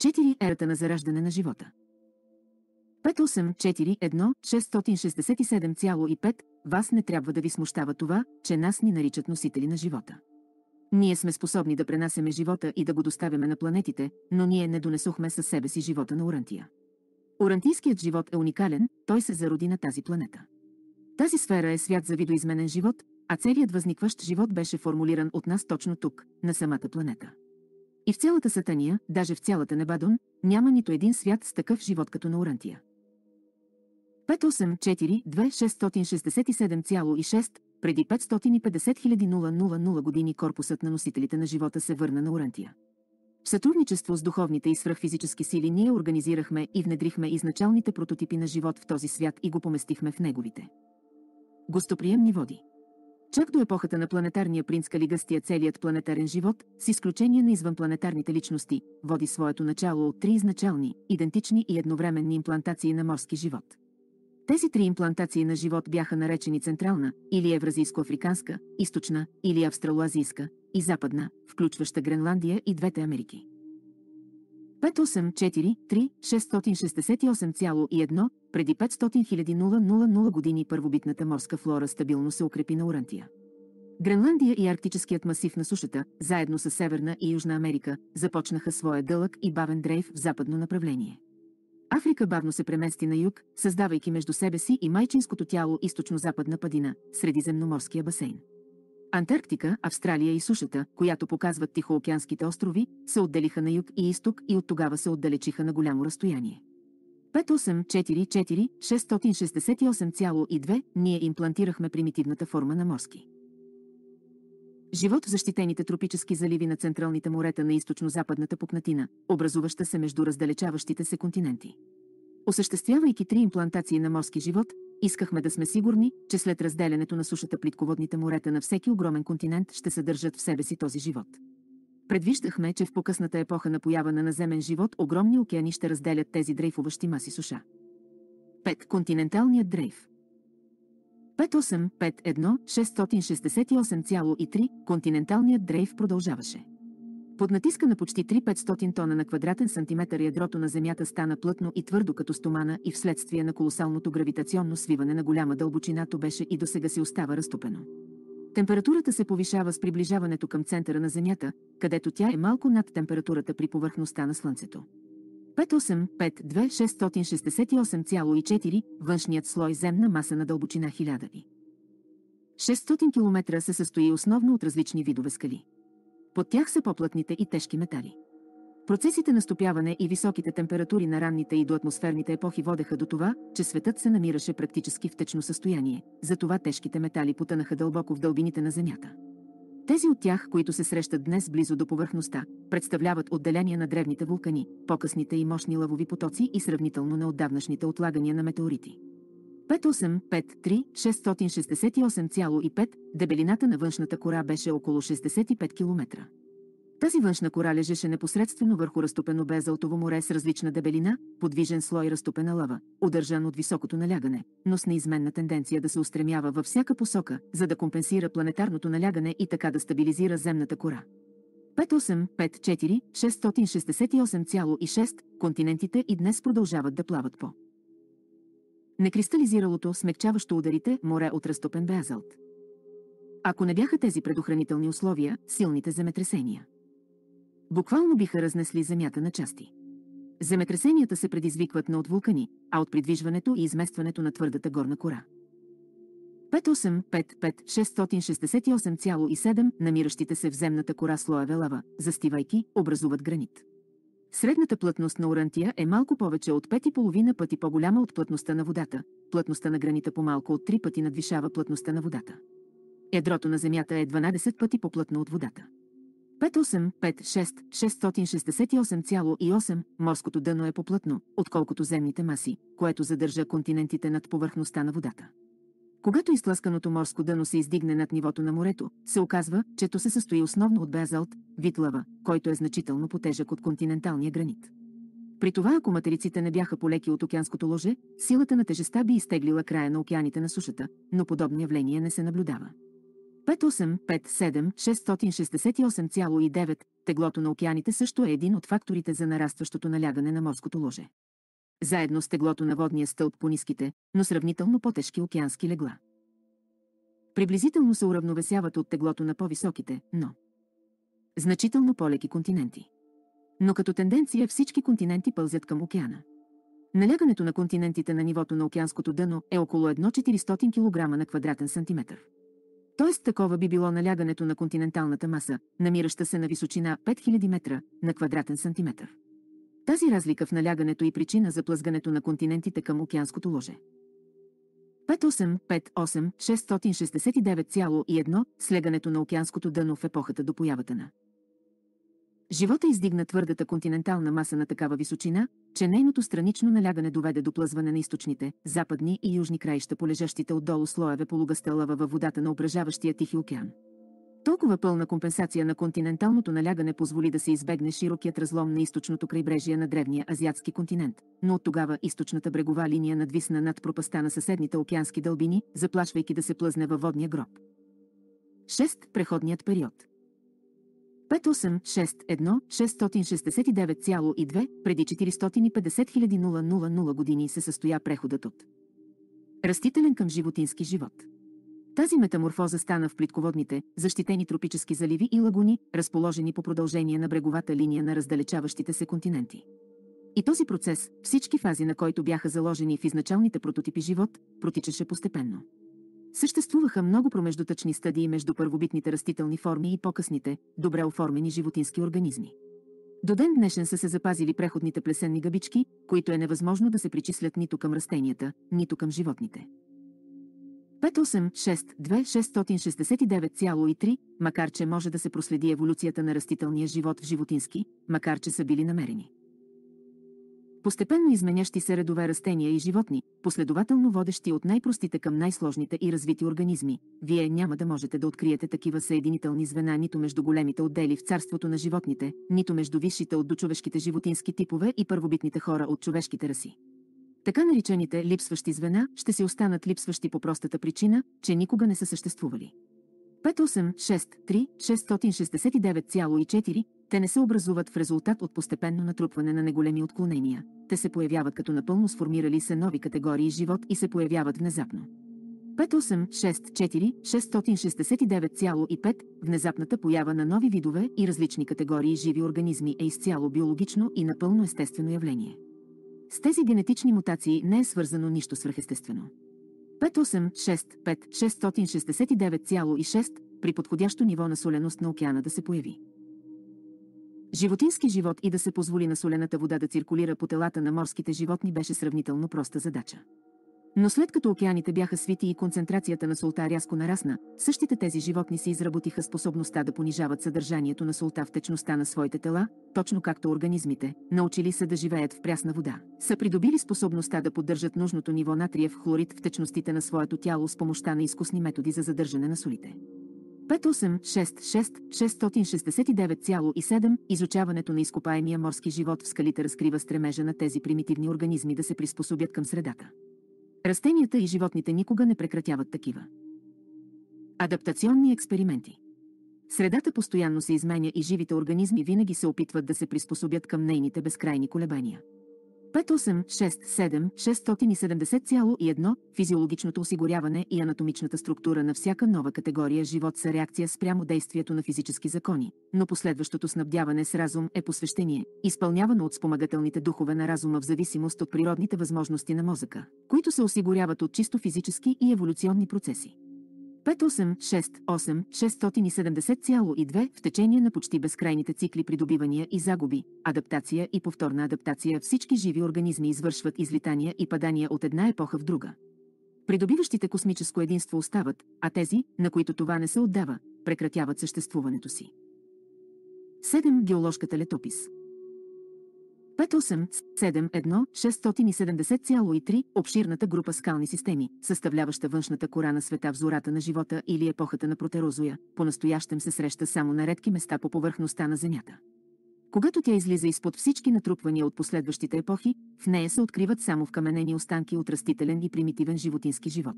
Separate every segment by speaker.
Speaker 1: 4. Ерата на зараждане на живота. 5.8.4.1.667.5 Вас не трябва да ви смущава това, че нас ни наричат носители на живота. Ние сме способни да пренасеме живота и да го доставяме на планетите, но ние не донесохме със себе си живота на Урантия. Орантийският живот е уникален, той се зароди на тази планета. Тази сфера е свят за видоизменен живот, а целият възникващ живот беше формулиран от нас точно тук, на самата планета. И в цялата Сатания, даже в цялата Небадон, няма нито един свят с такъв живот като на Урантия. 5842667,6 преди 550 000, 000 години корпусът на носителите на живота се върна на Урантия. В сътрудничество с духовните и свръхфизически сили ние организирахме и внедрихме изначалните прототипи на живот в този свят и го поместихме в неговите. Гостоприемни води Чак до епохата на планетарния принц Калигастия целият планетарен живот, с изключение на извънпланетарните личности, води своето начало от три изначални, идентични и едновременни имплантации на морски живот. Тези три имплантации на живот бяха наречени централна, или евразийско-африканска, източна, или австралоазийска, и западна, включваща Гренландия и двете Америки. 584-3-668,1 преди 500 000 000 години първобитната морска флора стабилно се укрепи на Урантия. Гренландия и арктическият масив на сушата, заедно с Северна и Южна Америка, започнаха своя дълъг и бавен дрейф в западно направление. Африка бавно се премести на юг, създавайки между себе си и майчинското тяло източно-западна падина, Средиземноморския басейн. Антарктика, Австралия и сушата, която показват Тихоокеанските острови, се отделиха на юг и изток и от тогава се отдалечиха на голямо разстояние. 5844 668,2 ние имплантирахме примитивната форма на морски. Живот в защитените тропически заливи на централните морета на източно-западната пукнатина, образуваща се между раздалечаващите се континенти. Осъществявайки три имплантации на морски живот, Искахме да сме сигурни, че след разделянето на сушата плитководните морета на всеки огромен континент ще съдържат в себе си този живот. Предвиждахме, че в покъсната епоха на поява на наземен живот огромни океани ще разделят тези дрейфуващи маси суша. 5. Континенталният дрейф 5.8.5.1.668.3 континенталният дрейф продължаваше. Под натиска на почти 3500 тона на квадратен сантиметър ядрото на Земята стана плътно и твърдо като стомана и вследствие на колосалното гравитационно свиване на голяма дълбочина то беше и до сега си остава разтопено. Температурата се повишава с приближаването към центъра на Земята, където тя е малко над температурата при повърхността на Слънцето. 5852668,4 външният слой земна маса на дълбочина 1000. 600 км се състои основно от различни видове скали. Под тях са поплътните и тежки метали. Процесите на стопяване и високите температури на ранните и до атмосферните епохи водеха до това, че светът се намираше практически в течно състояние, затова тежките метали потънаха дълбоко в дълбините на Земята. Тези от тях, които се срещат днес близо до повърхността, представляват отделения на древните вулкани, по-късните и мощни лавови потоци и сравнително на отдавнашните отлагания на метеорити. 58536685, 668,5, дебелината на външната кора беше около 65 км. Тази външна кора лежеше непосредствено върху разтопено безалтово море с различна дебелина, подвижен слой разтопена лава, удържан от високото налягане, но с неизменна тенденция да се устремява във всяка посока, за да компенсира планетарното налягане и така да стабилизира земната кора. 5854 668,6 континентите и днес продължават да плават по некристализиралото, смекчаващо ударите море от разтопен базалт. Ако не бяха тези предохранителни условия, силните земетресения. Буквално биха разнесли земята на части. Земетресенията се предизвикват не от вулкани, а от придвижването и изместването на твърдата горна кора. 5855668,7 намиращите се в земната кора слоеве лава, застивайки, образуват гранит. Средната плътност на Орантия е малко повече от 5,5 пъти по-голяма от плътността на водата. Плътността на гранита по-малко от 3 пъти надвишава плътността на водата. Ядрото на Земята е 12 пъти по-плътно от водата. 5856 морското дъно е по-плътно, отколкото земните маси, което задържа континентите над повърхността на водата. Когато изтласканото морско дъно се издигне над нивото на морето, се оказва, че то се състои основно от базалт, вид лъва, който е значително потежък от континенталния гранит. При това, ако материците не бяха полеки от океанското ложе, силата на тежеста би изтеглила края на океаните на сушата, но подобни явления не се наблюдава. 5857 668,9 теглото на океаните също е един от факторите за нарастващото налягане на морското ложе заедно с теглото на водния стълб по ниските, но сравнително по-тежки океански легла. Приблизително се уравновесяват от теглото на по-високите, но значително по-леки континенти. Но като тенденция всички континенти пълзят към океана. Налягането на континентите на нивото на океанското дъно е около 1,400 кг на квадратен сантиметр. Тоест такова би било налягането на континенталната маса, намираща се на височина 5000 метра на квадратен сантиметр. Тази разлика в налягането и причина за плъзгането на континентите към океанското ложе. 5858-669,1 слегането на океанското дъно в епохата до появата на. Живота издигна твърдата континентална маса на такава височина, че нейното странично налягане доведе до плъзване на източните, западни и южни краища полежащите отдолу слоеве полугастелава във водата на ображаващия Тихи океан. Толкова пълна компенсация на континенталното налягане позволи да се избегне широкият разлом на източното крайбрежие на древния азиатски континент, но от тогава източната брегова линия надвисна над пропаста на съседните океански дълбини, заплашвайки да се плъзне във водния гроб. 6. Преходният период 5861-669,2 преди 450 000 години се състоя преходът от растителен към животински живот. Тази метаморфоза стана в плитководните, защитени тропически заливи и лагуни, разположени по продължение на бреговата линия на раздалечаващите се континенти. И този процес, всички фази на който бяха заложени в изначалните прототипи живот, протичаше постепенно. Съществуваха много промеждутъчни стадии между първобитните растителни форми и по-късните, добре оформени животински организми. До ден днешен са се запазили преходните плесенни гъбички, които е невъзможно да се причислят нито към растенията, нито към животните. 586269,3, макар че може да се проследи еволюцията на растителния живот в животински, макар че са били намерени. Постепенно изменящи се редове растения и животни, последователно водещи от най-простите към най-сложните и развити организми, вие няма да можете да откриете такива съединителни звена нито между големите отдели в царството на животните, нито между висшите от дочовешките животински типове и първобитните хора от човешките раси. Така наричаните липсващи звена ще си останат липсващи по простата причина, че никога не са съществували. 5863-669,4 те не се образуват в резултат от постепенно натрупване на неголеми отклонения. Те се появяват като напълно сформирали се нови категории живот и се появяват внезапно. 5864-669,5 Внезапната поява на нови видове и различни категории живи организми е изцяло биологично и напълно естествено явление. С тези генетични мутации не е свързано нищо свръхестествено. 5865669,6 при подходящо ниво на соленост на океана да се появи. Животински живот и да се позволи на солената вода да циркулира по телата на морските животни беше сравнително проста задача. Но след като океаните бяха свити и концентрацията на солта рязко нарасна, същите тези животни си изработиха способността да понижават съдържанието на солта в течността на своите тела, точно както организмите, научили се да живеят в прясна вода, са придобили способността да поддържат нужното ниво натриев хлорид в течностите на своето тяло с помощта на изкусни методи за задържане на солите. 5866-669,7 Изучаването на изкопаемия морски живот в скалите разкрива стремежа на тези примитивни организми да се приспособят към средата. Растенията и животните никога не прекратяват такива. Адаптационни експерименти Средата постоянно се изменя и живите организми винаги се опитват да се приспособят към нейните безкрайни колебания. 5867 670,1 физиологичното осигуряване и анатомичната структура на всяка нова категория живот са реакция спрямо действието на физически закони, но последващото снабдяване с разум е посвещение, изпълнявано от спомагателните духове на разума в зависимост от природните възможности на мозъка, които се осигуряват от чисто физически и еволюционни процеси. 5868-670,2 в течение на почти безкрайните цикли придобивания и загуби, адаптация и повторна адаптация всички живи организми извършват излитания и падания от една епоха в друга. Придобиващите космическо единство остават, а тези, на които това не се отдава, прекратяват съществуването си. 7. Геоложката летопис 5871-670,3 обширната група скални системи, съставляваща външната кора на света в зората на живота или епохата на протерозоя, по-настоящем се среща само на редки места по повърхността на Земята. Когато тя излиза изпод всички натрупвания от последващите епохи, в нея се откриват само вкаменени останки от растителен и примитивен животински живот.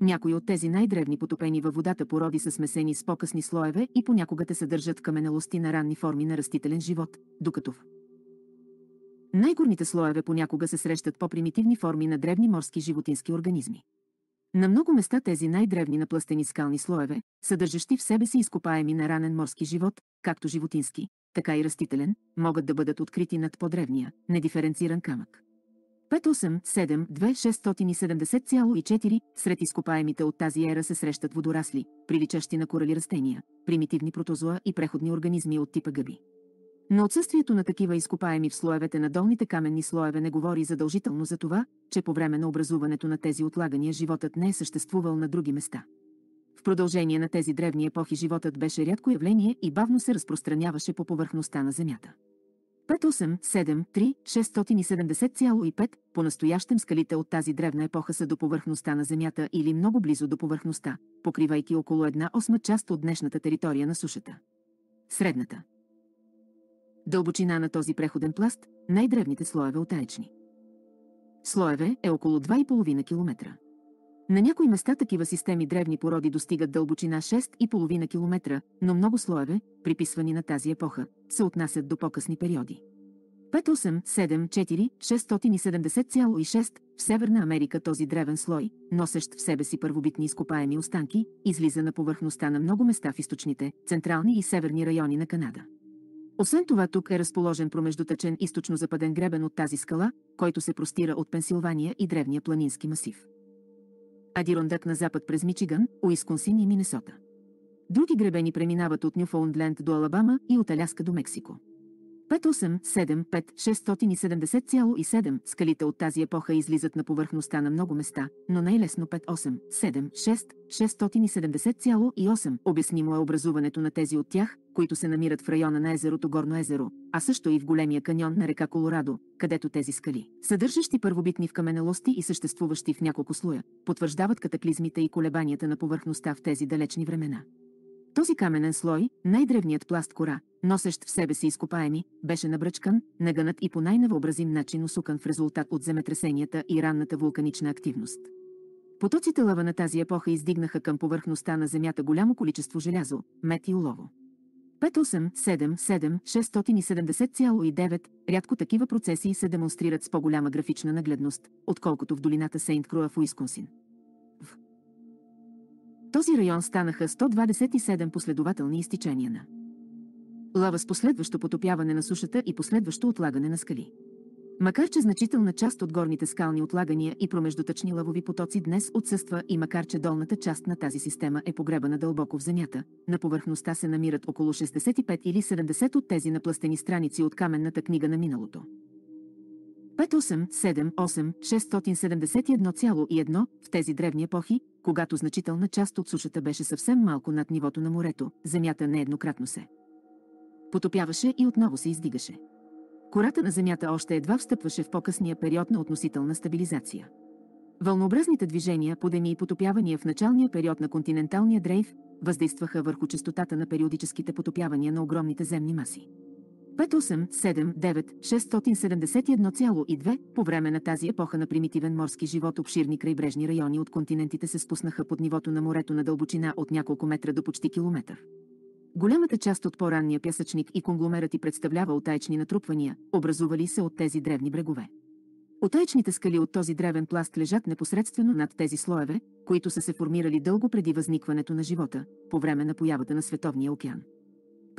Speaker 1: Някои от тези най-древни потопени във водата породи са смесени с по-късни слоеве и понякога те съдържат каменелости на ранни форми на растителен живот, докато в най-горните слоеве понякога се срещат по-примитивни форми на древни морски животински организми. На много места тези най-древни напластени скални слоеве, съдържащи в себе си изкопаеми на ранен морски живот, както животински, така и растителен, могат да бъдат открити над по-древния, недиференциран камък. 7-2,670,4 сред изкопаемите от тази ера се срещат водорасли, приличащи на корали растения, примитивни протозоа и преходни организми от типа гъби. Но отсъствието на такива изкопаеми в слоевете на долните каменни слоеве не говори задължително за това, че по време на образуването на тези отлагания животът не е съществувал на други места. В продължение на тези древни епохи животът беше рядко явление и бавно се разпространяваше по повърхността на Земята. 5873670,5 по-настоящем скалите от тази древна епоха са до повърхността на Земята или много близо до повърхността, покривайки около една осма част от днешната територия на сушата. Средната Дълбочина на този преходен пласт, най-древните слоеве Аечни. Слоеве е около 2,5 км. На някои места такива системи древни породи достигат дълбочина 6,5 км, но много слоеве, приписвани на тази епоха, се отнасят до по-късни периоди. 5874670,6 6706 в Северна Америка този древен слой, носещ в себе си първобитни изкопаеми останки, излиза на повърхността на много места в източните, централни и северни райони на Канада. Освен това тук е разположен промеждутъчен източно-западен гребен от тази скала, който се простира от Пенсилвания и древния планински масив. Адирондък на запад през Мичиган, Уисконсин и Минесота. Други гребени преминават от Нюфаундленд до Алабама и от Аляска до Мексико. 5875-670,7. Скалите от тази епоха излизат на повърхността на много места, но най-лесно 5876 670,8. Обяснимо е образуването на тези от тях, които се намират в района на езерото Горно езеро, а също и в големия каньон на река Колорадо, където тези скали, съдържащи първобитни в каменелости и съществуващи в няколко слоя, потвърждават катаклизмите и колебанията на повърхността в тези далечни времена. Този каменен слой, най-древният пласт кора, носещ в себе си изкопаеми, беше набръчкан, нагънат и по най невъобразим начин усукан в резултат от земетресенията и ранната вулканична активност. Потоците лава на тази епоха издигнаха към повърхността на Земята голямо количество желязо, мед и улово. 5877-670,9, рядко такива процеси се демонстрират с по-голяма графична нагледност, отколкото в долината Сейнт Круа в Уисконсин. Този район станаха 127 последователни изтичения на лава с последващо потопяване на сушата и последващо отлагане на скали. Макар че значителна част от горните скални отлагания и промеждутъчни лавови потоци днес отсъства и макар че долната част на тази система е погребана дълбоко в земята, на повърхността се намират около 65 или 70 от тези напластени страници от каменната книга на миналото. 5878671,1 в тези древни епохи, когато значителна част от сушата беше съвсем малко над нивото на морето, земята нееднократно се потопяваше и отново се издигаше. Кората на земята още едва встъпваше в по-късния период на относителна стабилизация. Вълнообразните движения, подеми и потопявания в началния период на континенталния дрейф въздействаха върху частотата на периодическите потопявания на огромните земни маси. 58-79-671,2 по време на тази епоха на примитивен морски живот обширни крайбрежни райони от континентите се спуснаха под нивото на морето на дълбочина от няколко метра до почти километър. Голямата част от по-ранния пясъчник и конгломерати представлява отайчни натрупвания, образували се от тези древни брегове. Отайчните скали от този древен пласт лежат непосредствено над тези слоеве, които са се формирали дълго преди възникването на живота, по време на появата на Световния океан.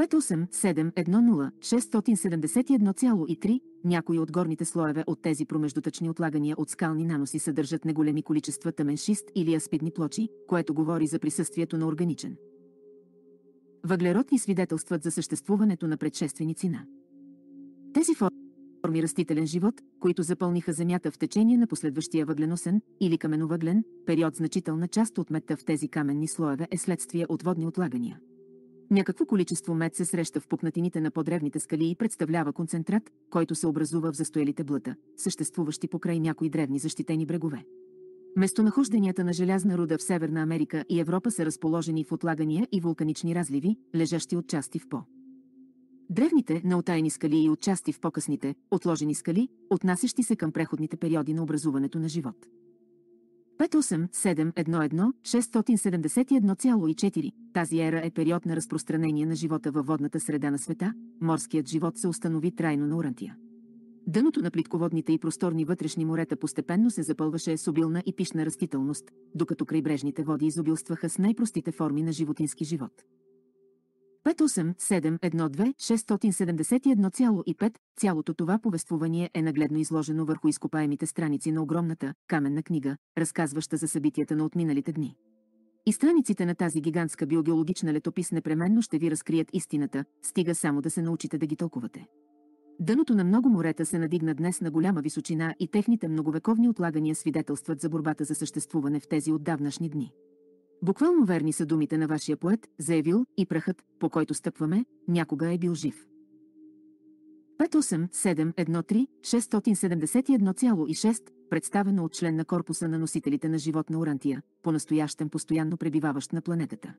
Speaker 1: 58710671,3, някои от горните слоеве от тези промеждутъчни отлагания от скални наноси съдържат неголеми количества тъмен шист или аспидни плочи, което говори за присъствието на органичен. Въглерод и свидетелстват за съществуването на предшественици на. Тези форми растителен живот, които запълниха земята в течение на последващия въгленосен или каменовъглен период значителна част от мета в тези каменни слоеве е следствие от водни отлагания. Някакво количество мед се среща в пукнатините на подревните скали и представлява концентрат, който се образува в застоелите блата, съществуващи покрай някои древни защитени брегове. Местонахожденията на желязна руда в Северна Америка и Европа са разположени в отлагания и вулканични разливи, лежащи отчасти в по. Древните неотайни скали и отчасти в по-късните, отложени скали, отнасящи се към преходните периоди на образуването на живот. 58711-671,4. Тази ера е период на разпространение на живота във водната среда на света, морският живот се установи трайно на Урантия. Дъното на плитководните и просторни вътрешни морета постепенно се запълваше с обилна и пишна растителност, докато крайбрежните води изобилстваха с най-простите форми на животински живот. 58712671,5, Цялото това повествование е нагледно изложено върху изкопаемите страници на огромната, каменна книга, разказваща за събитията на отминалите дни. И страниците на тази гигантска биогеологична летопис непременно ще ви разкрият истината, стига само да се научите да ги тълкувате. Дъното на много морета се надигна днес на голяма височина и техните многовековни отлагания свидетелстват за борбата за съществуване в тези отдавнашни дни. Буквално верни са думите на вашия поет, заявил и прахът, по който стъпваме, някога е бил жив. 58713-671,6, представено от член на корпуса на носителите на живот на Орантия, по-настоящен постоянно пребиваващ на планетата.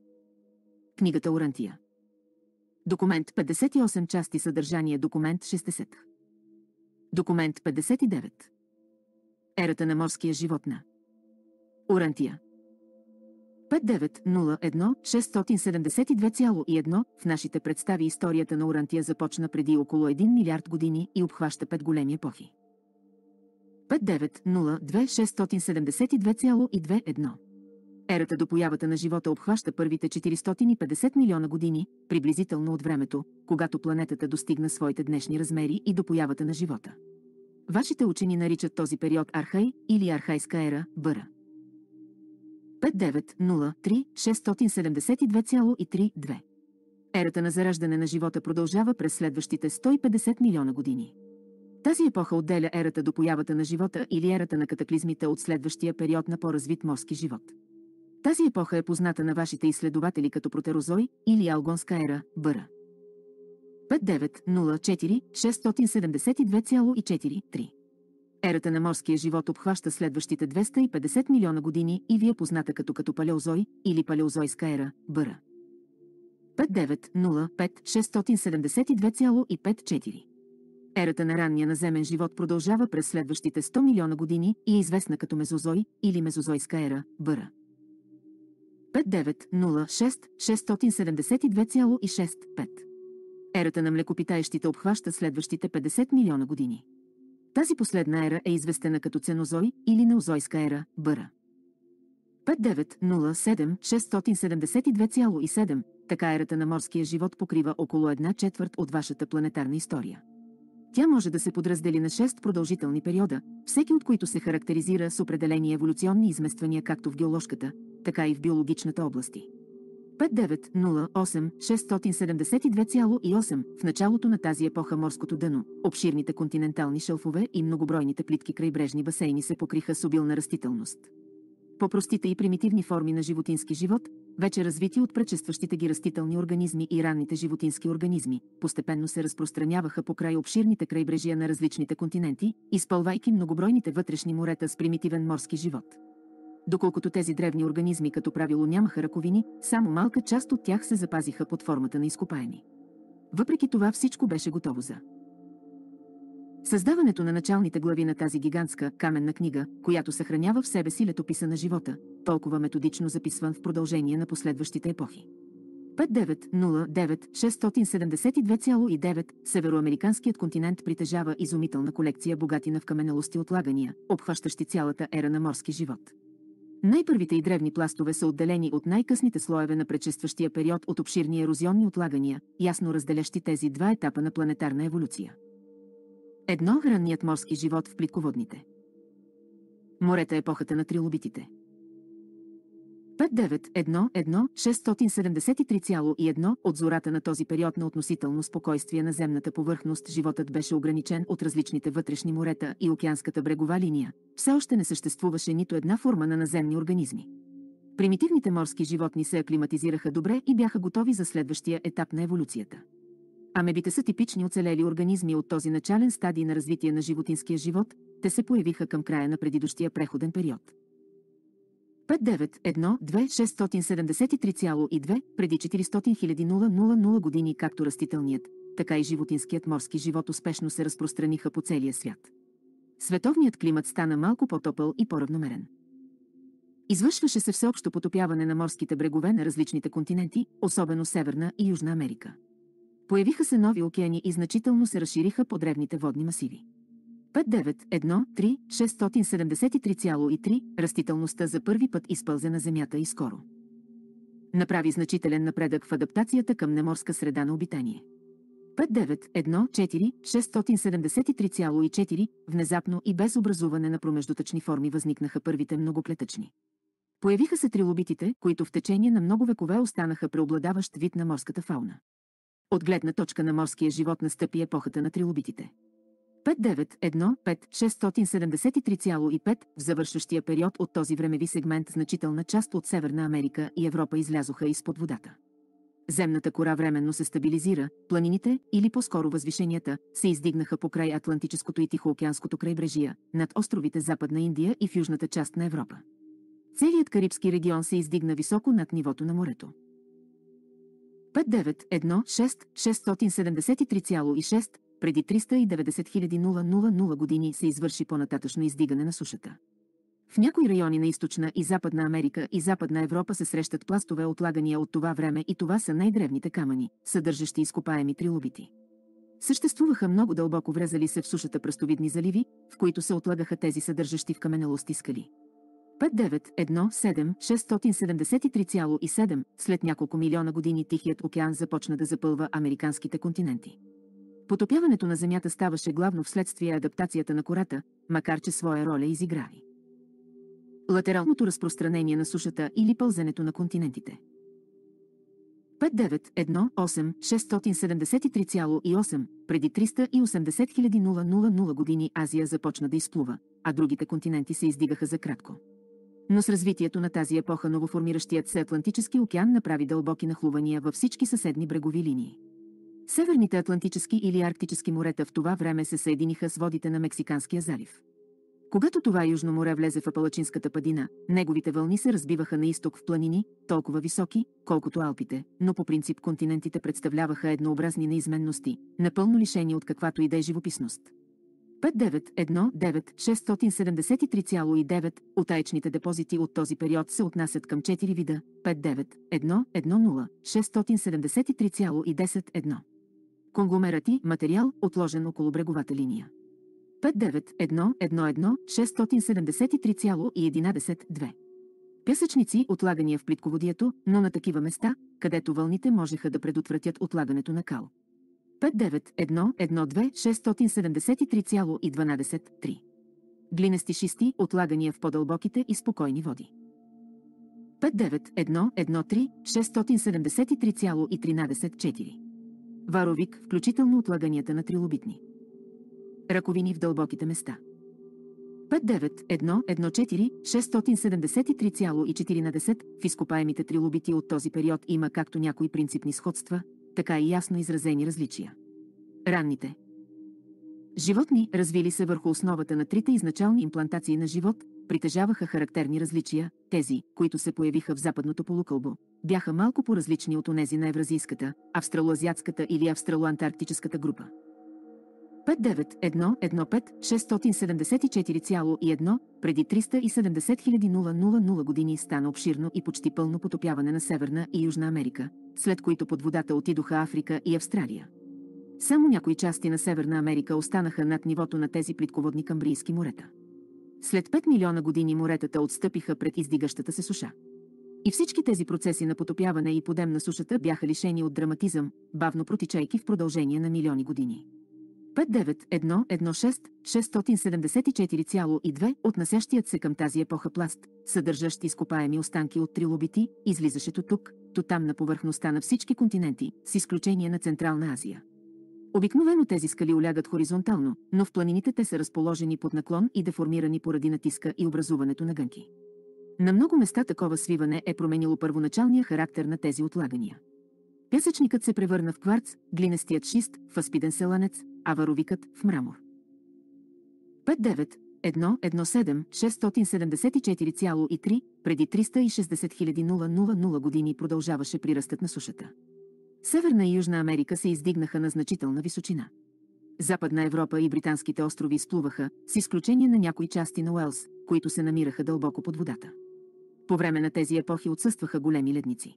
Speaker 1: Книгата Орантия. Документ 58 части съдържание Документ 60. Документ 59. Ерата на морския животна. Орантия. 5901 в нашите представи историята на Урантия започна преди около 1 милиард години и обхваща пет големи епохи. 5902 Ерата до появата на живота обхваща първите 450 милиона години, приблизително от времето, когато планетата достигна своите днешни размери и до появата на живота. Вашите учени наричат този период архай или архайска ера, бъра. 5903 672,32. Ерата на зараждане на живота продължава през следващите 150 милиона години. Тази епоха отделя ерата до появата на живота или ерата на катаклизмите от следващия период на по-развит морски живот. Тази епоха е позната на вашите изследователи като протерозой или алгонска ера, бъра. 5904 672,43 Ерата на морския живот обхваща следващите 250 милиона години и ви е позната като като палеозой или палеозойска ера, бъра. 5905672,54 67254 Ерата на ранния наземен живот продължава през следващите 100 милиона години и е известна като мезозой или мезозойска ера, бъра. 5906672,65 Ерата на млекопитаещите обхваща следващите 50 милиона години. Тази последна ера е известена като Ценозой или Неозойска ера, Бъра. 5907672,7 така ерата на морския живот покрива около една четвърт от вашата планетарна история. Тя може да се подраздели на 6 продължителни периода, всеки от които се характеризира с определени еволюционни измествания както в геоложката, така и в биологичната области. 5908 672,8 в началото на тази епоха морското дъно, обширните континентални шелфове и многобройните плитки крайбрежни басейни се покриха с обилна растителност. По простите и примитивни форми на животински живот, вече развити от предшестващите ги растителни организми и ранните животински организми, постепенно се разпространяваха по край обширните крайбрежия на различните континенти, изпълвайки многобройните вътрешни морета с примитивен морски живот. Доколкото тези древни организми като правило нямаха раковини, само малка част от тях се запазиха под формата на изкопаеми. Въпреки това всичко беше готово за. Създаването на началните глави на тази гигантска каменна книга, която съхранява в себе си летописа на живота, толкова методично записван в продължение на последващите епохи. 5909-672,9 Североамериканският континент притежава изумителна колекция богатина в каменелости отлагания, обхващащи цялата ера на морски живот. Най-първите и древни пластове са отделени от най-късните слоеве на предшестващия период от обширни ерозионни отлагания, ясно разделящи тези два етапа на планетарна еволюция. Едно – ранният морски живот в плитководните. Морета е – епохата на трилобитите. 591 от зората на този период на относително спокойствие на земната повърхност животът беше ограничен от различните вътрешни морета и океанската брегова линия. Все още не съществуваше нито една форма на наземни организми. Примитивните морски животни се аклиматизираха добре и бяха готови за следващия етап на еволюцията. Амебите са типични оцелели организми от този начален стадий на развитие на животинския живот, те се появиха към края на предидущия преходен период. 591-2673,2 преди 400 000, 000 години както растителният, така и животинският морски живот успешно се разпространиха по целия свят. Световният климат стана малко по-топъл и по-равномерен. Извършваше се всеобщо потопяване на морските брегове на различните континенти, особено Северна и Южна Америка. Появиха се нови океани и значително се разшириха по древните водни масиви. 5913 673,3 растителността за първи път изпълзе на Земята и скоро. Направи значителен напредък в адаптацията към неморска среда на обитание. 5914 673,4 внезапно и без образуване на промеждутъчни форми възникнаха първите многоклетъчни. Появиха се трилобитите, които в течение на много векове останаха преобладаващ вид на морската фауна. От гледна точка на морския живот настъпи епохата на трилобитите. 591-5673,5 в завършващия период от този времеви сегмент значителна част от Северна Америка и Европа излязоха изпод водата. Земната кора временно се стабилизира, планините, или по-скоро възвишенията, се издигнаха по край Атлантическото и Тихоокеанското крайбрежие, над островите Западна Индия и в южната част на Европа. Целият Карибски регион се издигна високо над нивото на морето. 591-6-673,6 преди 390 000 години се извърши по-нататъчно издигане на сушата. В някои райони на Източна и Западна Америка и Западна Европа се срещат пластове отлагания от това време и това са най-древните камъни, съдържащи изкопаеми трилобити. Съществуваха много дълбоко врезали се в сушата пръстовидни заливи, в които се отлагаха тези съдържащи в каменелости скали. 5917673,7 след няколко милиона години Тихият океан започна да запълва американските континенти. Потопяването на Земята ставаше главно вследствие адаптацията на кората, макар че своя роля изигра латералното разпространение на сушата или пълзенето на континентите. 5918673,8 преди 380 000 години Азия започна да изплува, а другите континенти се издигаха за кратко. Но с развитието на тази епоха новоформиращият се Атлантически океан направи дълбоки нахлувания във всички съседни брегови линии. Северните Атлантически или Арктически морета в това време се съединиха с водите на Мексиканския залив. Когато това Южно море влезе в Апалачинската падина, неговите вълни се разбиваха на изток в планини, толкова високи, колкото Алпите, но по принцип континентите представляваха еднообразни неизменности, напълно лишени от каквато и да е живописност. 5919673,9 айчните депозити от този период се отнасят към 4 вида 59110 Конгломерати, материал, отложен около бреговата линия. 59111673,112 Песъчници – отлагания в плитководието, но на такива места, където вълните можеха да предотвратят отлагането на кал. 591 Глинести шисти, отлагания в по-дълбоките и спокойни води. 591 13 варовик, включително отлаганията на трилобитни. Раковини в дълбоките места. 59114-673,14 в изкопаемите трилобити от този период има както някои принципни сходства, така и ясно изразени различия. Ранните животни, развили се върху основата на трите изначални имплантации на живот, притежаваха характерни различия, тези, които се появиха в западното полукълбо, бяха малко по-различни от онези на евразийската, австралоазиатската или австралоантарктическата група. 59115 преди 370 000 години стана обширно и почти пълно потопяване на Северна и Южна Америка, след които под водата отидоха Африка и Австралия. Само някои части на Северна Америка останаха над нивото на тези плитководни камбрийски морета. След 5 милиона години моретата отстъпиха пред издигащата се суша. И всички тези процеси на потопяване и подем на сушата бяха лишени от драматизъм, бавно протичайки в продължение на милиони години. 59116674,2 6742 отнасящият се към тази епоха пласт, съдържащ изкопаеми останки от трилобити, излизащето тук, то там на повърхността на всички континенти, с изключение на Централна Азия. Обикновено тези скали олягат хоризонтално, но в планините те са разположени под наклон и деформирани поради натиска и образуването на гънки. На много места такова свиване е променило първоначалния характер на тези отлагания. Пясъчникът се превърна в кварц, глинестият шист в аспиден селанец, а варовикът в мрамор. 59 674,3 преди 360 000 години продължаваше приръстът на сушата. Северна и Южна Америка се издигнаха на значителна височина. Западна Европа и британските острови изплуваха, с изключение на някои части на Уелс, които се намираха дълбоко под водата. По време на тези епохи отсъстваха големи ледници.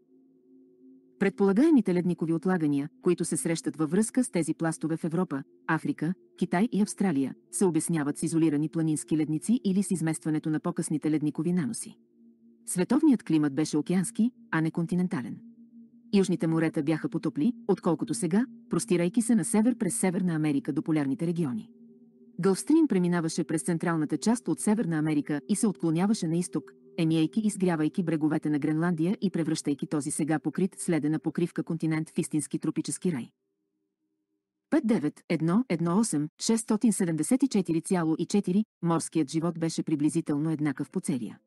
Speaker 1: Предполагаемите ледникови отлагания, които се срещат във връзка с тези пластове в Европа, Африка, Китай и Австралия, се обясняват с изолирани планински ледници или с изместването на по-късните ледникови наноси. Световният климат беше океански, а не континентален южните морета бяха потопли, отколкото сега, простирайки се на север през Северна Америка до полярните региони. Гълфстрим преминаваше през централната част от Северна Америка и се отклоняваше на изток, емиейки и сгрявайки бреговете на Гренландия и превръщайки този сега покрит с ледена покривка континент в истински тропически рай. 5.9.1.1.8.674.4 6744 морският живот беше приблизително еднакъв по целия.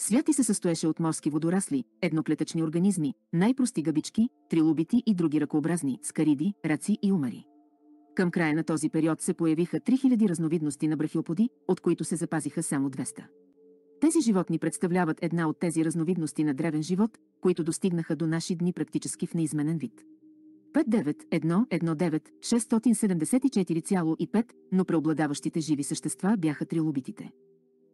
Speaker 1: Свят и се състоеше от морски водорасли, едноклетъчни организми, най-прости гъбички, трилобити и други ръкообразни, скариди, раци и умари. Към края на този период се появиха 3000 разновидности на брахиоподи, от които се запазиха само 200. Тези животни представляват една от тези разновидности на древен живот, които достигнаха до наши дни практически в неизменен вид. 19 674,5, но преобладаващите живи същества бяха трилобитите.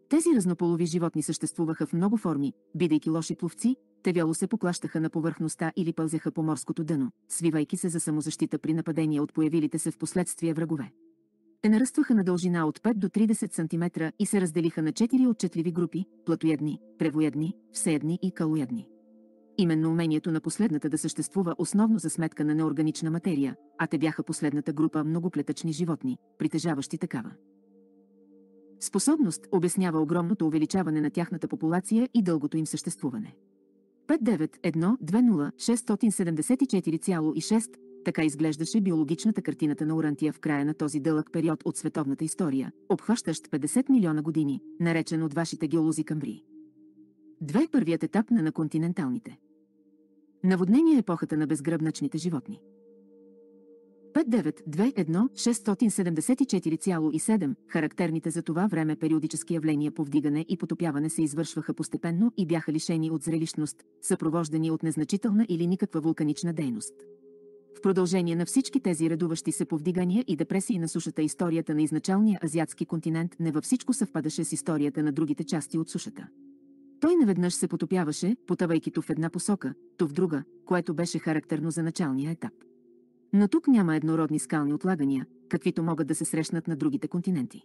Speaker 1: Тези разнополови животни съществуваха в много форми, бидейки лоши пловци, те вяло се поклащаха на повърхността или пълзяха по морското дъно, свивайки се за самозащита при нападение от появилите се в последствие врагове. Те нарастваха на дължина от 5 до 30 см и се разделиха на 4 отчетливи групи – платоядни, превоядни, всеядни и калоядни. Именно умението на последната да съществува основно за сметка на неорганична материя, а те бяха последната група многоклетъчни животни, притежаващи такава способност обяснява огромното увеличаване на тяхната популация и дългото им съществуване. 591-20674,6 така изглеждаше биологичната картината на Урантия в края на този дълъг период от световната история, обхващащ 50 милиона години, наречен от вашите геолози Камбри. Две първият етап на, наконтиненталните Наводнение е епохата на безгръбначните животни. 59216747,7. Характерните за това време периодически явления по вдигане и потопяване се извършваха постепенно и бяха лишени от зрелищност, съпровождани от незначителна или никаква вулканична дейност. В продължение на всички тези редуващи се повдигания и депресии на сушата историята на изначалния азиатски континент не във всичко съвпадаше с историята на другите части от сушата. Той наведнъж се потопяваше, потъвайки то в една посока, то в друга, което беше характерно за началния етап. Но тук няма еднородни скални отлагания, каквито могат да се срещнат на другите континенти.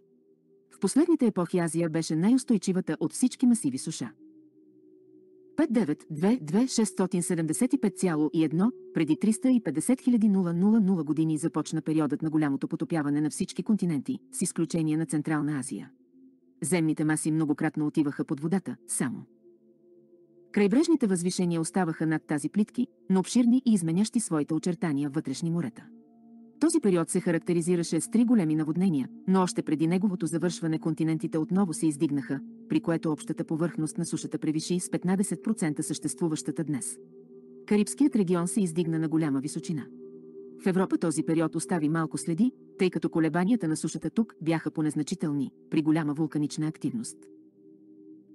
Speaker 1: В последните епохи Азия беше най-устойчивата от всички масиви суша. 5922675,1 преди 350 000 години започна периодът на голямото потопяване на всички континенти, с изключение на Централна Азия. Земните маси многократно отиваха под водата, само Крайбрежните възвишения оставаха над тази плитки, но обширни и изменящи своите очертания в вътрешни морета. Този период се характеризираше с три големи наводнения, но още преди неговото завършване континентите отново се издигнаха, при което общата повърхност на сушата превиши с 15% съществуващата днес. Карибският регион се издигна на голяма височина. В Европа този период остави малко следи, тъй като колебанията на сушата тук бяха понезначителни, при голяма вулканична активност.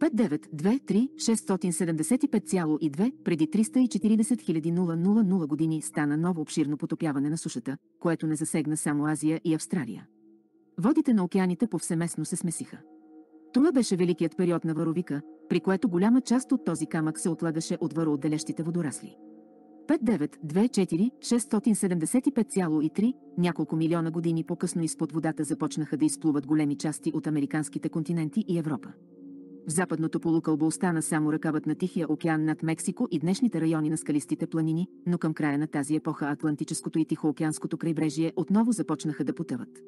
Speaker 1: 5-9-2-3-675,2 преди 340 000 години стана ново обширно потопяване на сушата, което не засегна само Азия и Австралия. Водите на океаните повсеместно се смесиха. Това беше великият период на варовика, при което голяма част от този камък се отлагаше от вароотделящите водорасли. 5924-675,3, няколко милиона години по-късно изпод водата започнаха да изплуват големи части от американските континенти и Европа. В западното полукълбо остана само ръкавът на Тихия океан над Мексико и днешните райони на скалистите планини, но към края на тази епоха Атлантическото и Тихоокеанското крайбрежие отново започнаха да потъват.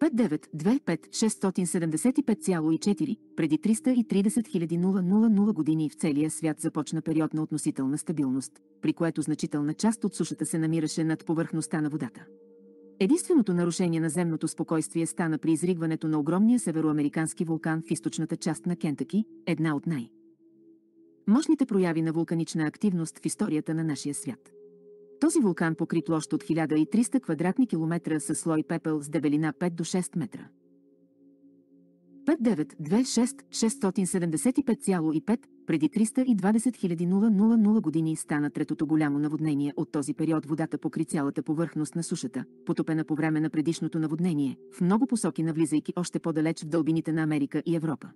Speaker 1: 592-5675,4 преди 330 000 години в целия свят започна период на относителна стабилност, при което значителна част от сушата се намираше над повърхността на водата. Единственото нарушение на земното спокойствие стана при изригването на огромния североамерикански вулкан в източната част на Кентъки, една от най- мощните прояви на вулканична активност в историята на нашия свят. Този вулкан покри площ от 1300 квадратни километра със слой пепел с дебелина 5 до 6 метра. 5926-675,5 преди 320 000, години стана третото голямо наводнение от този период водата покри цялата повърхност на сушата, потопена по време на предишното наводнение, в много посоки навлизайки още по-далеч в дълбините на Америка и Европа.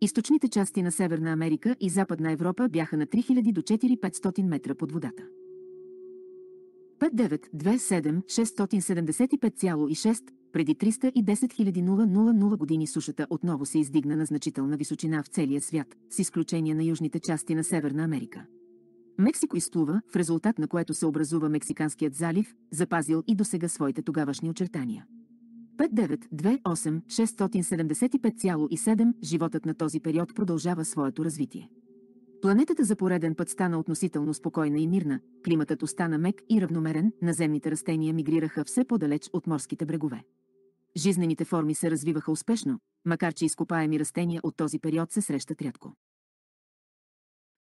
Speaker 1: Източните части на Северна Америка и Западна Европа бяха на 3000 до 4500 метра под водата. 5927 675,6 преди 310 000 години сушата отново се издигна на значителна височина в целия свят, с изключение на южните части на Северна Америка. Мексико изплува, в резултат на което се образува Мексиканският залив, запазил и досега своите тогавашни очертания. 5928-675,7 животът на този период продължава своето развитие. Планетата за пореден път стана относително спокойна и мирна, климатът остана мек и равномерен, наземните растения мигрираха все по-далеч от морските брегове. Жизнените форми се развиваха успешно, макар че изкопаеми растения от този период се срещат рядко.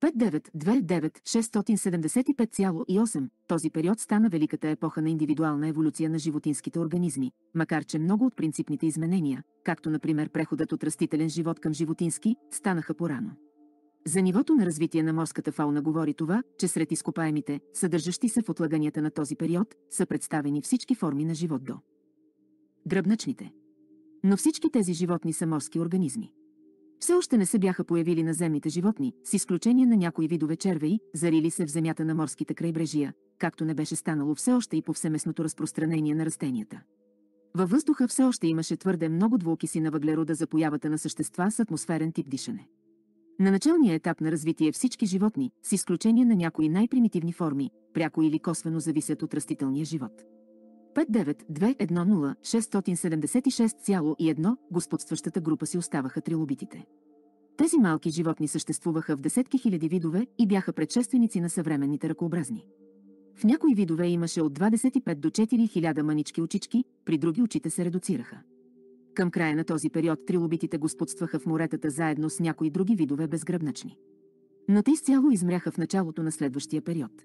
Speaker 1: 5929675,8 Този период стана великата епоха на индивидуална еволюция на животинските организми, макар че много от принципните изменения, както например преходът от растителен живот към животински, станаха порано. За нивото на развитие на морската фауна говори това, че сред изкопаемите, съдържащи се в отлаганията на този период, са представени всички форми на живот до гръбначните. Но всички тези животни са морски организми. Все още не се бяха появили наземните животни, с изключение на някои видове червеи, зарили се в земята на морските крайбрежия, както не беше станало все още и повсеместното разпространение на растенията. Във въздуха все още имаше твърде много двуокиси на въглерода за появата на същества с атмосферен тип дишане. На началния етап на развитие всички животни, с изключение на някои най-примитивни форми, пряко или косвено зависят от растителния живот. 59210 господстващата група си оставаха трилобитите. Тези малки животни съществуваха в десетки хиляди видове и бяха предшественици на съвременните ръкообразни. В някои видове имаше от 25 до 4000 мънички очички, при други очите се редуцираха. Към края на този период трилобитите господстваха в моретата заедно с някои други видове безгръбначни. Но те изцяло измряха в началото на следващия период –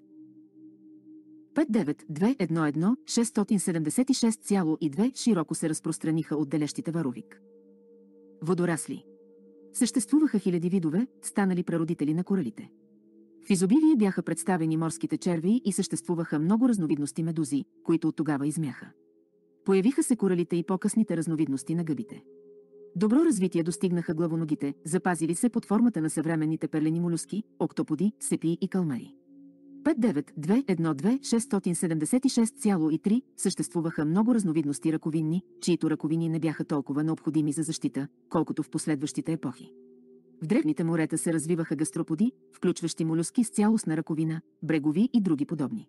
Speaker 1: 59211 676,2 широко се разпространиха от делещите варовик. Водорасли. Съществуваха хиляди видове, станали прародители на коралите. В изобилие бяха представени морските черви и съществуваха много разновидности медузи, които от тогава измяха. Появиха се коралите и по-късните разновидности на гъбите. Добро развитие достигнаха главоногите, запазили се под формата на съвременните перлени молюски, октоподи, сепи и калмари. 59212 съществуваха много разновидности раковинни, чието раковини не бяха толкова необходими за защита, колкото в последващите епохи. В древните морета се развиваха гастроподи, включващи молюски с цялостна раковина, брегови и други подобни.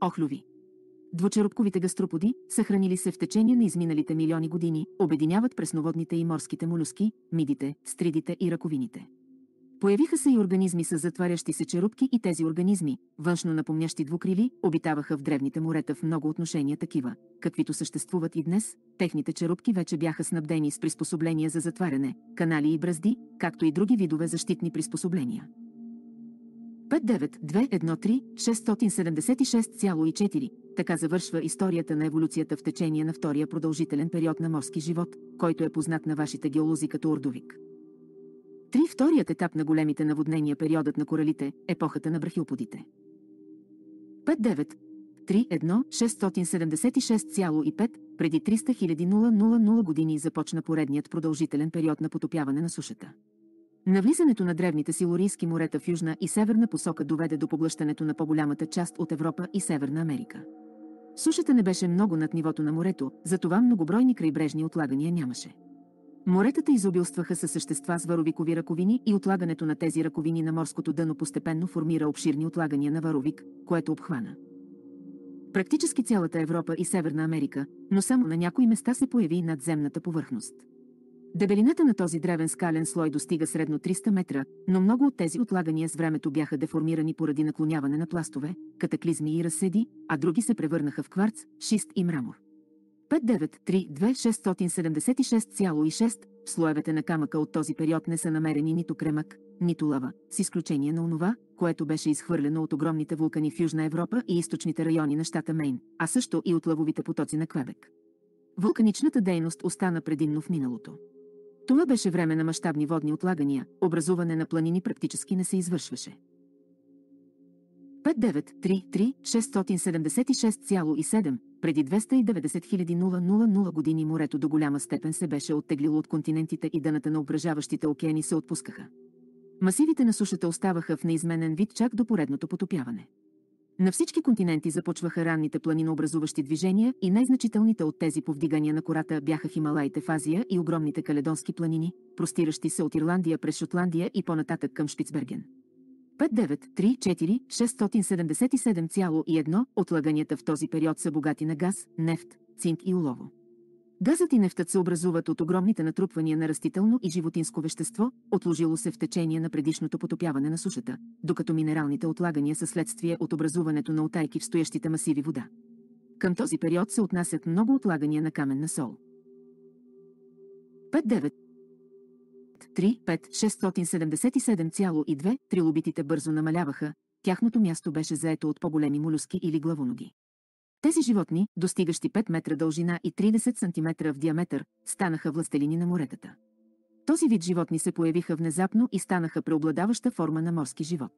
Speaker 1: Охлюви Двучерупковите гастроподи, съхранили се в течение на изминалите милиони години, обединяват пресноводните и морските молюски, мидите, стридите и раковините. Появиха се и организми с затварящи се черупки и тези организми, външно напомнящи двукрили, обитаваха в древните морета в много отношения такива, каквито съществуват и днес, техните черупки вече бяха снабдени с приспособления за затваряне, канали и бразди, както и други видове защитни приспособления. 59213-676,4 Така завършва историята на еволюцията в течение на втория продължителен период на морски живот, който е познат на вашите геолози като Ордовик. Три вторият етап на големите наводнения периодът на коралите, епохата на брахиоподите. 5.9. 3.1.676,5 преди 300 000, 000 години започна поредният продължителен период на потопяване на сушата. Навлизането на древните силорийски морета в южна и северна посока доведе до поглъщането на по-голямата част от Европа и Северна Америка. Сушата не беше много над нивото на морето, затова многобройни крайбрежни отлагания нямаше. Моретата изобилстваха със същества с варовикови раковини и отлагането на тези раковини на морското дъно постепенно формира обширни отлагания на варовик, което обхвана. Практически цялата Европа и Северна Америка, но само на някои места се появи надземната повърхност. Дебелината на този древен скален слой достига средно 300 метра, но много от тези отлагания с времето бяха деформирани поради наклоняване на пластове, катаклизми и разседи, а други се превърнаха в кварц, шист и мрамор. 2676,6 в слоевете на камъка от този период не са намерени нито кремък, нито лава, с изключение на онова, което беше изхвърлено от огромните вулкани в Южна Европа и източните райони на щата Мейн, а също и от лавовите потоци на Квебек. Вулканичната дейност остана предимно в миналото. Това беше време на мащабни водни отлагания, образуване на планини практически не се извършваше. 593 6767 преди 290 000 години морето до голяма степен се беше оттеглило от континентите и дъната на ображаващите океани се отпускаха. Масивите на сушата оставаха в неизменен вид чак до поредното потопяване. На всички континенти започваха ранните планинообразуващи движения и най-значителните от тези повдигания на кората бяха Хималаите в Азия и огромните каледонски планини, простиращи се от Ирландия през Шотландия и по-нататък към Шпицберген. 5934677,1 отлаганията в този период са богати на газ, нефт, цинк и олово. Газът и нефтът се образуват от огромните натрупвания на растително и животинско вещество, отложило се в течение на предишното потопяване на сушата, докато минералните отлагания са следствие от образуването на отайки в стоящите масиви вода. Към този период се отнасят много отлагания на каменна сол. 5.9. 3, 5, 677,2, трилобитите бързо намаляваха, тяхното място беше заето от по-големи молюски или главоноги. Тези животни, достигащи 5 метра дължина и 30 см в диаметър, станаха властелини на моретата. Този вид животни се появиха внезапно и станаха преобладаваща форма на морски живот.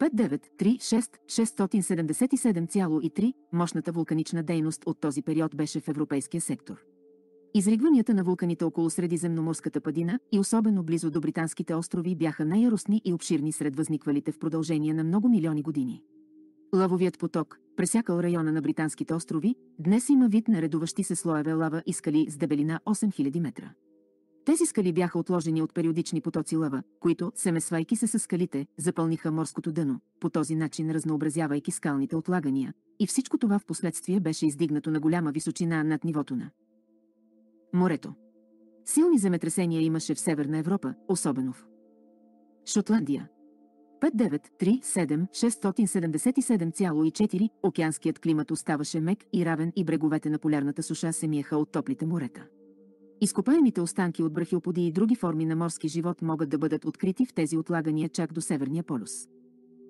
Speaker 1: 5936 677,3 мощната вулканична дейност от този период беше в европейския сектор. Изригванията на вулканите около Средиземноморската падина и особено близо до британските острови бяха най-яростни и обширни сред възниквалите в продължение на много милиони години. Лавовият поток, пресякал района на британските острови, днес има вид на редуващи се слоеве лава и скали с дебелина 8000 метра. Тези скали бяха отложени от периодични потоци лава, които, семесвайки се с скалите, запълниха морското дъно, по този начин разнообразявайки скалните отлагания, и всичко това в последствие беше издигнато на голяма височина над нивото на Морето. Силни земетресения имаше в Северна Европа, особено в Шотландия. 5937677,4 океанският климат оставаше мек и равен и бреговете на полярната суша се миеха от топлите морета. Изкопаемите останки от брахиоподи и други форми на морски живот могат да бъдат открити в тези отлагания чак до Северния полюс.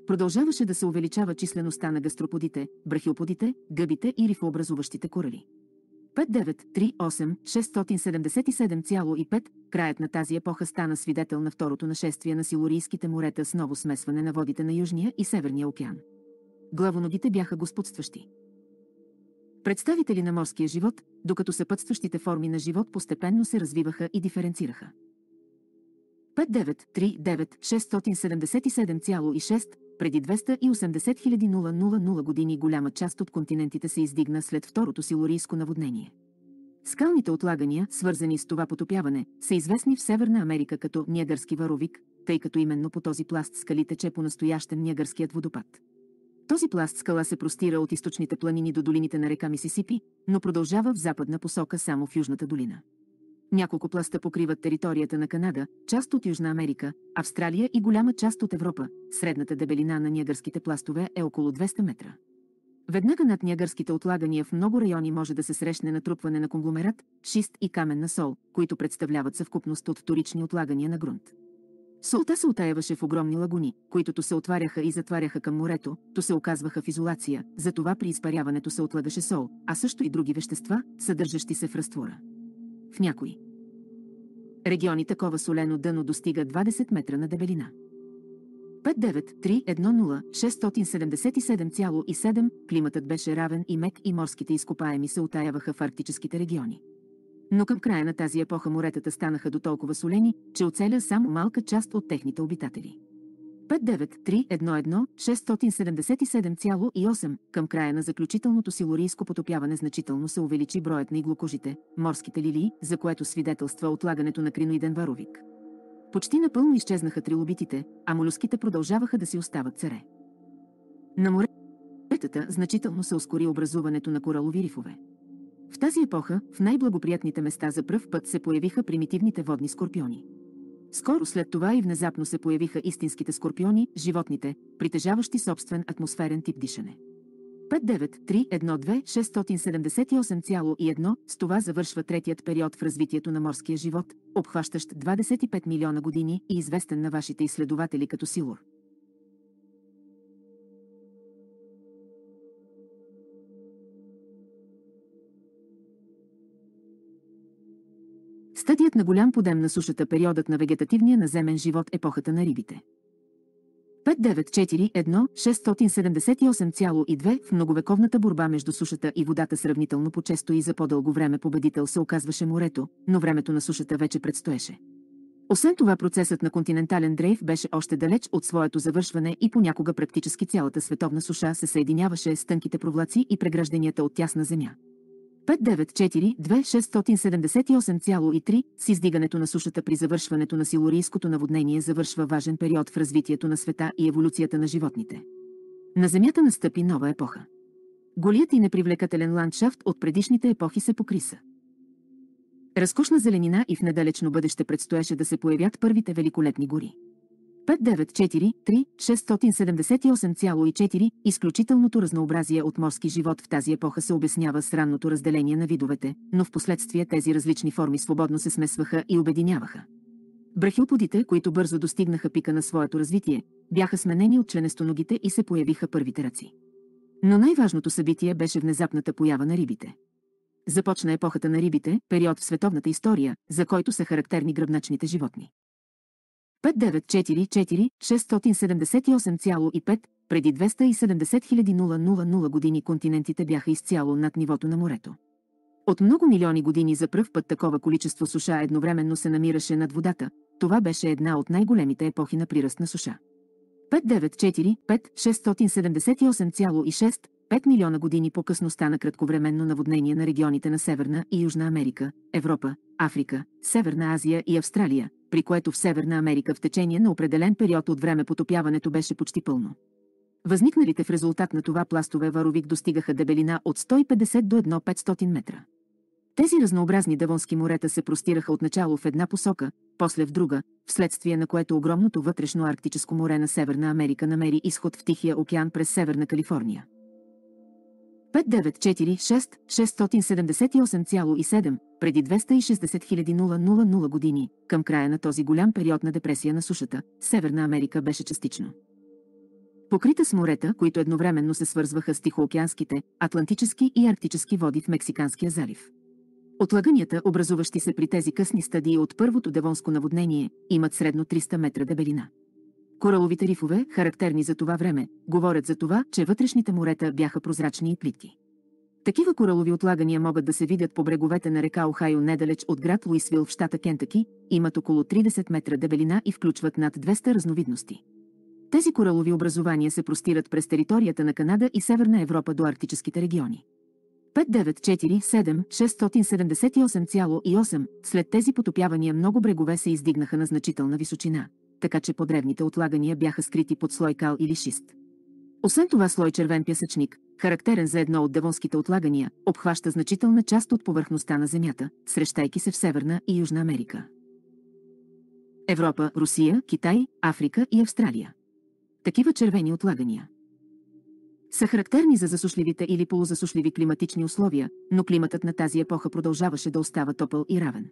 Speaker 1: Продължаваше да се увеличава числеността на гастроподите, брахиоподите, гъбите и рифообразуващите корали. 5938-677,5, краят на тази епоха стана свидетел на второто нашествие на силурийските морета с ново смесване на водите на Южния и Северния океан. Главоногите бяха господстващи. Представители на морския живот, докато съпътстващите форми на живот постепенно се развиваха и диференцираха. 5939-677,6, преди 280 000 години голяма част от континентите се издигна след второто силорийско наводнение. Скалните отлагания, свързани с това потопяване, са известни в Северна Америка като Нягърски варовик, тъй като именно по този пласт скали тече по настоящен Ниагърският водопад. Този пласт скала се простира от източните планини до долините на река Мисисипи, но продължава в западна посока само в Южната долина. Няколко пласта покриват територията на Канада, част от Южна Америка, Австралия и голяма част от Европа. Средната дебелина на ниагърските пластове е около 200 метра. Веднага над ниагърските отлагания в много райони може да се срещне натрупване на конгломерат, шист и каменна сол, които представляват съвкупност от вторични отлагания на грунт. Солта се отаяваше в огромни лагуни, които то се отваряха и затваряха към морето, то се оказваха в изолация, затова при изпаряването се отлагаше сол, а също и други вещества, съдържащи се в разтвора в някои региони такова солено дъно достига 20 метра на дебелина. 59310 климатът беше равен и мек и морските изкопаеми се отаяваха в арктическите региони. Но към края на тази епоха моретата станаха до толкова солени, че оцеля само малка част от техните обитатели. 59311-677,8. Към края на заключителното силорийско потопяване значително се увеличи броят на иглокожите, морските лилии, за което свидетелства отлагането на криноиден варовик. Почти напълно изчезнаха трилобитите, а молюските продължаваха да си остават царе. На моретата значително се ускори образуването на коралови рифове. В тази епоха, в най-благоприятните места за пръв път се появиха примитивните водни скорпиони. Скоро след това и внезапно се появиха истинските скорпиони, животните, притежаващи собствен атмосферен тип дишане. 12 6781 с това завършва третият период в развитието на морския живот, обхващащ 25 милиона години и известен на вашите изследователи като Силур. Стадият на голям подем на сушата, периодът на вегетативния наземен живот, епохата на рибите. 5941678,2 в многовековната борба между сушата и водата сравнително по-често и за по-дълго време победител се оказваше морето, но времето на сушата вече предстоеше. Освен това процесът на континентален дрейф беше още далеч от своето завършване и понякога практически цялата световна суша се съединяваше с тънките провлаци и прегражденията от тясна земя. 594-2678,3 с издигането на сушата при завършването на силорийското наводнение завършва важен период в развитието на света и еволюцията на животните. На Земята настъпи нова епоха. Голият и непривлекателен ландшафт от предишните епохи се покриса. Разкошна зеленина и в недалечно бъдеще предстоеше да се появят първите великолепни гори. 594-3-678,4 изключителното разнообразие от морски живот в тази епоха се обяснява с ранното разделение на видовете, но в последствие тези различни форми свободно се смесваха и обединяваха. Брахилподите, които бързо достигнаха пика на своето развитие, бяха сменени от членестоногите и се появиха първите ръци. Но най-важното събитие беше внезапната поява на рибите. Започна епохата на рибите, период в световната история, за който са характерни гръбначните животни. 5944 678,5 преди 270 000 години континентите бяха изцяло над нивото на морето. От много милиони години за пръв път такова количество суша едновременно се намираше над водата, това беше една от най-големите епохи на приръст на суша. 5945 678,6 5 милиона години по-късността на кратковременно наводнение на регионите на Северна и Южна Америка, Европа, Африка, Северна Азия и Австралия, при което в Северна Америка в течение на определен период от време потопяването беше почти пълно. Възникналите в резултат на това пластове варовик достигаха дебелина от 150 до 1500 метра. Тези разнообразни давонски морета се простираха отначало в една посока, после в друга, вследствие на което огромното вътрешно арктическо море на Северна Америка намери изход в Тихия океан през Северна Калифорния. 5946 678,7 преди 260 000 години, към края на този голям период на депресия на сушата, Северна Америка беше частично. Покрита с морета, които едновременно се свързваха с Тихоокеанските, Атлантически и Арктически води в Мексиканския залив. Отлаганията, образуващи се при тези късни стадии от първото девонско наводнение, имат средно 300 метра дебелина. Кораловите рифове, характерни за това време, говорят за това, че вътрешните морета бяха прозрачни и плитки. Такива коралови отлагания могат да се видят по бреговете на река Охайо недалеч от град Луисвил в щата Кентъки, имат около 30 метра дебелина и включват над 200 разновидности. Тези коралови образования се простират през територията на Канада и Северна Европа до арктическите региони. 5947-678,8 след тези потопявания много брегове се издигнаха на значителна височина така че подребните отлагания бяха скрити под слой кал или шист. Освен това слой червен пясъчник, характерен за едно от девонските отлагания, обхваща значителна част от повърхността на Земята, срещайки се в Северна и Южна Америка. Европа, Русия, Китай, Африка и Австралия. Такива червени отлагания са характерни за засушливите или полузасушливи климатични условия, но климатът на тази епоха продължаваше да остава топъл и равен.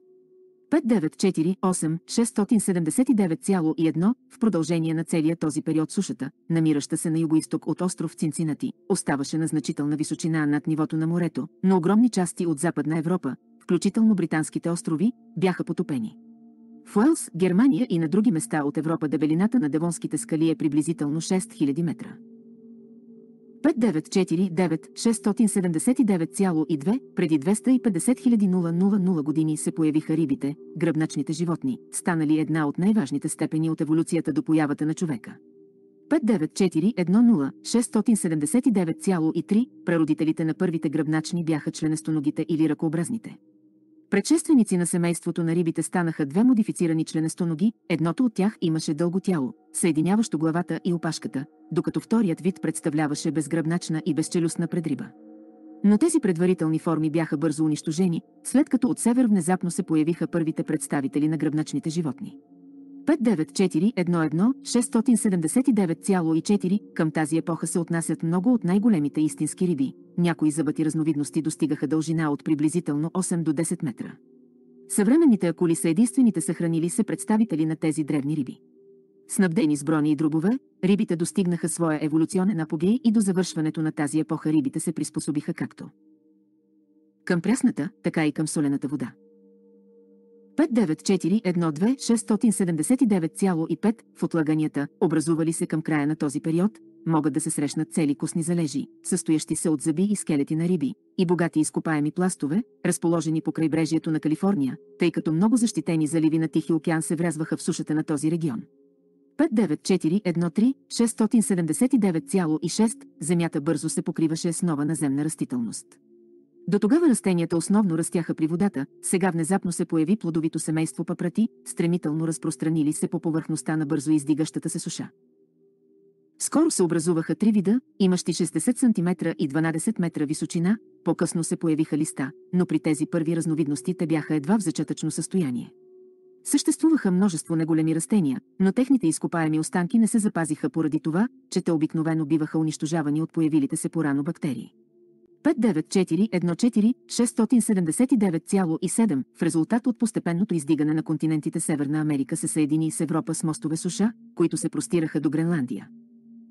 Speaker 1: 5948-679,1 в продължение на целия този период сушата, намираща се на югоизток от остров Цинцинати, оставаше на значителна височина над нивото на морето, но огромни части от Западна Европа, включително британските острови, бяха потопени. В Уелс, Германия и на други места от Европа дебелината на Девонските скали е приблизително 6000 метра. 5949 679,2 преди 250 000, години се появиха рибите, гръбначните животни, станали една от най-важните степени от еволюцията до появата на човека. 594-10679,3 прародителите на първите гръбначни бяха членестоногите или ръкообразните. Предшественици на семейството на рибите станаха две модифицирани членестоноги, едното от тях имаше дълго тяло, съединяващо главата и опашката, докато вторият вид представляваше безгръбначна и безчелюстна предриба. Но тези предварителни форми бяха бързо унищожени, след като от север внезапно се появиха първите представители на гръбначните животни. 594-11-679,4 към тази епоха се отнасят много от най-големите истински риби. Някои забати разновидности достигаха дължина от приблизително 8 до 10 метра. Съвременните акули са единствените съхранили се представители на тези древни риби. Снабдени с брони и дробове, рибите достигнаха своя еволюционен апогей и до завършването на тази епоха рибите се приспособиха както към прясната, така и към солената вода. 12 6795 в отлаганията, образували се към края на този период, могат да се срещнат цели косни залежи, състоящи се от зъби и скелети на риби, и богати изкопаеми пластове, разположени по крайбрежието на Калифорния, тъй като много защитени заливи на Тихи океан се врязваха в сушата на този регион. 594.13.679.6, 6796 земята бързо се покриваше с нова наземна растителност. До тогава растенията основно растяха при водата, сега внезапно се появи плодовито семейство папрати, стремително разпространили се по повърхността на бързо издигащата се суша. Скоро се образуваха три вида, имащи 60 см и 12 метра височина, по-късно се появиха листа, но при тези първи разновидности те бяха едва в зачатъчно състояние. Съществуваха множество неголеми растения, но техните изкопаеми останки не се запазиха поради това, че те обикновено биваха унищожавани от появилите се порано бактерии. 594-14-679,7 в резултат от постепенното издигане на континентите Северна Америка се съедини с Европа с мостове суша, които се простираха до Гренландия.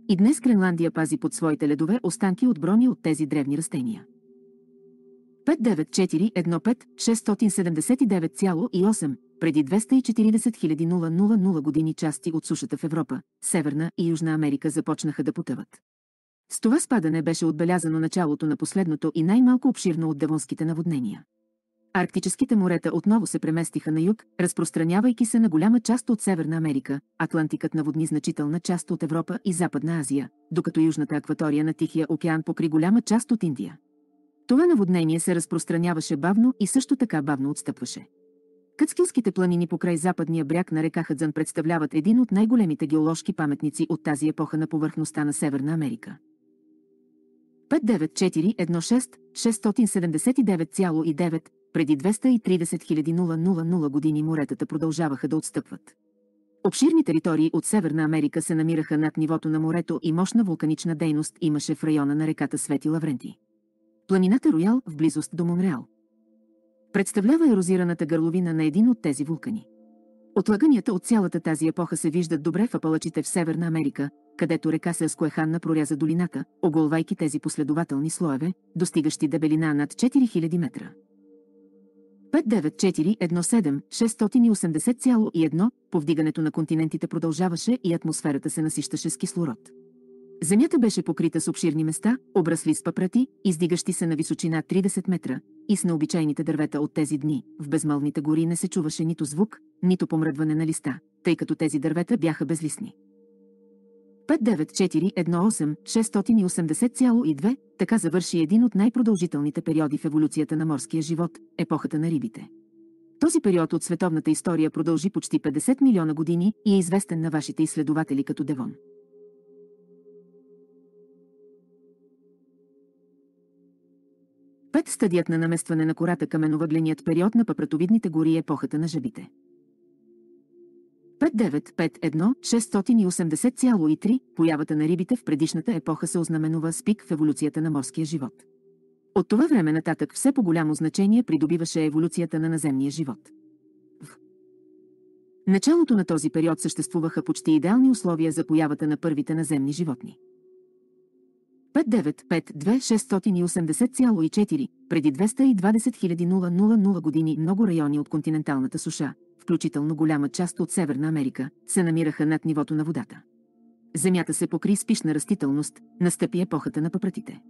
Speaker 1: И днес Гренландия пази под своите ледове останки от брони от тези древни растения. 594-15-679,8 преди 240 000 години части от сушата в Европа, Северна и Южна Америка започнаха да потъват. С това спадане беше отбелязано началото на последното и най-малко обширно от девонските наводнения. Арктическите морета отново се преместиха на юг, разпространявайки се на голяма част от Северна Америка, Атлантикът наводни значителна част от Европа и Западна Азия, докато южната акватория на Тихия океан покри голяма част от Индия. Това наводнение се разпространяваше бавно и също така бавно отстъпваше. Кътскилските планини покрай западния бряг на река Хадзън представляват един от най-големите геоложки паметници от тази епоха на повърхността на Северна Америка. 59416 679,9 преди 230 000, 000 години моретата продължаваха да отстъпват. Обширни територии от Северна Америка се намираха над нивото на морето и мощна вулканична дейност имаше в района на реката Свети Лавренти. Планината Роял в близост до Монреал представлява ерозираната гърловина на един от тези вулкани. Отлаганията от цялата тази епоха се виждат добре в апалачите в Северна Америка, където река Селскоеханна проряза долината, оголвайки тези последователни слоеве, достигащи дебелина над 4000 метра. 17 6801 повдигането на континентите продължаваше и атмосферата се насищаше с кислород. Земята беше покрита с обширни места, обрасли с папрати, издигащи се на височина 30 метра, и с необичайните дървета от тези дни. В безмълните гори не се чуваше нито звук, нито помръдване на листа, тъй като тези дървета бяха безлистни. 59418-680,2, така завърши един от най-продължителните периоди в еволюцията на морския живот – епохата на рибите. Този период от световната история продължи почти 50 милиона години и е известен на вашите изследователи като Девон. 5. Стадият на наместване на кората каменовъгленият период на папратовидните гори и е епохата на жабите. 5951 680,3 Появата на рибите в предишната епоха се ознаменува с пик в еволюцията на морския живот. От това време нататък все по-голямо значение придобиваше еволюцията на наземния живот. В началото на този период съществуваха почти идеални условия за появата на първите наземни животни. 5952680,4, преди 220 000, 000 години много райони от континенталната суша, включително голяма част от Северна Америка, се намираха над нивото на водата. Земята се покри с пишна растителност, настъпи епохата на папратите.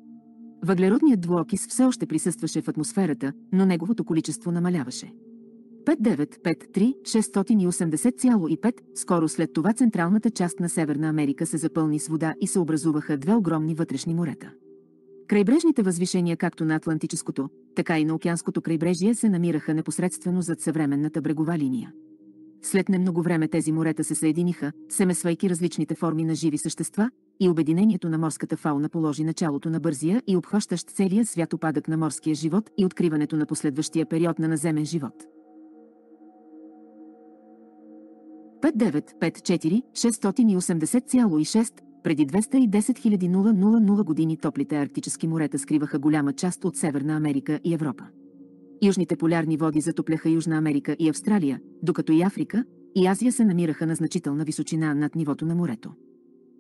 Speaker 1: Въглеродният двуокис все още присъстваше в атмосферата, но неговото количество намаляваше. 59536805, 680,5, скоро след това централната част на Северна Америка се запълни с вода и се образуваха две огромни вътрешни морета. Крайбрежните възвишения както на Атлантическото, така и на Океанското крайбрежие се намираха непосредствено зад съвременната брегова линия. След немного време тези морета се съединиха, семесвайки различните форми на живи същества, и обединението на морската фауна положи началото на бързия и обхващащ целия свят опадък на морския живот и откриването на последващия период на наземен живот. 5954 680,6 преди 210 000, години топлите арктически морета скриваха голяма част от Северна Америка и Европа. Южните полярни води затопляха Южна Америка и Австралия, докато и Африка и Азия се намираха на значителна височина над нивото на морето.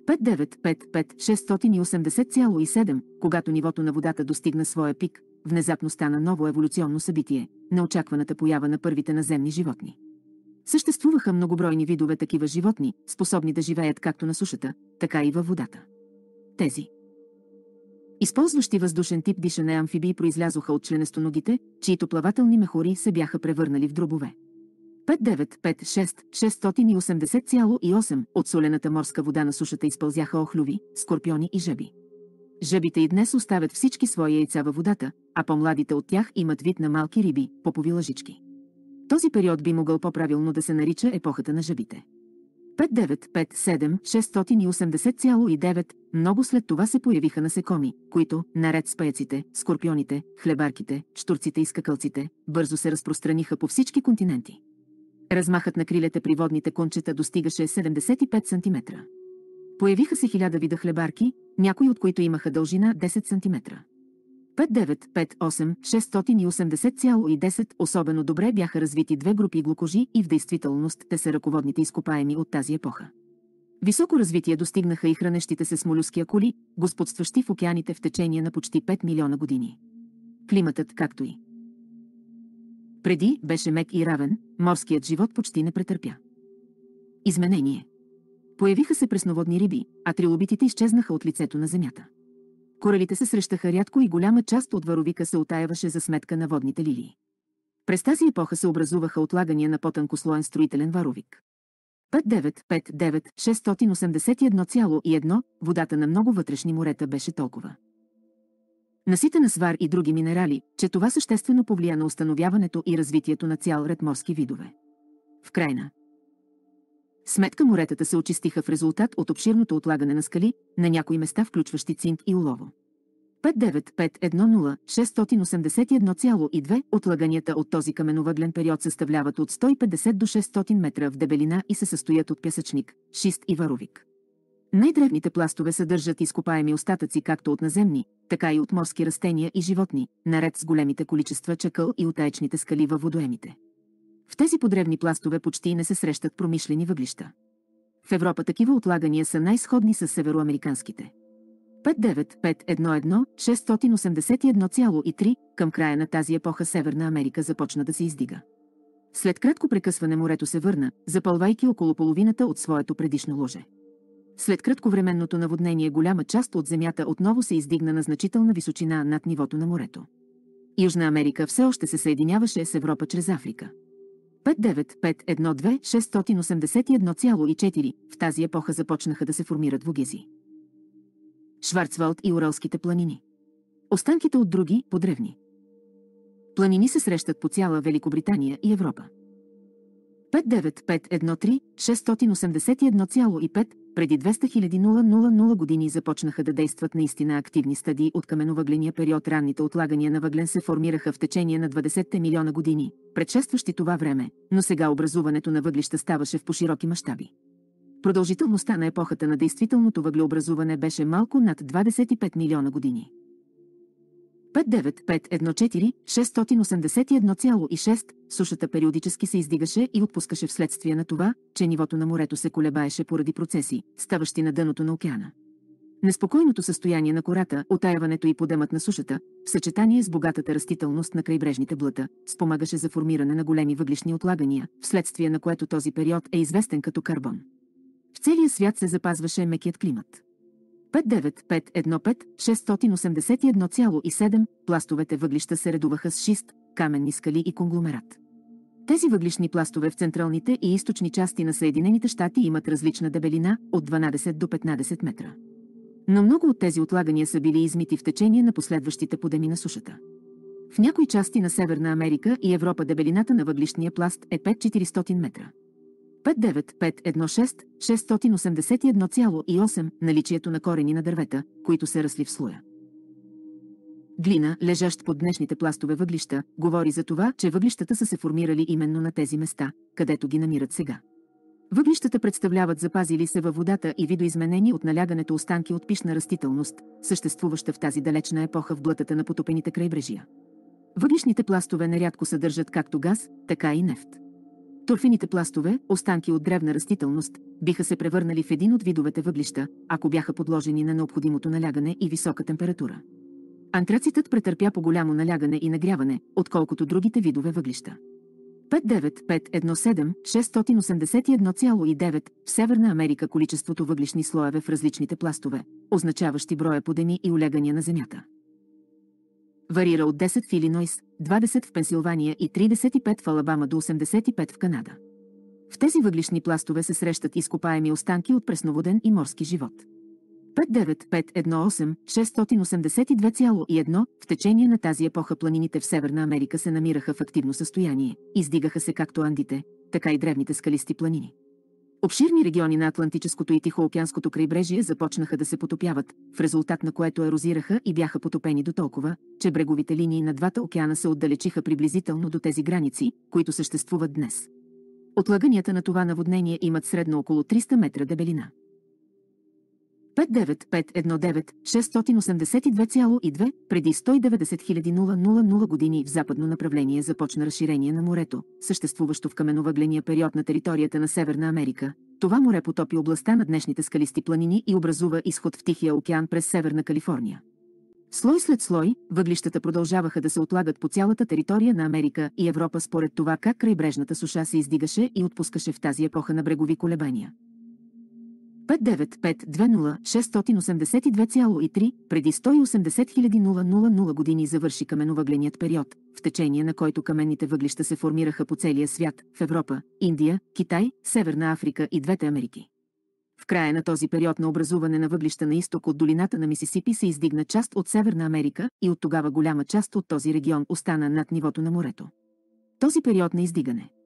Speaker 1: 5955 680,7, когато нивото на водата достигна своя пик, внезапно стана ново еволюционно събитие, неочакваната поява на първите наземни животни. Съществуваха многобройни видове такива животни, способни да живеят както на сушата, така и във водата. Тези, използващи въздушен тип дишане амфибии произлязоха от членестоногите, чието плавателни мехури се бяха превърнали в дробове. 5956 680,8 от солената морска вода на сушата изпълзяха охлюви, скорпиони и жеби. Жебите и днес оставят всички свои яйца във водата, а по-младите от тях имат вид на малки риби, попови лъжички. Този период би могъл по-правилно да се нарича епохата на жабите. 5957-680,9 много след това се появиха насекоми, които, наред с паяците, скорпионите, хлебарките, штурците и скакълците, бързо се разпространиха по всички континенти. Размахът на крилете при водните кончета достигаше 75 см. Появиха се хиляда вида хлебарки, някои от които имаха дължина 10 см. 5958-680,10 особено добре бяха развити две групи глукожи и в действителност те са ръководните изкопаеми от тази епоха. Високо развитие достигнаха и хранещите се с молюския коли, господстващи в океаните в течение на почти 5 милиона години. Климатът както и. Преди беше мек и равен, морският живот почти не претърпя. Изменение. Появиха се пресноводни риби, а трилобитите изчезнаха от лицето на земята. Коралите се срещаха рядко и голяма част от варовика се отаяваше за сметка на водните лилии. През тази епоха се образуваха отлагания на по-тънкослоен строителен варовик. 59 водата на много вътрешни морета беше толкова. Наситена свар и други минерали, че това съществено повлия на установяването и развитието на цял ред морски видове. В крайна сметка моретата се очистиха в резултат от обширното отлагане на скали, на някои места включващи цинт и улово. 59510681,2 отлаганията от този каменовъглен период съставляват от 150 до 600 метра в дебелина и се състоят от пясъчник, шист и варовик. Най-древните пластове съдържат изкопаеми остатъци както от наземни, така и от морски растения и животни, наред с големите количества чакъл и отаечните скали във водоемите. В тези подревни пластове почти не се срещат промишлени въглища. В Европа такива отлагания са най-сходни с североамериканските. 59511681,3 6813 към края на тази епоха Северна Америка започна да се издига. След кратко прекъсване морето се върна, запълвайки около половината от своето предишно ложе. След кратковременното наводнение голяма част от земята отново се издигна на значителна височина над нивото на морето. Южна Америка все още се съединяваше с Европа чрез Африка. 59512-681,4. В тази епоха започнаха да се формират вогези. Шварцвалд и Уралските планини. Останките от други, подревни. Планини се срещат по цяла Великобритания и Европа. 59513-681,5 преди 200 000 000 години започнаха да действат наистина активни стадии от каменовъгления период. Ранните отлагания на въглен се формираха в течение на 20 милиона години, предшестващи това време, но сега образуването на въглища ставаше в пошироки мащаби. Продължителността на епохата на действителното въглеобразуване беше малко над 25 милиона години. 59514681,6, 6816 сушата периодически се издигаше и отпускаше вследствие на това, че нивото на морето се колебаеше поради процеси, ставащи на дъното на океана. Неспокойното състояние на кората, отаяването и подемът на сушата, в съчетание с богатата растителност на крайбрежните блата, спомагаше за формиране на големи въглишни отлагания, вследствие на което този период е известен като карбон. В целия свят се запазваше мекият климат. 59515681,7 6817 пластовете въглища се редуваха с шист, каменни скали и конгломерат. Тези въглишни пластове в централните и източни части на Съединените щати имат различна дебелина от 12 до 15 метра. Но много от тези отлагания са били измити в течение на последващите подеми на сушата. В някои части на Северна Америка и Европа дебелината на въглишния пласт е 5-400 метра. 59516681,8 6818 наличието на корени на дървета, които се расли в слоя. Глина, лежащ под днешните пластове въглища, говори за това, че въглищата са се формирали именно на тези места, където ги намират сега. Въглищата представляват запазили се във водата и видоизменени от налягането останки от пишна растителност, съществуваща в тази далечна епоха в блътата на потопените крайбрежия. Въглишните пластове нарядко съдържат както газ, така и нефт. Торфините пластове, останки от древна растителност, биха се превърнали в един от видовете въглища, ако бяха подложени на необходимото налягане и висока температура. Антрацитът претърпя по-голямо налягане и нагряване, отколкото другите видове въглища. 59517-681,9 в Северна Америка количеството въглишни слоеве в различните пластове, означаващи броя подеми и олегания на Земята. Варира от 10 филинойс. 20 в Пенсилвания и 35 в Алабама до 85 в Канада. В тези въглишни пластове се срещат изкопаеми останки от пресноводен и морски живот. 59518682,1 682,1 в течение на тази епоха планините в Северна Америка се намираха в активно състояние, издигаха се както андите, така и древните скалисти планини. Обширни региони на Атлантическото и Тихоокеанското крайбрежие започнаха да се потопяват, в резултат на което ерозираха и бяха потопени до толкова, че бреговите линии на двата океана се отдалечиха приблизително до тези граници, които съществуват днес. Отлаганията на това наводнение имат средно около 300 метра дебелина. 59519 682,2 преди 190 000 години в западно направление започна разширение на морето, съществуващо в каменовъгления период на територията на Северна Америка. Това море потопи областта на днешните скалисти планини и образува изход в Тихия океан през Северна Калифорния. Слой след слой, въглищата продължаваха да се отлагат по цялата територия на Америка и Европа според това как крайбрежната суша се издигаше и отпускаше в тази епоха на брегови колебания. 595206823 преди 180 000 години завърши каменовъгленият период, в течение на който каменните въглища се формираха по целия свят, в Европа, Индия, Китай, Северна Африка и двете Америки. В края на този период на образуване на въглища на изток от долината на Мисисипи се издигна част от Северна Америка и от тогава голяма част от този регион остана над нивото на морето. Този период на издигане –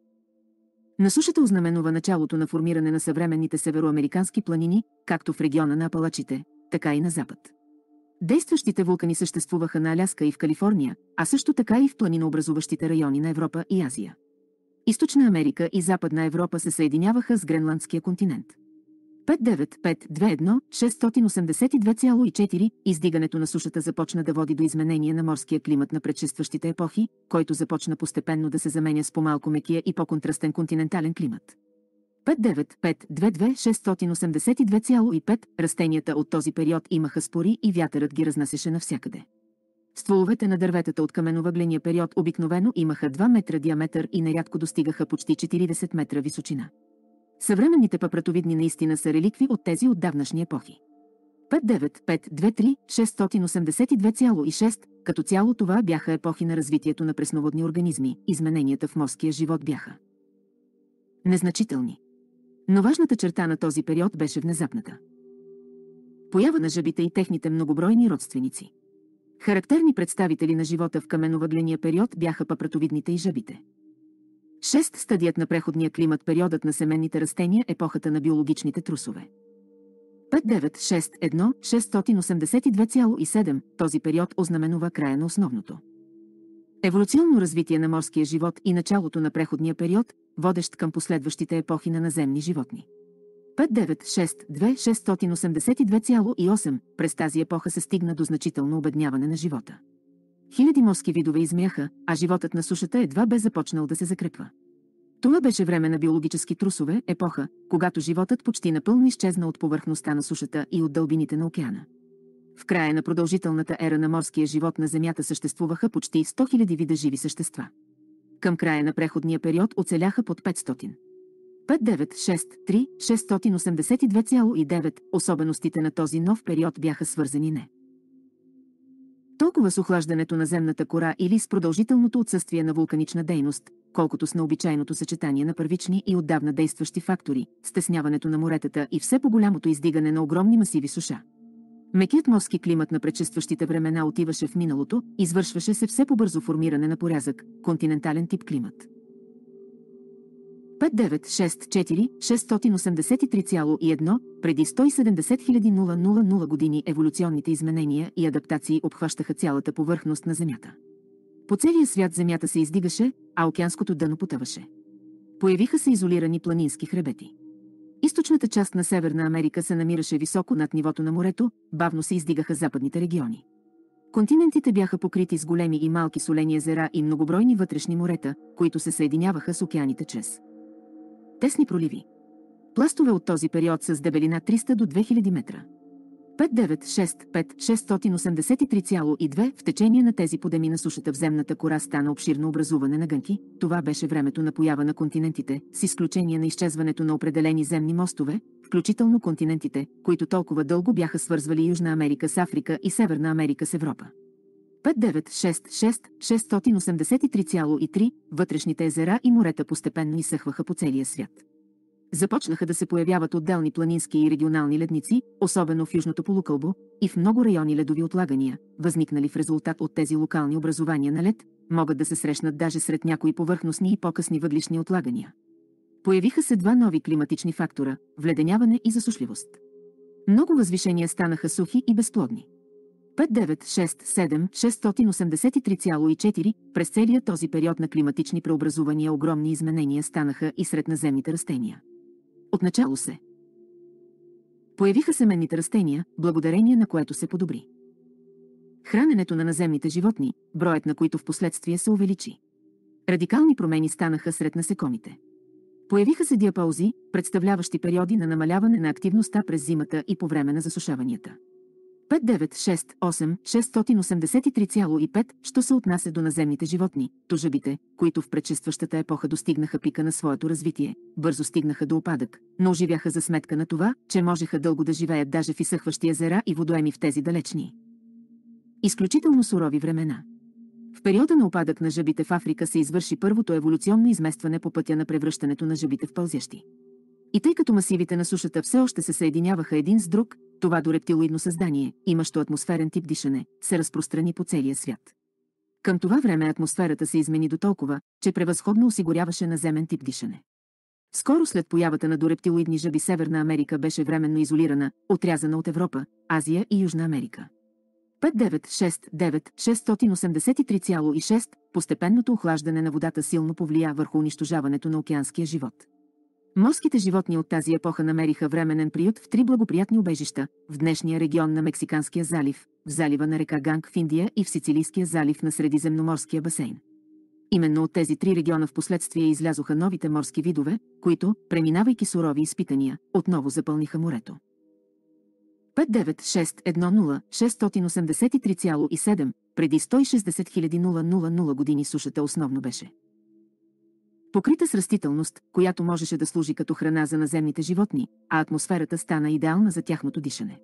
Speaker 1: на сушата ознаменува началото на формиране на съвременните североамерикански планини, както в региона на Апалачите, така и на запад. Действащите вулкани съществуваха на Аляска и в Калифорния, а също така и в планинообразуващите райони на Европа и Азия. Източна Америка и Западна Европа се съединяваха с Гренландския континент. 59521682,4 издигането на сушата започна да води до изменение на морския климат на предшестващите епохи, който започна постепенно да се заменя с по-малко мекия и по-контрастен континентален климат. 59522682,5 растенията от този период имаха спори и вятърът ги разнасяше навсякъде. Стволовете на дърветата от каменовъгления период обикновено имаха 2 метра диаметър и нарядко достигаха почти 40 метра височина. Съвременните папратовидни наистина са реликви от тези от давнашни епохи. 59523682,6 6826 като цяло това бяха епохи на развитието на пресноводни организми, измененията в морския живот бяха незначителни. Но важната черта на този период беше внезапната. Поява на жабите и техните многобройни родственици. Характерни представители на живота в каменовъгления период бяха папратовидните и жабите. 6. Стадият на преходния климат, периодът на семенните растения, епохата на биологичните трусове. 5961682,7 Този период ознаменува края на основното. Еволюционно развитие на морския живот и началото на преходния период, водещ към последващите епохи на наземни животни. 5962682,8 682,8 През тази епоха се стигна до значително обедняване на живота. Хиляди морски видове измяха, а животът на сушата едва бе започнал да се закрепва. Това беше време на биологически трусове, епоха, когато животът почти напълно изчезна от повърхността на сушата и от дълбините на океана. В края на продължителната ера на морския живот на Земята съществуваха почти 100 000 вида живи същества. Към края на преходния период оцеляха под 500. 5963-682,9 особеностите на този нов период бяха свързани не толкова с охлаждането на земната кора или с продължителното отсъствие на вулканична дейност, колкото с необичайното съчетание на първични и отдавна действащи фактори, стесняването на моретата и все по-голямото издигане на огромни масиви суша. Мекият морски климат на предшестващите времена отиваше в миналото, извършваше се все по-бързо формиране на порязък, континентален тип климат. 5964 683,1 преди 170 000, 000 години еволюционните изменения и адаптации обхващаха цялата повърхност на Земята. По целия свят Земята се издигаше, а океанското дъно потъваше. Появиха се изолирани планински хребети. Източната част на Северна Америка се намираше високо над нивото на морето, бавно се издигаха западните региони. Континентите бяха покрити с големи и малки солени езера и многобройни вътрешни морета, които се съединяваха с океаните чрез тесни проливи. Пластове от този период с дебелина 300 до 2000 метра. 5965683,2 в течение на тези подеми на сушата в земната кора стана обширно образуване на гънки. Това беше времето на поява на континентите, с изключение на изчезването на определени земни мостове, включително континентите, които толкова дълго бяха свързвали Южна Америка с Африка и Северна Америка с Европа. 5966683,3, 683,3 вътрешните езера и морета постепенно изсъхваха по целия свят. Започнаха да се появяват отделни планински и регионални ледници, особено в Южното полукълбо, и в много райони ледови отлагания, възникнали в резултат от тези локални образования на лед, могат да се срещнат даже сред някои повърхностни и по-късни въглишни отлагания. Появиха се два нови климатични фактора – вледеняване и засушливост. Много възвишения станаха сухи и безплодни. 5967683,4 през целия този период на климатични преобразувания огромни изменения станаха и сред наземните растения. Отначало се появиха семенните растения, благодарение на което се подобри. Храненето на наземните животни, броят на които в последствие се увеличи. Радикални промени станаха сред насекомите. Появиха се диапаузи, представляващи периоди на намаляване на активността през зимата и по време на засушаванията. 5968 683,5, що се отнася до наземните животни, то жабите, които в предшестващата епоха достигнаха пика на своето развитие, бързо стигнаха до опадък, но оживяха за сметка на това, че можеха дълго да живеят даже в изсъхващи езера и водоеми в тези далечни. Изключително сурови времена. В периода на опадък на жабите в Африка се извърши първото еволюционно изместване по пътя на превръщането на жабите в пълзящи. И тъй като масивите на сушата все още се съединяваха един с друг, това до рептилоидно създание, имащо атмосферен тип дишане, се разпространи по целия свят. Към това време атмосферата се измени до толкова, че превъзходно осигуряваше наземен тип дишане. Скоро след появата на дорептилоидни жаби Северна Америка беше временно изолирана, отрязана от Европа, Азия и Южна Америка. 5969683,6 постепенното охлаждане на водата силно повлия върху унищожаването на океанския живот. Морските животни от тази епоха намериха временен приют в три благоприятни убежища – в днешния регион на Мексиканския залив, в залива на река Ганг в Индия и в Сицилийския залив на Средиземноморския басейн. Именно от тези три региона в последствие излязоха новите морски видове, които, преминавайки сурови изпитания, отново запълниха морето. 59610-683,7 преди 160 000 години сушата основно беше покрита с растителност, която можеше да служи като храна за наземните животни, а атмосферата стана идеална за тяхното дишане.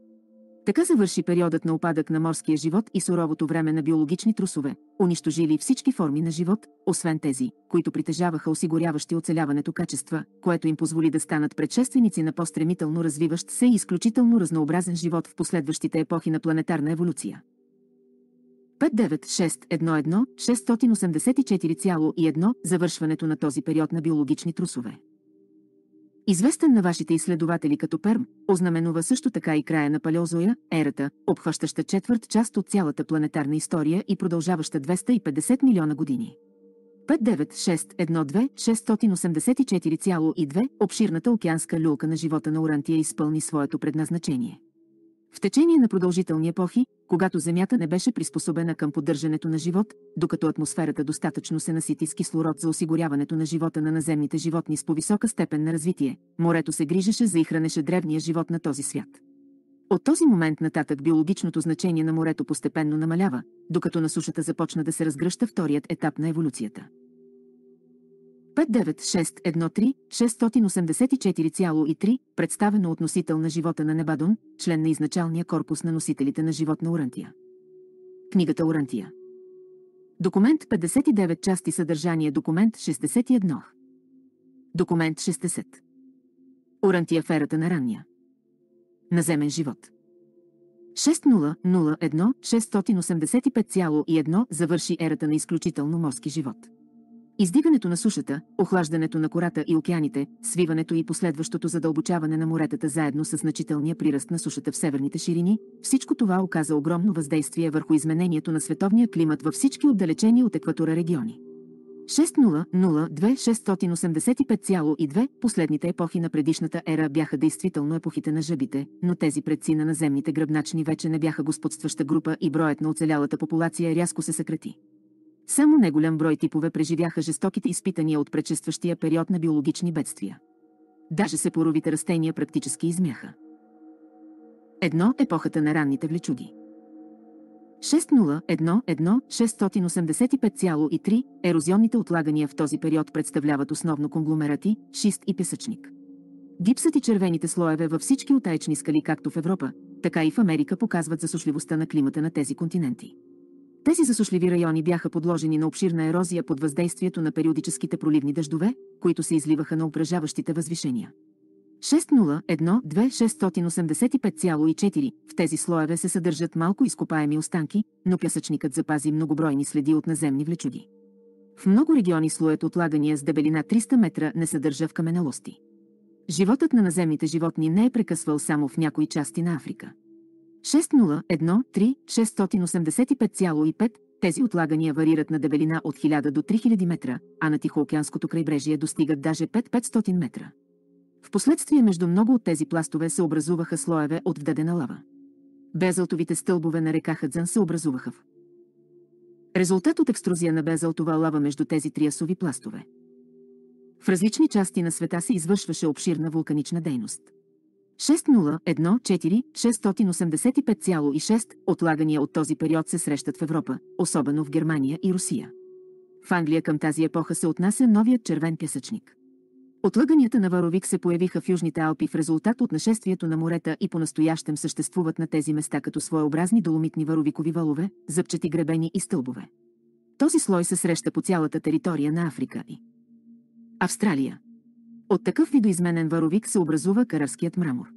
Speaker 1: Така завърши периодът на опадък на морския живот и суровото време на биологични трусове, унищожили всички форми на живот, освен тези, които притежаваха осигуряващи оцеляването качества, което им позволи да станат предшественици на по-стремително развиващ се и изключително разнообразен живот в последващите епохи на планетарна еволюция. 59611 684,1 завършването на този период на биологични трусове. Известен на вашите изследователи като Перм, ознаменува също така и края на Палеозоя, ерата, обхващаща четвърт част от цялата планетарна история и продължаваща 250 милиона години. 59612-684,2 обширната океанска люлка на живота на Урантия изпълни своето предназначение. В течение на продължителни епохи, когато Земята не беше приспособена към поддържането на живот, докато атмосферата достатъчно се насити с кислород за осигуряването на живота на наземните животни с по-висока степен на развитие, морето се грижеше за и хранеше древния живот на този свят. От този момент нататък биологичното значение на морето постепенно намалява, докато на сушата започна да се разгръща вторият етап на еволюцията. 59613-684,3, представено от носител на живота на Небадон, член на изначалния корпус на носителите на живот на Урантия. Книгата Урантия. Документ 59 части съдържание Документ 61. Документ 60. Урантия в ерата на ранния. Наземен живот. 6001-685,1 завърши ерата на изключително морски живот. Издигането на сушата, охлаждането на кората и океаните, свиването и последващото задълбочаване на моретата заедно с значителния приръст на сушата в северните ширини, всичко това оказа огромно въздействие върху изменението на световния климат във всички отдалечени от екватора региони. 6002685,2 последните епохи на предишната ера бяха действително епохите на жабите, но тези предци на наземните гръбначни вече не бяха господстваща група и броят на оцелялата популация рязко се съкрати. Само неголям брой типове преживяха жестоките изпитания от предшестващия период на биологични бедствия. Даже се поровите растения практически измяха. Едно епохата на ранните влечуги. 601 ерозионните отлагания в този период представляват основно конгломерати, шист и песъчник. Гипсът и червените слоеве във всички отаечни скали както в Европа, така и в Америка показват засушливостта на климата на тези континенти. Тези засушливи райони бяха подложени на обширна ерозия под въздействието на периодическите проливни дъждове, които се изливаха на ображаващите възвишения. 601-2685,4 В тези слоеве се съдържат малко изкопаеми останки, но пясъчникът запази многобройни следи от наземни влечуги. В много региони слоят отлагания с дебелина 300 метра не съдържа в каменалости. Животът на наземните животни не е прекъсвал само в някои части на Африка. 601-3-685,5, тези отлагания варират на дебелина от 1000 до 3000 метра, а на Тихоокеанското крайбрежие достигат даже 5-500 метра. Впоследствие между много от тези пластове се образуваха слоеве от вдадена лава. Безалтовите стълбове на река Хадзан се образуваха в резултат от екструзия на безалтова лава между тези триасови пластове. В различни части на света се извършваше обширна вулканична дейност. 601 отлагания от този период се срещат в Европа, особено в Германия и Русия. В Англия към тази епоха се отнася новият червен пясъчник. Отлъганията на Варовик се появиха в Южните Алпи в резултат от нашествието на морета и по-настоящем съществуват на тези места като своеобразни доломитни варовикови валове, зъбчети гребени и стълбове. Този слой се среща по цялата територия на Африка и Австралия. От такъв видоизменен варовик се образува каравският мрамор.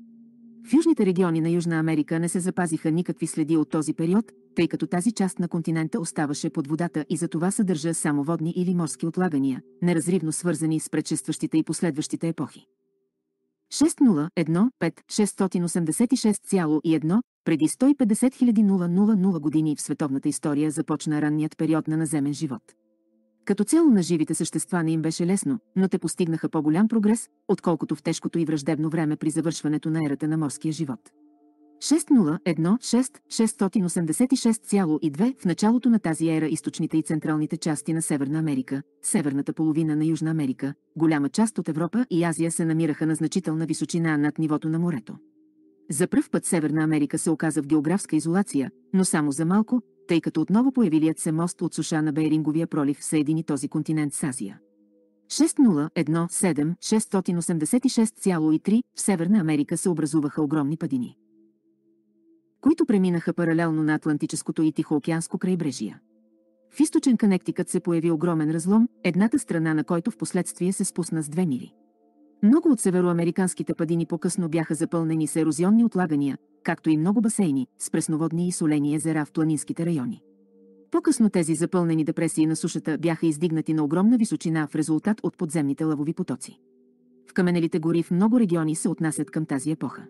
Speaker 1: В южните региони на Южна Америка не се запазиха никакви следи от този период, тъй като тази част на континента оставаше под водата и за това съдържа само водни или морски отлагания, неразривно свързани с предшестващите и последващите епохи. 6015686,1 преди 150 000 години в световната история започна ранният период на наземен живот. Като цяло на живите същества не им беше лесно, но те постигнаха по-голям прогрес, отколкото в тежкото и враждебно време при завършването на ерата на морския живот. 601-686,2 В началото на тази ера източните и централните части на Северна Америка, северната половина на Южна Америка, голяма част от Европа и Азия се намираха на значителна височина над нивото на морето. За пръв път Северна Америка се оказа в географска изолация, но само за малко, тъй като отново появилият се мост от суша на Бейринговия пролив съедини този континент с Азия. 6017686,3 в Северна Америка се образуваха огромни падини, които преминаха паралелно на Атлантическото и Тихоокеанско крайбрежие. В източен Канектикът се появи огромен разлом, едната страна на който в последствие се спусна с две мили. Много от североамериканските падини по-късно бяха запълнени с ерозионни отлагания, както и много басейни с пресноводни и солени езера в планинските райони. По-късно тези запълнени депресии на сушата бяха издигнати на огромна височина в резултат от подземните лавови потоци. В каменелите гори в много региони се отнасят към тази епоха.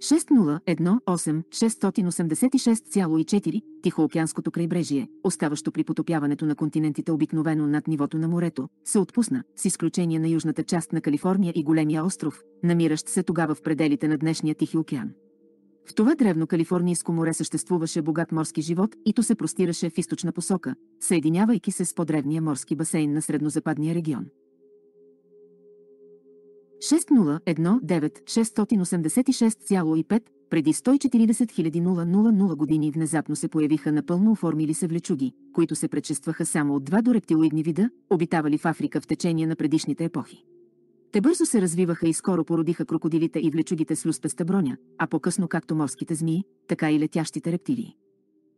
Speaker 1: 6018686,4 Тихоокеанското крайбрежие, оставащо при потопяването на континентите обикновено над нивото на морето, се отпусна, с изключение на южната част на Калифорния и големия остров, намиращ се тогава в пределите на днешния Тихи океан. В това древно Калифорнийско море съществуваше богат морски живот и то се простираше в източна посока, съединявайки се с подревния морски басейн на среднозападния регион. 6019686,5 преди 140 000, години внезапно се появиха напълно оформили се влечуги, които се предшестваха само от два до рептилоидни вида, обитавали в Африка в течение на предишните епохи. Те бързо се развиваха и скоро породиха крокодилите и влечугите с люспеста броня, а по-късно както морските змии, така и летящите рептилии.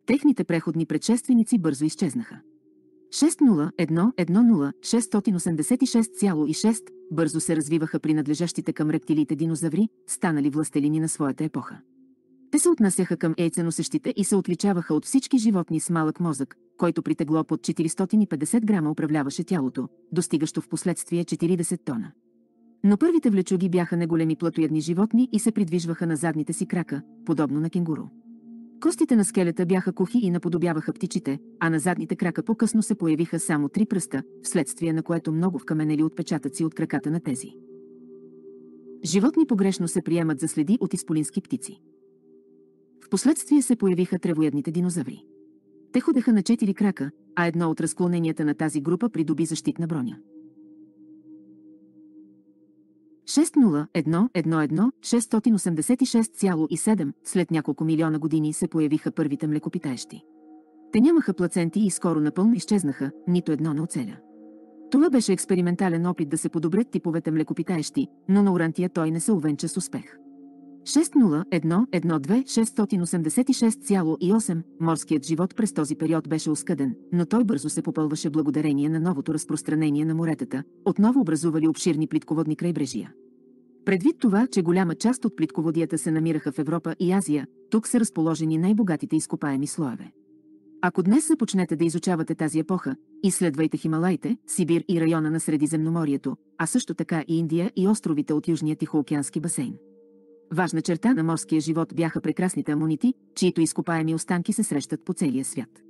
Speaker 1: Техните преходни предшественици бързо изчезнаха. 601 бързо се развиваха принадлежащите към рептилиите динозаври, станали властелини на своята епоха. Те се отнасяха към яйценосещите и се отличаваха от всички животни с малък мозък, който при тегло под 450 грама управляваше тялото, достигащо в последствие 40 тона. Но първите влечуги бяха неголеми платоядни животни и се придвижваха на задните си крака, подобно на кенгуру. Костите на скелета бяха кухи и наподобяваха птичите, а на задните крака по-късно се появиха само три пръста, вследствие на което много вкаменели отпечатъци от краката на тези. Животни погрешно се приемат за следи от изполински птици. Впоследствие се появиха тревоядните динозаври. Те ходеха на четири крака, а едно от разклоненията на тази група придоби защитна броня. 601.1.1.686,7 след няколко милиона години се появиха първите млекопитаещи. Те нямаха плаценти и скоро напълно изчезнаха, нито едно не оцеля. Това беше експериментален опит да се подобрят типовете млекопитаещи, но на Урантия той не се увенча с успех. 601-12-686,8, морският живот през този период беше оскъден, но той бързо се попълваше благодарение на новото разпространение на моретата, отново образували обширни плитководни крайбрежия. Предвид това, че голяма част от плитководията се намираха в Европа и Азия, тук са разположени най-богатите изкопаеми слоеве. Ако днес започнете да изучавате тази епоха, изследвайте Хималайте, Сибир и района на Средиземноморието, а също така и Индия и островите от Южния Тихоокеански басейн. Важна черта на морския живот бяха прекрасните амонити, чието изкопаеми останки се срещат по целия свят.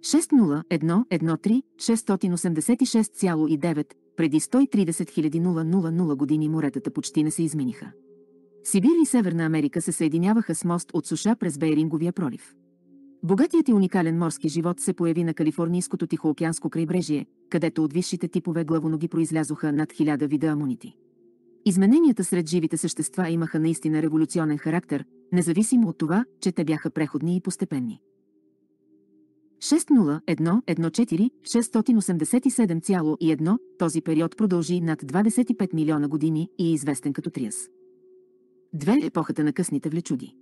Speaker 1: 601.13.686,9 преди 130 000 години моретата почти не се измениха. Сибир и Северна Америка се съединяваха с мост от суша през Бейринговия пролив. Богатият и уникален морски живот се появи на калифорнийското тихоокеанско крайбрежие, където от висшите типове главоноги произлязоха над хиляда вида амунити. Измененията сред живите същества имаха наистина революционен характер, независимо от това, че те бяха преходни и постепенни. 601-14-687,1 този период продължи над 25 милиона години и е известен като Триас. Две епохата на късните влечуди.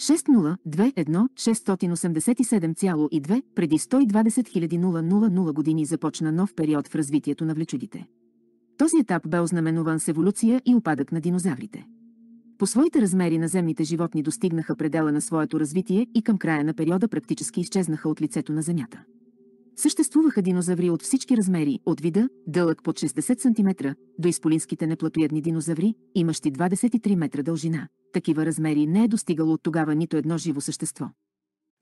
Speaker 1: 602-1-687,2 преди 120 000 години започна нов период в развитието на влечудите. Този етап бе ознаменуван с еволюция и опадък на динозаврите. По своите размери наземните животни достигнаха предела на своето развитие и към края на периода практически изчезнаха от лицето на Земята. Съществуваха динозаври от всички размери, от вида, дълъг под 60 см, до изполинските неплатоядни динозаври, имащи 23 метра дължина. Такива размери не е достигало от тогава нито едно живо същество.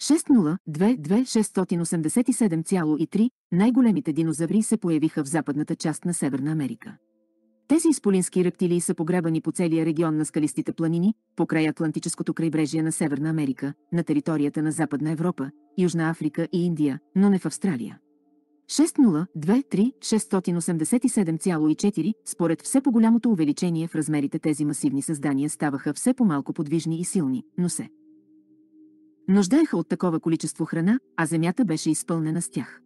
Speaker 1: 602-2687,3 най-големите динозаври се появиха в западната част на Северна Америка. Тези изполински рептилии са погребани по целия регион на скалистите планини, покрай Атлантическото крайбрежие на Северна Америка, на територията на Западна Европа, Южна Африка и Индия, но не в Австралия. 6023687,4 според все по-голямото увеличение в размерите тези масивни създания ставаха все по-малко подвижни и силни, но се нуждаеха от такова количество храна, а земята беше изпълнена с тях.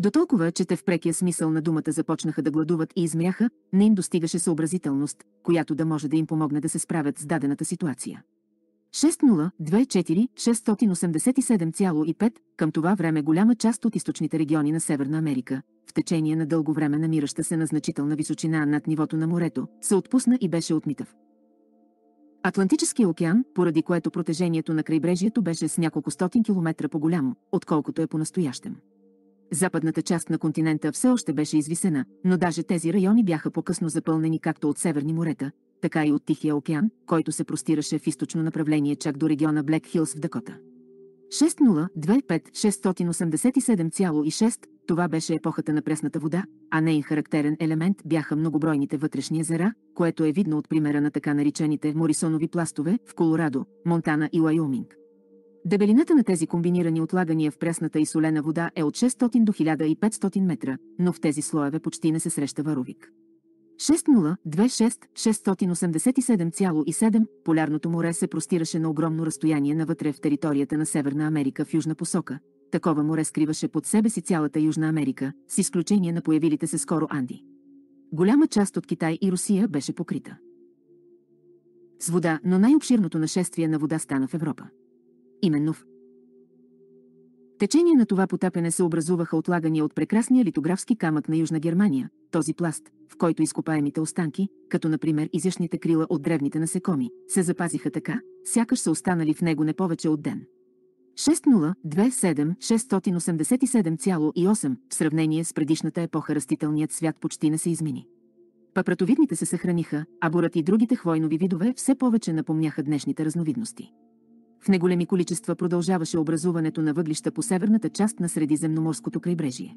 Speaker 1: До толкова, че те в прекия смисъл на думата започнаха да гладуват и измряха, не им достигаше съобразителност, която да може да им помогне да се справят с дадената ситуация. 6024687,5 към това време голяма част от източните региони на Северна Америка, в течение на дълго време намираща се на значителна височина над нивото на морето, се отпусна и беше отмитав. Атлантическия океан, поради което протежението на крайбрежието беше с няколко стотин километра по-голямо, отколкото е по-настоящем. Западната част на континента все още беше извисена, но даже тези райони бяха по-късно запълнени както от северни морета, така и от Тихия океан, който се простираше в източно направление чак до региона Блек Хилс в Дакота. 6025 687,6, това беше епохата на пресната вода, а нейн характерен елемент бяха многобройните вътрешни езера, което е видно от примера на така наречените Морисонови пластове в Колорадо, Монтана и Лайоминг. Дебелината на тези комбинирани отлагания в пресната и солена вода е от 600 до 1500 метра, но в тези слоеве почти не се среща варовик. 6026687,7 полярното море се простираше на огромно разстояние навътре в територията на Северна Америка в южна посока. Такова море скриваше под себе си цялата Южна Америка, с изключение на появилите се скоро Анди. Голяма част от Китай и Русия беше покрита. С вода, но най-обширното нашествие на вода стана в Европа. Именно в течение на това потапяне се образуваха отлагания от прекрасния литографски камък на Южна Германия, този пласт, в който изкопаемите останки, като например изящните крила от древните насекоми, се запазиха така, сякаш са останали в него не повече от ден. 6027687,8 в сравнение с предишната епоха растителният свят почти не се измени. Папратовидните се съхраниха, а бурат и другите хвойнови видове все повече напомняха днешните разновидности. В неголеми количества продължаваше образуването на въглища по северната част на Средиземноморското крайбрежие.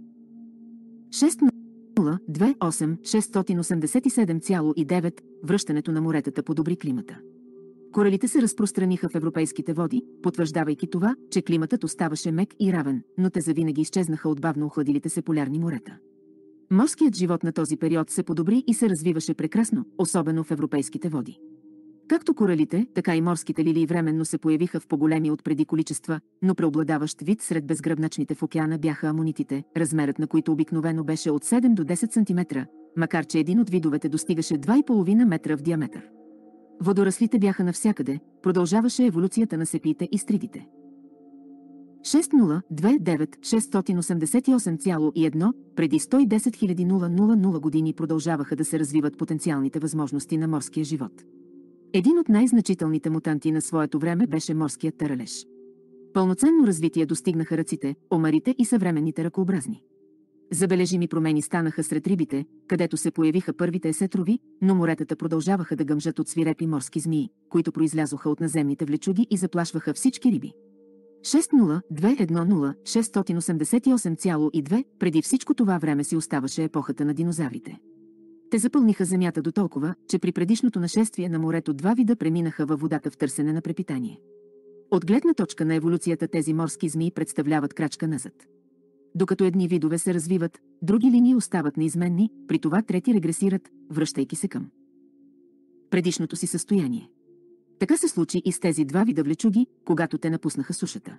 Speaker 1: 6.028.687,9 Връщането на моретата подобри климата. Коралите се разпространиха в европейските води, потвърждавайки това, че климатът оставаше мек и равен, но те завинаги изчезнаха от бавно охладилите се полярни морета. Морският живот на този период се подобри и се развиваше прекрасно, особено в европейските води. Както коралите, така и морските лилии временно се появиха в по-големи от преди количества, но преобладаващ вид сред безгръбначните в океана бяха амонитите, размерът на които обикновено беше от 7 до 10 см, макар че един от видовете достигаше 2,5 метра в диаметър. Водораслите бяха навсякъде, продължаваше еволюцията на сепиите и стридите. 6029688,1 преди 110 000 години продължаваха да се развиват потенциалните възможности на морския живот. Един от най-значителните мутанти на своето време беше морският търлеж. Пълноценно развитие достигнаха ръците, омарите и съвременните ръкообразни. Забележими промени станаха сред рибите, където се появиха първите есетрови, но моретата продължаваха да гъмжат от свирепи морски змии, които произлязоха от наземните влечуги и заплашваха всички риби. 60210 688,2 преди всичко това време си оставаше епохата на динозаврите. Те запълниха земята до толкова, че при предишното нашествие на морето два вида преминаха във водата в търсене на препитание. От гледна точка на еволюцията тези морски змии представляват крачка назад. Докато едни видове се развиват, други линии остават неизменни, при това трети регресират, връщайки се към предишното си състояние. Така се случи и с тези два вида влечуги, когато те напуснаха сушата.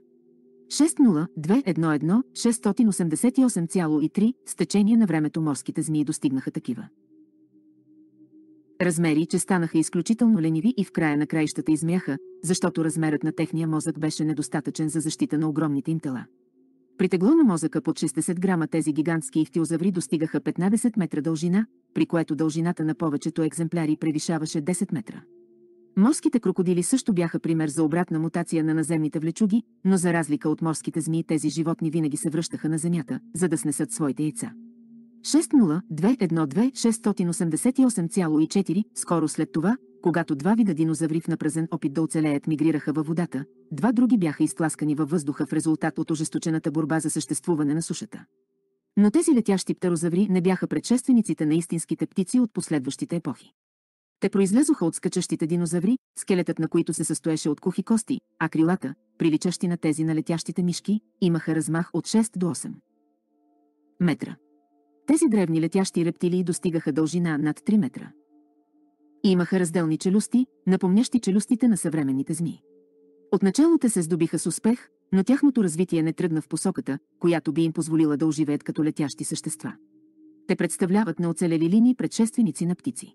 Speaker 1: 60211 688,3 с течение на времето морските змии достигнаха такива размери, че станаха изключително лениви и в края на краищата измяха, защото размерът на техния мозък беше недостатъчен за защита на огромните им тела. При тегло на мозъка под 60 грама тези гигантски ихтиозаври достигаха 15 метра дължина, при което дължината на повечето екземпляри превишаваше 10 метра. Морските крокодили също бяха пример за обратна мутация на наземните влечуги, но за разлика от морските змии тези животни винаги се връщаха на земята, за да снесат своите яйца. 60212688,4, скоро след това, когато два вида динозаври в напразен опит да оцелеят мигрираха във водата, два други бяха изтласкани във въздуха в резултат от ожесточената борба за съществуване на сушата. Но тези летящи птерозаври не бяха предшествениците на истинските птици от последващите епохи. Те произлезоха от скачащите динозаври, скелетът на които се състоеше от кухи кости, а крилата, приличащи на тези на летящите мишки, имаха размах от 6 до 8 метра. Тези древни летящи рептилии достигаха дължина над 3 метра. И имаха разделни челюсти, напомнящи челюстите на съвременните змии. Отначало те се здобиха с успех, но тяхното развитие не тръгна в посоката, която би им позволила да оживеят като летящи същества. Те представляват на оцелели линии предшественици на птици.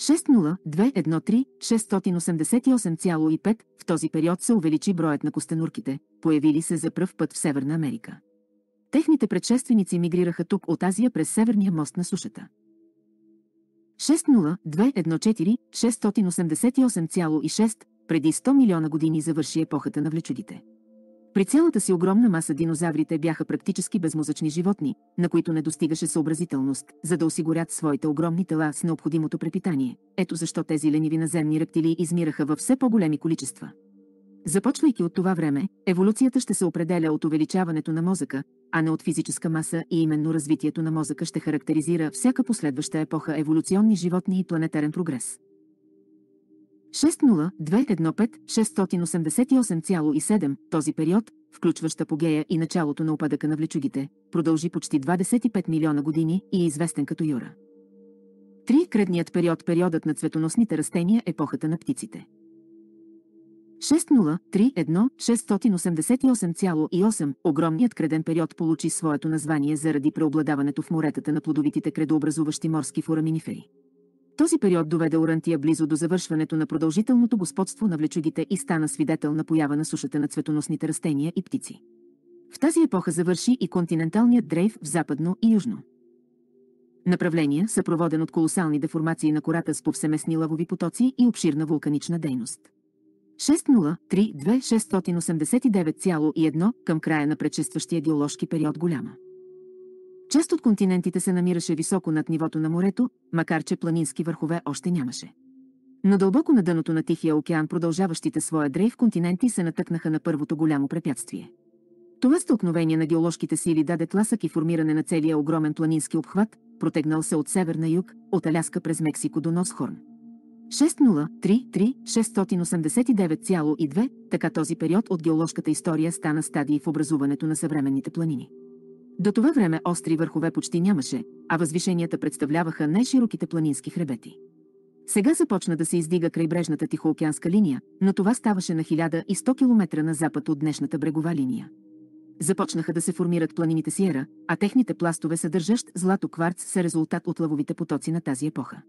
Speaker 1: 60213-688,5 в този период се увеличи броят на костенурките, появили се за пръв път в Северна Америка. Техните предшественици мигрираха тук от Азия през северния мост на сушата. 60214-688,6 преди 100 милиона години завърши епохата на влечудите. При цялата си огромна маса динозаврите бяха практически безмозъчни животни, на които не достигаше съобразителност, за да осигурят своите огромни тела с необходимото препитание. Ето защо тези лениви наземни рептилии измираха във все по-големи количества. Започвайки от това време, еволюцията ще се определя от увеличаването на мозъка, а не от физическа маса и именно развитието на мозъка ще характеризира всяка последваща епоха еволюционни животни и планетарен прогрес. 60215-688,7 този период, включващ апогея и началото на опадъка на влечугите, продължи почти 25 милиона години и е известен като Юра. Три кредният период периодът на цветоносните растения епохата на птиците. 6031688,8 огромният креден период получи своето название заради преобладаването в моретата на плодовитите кредообразуващи морски фураминифери. Този период доведе Орантия близо до завършването на продължителното господство на влечугите и стана свидетел на поява на сушата на цветоносните растения и птици. В тази епоха завърши и континенталният дрейф в западно и южно. Направление, съпроводен от колосални деформации на кората с повсеместни лавови потоци и обширна вулканична дейност. 603-2689,1 към края на предшестващия геоложки период голяма. Част от континентите се намираше високо над нивото на морето, макар че планински върхове още нямаше. Но дълбоко на дъното на Тихия океан продължаващите своя дрейф континенти се натъкнаха на първото голямо препятствие. Това стълкновение на геоложките сили даде тласък и формиране на целия огромен планински обхват, протегнал се от север на юг, от Аляска през Мексико до Носхорн. 603-689,2, така този период от геоложката история стана стадии в образуването на съвременните планини. До това време остри върхове почти нямаше, а възвишенията представляваха най-широките планински хребети. Сега започна да се издига крайбрежната Тихоокеанска линия, но това ставаше на 1100 км на запад от днешната брегова линия. Започнаха да се формират планините Сиера, а техните пластове, съдържащ злато кварц, са резултат от лавовите потоци на тази епоха.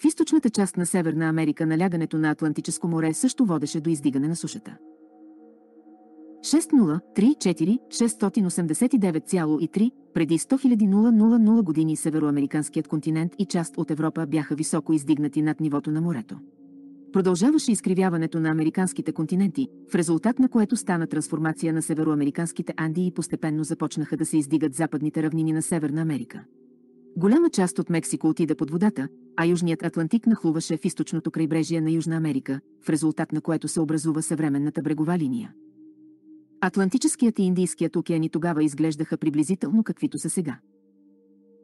Speaker 1: В източната част на Северна Америка налягането на Атлантическо море също водеше до издигане на сушата. 6034689,3 преди 100 000 години североамериканският континент и част от Европа бяха високо издигнати над нивото на морето. Продължаваше изкривяването на американските континенти, в резултат на което стана трансформация на североамериканските Анди и постепенно започнаха да се издигат западните равнини на Северна Америка. Голяма част от Мексико отида под водата, а Южният Атлантик нахлуваше в източното крайбрежие на Южна Америка, в резултат на което се образува съвременната брегова линия. Атлантическият и Индийският океани тогава изглеждаха приблизително каквито са сега.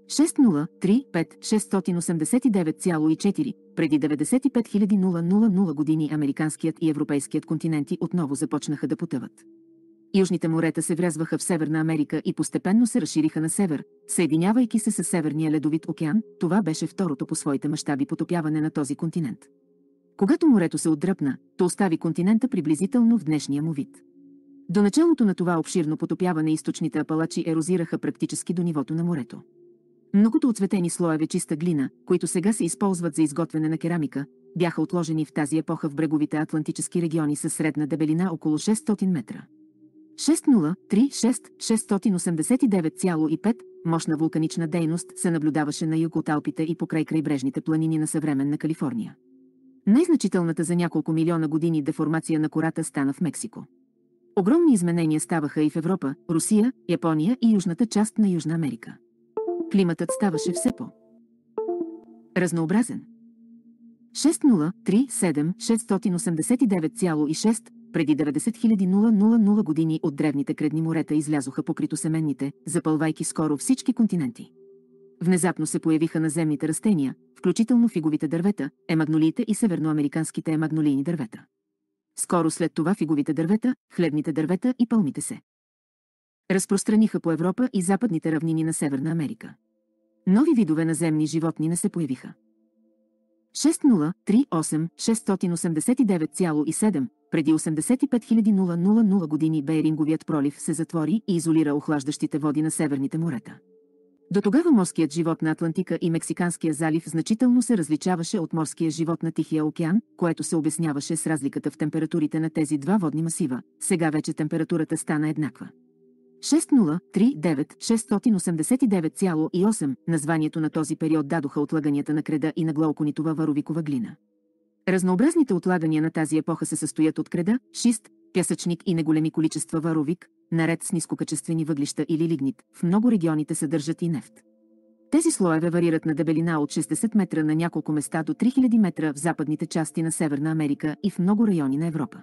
Speaker 1: 6035689,4 преди 95 000 години американският и европейският континенти отново започнаха да потъват. Южните морета се врязваха в Северна Америка и постепенно се разшириха на север, съединявайки се с Северния ледовит океан, това беше второто по своите мащаби потопяване на този континент. Когато морето се отдръпна, то остави континента приблизително в днешния му вид. До началото на това обширно потопяване източните апалачи ерозираха практически до нивото на морето. Многото отцветени слоеве чиста глина, които сега се използват за изготвяне на керамика, бяха отложени в тази епоха в бреговите атлантически региони със средна дебелина около 600 метра. 603-689,5 мощна вулканична дейност се наблюдаваше на юг от Алпите и покрай крайбрежните планини на съвременна Калифорния. Най-значителната за няколко милиона години деформация на кората стана в Мексико. Огромни изменения ставаха и в Европа, Русия, Япония и южната част на Южна Америка. Климатът ставаше все по разнообразен. 6037-689,6 преди 90 000 000 години от древните кредни морета излязоха покрито семенните, запълвайки скоро всички континенти. Внезапно се появиха наземните растения, включително фиговите дървета, емагнолиите и северноамериканските емагнолийни дървета. Скоро след това фиговите дървета, хлебните дървета и пълмите се. Разпространиха по Европа и западните равнини на Северна Америка. Нови видове наземни животни не се появиха. 6038-689,7 преди 85 000 години Бейринговият пролив се затвори и изолира охлаждащите води на северните морета. До тогава морският живот на Атлантика и Мексиканския залив значително се различаваше от морския живот на Тихия океан, което се обясняваше с разликата в температурите на тези два водни масива. Сега вече температурата стана еднаква. 6039689,8 названието на този период дадоха отлаганията на креда и на глауконитова варовикова глина. Разнообразните отлагания на тази епоха се състоят от креда, шист, пясъчник и неголеми количества варовик, наред с нискокачествени въглища или лигнит. В много регионите съдържат и нефт. Тези слоеве варират на дебелина от 60 метра на няколко места до 3000 метра в западните части на Северна Америка и в много райони на Европа.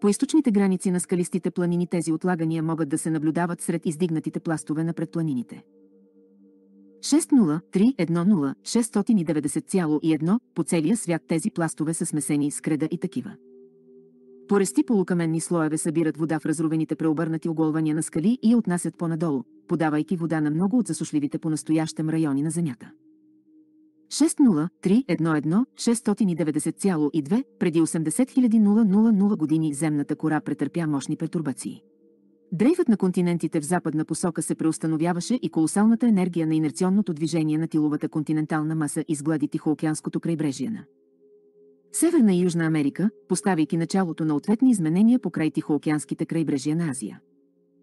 Speaker 1: По източните граници на скалистите планини тези отлагания могат да се наблюдават сред издигнатите пластове на предпланините. 60310 по целия свят тези пластове са смесени с креда и такива. Порести полукаменни слоеве събират вода в разрувените преобърнати оголвания на скали и я отнасят по-надолу, подавайки вода на много от засушливите по-настоящем райони на Земята. 60311690,2 преди 80 000 години земната кора претърпя мощни пертурбации. Дрейфът на континентите в западна посока се преустановяваше и колосалната енергия на инерционното движение на тиловата континентална маса изглади Тихоокеанското крайбрежие на Северна и Южна Америка, поставяйки началото на ответни изменения по край Тихоокеанските крайбрежия на Азия.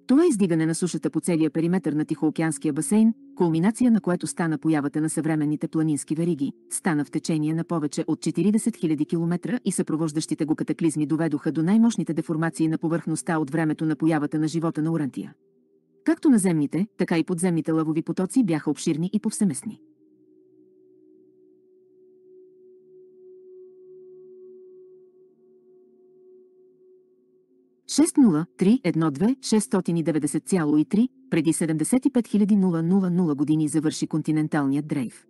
Speaker 1: Това издигане на сушата по целия периметър на Тихоокеанския басейн, кулминация на което стана появата на съвременните планински вериги, стана в течение на повече от 40 000 км и съпровождащите го катаклизми доведоха до най-мощните деформации на повърхността от времето на появата на живота на Орантия. Както наземните, така и подземните лавови потоци бяха обширни и повсеместни. 60312690,3 6903 преди 75 000 години завърши континенталният дрейф.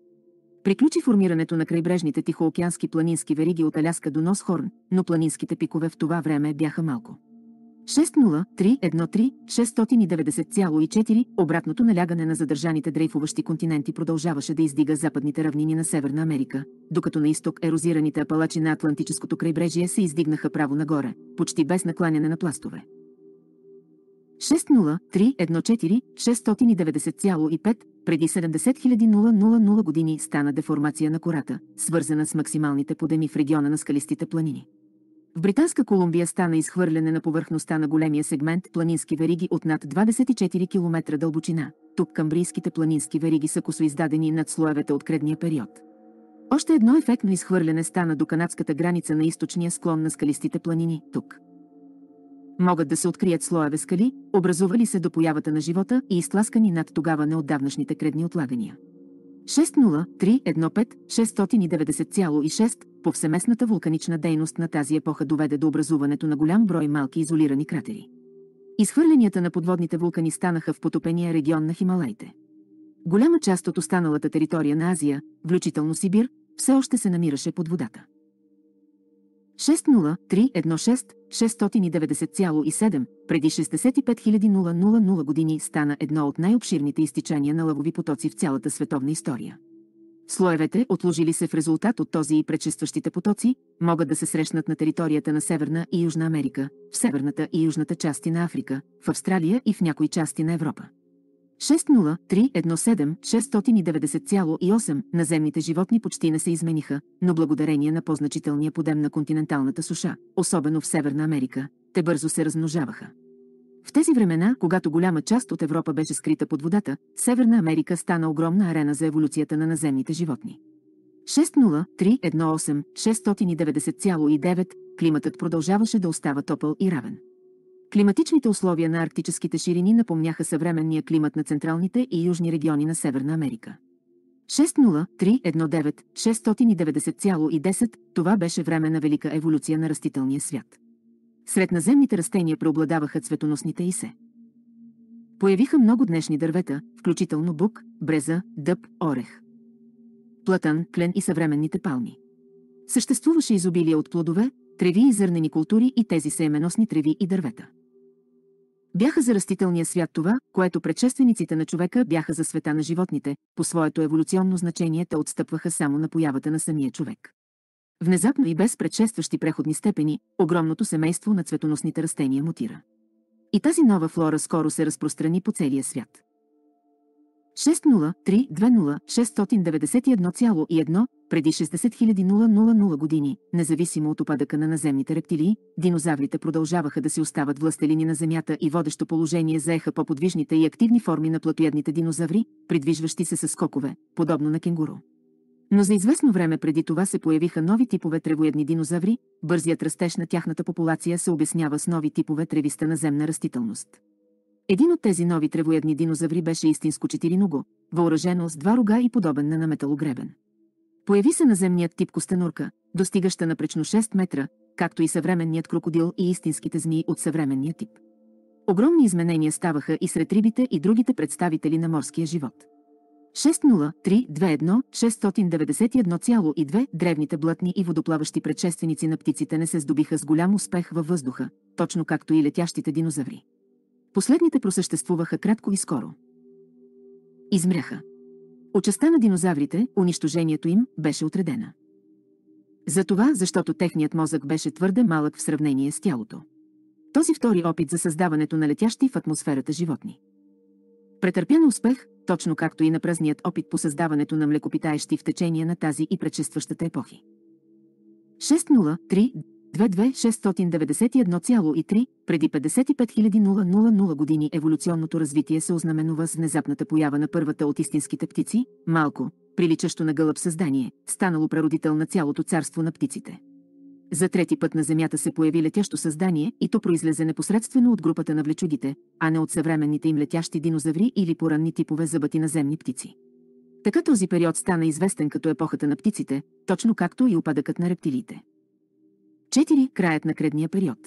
Speaker 1: Приключи формирането на крайбрежните тихоокеански планински вериги от Аляска до Носхорн, но планинските пикове в това време бяха малко. 60313-690,4 обратното налягане на задържаните дрейфуващи континенти продължаваше да издига западните равнини на Северна Америка, докато на изток ерозираните апалачи на Атлантическото крайбрежие се издигнаха право нагоре, почти без накланяне на пластове. 14 6905 преди 70 000 години стана деформация на кората, свързана с максималните подеми в региона на скалистите планини. В Британска Колумбия стана изхвърляне на повърхността на големия сегмент планински вериги от над 24 км дълбочина. Тук камбрийските планински вериги са косоиздадени над слоевете от кредния период. Още едно ефектно изхвърляне стана до канадската граница на източния склон на скалистите планини, тук. Могат да се открият слоеве скали, образували се до появата на живота и изтласкани над тогава неотдавнашните кредни отлагания. 603156906. повсеместната вулканична дейност на тази епоха доведе до образуването на голям брой малки изолирани кратери. Изхвърленията на подводните вулкани станаха в потопения регион на Хималайте. Голяма част от останалата територия на Азия, включително Сибир, все още се намираше под водата. 60316 690,7 преди 65 000 години стана едно от най-обширните изтичания на лъгови потоци в цялата световна история. Слоевете, отложили се в резултат от този и предшестващите потоци, могат да се срещнат на територията на Северна и Южна Америка, в северната и южната части на Африка, в Австралия и в някои части на Европа. 60317-690,8 наземните животни почти не се измениха, но благодарение на по-значителния подем на континенталната суша, особено в Северна Америка, те бързо се размножаваха. В тези времена, когато голяма част от Европа беше скрита под водата, Северна Америка стана огромна арена за еволюцията на наземните животни. 60318 климатът продължаваше да остава топъл и равен. Климатичните условия на арктическите ширини напомняха съвременния климат на централните и южни региони на Северна Америка. 60319-690,10 това беше време на велика еволюция на растителния свят. Сред наземните растения преобладаваха цветоносните и се. Появиха много днешни дървета, включително бук, бреза, дъб, орех. Платан, клен и съвременните палми. Съществуваше изобилие от плодове, треви и зърнени култури и тези семеносни треви и дървета бяха за растителния свят това, което предшествениците на човека бяха за света на животните, по своето еволюционно значение те отстъпваха само на появата на самия човек. Внезапно и без предшестващи преходни степени, огромното семейство на цветоносните растения мутира. И тази нова флора скоро се разпространи по целия свят. 6032069,1 преди 60 000 години, независимо от опадъка на наземните рептилии, динозаврите продължаваха да си остават властелини на Земята и водещо положение заеха по-подвижните и активни форми на плътоядните динозаври, придвижващи се с скокове, подобно на кенгуру. Но за известно време преди това се появиха нови типове тревоядни динозаври, бързият растеж на тяхната популация се обяснява с нови типове тревиста наземна растителност. Един от тези нови тревоядни динозаври беше истинско четириного, въоръжено с два рога и подобен на металогребен. Появи се наземният тип костенурка, достигаща напречно 6 метра, както и съвременният крокодил и истинските змии от съвременния тип. Огромни изменения ставаха и сред рибите и другите представители на морския живот. 60321691,2 древните блътни и водоплаващи предшественици на птиците не се здобиха с голям успех във въздуха, точно както и летящите динозаври. Последните просъществуваха кратко и скоро. Измряха. Участта на динозаврите, унищожението им, беше отредена. За това, защото техният мозък беше твърде малък в сравнение с тялото. Този втори опит за създаването на летящи в атмосферата животни. Претърпя на успех, точно както и на празният опит по създаването на млекопитаещи в течение на тази и предшестващата епохи. 603 22691,3 преди 55 000 години еволюционното развитие се ознаменува с внезапната поява на първата от истинските птици, малко, приличащо на гълъб създание, станало прародител на цялото царство на птиците. За трети път на Земята се появи летящо създание и то произлезе непосредствено от групата на влечугите, а не от съвременните им летящи динозаври или поранни типове зъбати на земни птици. Така този период стана известен като епохата на птиците, точно както и опадъкът на рептилиите. 4. Краят на кредния период.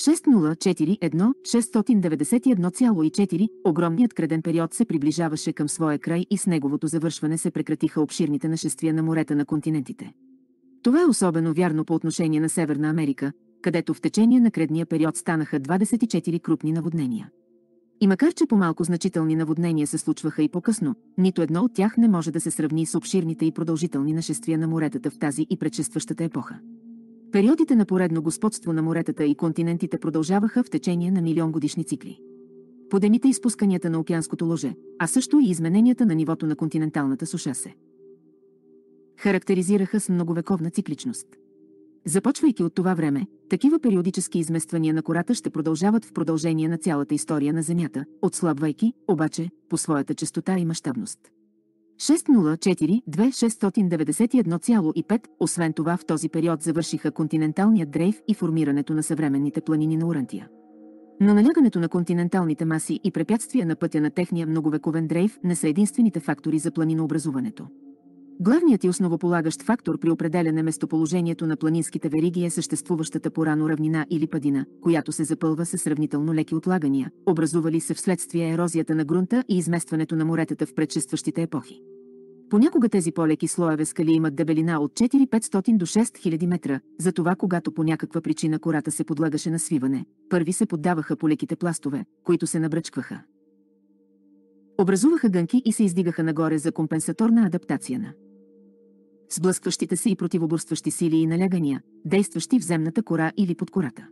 Speaker 1: 6041-691,4 Огромният креден период се приближаваше към своя край и с неговото завършване се прекратиха обширните нашествия на морета на континентите. Това е особено вярно по отношение на Северна Америка, където в течение на кредния период станаха 24 крупни наводнения. И макар, че по-малко значителни наводнения се случваха и по-късно, нито едно от тях не може да се сравни с обширните и продължителни нашествия на моретата в тази и предшестващата епоха. Периодите на поредно господство на моретата и континентите продължаваха в течение на милион годишни цикли. Подемите изпусканията на океанското ложе, а също и измененията на нивото на континенталната суша се характеризираха с многовековна цикличност. Започвайки от това време, такива периодически измествания на кората ще продължават в продължение на цялата история на Земята, отслабвайки, обаче, по своята частота и мащабност. 604-2691,5. Освен това в този период завършиха континенталният дрейф и формирането на съвременните планини на Урантия. Но налягането на континенталните маси и препятствия на пътя на техния многовековен дрейф не са единствените фактори за планинообразуването. Главният и основополагащ фактор при определяне местоположението на планинските вериги е съществуващата порано равнина или падина, която се запълва със сравнително леки отлагания, образували се вследствие ерозията на грунта и изместването на моретата в предшестващите епохи. Понякога тези полеки слоеве скали имат дебелина от 4500 до 6000 метра, затова когато по някаква причина кората се подлагаше на свиване, първи се поддаваха полеките пластове, които се набръчкваха. Образуваха гънки и се издигаха нагоре за компенсаторна адаптация на сблъскващите се и противоборстващи сили и налягания, действащи в земната кора или под кората.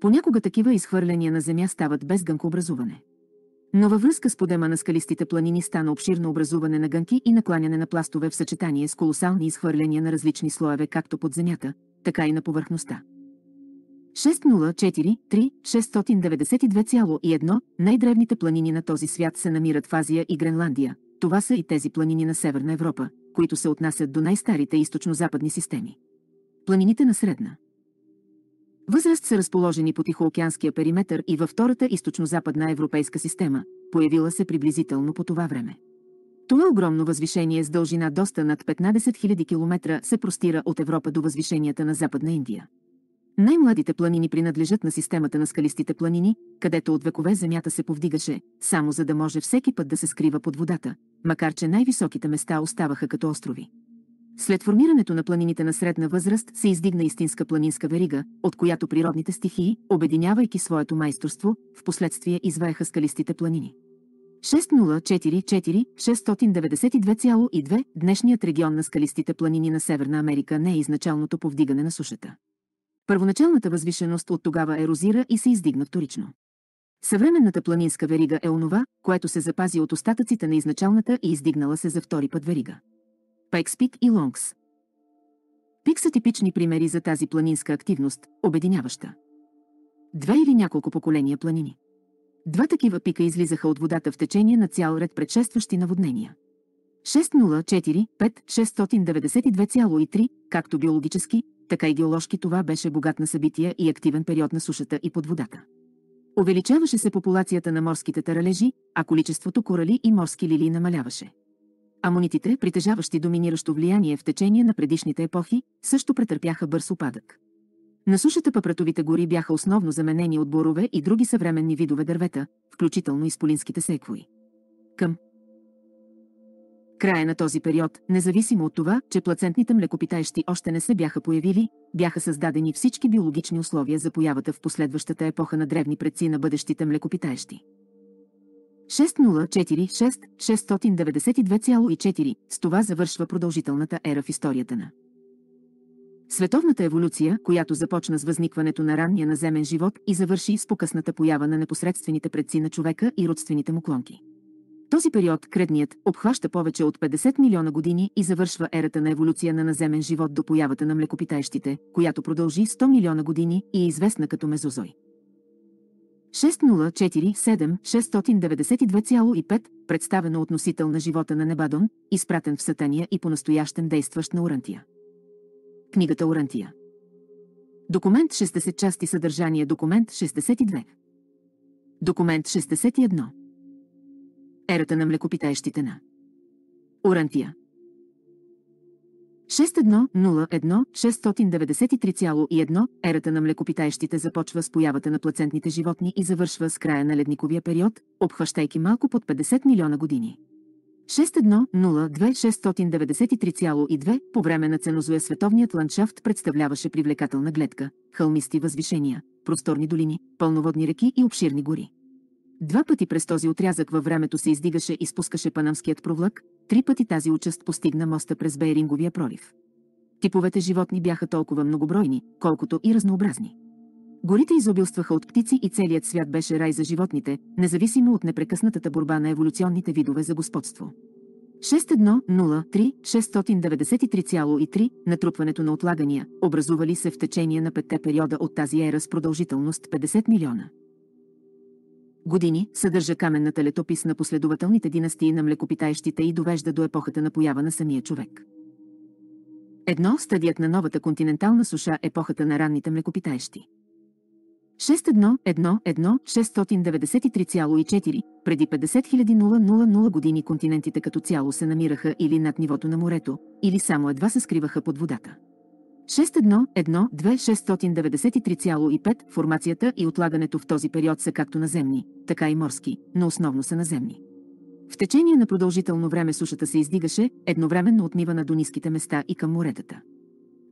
Speaker 1: Понякога такива изхвърляния на земя стават без гънкообразуване. Но във връзка с подема на скалистите планини стана обширно образуване на гънки и накланяне на пластове в съчетание с колосални изхвърляния на различни слоеве както под земята, така и на повърхността. 604 6921 Най-древните планини на този свят се намират в Азия и Гренландия. Това са и тези планини на Северна Европа, които се отнасят до най-старите източно-западни системи. Планините на средна възраст са разположени по Тихоокеанския периметър и във втората източно-западна европейска система, появила се приблизително по това време. Това огромно възвишение с дължина доста над 15 000 км се простира от Европа до възвишенията на Западна Индия. Най-младите планини принадлежат на системата на скалистите планини, където от векове земята се повдигаше, само за да може всеки път да се скрива под водата, макар че най-високите места оставаха като острови. След формирането на планините на средна възраст се издигна истинска планинска верига, от която природните стихии, обединявайки своето майсторство, в последствие изваяха скалистите планини. 6044 692,2 Днешният регион на скалистите планини на Северна Америка не е изначалното повдигане на сушата. Първоначалната възвишеност от тогава ерозира и се издигна вторично. Съвременната планинска верига е онова, което се запази от остатъците на изначалната и издигнала се за втори път верига. Пекспик и Лонгс. Пик са типични примери за тази планинска активност, обединяваща. Две или няколко поколения планини. Два такива пика излизаха от водата в течение на цял ред предшестващи наводнения. 604,5692,3, 6923 както биологически, така и геоложки това беше богат на събития и активен период на сушата и под водата. Увеличаваше се популацията на морските таралежи, а количеството корали и морски лилии намаляваше. Амонитите, притежаващи доминиращо влияние в течение на предишните епохи, също претърпяха бърз опадък. На сушата папратовите гори бяха основно заменени от борове и други съвременни видове дървета, включително и секвои. Към Края на този период, независимо от това, че плацентните млекопитаещи още не се бяха появили, бяха създадени всички биологични условия за появата в последващата епоха на древни предци на бъдещите млекопитаещи. 6046 692,4 С това завършва продължителната ера в историята на Световната еволюция, която започна с възникването на ранния наземен живот и завърши с покъсната поява на непосредствените предци на човека и родствените му клонки. Този период, кредният, обхваща повече от 50 милиона години и завършва ерата на еволюция на наземен живот до появата на млекопитаещите, която продължи 100 милиона години и е известна като мезозой. 6047692,5, представено относител на живота на Небадон, изпратен в Сатания и по-настоящен действащ на Орантия. Книгата Орантия. Документ 60 части съдържание Документ 62. Документ 61. Ерата на млекопитаещите на Урантия. 6101693,1 6931 ерата на млекопитаещите започва с появата на плацентните животни и завършва с края на ледниковия период, обхващайки малко под 50 милиона години. 6102693,2 6932 по време на Ценозоя световният ландшафт представляваше привлекателна гледка, хълмисти възвишения, просторни долини, пълноводни реки и обширни гори. Два пъти през този отрязък във времето се издигаше и спускаше панамският провлак, три пъти тази участ постигна моста през Бейринговия пролив. Типовете животни бяха толкова многобройни, колкото и разнообразни. Горите изобилстваха от птици и целият свят беше рай за животните, независимо от непрекъснатата борба на еволюционните видове за господство. 6103-693,3 натрупването на отлагания, образували се в течение на петте периода от тази ера с продължителност 50 милиона години съдържа каменната летопис на последователните династии на млекопитаещите и довежда до епохата на поява на самия човек. Едно стадият на новата континентална суша епохата на ранните млекопитаещи. 6.1.1.693,4 преди 50 000 години континентите като цяло се намираха или над нивото на морето, или само едва се скриваха под водата. 6.1.1.2.693,5 формацията и отлагането в този период са както наземни, така и морски, но основно са наземни. В течение на продължително време сушата се издигаше, едновременно отмивана до ниските места и към моретата.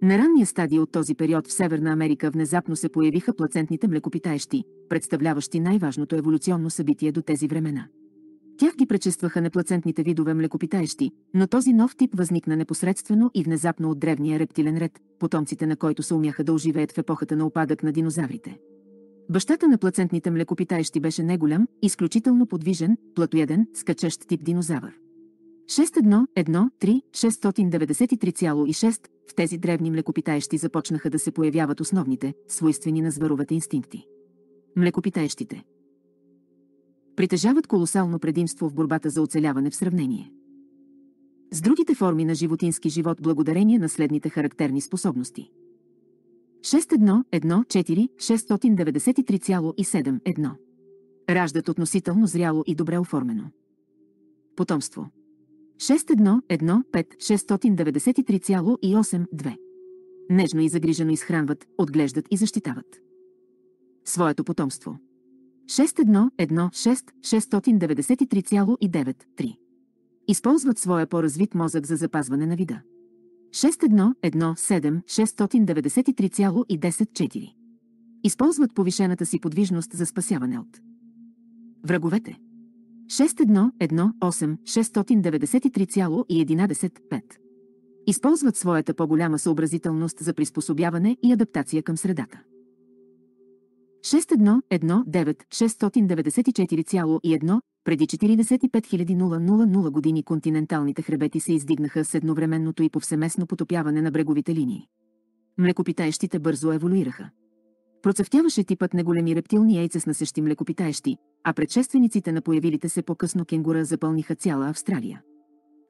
Speaker 1: На ранния стадий от този период в Северна Америка внезапно се появиха плацентните млекопитаещи, представляващи най-важното еволюционно събитие до тези времена. Тях ги пречестваха неплацентните видове млекопитаещи, но този нов тип възникна непосредствено и внезапно от древния рептилен ред, потомците на който се умяха да оживеят в епохата на опадък на динозаврите. Бащата на плацентните млекопитаещи беше неголям, изключително подвижен, платояден, скачещ тип динозавър. 6.1.1.3.693,6 в тези древни млекопитаещи започнаха да се появяват основните, свойствени на зверовете инстинкти. Млекопитаещите притежават колосално предимство в борбата за оцеляване в сравнение с другите форми на животински живот благодарение на следните характерни способности. 6.1.1.4.693,71 Раждат относително зряло и добре оформено. Потомство 6.1.1.5.693,82 Нежно и загрижено изхранват, отглеждат и защитават. Своето потомство 6.1.1.5.693,82 616-693,9-3. Използват своя по-развит мозък за запазване на вида. 617 Използват повишената си подвижност за спасяване от враговете. 618 Използват своята по-голяма съобразителност за приспособяване и адаптация към средата. 619 619 преди 45 000 години континенталните хребети се издигнаха с едновременното и повсеместно потопяване на бреговите линии. Млекопитаещите бързо еволюираха. Процъфтяваше типът на големи рептилни яйца с насещи млекопитаещи, а предшествениците на появилите се по-късно кенгура запълниха цяла Австралия.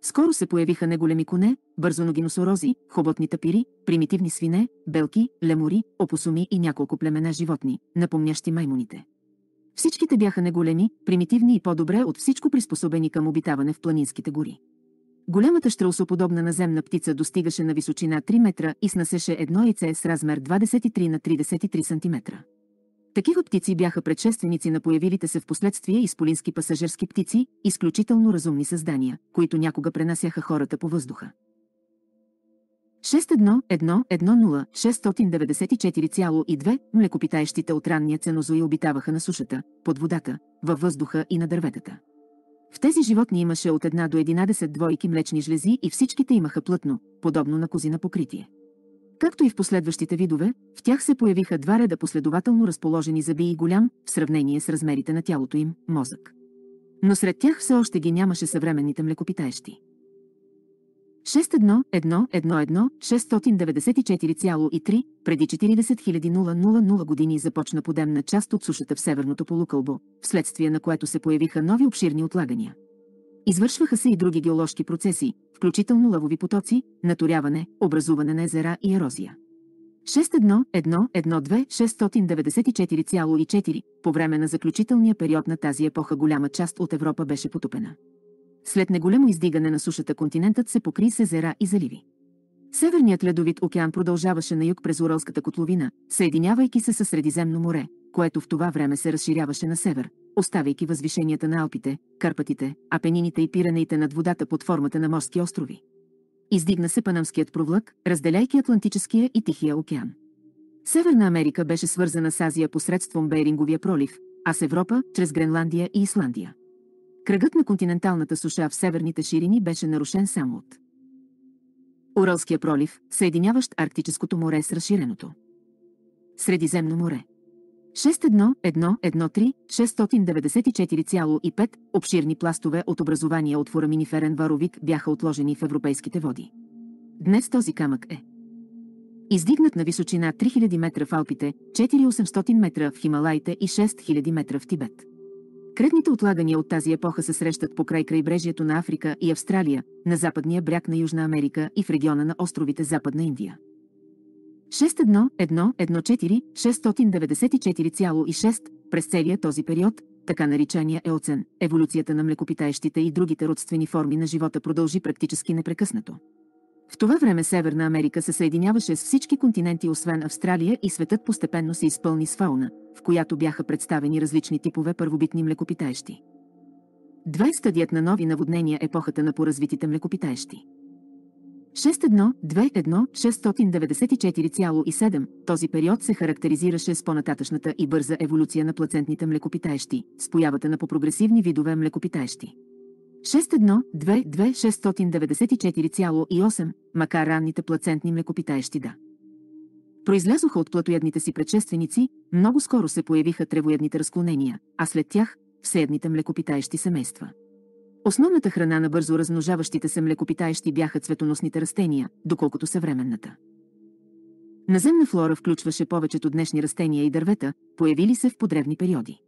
Speaker 1: Скоро се появиха неголеми коне, бързоноги носорози, хоботни тапири, примитивни свине, белки, лемори, опосуми и няколко племена животни, напомнящи маймуните. Всичките бяха неголеми, примитивни и по-добре от всичко приспособени към обитаване в планинските гори. Големата штрълсоподобна наземна птица достигаше на височина 3 метра и снасеше едно яйце с размер 23 на 33 см. Такива птици бяха предшественици на появилите се в последствие изполински пасажирски птици, изключително разумни създания, които някога пренасяха хората по въздуха. 69110 млекопитаещите от ранния ценозои обитаваха на сушата, под водата, във въздуха и на дърветата. В тези животни имаше от 1 до 11 двойки млечни жлези и всичките имаха плътно, подобно на козина покритие. Както и в последващите видове, в тях се появиха два реда последователно разположени зъби и голям, в сравнение с размерите на тялото им, мозък. Но сред тях все още ги нямаше съвременните млекопитаещи. 61111 преди 40 000, 000 години започна подемна част от сушата в северното полукълбо, вследствие на което се появиха нови обширни отлагания. Извършваха се и други геоложки процеси, включително лавови потоци, наторяване, образуване на езера и ерозия. 6.1.1.1.2.694,4 по време на заключителния период на тази епоха голяма част от Европа беше потопена. След неголемо издигане на сушата континентът се покри с езера и заливи. Северният ледовит океан продължаваше на юг през Уралската котловина, съединявайки се със Средиземно море, което в това време се разширяваше на север, оставяйки възвишенията на Алпите, Карпатите, Апенините и пираните над водата под формата на морски острови. Издигна се Панамският провлак, разделяйки Атлантическия и Тихия океан. Северна Америка беше свързана с Азия посредством беринговия пролив, а с Европа чрез Гренландия и Исландия. Кръгът на континенталната суша в северните ширини беше нарушен само от Уралския пролив, съединяващ Арктическото море с разширеното. Средиземно море. 6.1.1.1.3.694,5 обширни пластове от образования от фураминиферен варовик бяха отложени в европейските води. Днес този камък е издигнат на височина 3000 метра в Алпите, 4800 метра в Хималайте и 6000 метра в Тибет. Кредните отлагания от тази епоха се срещат по край крайбрежието на Африка и Австралия, на западния бряг на Южна Америка и в региона на островите Западна Индия. 61114694,6 през целия този период, така наричания еоцен, еволюцията на млекопитаещите и другите родствени форми на живота продължи практически непрекъснато. В това време Северна Америка се съединяваше с всички континенти освен Австралия и светът постепенно се изпълни с фауна, в която бяха представени различни типове първобитни млекопитаещи. Две стадият на нови наводнения епохата на поразвитите млекопитаещи. 6121694,7. Този период се характеризираше с по-нататъчната и бърза еволюция на плацентните млекопитаещи, с появата на по-прогресивни видове млекопитаещи. 6122694,8, макар ранните плацентни млекопитаещи да. Произлязоха от платоядните си предшественици, много скоро се появиха тревоядните разклонения, а след тях – вседните млекопитаещи семейства. Основната храна на бързо размножаващите се млекопитаещи бяха цветоносните растения, доколкото съвременната. Наземна флора включваше повечето днешни растения и дървета, появили се в подревни периоди.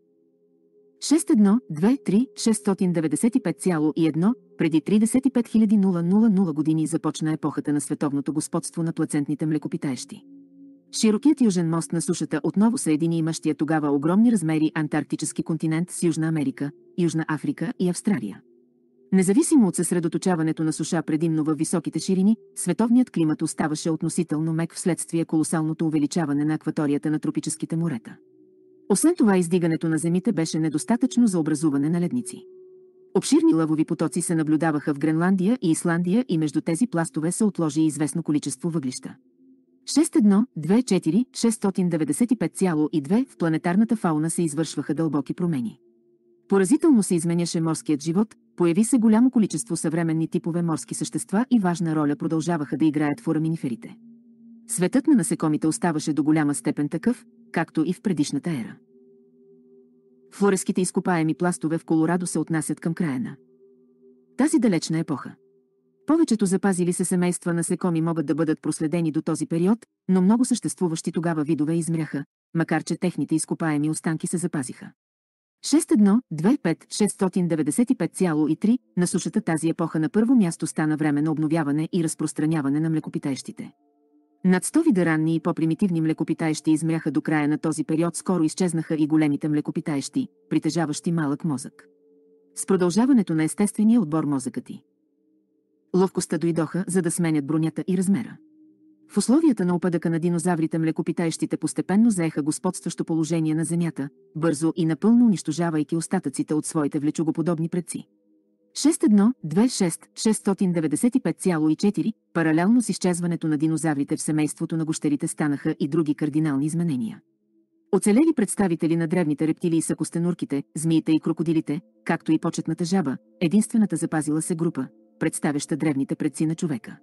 Speaker 1: 6123695,1 преди 35 000 години започна епохата на световното господство на плацентните млекопитаещи. Широкият южен мост на сушата отново съедини имащия тогава огромни размери антарктически континент с Южна Америка, Южна Африка и Австралия. Независимо от съсредоточаването на суша предимно във високите ширини, световният климат оставаше относително мек вследствие колосалното увеличаване на акваторията на тропическите морета. Освен това издигането на земите беше недостатъчно за образуване на ледници. Обширни лавови потоци се наблюдаваха в Гренландия и Исландия и между тези пластове се отложи известно количество въглища. 6.1.2.4.695.2 в планетарната фауна се извършваха дълбоки промени. Поразително се изменяше морският живот, Появи се голямо количество съвременни типове морски същества и важна роля продължаваха да играят фораминиферите. Светът на насекомите оставаше до голяма степен такъв, както и в предишната ера. Флореските изкопаеми пластове в Колорадо се отнасят към края на тази далечна епоха. Повечето запазили се семейства насекоми могат да бъдат проследени до този период, но много съществуващи тогава видове измряха, макар че техните изкопаеми останки се запазиха. 6.1.25.695,3 на сушата тази епоха на първо място стана време на обновяване и разпространяване на млекопитаещите. Над 100 вида ранни и по-примитивни млекопитаещи измряха до края на този период, скоро изчезнаха и големите млекопитаещи, притежаващи малък мозък. С продължаването на естествения отбор мозъкът ти. Ловкостта дойдоха, за да сменят бронята и размера. В условията на опадъка на динозаврите млекопитаещите постепенно заеха господстващо положение на Земята, бързо и напълно унищожавайки остатъците от своите влечугоподобни предци. 6.1.2.6.695,4 паралелно с изчезването на динозаврите в семейството на гощерите станаха и други кардинални изменения. Оцелели представители на древните рептилии са костенурките, змиите и крокодилите, както и почетната жаба, единствената запазила се група, представяща древните предци на човека.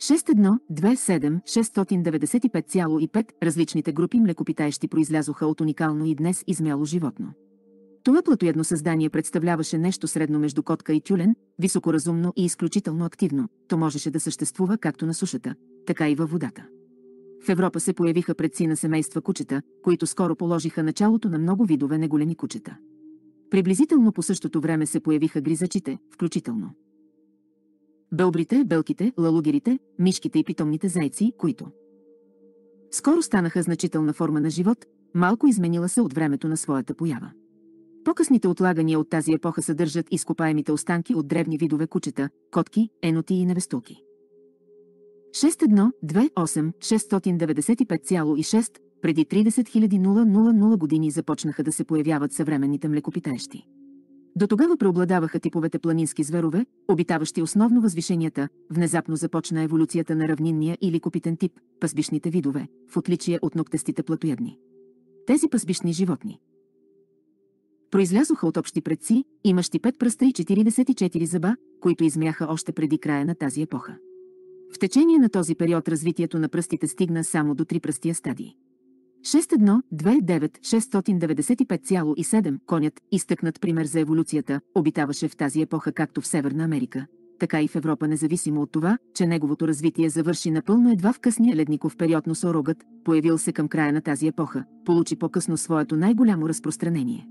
Speaker 1: 6127695,5 различните групи млекопитаещи произлязоха от уникално и днес измяло животно. Това платоядно създание представляваше нещо средно между котка и тюлен, високоразумно и изключително активно. То можеше да съществува както на сушата, така и във водата. В Европа се появиха предци на семейства кучета, които скоро положиха началото на много видове неголеми кучета. Приблизително по същото време се появиха гризачите, включително. Бълбрите, белките, лалугерите, мишките и питомните зайци, които скоро станаха значителна форма на живот, малко изменила се от времето на своята поява. По-късните отлагания от тази епоха съдържат изкопаемите останки от древни видове кучета, котки, еноти и невестулки. 6.1.2.8.695,6 преди 30 000 години започнаха да се появяват съвременните млекопитаещи. До тогава преобладаваха типовете планински зверове, обитаващи основно възвишенията, внезапно започна еволюцията на равнинния или копитен тип, пасбишните видове, в отличие от ноктестите платоядни. Тези пасбишни животни произлязоха от общи предци, имащи 5 пръста и 44 зъба, които измяха още преди края на тази епоха. В течение на този период развитието на пръстите стигна само до три пръстия стадии. 6195695,7 конят, изтъкнат пример за еволюцията, обитаваше в тази епоха както в Северна Америка, така и в Европа независимо от това, че неговото развитие завърши напълно едва в късния ледников период носорогът, появил се към края на тази епоха, получи по-късно своето най-голямо разпространение.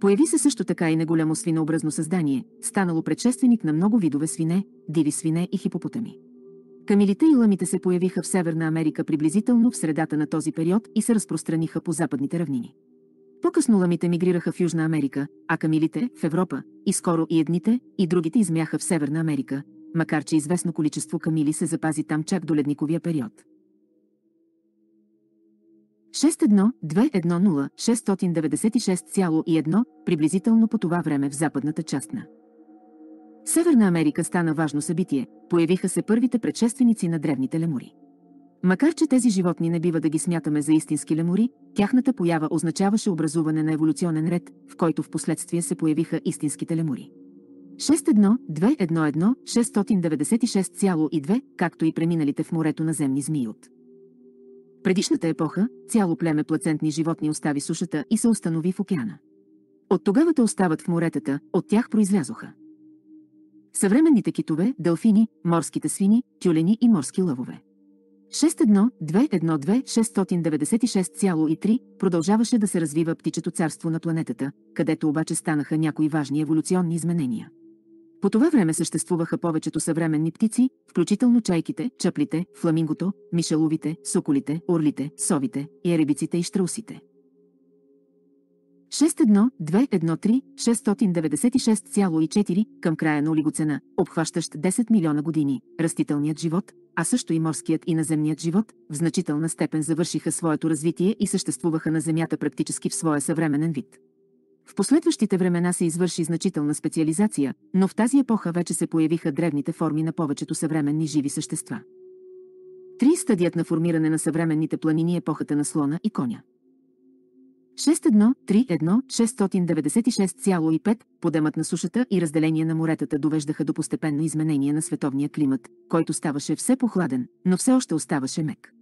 Speaker 1: Появи се също така и неголямо свинообразно създание, станало предшественик на много видове свине, диви свине и хипопотами. Камилите и ламите се появиха в Северна Америка приблизително в средата на този период и се разпространиха по западните равнини. По-късно ламите мигрираха в Южна Америка, а камилите – в Европа, и скоро и едните, и другите измяха в Северна Америка, макар че известно количество камили се запази там чак до ледниковия период. 61210 696,1 приблизително по това време в западната част на Северна Америка стана важно събитие, появиха се първите предшественици на древните лемури. Макар че тези животни не бива да ги смятаме за истински лемури, тяхната поява означаваше образуване на еволюционен ред, в който в последствие се появиха истинските лемури. 6.1.2.1.1.696.2, както и преминалите в морето на земни змии от. Предишната епоха, цяло племе плацентни животни остави сушата и се установи в океана. От тогавата остават в моретата, от тях произлязоха. Съвременните китове, дълфини, морските свини, тюлени и морски лъвове. 61212696,3 продължаваше да се развива птичето царство на планетата, където обаче станаха някои важни еволюционни изменения. По това време съществуваха повечето съвременни птици, включително чайките, чаплите, фламингото, мишеловите, соколите, орлите, совите, еребиците и штрусите. 61213696,4 към края на олигоцена, обхващащ 10 милиона години. Растителният живот, а също и морският и наземният живот, в значителна степен завършиха своето развитие и съществуваха на Земята практически в своя съвременен вид. В последващите времена се извърши значителна специализация, но в тази епоха вече се появиха древните форми на повечето съвременни живи същества. Три стадият на формиране на съвременните планини епохата на слона и коня. 6131696,5, подемът на сушата и разделение на моретата довеждаха до постепенно изменение на световния климат, който ставаше все похладен, но все още оставаше мек.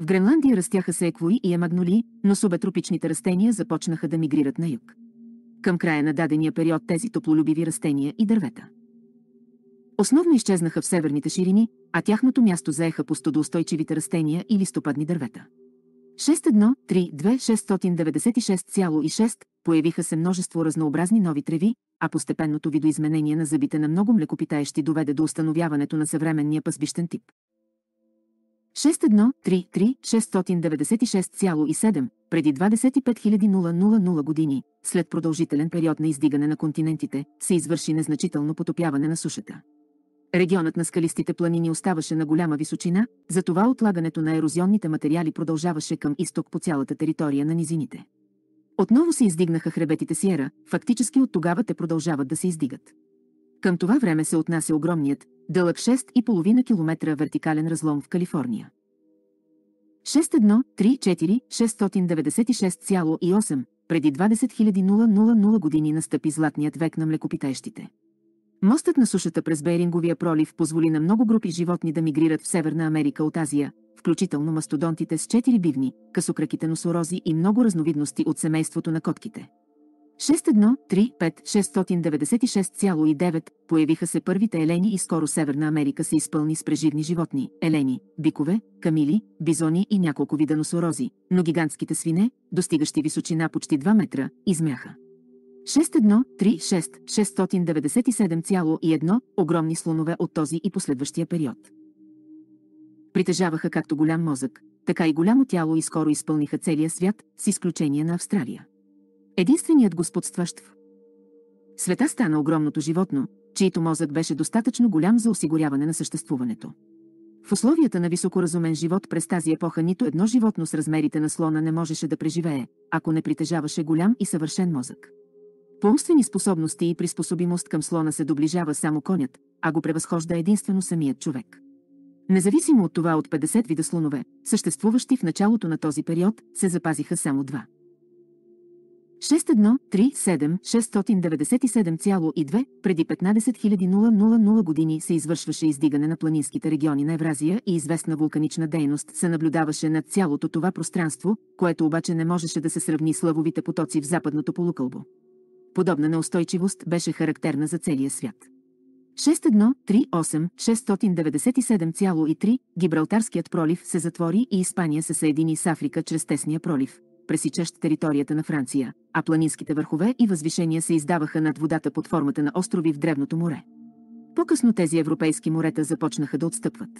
Speaker 1: В Гренландия растяха се еквои и емагноли, но субетропичните растения започнаха да мигрират на юг. Към края на дадения период тези топлолюбиви растения и дървета. Основно изчезнаха в северните ширини, а тяхното място заеха по студоустойчивите растения и листопадни дървета. 613296,6 появиха се множество разнообразни нови треви, а постепенното видоизменение на зъбите на много млекопитаещи доведе до установяването на съвременния пъзбищен тип. 613396,7 преди 25 000 години, след продължителен период на издигане на континентите, се извърши незначително потопяване на сушата. Регионът на скалистите планини оставаше на голяма височина, затова отлагането на ерозионните материали продължаваше към изток по цялата територия на низините. Отново се издигнаха хребетите Сиера, фактически от тогава те продължават да се издигат. Към това време се отнася огромният, дълъг 6,5 км вертикален разлом в Калифорния. 6134696,8 преди 20 000 години настъпи златният век на млекопитаещите. Мостът на сушата през Беринговия пролив позволи на много групи животни да мигрират в Северна Америка от Азия, включително мастодонтите с 4 бивни, късокраките носорози и много разновидности от семейството на котките. 6135696,9 появиха се първите елени и скоро Северна Америка се изпълни с преживни животни – елени, бикове, камили, бизони и няколко вида носорози, но гигантските свине, достигащи височина почти 2 метра, измяха. 6136 697,1 огромни слонове от този и последващия период. Притежаваха както голям мозък, така и голямо тяло и скоро изпълниха целия свят, с изключение на Австралия. Единственият господстващ в света стана огромното животно, чието мозък беше достатъчно голям за осигуряване на съществуването. В условията на високоразумен живот през тази епоха нито едно животно с размерите на слона не можеше да преживее, ако не притежаваше голям и съвършен мозък. По умствени способности и приспособимост към слона се доближава само конят, а го превъзхожда единствено самият човек. Независимо от това от 50 вида слонове, съществуващи в началото на този период, се запазиха само два. 6137697,2 преди 15000 години се извършваше издигане на планинските региони на Евразия и известна вулканична дейност се наблюдаваше над цялото това пространство, което обаче не можеше да се сравни с лъвовите потоци в западното полукълбо. Подобна неустойчивост беше характерна за целия свят. 6138697,3 Гибралтарският пролив се затвори и Испания се съедини с Африка чрез тесния пролив, пресичащ територията на Франция, а планинските върхове и възвишения се издаваха над водата под формата на острови в Древното море. По-късно тези европейски морета започнаха да отстъпват.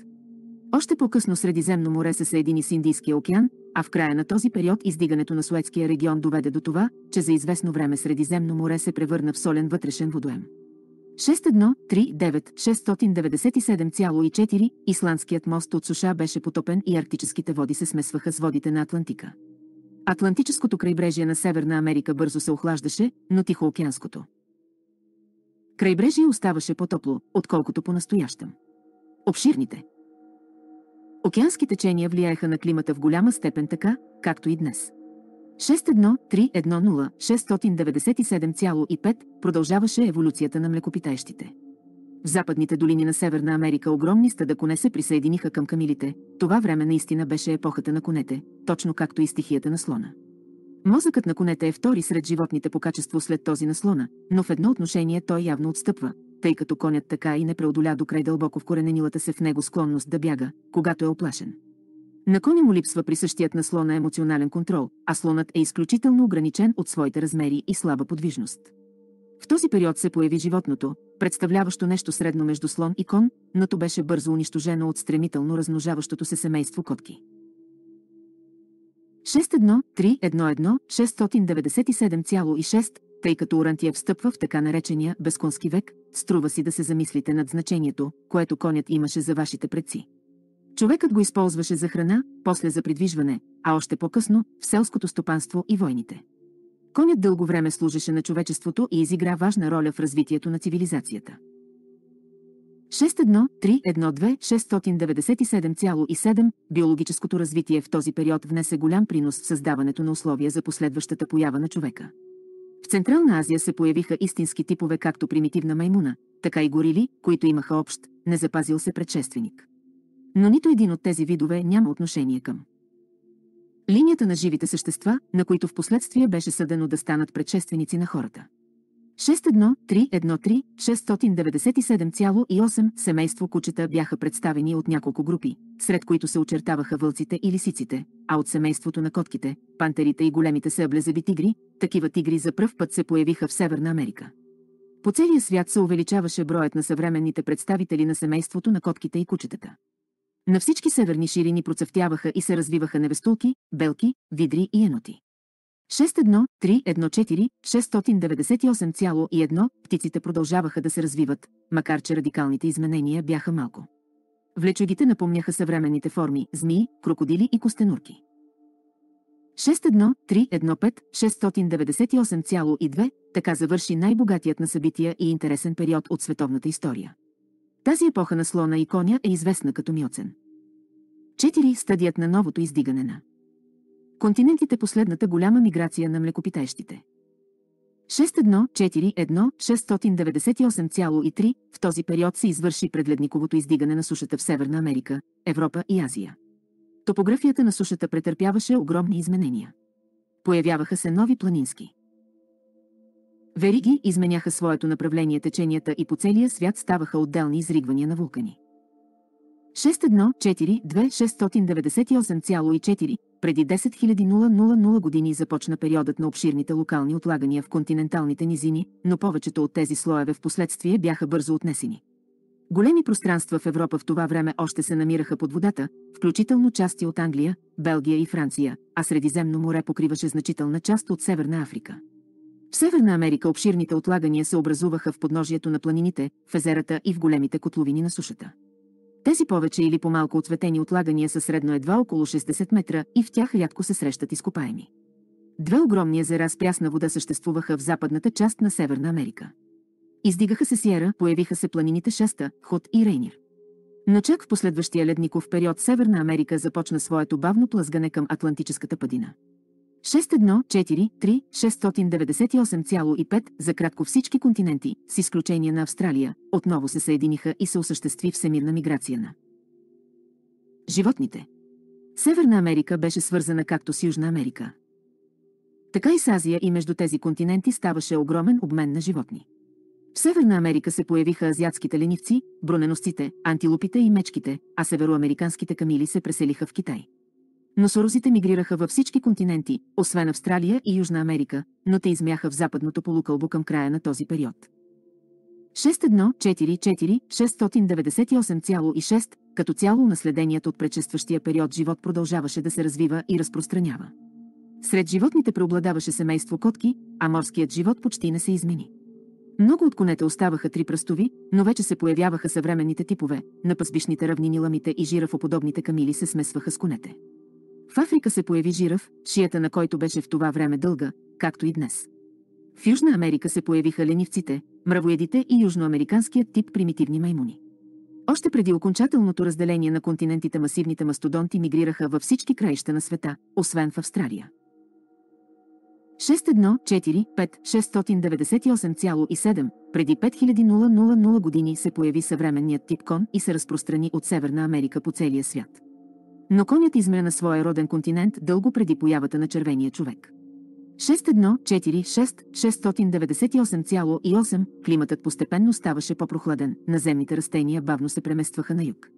Speaker 1: Още по-късно Средиземно море се съедини с Индийския океан, а в края на този период издигането на Суетския регион доведе до това, че за известно време Средиземно море се превърна в солен вътрешен водоем. 6139697,4 Исландският мост от суша беше потопен и арктическите води се смесваха с водите на Атлантика. Атлантическото крайбрежие на Северна Америка бързо се охлаждаше, но Тихоокеанското. Крайбрежие оставаше по-топло, отколкото по-настоящем. Обширните, Океански течения влияеха на климата в голяма степен така, както и днес. 61310697,5 продължаваше еволюцията на млекопитаещите. В западните долини на Северна Америка огромни стада коне се присъединиха към камилите. Това време наистина беше епохата на конете, точно както и стихията на слона. Мозъкът на конете е втори сред животните по качество след този на слона, но в едно отношение той явно отстъпва тъй като конят така и не преодоля до край дълбоко вкоренилата се в него склонност да бяга, когато е оплашен. На коня му липсва при същият на слона емоционален контрол, а слонът е изключително ограничен от своите размери и слаба подвижност. В този период се появи животното, представляващо нещо средно между слон и кон, но то беше бързо унищожено от стремително размножаващото се семейство котки. 61311 697,6 тъй като Орантия встъпва в така наречения безконски век, струва си да се замислите над значението, което конят имаше за вашите предци. Човекът го използваше за храна, после за придвижване, а още по-късно в селското стопанство и войните. Конят дълго време служеше на човечеството и изигра важна роля в развитието на цивилизацията. 6.1.3.1.2.697.7 биологическото развитие в този период внесе голям принос в създаването на условия за последващата поява на човека. В Централна Азия се появиха истински типове както примитивна маймуна, така и горили, които имаха общ, незапазил се предшественик. Но нито един от тези видове няма отношение към линията на живите същества, на които в последствие беше съдено да станат предшественици на хората. 61313-697,8 семейство кучета бяха представени от няколко групи, сред които се очертаваха вълците и лисиците, а от семейството на котките, пантерите и големите съблезеби тигри, такива тигри за пръв път се появиха в Северна Америка. По целия свят се увеличаваше броят на съвременните представители на семейството на котките и кучетата. На всички северни ширини процъфтяваха и се развиваха невестулки, белки, видри и еноти. 61314698,1 698,1 птиците продължаваха да се развиват, макар че радикалните изменения бяха малко. Влечугите напомняха съвременните форми – змии, крокодили и костенурки. 61315698,2 698,2 така завърши най-богатият на събития и интересен период от световната история. Тази епоха на слона и коня е известна като Мьоцен. 4. Стадият на новото издигане на Континентите последната голяма миграция на млекопитещите. 6141698,3 в този период се извърши предледниковото издигане на сушата в Северна Америка, Европа и Азия. Топографията на сушата претърпяваше огромни изменения. Появяваха се нови планински. Вериги изменяха своето направление теченията и по целия свят ставаха отделни изригвания на вулкани. 614-2698,4, преди 10 000 години започна периодът на обширните локални отлагания в континенталните низини, но повечето от тези слоеве в последствие бяха бързо отнесени. Големи пространства в Европа в това време още се намираха под водата, включително части от Англия, Белгия и Франция, а Средиземно море покриваше значителна част от Северна Африка. В Северна Америка обширните отлагания се образуваха в подножието на планините, в езерата и в големите котловини на сушата. Тези повече или по-малко оцветени отлагания са средно едва около 60 метра и в тях рядко се срещат изкопаеми. Две огромни езера с прясна вода съществуваха в западната част на Северна Америка. Издигаха се Сиера, появиха се планините Шеста, Ход и Рейнир. Но чак в последващия ледников период Северна Америка започна своето бавно плъзгане към Атлантическата падина. 6143698,5 за кратко всички континенти, с изключение на Австралия, отново се съединиха и се осъществи всемирна миграция на животните. Северна Америка беше свързана както с Южна Америка. Така и с Азия и между тези континенти ставаше огромен обмен на животни. В Северна Америка се появиха азиатските ленивци, броненосците, антилопите и мечките, а североамериканските камили се преселиха в Китай но сорозите мигрираха във всички континенти, освен Австралия и Южна Америка, но те измяха в западното полукълбо към края на този период. 6144 698,6 като цяло наследеният от предшестващия период живот продължаваше да се развива и разпространява. Сред животните преобладаваше семейство котки, а морският живот почти не се измени. Много от конете оставаха три пръстови, но вече се появяваха съвременните типове, на пъсбишните равнини ламите и жирафоподобните камили се смесваха с конете. В Африка се появи жираф, шията на който беше в това време дълга, както и днес. В Южна Америка се появиха ленивците, мравоедите и южноамериканският тип примитивни маймуни. Още преди окончателното разделение на континентите масивните мастодонти мигрираха във всички краища на света, освен в Австралия. 6145698,7 преди 5000 години се появи съвременният тип кон и се разпространи от Северна Америка по целия свят. Но конят измря на своя роден континент дълго преди появата на червения човек. 6146698,8 климатът постепенно ставаше по-прохладен, наземните растения бавно се преместваха на юг.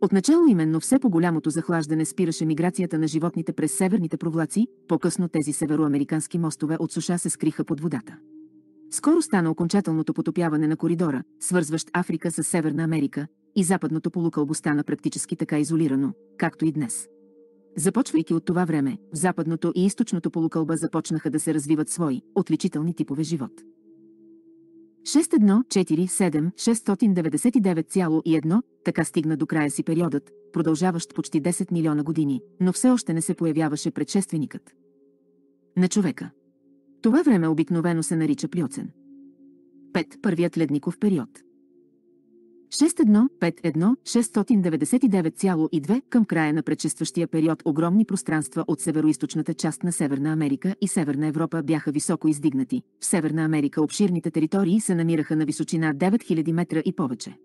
Speaker 1: Отначало именно все по-голямото захлаждане спираше миграцията на животните през северните провлаци, по-късно тези североамерикански мостове от суша се скриха под водата. Скоро стана окончателното потопяване на коридора, свързващ Африка с Северна Америка, и западното полукълбо стана практически така изолирано, както и днес. Започвайки от това време, в западното и източното полукълба започнаха да се развиват свои, отличителни типове живот. 6147699,1 така стигна до края си периодът, продължаващ почти 10 милиона години, но все още не се появяваше предшественикът. На човека. Това време обикновено се нарича плюцен. 5. Първият ледников период. 6151 699,2 към края на предшестващия период огромни пространства от североизточната част на Северна Америка и Северна Европа бяха високо издигнати. В Северна Америка обширните територии се намираха на височина 9000 метра и повече.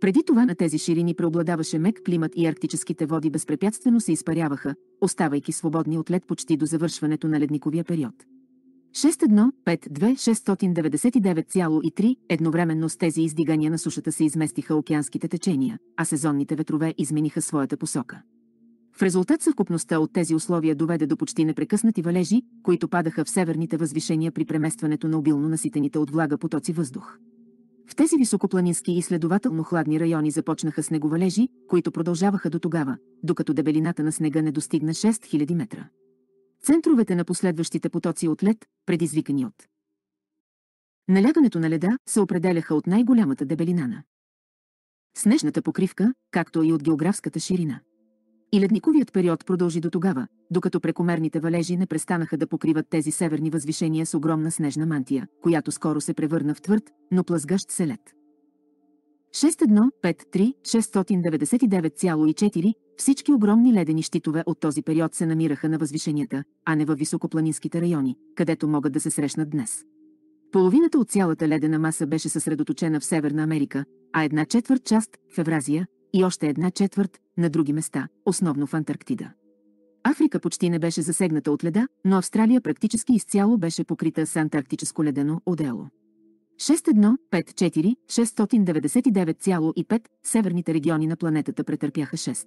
Speaker 1: Преди това на тези ширини преобладаваше мек климат и арктическите води безпрепятствено се изпаряваха, оставайки свободни от лед почти до завършването на ледниковия период. 6152699,3 едновременно с тези издигания на сушата се изместиха океанските течения, а сезонните ветрове измениха своята посока. В резултат съвкупността от тези условия доведе до почти непрекъснати валежи, които падаха в северните възвишения при преместването на обилно наситените от влага потоци въздух. В тези високопланински и следователно хладни райони започнаха снеговалежи, които продължаваха до тогава, докато дебелината на снега не достигна 6000 метра центровете на последващите потоци от лед, предизвикани от налягането на леда, се определяха от най-голямата дебелина на снежната покривка, както и от географската ширина. И ледниковият период продължи до тогава, докато прекомерните валежи не престанаха да покриват тези северни възвишения с огромна снежна мантия, която скоро се превърна в твърд, но плъзгащ се лед. 6153-699,4 всички огромни ледени щитове от този период се намираха на възвишенията, а не във високопланинските райони, където могат да се срещнат днес. Половината от цялата ледена маса беше съсредоточена в Северна Америка, а една четвърт част в Евразия и още една четвърт на други места, основно в Антарктида. Африка почти не беше засегната от леда, но Австралия практически изцяло беше покрита с антарктическо ледено одело. 6.1.5.4.699,5 северните региони на планетата претърпяха 6.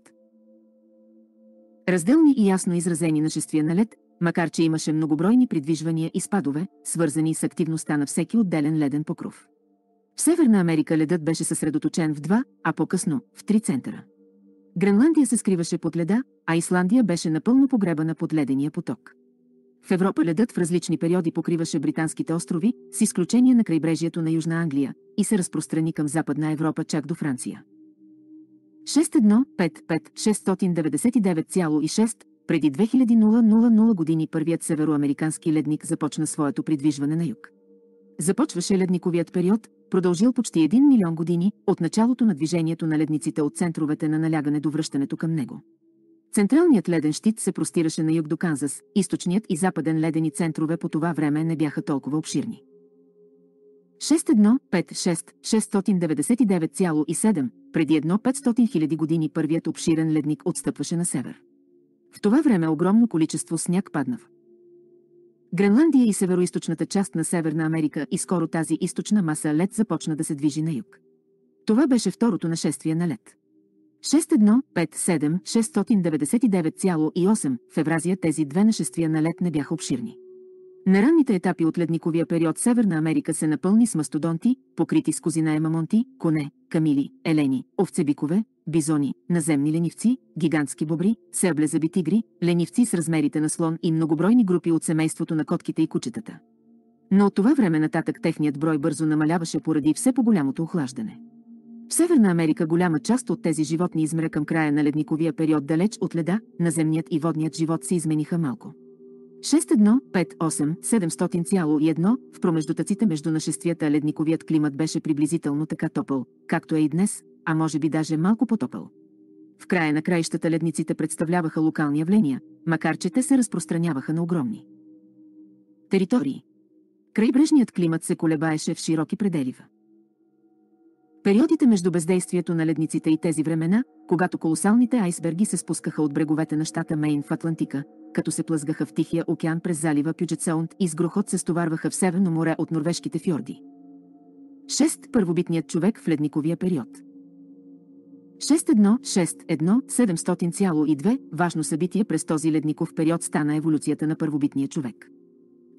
Speaker 1: Разделни и ясно изразени нашествия на лед, макар че имаше многобройни придвижвания и спадове, свързани с активността на всеки отделен леден покров. В Северна Америка ледът беше съсредоточен в два, а по-късно в три центъра. Гренландия се скриваше под леда, а Исландия беше напълно погребана под ледения поток. В Европа ледът в различни периоди покриваше британските острови, с изключение на крайбрежието на Южна Англия, и се разпространи към Западна Европа чак до Франция. 6155699,6 преди 2000 години първият североамерикански ледник започна своето придвижване на юг. Започваше ледниковият период, продължил почти 1 милион години от началото на движението на ледниците от центровете на налягане до връщането към него. Централният леден щит се простираше на юг до Канзас, източният и западен ледени центрове по това време не бяха толкова обширни. 6156699,7, преди едно 500 000 години първият обширен ледник отстъпваше на север. В това време огромно количество сняг паднав. Гренландия и североизточната част на Северна Америка и скоро тази източна маса лед започна да се движи на юг. Това беше второто нашествие на лед. 6157699,8 в Евразия тези две нашествия на лед не бяха обширни. На ранните етапи от ледниковия период Северна Америка се напълни с мастодонти, покрити с козина емамонти, коне, камили, елени, овцебикове, бизони, наземни ленивци, гигантски бобри, серблезаби тигри, ленивци с размерите на слон и многобройни групи от семейството на котките и кучетата. Но от това време нататък техният брой бързо намаляваше поради все по-голямото охлаждане. В Северна Америка голяма част от тези животни измря към края на ледниковия период далеч от леда, наземният и водният живот се измениха малко. 700,1 в промеждутъците между нашествията ледниковият климат беше приблизително така топъл, както е и днес, а може би даже малко по-топъл. В края на краищата ледниците представляваха локални явления, макар че те се разпространяваха на огромни територии. Крайбрежният климат се колебаеше в широки пределива. Периодите между бездействието на ледниците и тези времена, когато колосалните айсберги се спускаха от бреговете на щата Мейн в Атлантика, като се плъзгаха в Тихия океан през залива Пюджетсаунд и с грохот се стоварваха в Северно море от норвежките фьорди. 6. Първобитният човек в ледниковия период. 6.1.6.1.700,2 важно събитие през този ледников период стана еволюцията на първобитния човек.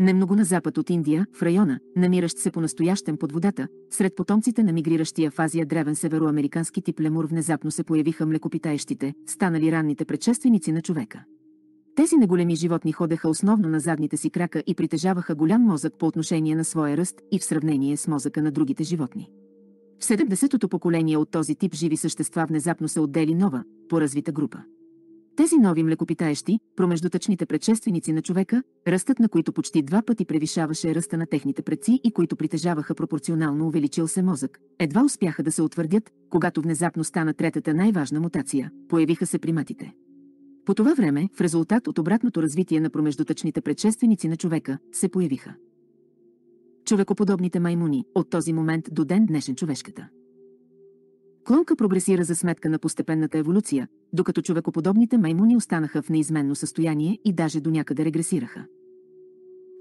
Speaker 1: Немного на запад от Индия, в района, намиращ се по настоящен под водата, сред потомците на мигриращия в Азия древен североамерикански тип лемур внезапно се появиха млекопитаещите, станали ранните предшественици на човека. Тези неголеми животни ходеха основно на задните си крака и притежаваха голям мозък по отношение на своя ръст и в сравнение с мозъка на другите животни. В 70-то поколение от този тип живи същества внезапно се отдели нова, поразвита група. Тези нови млекопитаещи, промеждутъчните предшественици на човека, ръстът на които почти два пъти превишаваше ръста на техните предци и които притежаваха пропорционално увеличил се мозък, едва успяха да се утвърдят, когато внезапно стана третата най-важна мутация – появиха се приматите. По това време, в резултат от обратното развитие на промеждутъчните предшественици на човека, се появиха човекоподобните маймуни, от този момент до ден днешен човешката. Клонка прогресира за сметка на постепенната еволюция, докато човекоподобните маймуни останаха в неизменно състояние и даже до някъде регресираха.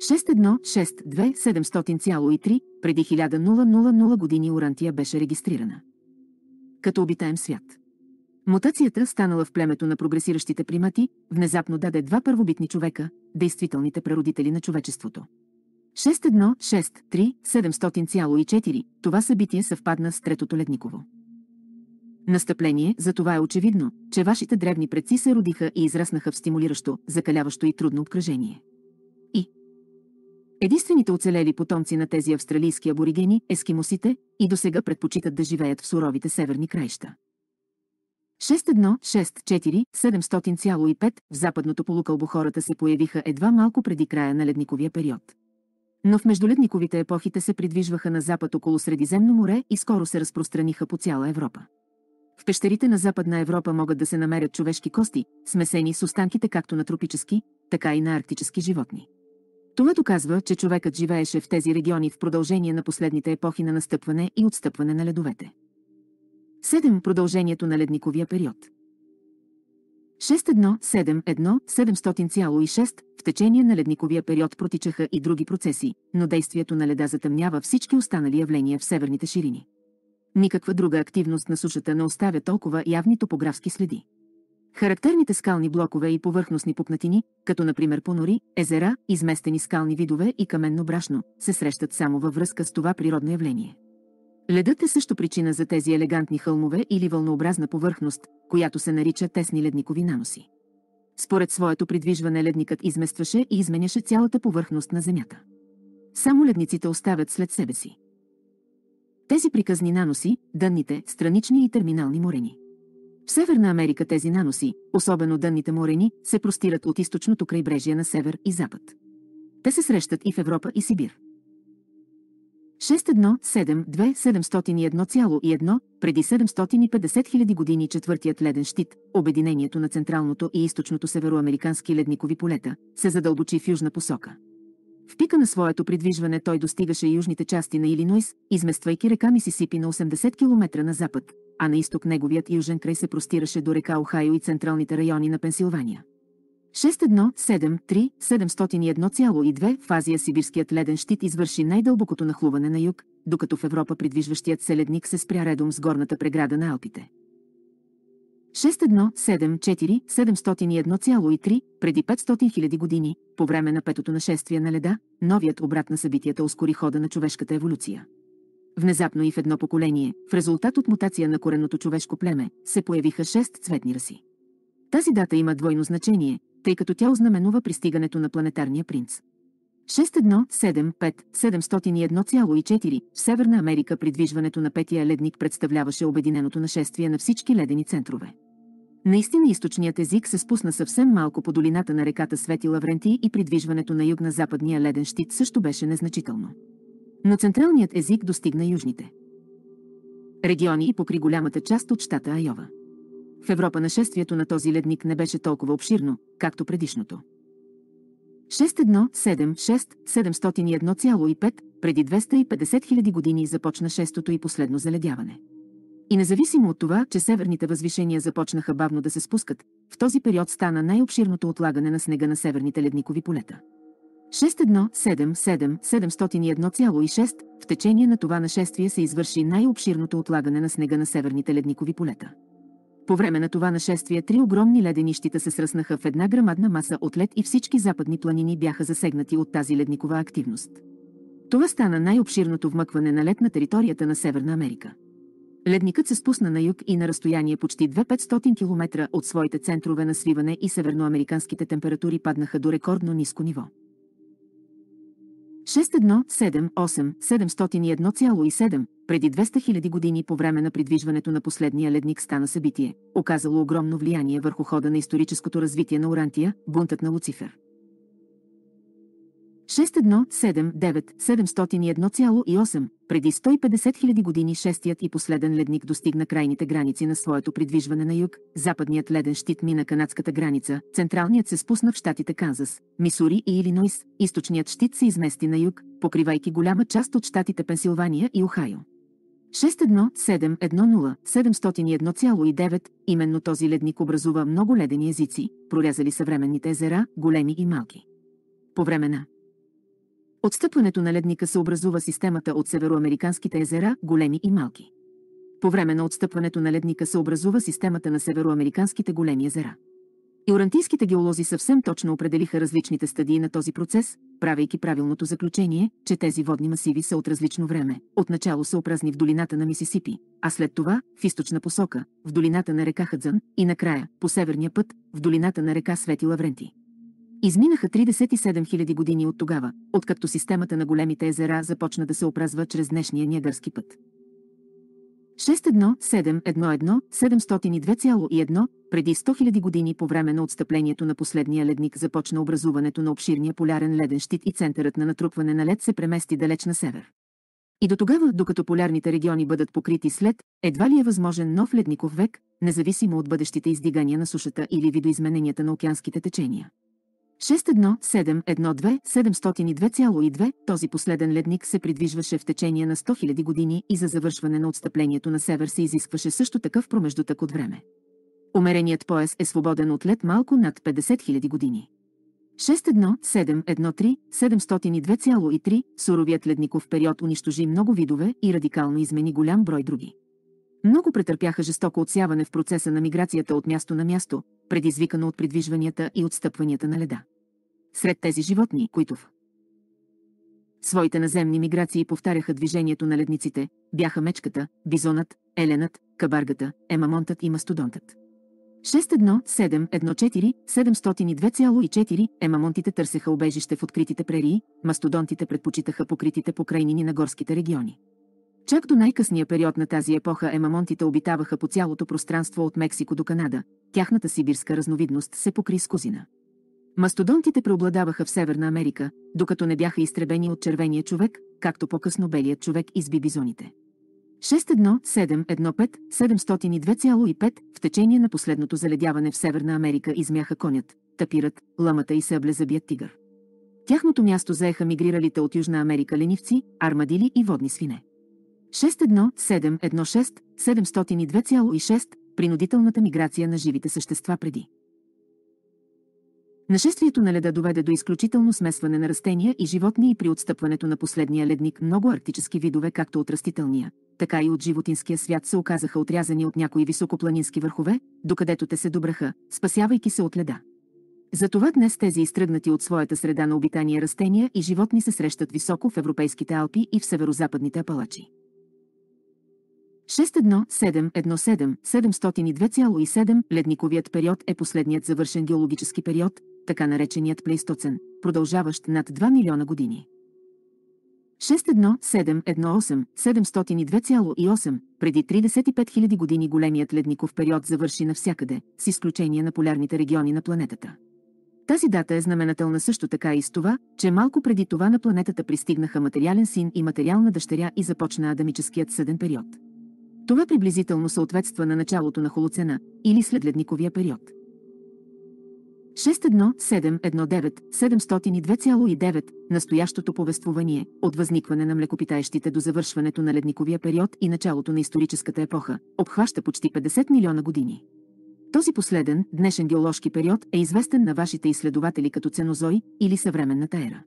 Speaker 1: 6162700,3 преди 1000 години Урантия беше регистрирана. Като обитаем свят. Мутацията, станала в племето на прогресиращите примати, внезапно даде два първобитни човека, действителните прародители на човечеството. 6163700,4 това събитие съвпадна с третото ледниково. Настъпление, за това е очевидно, че вашите древни предци се родиха и израснаха в стимулиращо, закаляващо и трудно обкръжение. И. Единствените оцелели потомци на тези австралийски аборигени, ескимосите, и досега предпочитат да живеят в суровите северни краища. 6164-700,5 в западното полукълбо хората се появиха едва малко преди края на ледниковия период. Но в междуледниковите епохите се придвижваха на запад около Средиземно море и скоро се разпространиха по цяла Европа. В пещерите на Западна Европа могат да се намерят човешки кости, смесени с останките както на тропически, така и на арктически животни. Това доказва, че човекът живееше в тези региони в продължение на последните епохи на настъпване и отстъпване на ледовете. 7. Продължението на ледниковия период. 6.1.7.1.700,6 в течение на ледниковия период протичаха и други процеси, но действието на леда затъмнява всички останали явления в северните ширини. Никаква друга активност на сушата не оставя толкова явни топографски следи. Характерните скални блокове и повърхностни пукнатини, като например понори, езера, изместени скални видове и каменно брашно, се срещат само във връзка с това природно явление. Ледът е също причина за тези елегантни хълмове или вълнообразна повърхност, която се нарича тесни ледникови наноси. Според своето придвижване ледникът изместваше и изменяше цялата повърхност на Земята. Само ледниците оставят след себе си. Тези приказни наноси, дънните, странични и терминални морени. В Северна Америка тези наноси, особено дънните морени, се простират от източното крайбрежие на север и запад. Те се срещат и в Европа и Сибир. 6172701,1 преди 750 000 години четвъртият леден щит, обединението на централното и източното североамерикански ледникови полета, се задълбочи в южна посока. В пика на своето придвижване той достигаше южните части на Илинойс, измествайки река Мисисипи на 80 км на запад, а на изток неговият южен край се простираше до река Охайо и централните райони на Пенсилвания. 6-173-701,2 в Азия сибирският леден щит извърши най-дълбокото нахлуване на юг, докато в Европа придвижващият се ледник се спря редом с горната преграда на Алпите. 6174-701,3 преди 500 000 години, по време на петото нашествие на леда, новият обрат на събитията ускори хода на човешката еволюция. Внезапно и в едно поколение, в резултат от мутация на кореното човешко племе, се появиха шест цветни раси. Тази дата има двойно значение, тъй като тя ознаменува пристигането на планетарния принц. 7-5-701,4 в Северна Америка придвижването на петия ледник представляваше обединеното нашествие на всички ледени центрове. Наистина източният език се спусна съвсем малко по долината на реката Свети Лавренти и придвижването на юг-западния леден щит също беше незначително. Но централният език достигна южните региони и покри голямата част от щата Айова. В Европа нашествието на този ледник не беше толкова обширно, както предишното. 6176701,5 преди 250 000 години започна шестото и последно заледяване. И независимо от това, че северните възвишения започнаха бавно да се спускат, в този период стана най-обширното отлагане на снега на северните ледникови полета. 6177701,6 в течение на това нашествие се извърши най-обширното отлагане на снега на северните ледникови полета. По време на това нашествие три огромни ледени щита се сръснаха в една грамадна маса от лед и всички западни планини бяха засегнати от тази ледникова активност. Това стана най-обширното вмъкване на лед на територията на Северна Америка. Ледникът се спусна на юг и на разстояние почти 2500 км от своите центрове на свиване и северноамериканските температури паднаха до рекордно ниско ниво. 6178-701,7 преди 200 000 години по време на придвижването на последния ледник стана събитие, оказало огромно влияние върху хода на историческото развитие на Орантия, бунтът на Луцифер. 6179701,8. Преди 150 000 години шестият и последен ледник достигна крайните граници на своето придвижване на юг, западният леден щит мина канадската граница, централният се спусна в щатите Канзас, Мисури и Илинойс, източният щит се измести на юг, покривайки голяма част от щатите Пенсилвания и Охайо. 61710 именно този ледник образува много ледени езици, прорязали съвременните езера, големи и малки. По време на Отстъпването на ледника се образува системата от североамериканските езера, големи и малки. По време на отстъпването на ледника се образува системата на североамериканските големи езера. Иорантийските геолози съвсем точно определиха различните стадии на този процес, правейки правилното заключение, че тези водни масиви са от различно време. Отначало са опразни в долината на Мисисипи, а след това, в източна посока, в долината на река Хадзън и накрая, по северния път, в долината на река Свети Лавренти. Изминаха 37 000 години от тогава, откакто системата на големите езера започна да се опразва чрез днешния Ниагърски път. 61711 преди 100 000 години по време на отстъплението на последния ледник започна образуването на обширния полярен леден щит и центърът на натрупване на лед се премести далеч на север. И до тогава, докато полярните региони бъдат покрити след, едва ли е възможен нов ледников век, независимо от бъдещите издигания на сушата или видоизмененията на океанските течения. 61712 този последен ледник се придвижваше в течение на 100 000 години и за завършване на отстъплението на север се изискваше също такъв промеждутък от време. Умереният пояс е свободен от лед малко над 50 000 години. 61713-702,3 суровият ледников период унищожи много видове и радикално измени голям брой други. Много претърпяха жестоко отсяване в процеса на миграцията от място на място, предизвикано от придвижванията и отстъпванията на леда. Сред тези животни, които в своите наземни миграции повтаряха движението на ледниците, бяха мечката, бизонът, еленът, кабаргата, емамонтът и мастодонтът. 61714702,4 емамонтите търсеха обежище в откритите прерии, мастодонтите предпочитаха покритите покрайнини на горските региони. Чак до най-късния период на тази епоха емамонтите обитаваха по цялото пространство от Мексико до Канада, тяхната сибирска разновидност се покри с козина. Мастодонтите преобладаваха в Северна Америка, докато не бяха изтребени от червения човек, както по-късно белият човек изби бизоните. 6.1.7.1.5.702.5 7025 в течение на последното заледяване в Северна Америка измяха конят, тапират, ламата и съблезъбият тигър. Тяхното място заеха мигриралите от Южна Америка ленивци, армадили и водни свине. 61716702,6 принудителната миграция на живите същества преди. Нашествието на леда доведе до изключително смесване на растения и животни и при отстъпването на последния ледник много арктически видове както от растителния, така и от животинския свят се оказаха отрязани от някои високопланински върхове, докъдето те се добраха, спасявайки се от леда. Затова днес тези изтръгнати от своята среда на обитание растения и животни се срещат високо в европейските Алпи и в северо-западните апалачи. 61717-702,7 ледниковият период е последният завършен геологически период, така нареченият плейстоцен, продължаващ над 2 милиона години. 61718702,8 7028 преди 35 000 години големият ледников период завърши навсякъде, с изключение на полярните региони на планетата. Тази дата е знаменателна също така и с това, че малко преди това на планетата пристигнаха материален син и материална дъщеря и започна адамическият съден период. Това приблизително съответства на началото на холоцена или след ледниковия период. 61719702,9 настоящото повествование от възникване на млекопитаещите до завършването на ледниковия период и началото на историческата епоха обхваща почти 50 милиона години. Този последен, днешен геоложки период е известен на вашите изследователи като ценозой или съвременната ера.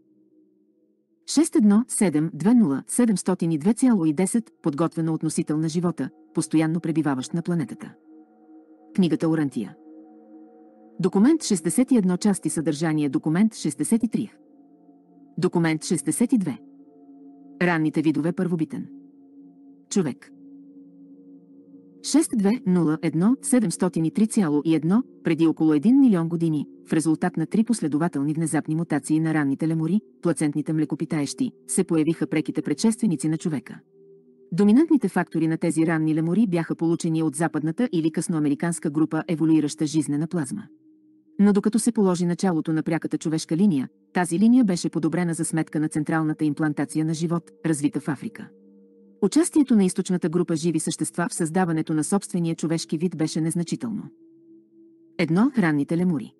Speaker 1: 61720 подготвена относител на живота, постоянно пребиваващ на планетата. Книгата Орантия. Документ 61 части съдържание Документ 63. Документ 62. Ранните видове първобитен. Човек. 6201 преди около 1 милион години, в резултат на три последователни внезапни мутации на ранните лемори, плацентните млекопитаещи, се появиха преките предшественици на човека. Доминантните фактори на тези ранни лемори бяха получени от западната или късноамериканска група еволюираща жизнена плазма. Но докато се положи началото на пряката човешка линия, тази линия беше подобрена за сметка на централната имплантация на живот, развита в Африка. Участието на източната група живи същества в създаването на собствения човешки вид беше незначително. Едно – ранните лемури.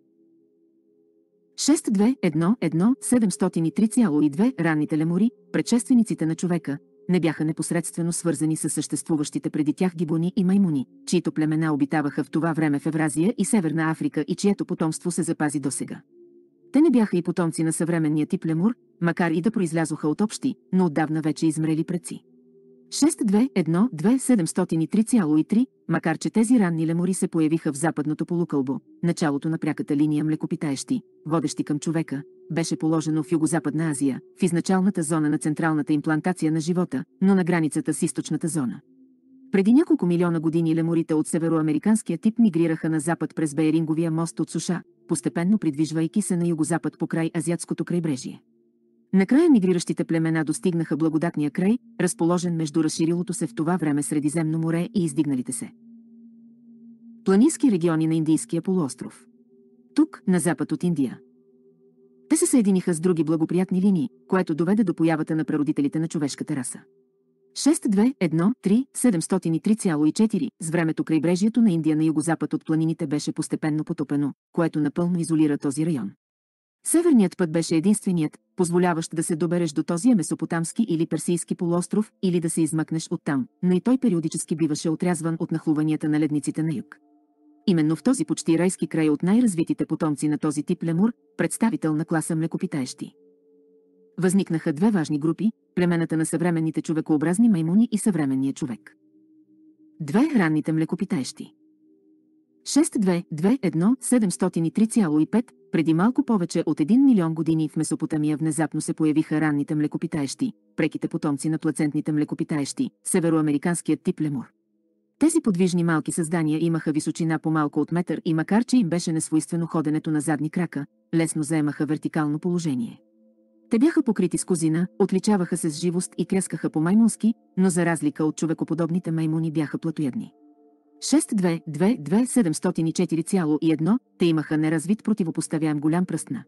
Speaker 1: 621 ранните лемури, предшествениците на човека, не бяха непосредствено свързани с съществуващите преди тях гибони и маймуни, чието племена обитаваха в това време в Евразия и Северна Африка и чието потомство се запази досега. Те не бяха и потомци на съвременния тип лемур, макар и да произлязоха от общи, но отдавна вече измрели предци. 621-2703,3, макар че тези ранни лемори се появиха в западното полукълбо, началото на пряката линия млекопитаещи, водещи към човека, беше положено в Югозападна Азия, в изначалната зона на централната имплантация на живота, но на границата с източната зона. Преди няколко милиона години леморите от североамериканския тип мигрираха на запад през Бейринговия мост от суша, постепенно придвижвайки се на югозапад по край азиатското крайбрежие. Накрая мигриращите племена достигнаха благодатния край, разположен между разширилото се в това време Средиземно море и издигналите се. Планински региони на Индийския полуостров. Тук, на запад от Индия. Те се съединиха с други благоприятни линии, което доведе до появата на прародителите на човешката раса. 6213703,4 с времето крайбрежието на Индия на югозапад от планините беше постепенно потопено, което напълно изолира този район. Северният път беше единственият, позволяващ да се добереш до този месопотамски или персийски полуостров или да се измъкнеш оттам, но и той периодически биваше отрязван от нахлуванията на ледниците на юг. Именно в този почти райски край от най-развитите потомци на този тип лемур, представител на класа млекопитаещи. Възникнаха две важни групи – племената на съвременните човекообразни маймуни и съвременния човек. Две ранните млекопитаещи – 6221703,5, преди малко повече от 1 милион години в Месопотамия внезапно се появиха ранните млекопитаещи, преките потомци на плацентните млекопитаещи, североамериканският тип лемур. Тези подвижни малки създания имаха височина по-малко от метър и макар че им беше несвойствено ходенето на задни крака, лесно заемаха вертикално положение. Те бяха покрити с козина, отличаваха се с живост и крескаха по-маймунски, но за разлика от човекоподобните маймуни бяха платоядни. 6222704,1, те имаха неразвит противопоставяем голям пръст на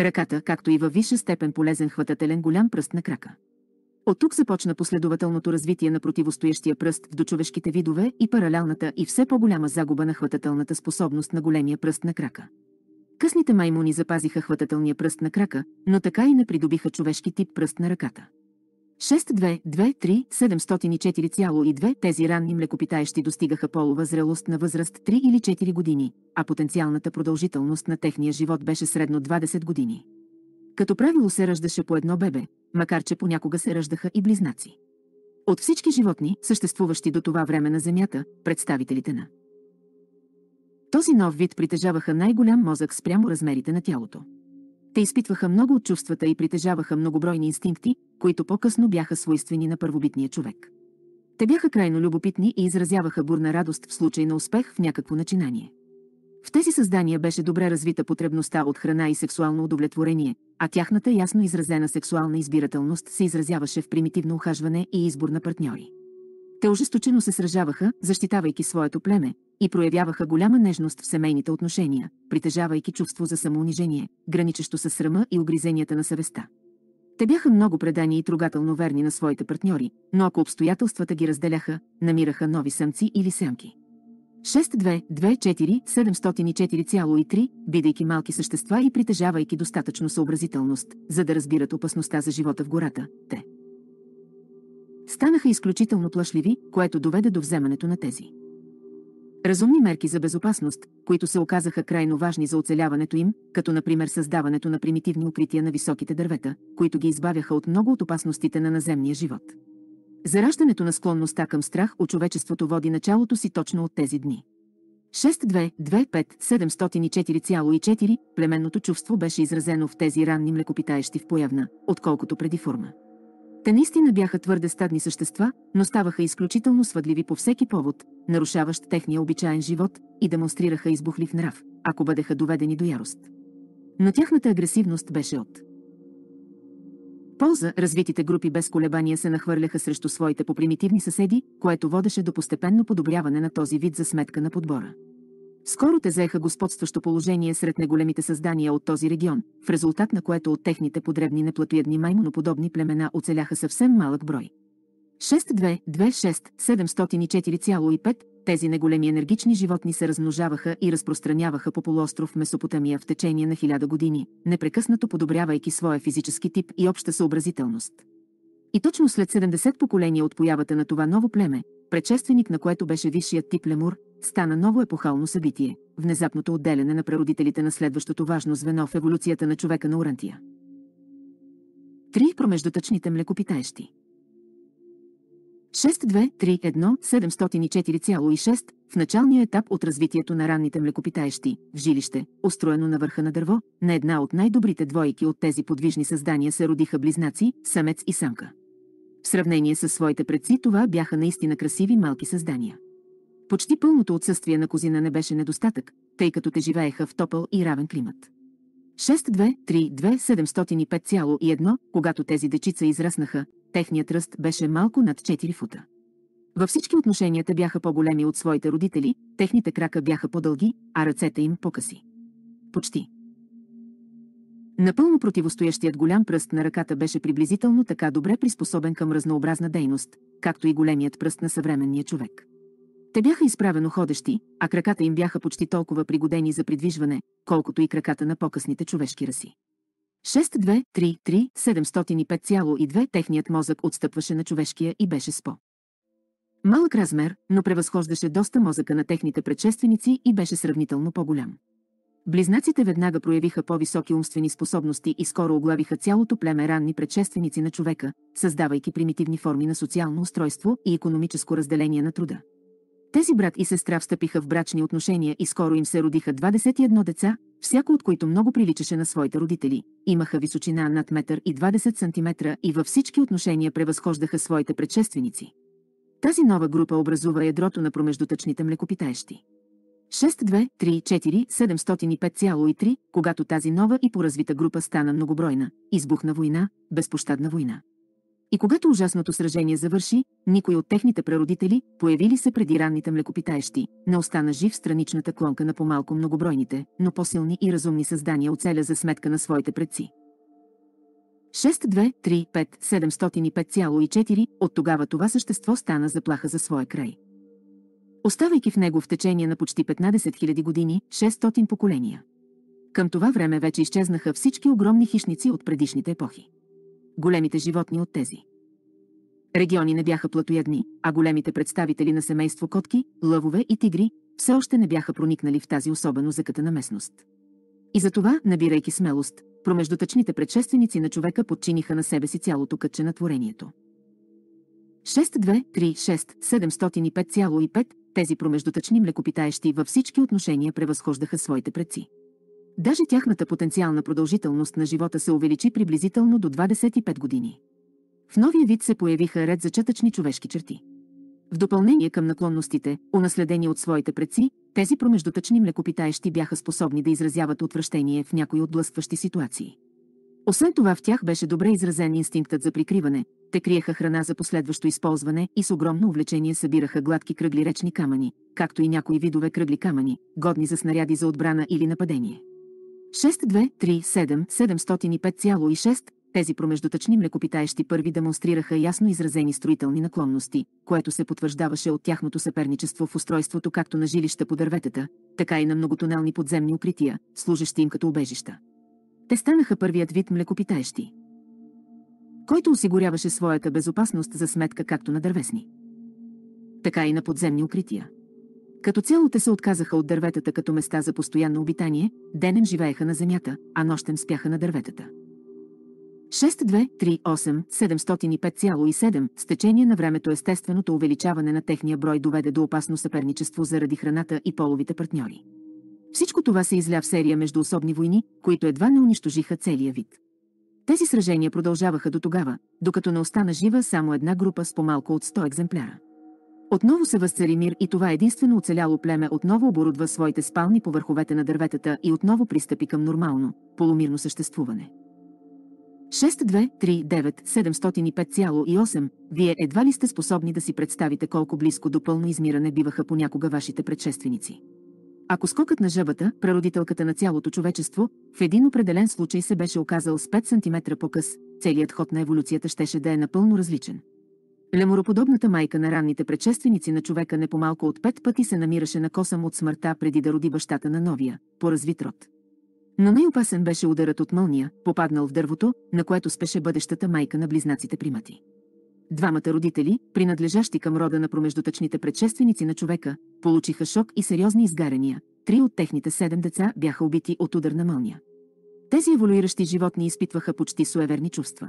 Speaker 1: ръката, както и във висша степен полезен хватателен голям пръст на крака. От тук започна последователното развитие на противостоящия пръст в дочовешките видове и паралелната и все по-голяма загуба на хватателната способност на големия пръст на крака. Късните маймуни запазиха хватателния пръст на крака, но така и не придобиха човешки тип пръст на ръката. 6223704,2 тези ранни млекопитаещи достигаха полова зрелост на възраст 3 или 4 години, а потенциалната продължителност на техния живот беше средно 20 години. Като правило се раждаше по едно бебе, макар че понякога се раждаха и близнаци. От всички животни, съществуващи до това време на Земята, представителите на този нов вид притежаваха най-голям мозък спрямо размерите на тялото. Те изпитваха много от чувствата и притежаваха многобройни инстинкти, които по-късно бяха свойствени на първобитния човек. Те бяха крайно любопитни и изразяваха бурна радост в случай на успех в някакво начинание. В тези създания беше добре развита потребността от храна и сексуално удовлетворение, а тяхната ясно изразена сексуална избирателност се изразяваше в примитивно ухажване и избор на партньори. Те ожесточено се сражаваха, защитавайки своето племе, и проявяваха голяма нежност в семейните отношения, притежавайки чувство за самоунижение, граничещо със срама и огризенията на съвестта. Те бяха много предани и трогателно верни на своите партньори, но ако обстоятелствата ги разделяха, намираха нови самци или самки. 6224704,3, бидейки малки същества и притежавайки достатъчно съобразителност, за да разбират опасността за живота в гората, те станаха изключително плашливи, което доведе до вземането на тези Разумни мерки за безопасност, които се оказаха крайно важни за оцеляването им, като например създаването на примитивни укрития на високите дървета, които ги избавяха от много от опасностите на наземния живот. Зараждането на склонността към страх от човечеството води началото си точно от тези дни. 6225704,4 племенното чувство беше изразено в тези ранни млекопитаещи в появна, отколкото преди форма. Те наистина бяха твърде стадни същества, но ставаха изключително свъдливи по всеки повод, нарушаващ техния обичаен живот и демонстрираха избухлив нрав, ако бъдеха доведени до ярост. Но тяхната агресивност беше от полза развитите групи без колебания се нахвърляха срещу своите по примитивни съседи, което водеше до постепенно подобряване на този вид за сметка на подбора. Скоро те заеха господстващо положение сред неголемите създания от този регион, в резултат на което от техните подребни неплътоядни маймоноподобни племена оцеляха съвсем малък брой. 6226704,5 7045 тези неголеми енергични животни се размножаваха и разпространяваха по полуостров Месопотамия в течение на хиляда години, непрекъснато подобрявайки своя физически тип и обща съобразителност. И точно след 70 поколения от появата на това ново племе, предшественик на което беше висшият тип лемур, стана ново епохално събитие – внезапното отделяне на прародителите на следващото важно звено в еволюцията на човека на Урантия. Три промеждутъчните млекопитаещи 1 7046 в началния етап от развитието на ранните млекопитаещи, в жилище, устроено на върха на дърво, на една от най-добрите двойки от тези подвижни създания се родиха близнаци, самец и самка. В сравнение с своите предци това бяха наистина красиви малки създания. Почти пълното отсъствие на козина не беше недостатък, тъй като те живееха в топъл и равен климат. 6, 2, 2, 3, 6-2-3-2-705,1 когато тези дечица израснаха, техният ръст беше малко над 4 фута. Във всички отношенията бяха по-големи от своите родители, техните крака бяха по-дълги, а ръцете им по-къси. Почти. Напълно противостоящият голям пръст на ръката беше приблизително така добре приспособен към разнообразна дейност, както и големият пръст на съвременния човек. Те бяха изправено ходещи, а краката им бяха почти толкова пригодени за придвижване, колкото и краката на по-късните човешки раси. 6-2-3-3-705,2 техният мозък отстъпваше на човешкия и беше спо. Малък размер, но превъзхождаше доста мозъка на техните предшественици и беше сравнително по-голям. Близнаците веднага проявиха по-високи умствени способности и скоро оглавиха цялото племе ранни предшественици на човека, създавайки примитивни форми на социално устройство и економическо разделение на труда. Тези брат и сестра встъпиха в брачни отношения и скоро им се родиха 21 деца, всяко от които много приличаше на своите родители. Имаха височина над метър и 20 см и във всички отношения превъзхождаха своите предшественици. Тази нова група образува ядрото на промеждутъчните млекопитаещи. 6, 2, 3, 4, 6-2-3-4-705,3, когато тази нова и поразвита група стана многобройна, избухна война, безпощадна война. И когато ужасното сражение завърши, никой от техните прародители, появили се преди ранните млекопитаещи, не остана жив в страничната клонка на по-малко многобройните, но по-силни и разумни създания оцеля за сметка на своите предци. 6, 2, 3, 5, 705,4 от тогава това същество стана заплаха за своя край. Оставайки в него в течение на почти 15 000 години, 600 поколения. Към това време вече изчезнаха всички огромни хищници от предишните епохи големите животни от тези. Региони не бяха платоядни, а големите представители на семейство котки, лъвове и тигри все още не бяха проникнали в тази особено на местност. И затова, набирайки смелост, промеждутъчните предшественици на човека подчиниха на себе си цялото кътче на творението. 6236705,5 тези промеждутъчни млекопитаещи във всички отношения превъзхождаха своите предци. Даже тяхната потенциална продължителност на живота се увеличи приблизително до 25 години. В новия вид се появиха ред зачатъчни човешки черти. В допълнение към наклонностите, унаследени от своите предци, тези промеждутъчни млекопитаещи бяха способни да изразяват отвращение в някои отблъскващи ситуации. Освен това в тях беше добре изразен инстинктът за прикриване, те криеха храна за последващо използване и с огромно увлечение събираха гладки кръгли речни камъни, както и някои видове кръгли камъни, годни за снаряди за отбрана или нападение. 6237-705,6, тези промеждутъчни млекопитаещи първи демонстрираха ясно изразени строителни наклонности, което се потвърждаваше от тяхното съперничество в устройството както на жилища по дърветата, така и на многотонелни подземни укрития, служащи им като убежища. Те станаха първият вид млекопитаещи, който осигуряваше своята безопасност за сметка както на дървесни, така и на подземни укрития. Като цяло те се отказаха от дърветата като места за постоянно обитание, денем живееха на земята, а нощем спяха на дърветата. 6238705,7 с течение на времето естественото увеличаване на техния брой доведе до опасно съперничество заради храната и половите партньори. Всичко това се изля в серия между особни войни, които едва не унищожиха целия вид. Тези сражения продължаваха до тогава, докато не остана жива само една група с по-малко от 100 екземпляра. Отново се възцари мир и това единствено оцеляло племе отново оборудва своите спални по върховете на дърветата и отново пристъпи към нормално, полумирно съществуване. 6239705,8 7058 Вие едва ли сте способни да си представите колко близко до пълно измиране биваха понякога вашите предшественици. Ако скокът на жъбата, прародителката на цялото човечество, в един определен случай се беше оказал с 5 см по-къс, целият ход на еволюцията щеше да е напълно различен. Лемороподобната майка на ранните предшественици на човека не по-малко от пет пъти се намираше на косъм от смъртта преди да роди бащата на новия, поразвит род. Но най-опасен беше ударът от мълния, попаднал в дървото, на което спеше бъдещата майка на близнаците примати. Двамата родители, принадлежащи към рода на промеждутъчните предшественици на човека, получиха шок и сериозни изгаряния. Три от техните седем деца бяха убити от удар на мълния. Тези еволюиращи животни изпитваха почти суеверни чувства.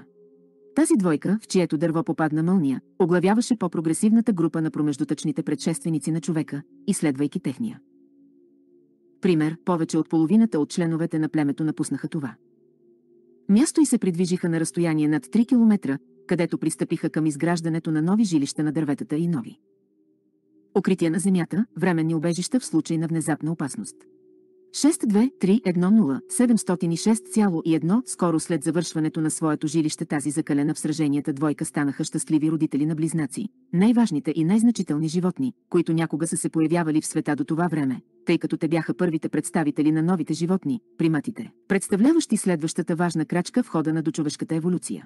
Speaker 1: Тази двойка, в чието дърво попадна мълния, оглавяваше по-прогресивната група на промеждутъчните предшественици на човека, изследвайки техния. Пример, повече от половината от членовете на племето напуснаха това. Място и се придвижиха на разстояние над 3 км, където пристъпиха към изграждането на нови жилища на дърветата и нови. Укрития на земята, временни обежища в случай на внезапна опасност. 62310706,1 Скоро след завършването на своето жилище тази закалена в сраженията двойка станаха щастливи родители на близнаци, най-важните и най-значителни животни, които някога са се появявали в света до това време, тъй като те бяха първите представители на новите животни, приматите, представляващи следващата важна крачка в хода на дочовешката еволюция.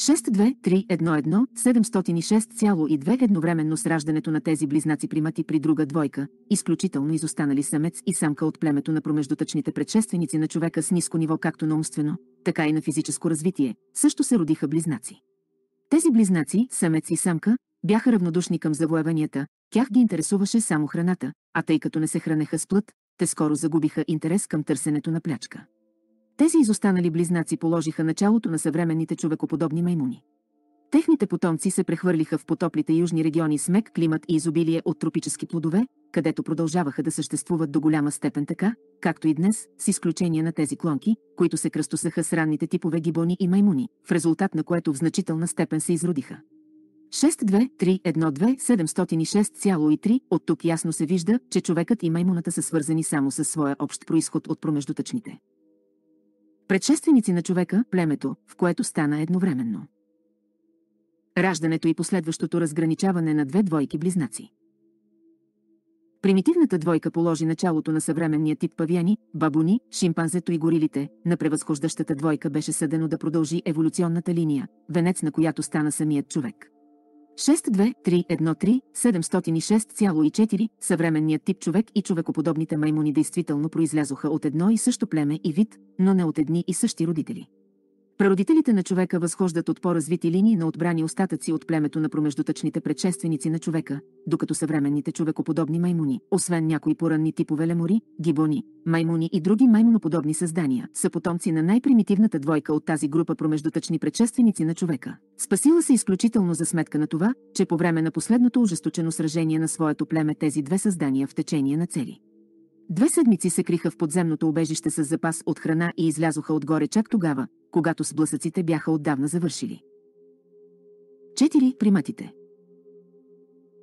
Speaker 1: 623117062 едновременно с раждането на тези близнаци примати при друга двойка, изключително изостанали самец и самка от племето на промеждутъчните предшественици на човека с ниско ниво както на умствено, така и на физическо развитие, също се родиха близнаци. Тези близнаци, самец и самка, бяха равнодушни към завоеванията, тях ги интересуваше само храната, а тъй като не се хранеха с плът, те скоро загубиха интерес към търсенето на плячка. Тези изостанали близнаци положиха началото на съвременните човекоподобни маймуни. Техните потомци се прехвърлиха в потоплите южни региони с мек климат и изобилие от тропически плодове, където продължаваха да съществуват до голяма степен така, както и днес, с изключение на тези клонки, които се кръстосаха с ранните типове гибони и маймуни, в резултат на което в значителна степен се изродиха. 6.2.3.1.2.706.3 от тук ясно се вижда, че човекът и маймуната са свързани само със своя общ происход от промеждутъчните предшественици на човека, племето, в което стана едновременно. Раждането и последващото разграничаване на две двойки близнаци. Примитивната двойка положи началото на съвременния тип павяни, бабуни, шимпанзето и горилите, на превъзхождащата двойка беше съдено да продължи еволюционната линия, венец на която стана самият човек. 62313 съвременният тип човек и човекоподобните маймуни действително произлязоха от едно и също племе и вид, но не от едни и същи родители. Прародителите на човека възхождат от по-развити линии на отбрани остатъци от племето на промеждутъчните предшественици на човека, докато съвременните човекоподобни маймуни, освен някои поранни типове лемори, гибони, маймуни и други маймуноподобни създания, са потомци на най-примитивната двойка от тази група промеждутъчни предшественици на човека. Спасила се изключително за сметка на това, че по време на последното ужесточено сражение на своето племе тези две създания в течение на цели. Две седмици се криха в подземното убежище с запас от храна и излязоха отгоре чак тогава, когато сблъсъците бяха отдавна завършили. 4. Приматите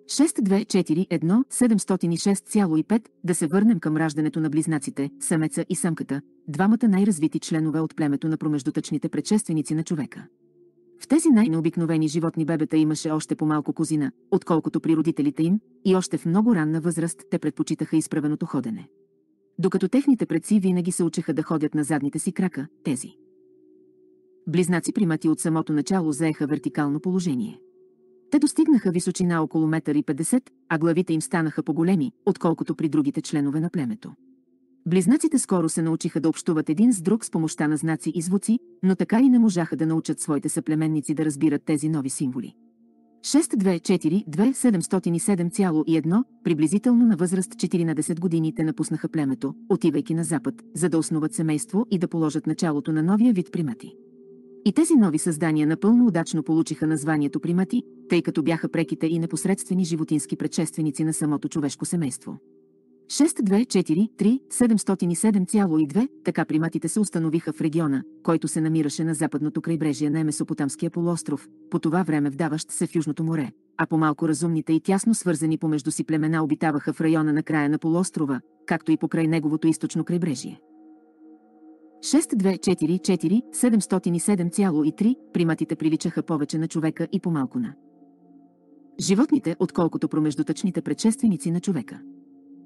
Speaker 1: 6241706,5 Да се върнем към раждането на близнаците, самеца и самката, двамата най-развити членове от племето на промеждутъчните предшественици на човека. В тези най-необикновени животни бебета имаше още по-малко козина, отколкото при родителите им, и още в много ранна възраст те предпочитаха изправеното ходене. Докато техните предци винаги се учеха да ходят на задните си крака, тези – близнаци примати от самото начало заеха вертикално положение. Те достигнаха височина около 1,50 м, а главите им станаха по-големи, отколкото при другите членове на племето. Близнаците скоро се научиха да общуват един с друг с помощта на знаци и звуци, но така и не можаха да научат своите съплеменници да разбират тези нови символи. 624-2707,1 приблизително на възраст 14 години те напуснаха племето, отивайки на запад, за да основат семейство и да положат началото на новия вид примати. И тези нови създания напълно удачно получиха названието примати, тъй като бяха преките и непосредствени животински предшественици на самото човешко семейство. 6243707,2 така приматите се установиха в региона, който се намираше на западното крайбрежие на Месопотамския полуостров, по това време вдаващ се в Южното море, а по-малко разумните и тясно свързани помежду си племена обитаваха в района на края на полуострова, както и покрай неговото източно крайбрежие. 6244 707,3 приматите приличаха повече на човека и по-малко на животните, отколкото промеждутъчните предшественици на човека.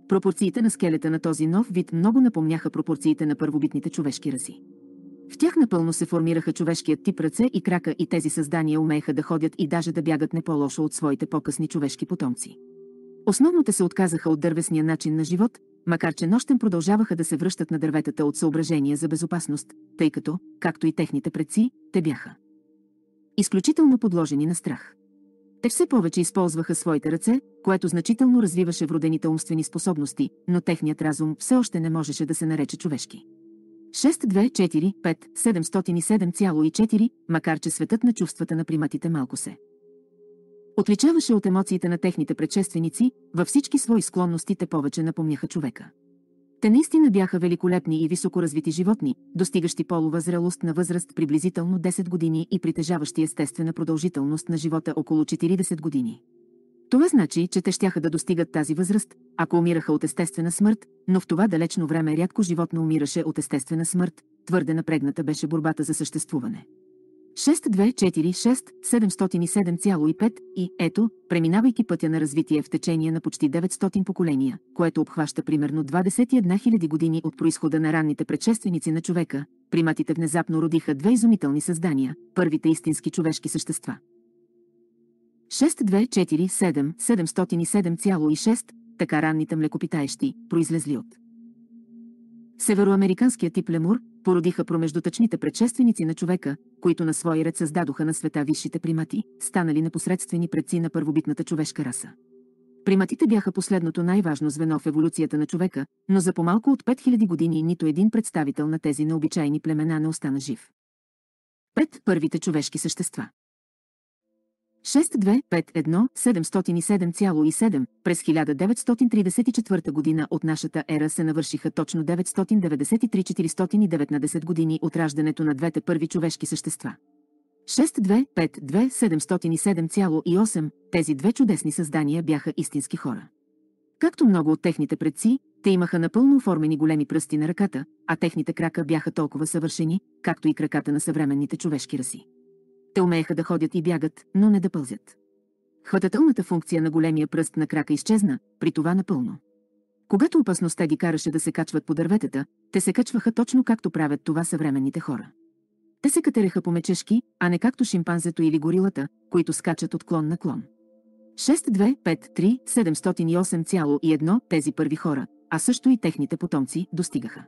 Speaker 1: Пропорциите на скелета на този нов вид много напомняха пропорциите на първобитните човешки раси. В тях напълно се формираха човешкият тип ръце и крака и тези създания умееха да ходят и даже да бягат не по-лошо от своите по-късни човешки потомци. Основно те се отказаха от дървесния начин на живот, Макар че нощем продължаваха да се връщат на дърветата от съображения за безопасност, тъй като, както и техните предци, те бяха изключително подложени на страх. Те все повече използваха своите ръце, което значително развиваше вродените умствени способности, но техният разум все още не можеше да се нарече човешки. 5, 707,4, макар че светът на чувствата на приматите малко се Отличаваше от емоциите на техните предшественици, във всички свои склонности те повече напомняха човека. Те наистина бяха великолепни и високоразвити животни, достигащи полова зрелост на възраст приблизително 10 години и притежаващи естествена продължителност на живота около 40 години. Това значи, че те щяха да достигат тази възраст, ако умираха от естествена смърт, но в това далечно време рядко животно умираше от естествена смърт, твърде напрегната беше борбата за съществуване. 6246707,5 707,5 и ето, преминавайки пътя на развитие в течение на почти 900 поколения, което обхваща примерно 21 000 години от происхода на ранните предшественици на човека, приматите внезапно родиха две изумителни създания, първите истински човешки същества. 6247 707,6 така ранните млекопитаещи, произлезли от Североамериканският тип лемур породиха промеждутъчните предшественици на човека, които на свой ред създадоха на света висшите примати, станали непосредствени предци на първобитната човешка раса. Приматите бяха последното най-важно звено в еволюцията на човека, но за по-малко от 5000 години нито един представител на тези необичайни племена не остана жив. Пет първите човешки същества 6251-707,7 през 1934 година от нашата ера се навършиха точно 993-419 години от раждането на двете първи човешки същества. 6252-707,8 тези две чудесни създания бяха истински хора. Както много от техните предци, те имаха напълно оформени големи пръсти на ръката, а техните крака бяха толкова съвършени, както и краката на съвременните човешки раси. Те умееха да ходят и бягат, но не да пълзят. Хватателната функция на големия пръст на крака изчезна, при това напълно. Когато опасността ги караше да се качват по дърветата, те се качваха точно както правят това съвременните хора. Те се катереха по мечешки, а не както шимпанзето или горилата, които скачат от клон на клон. 6, 2, 5, 3, 708,1 тези първи хора, а също и техните потомци, достигаха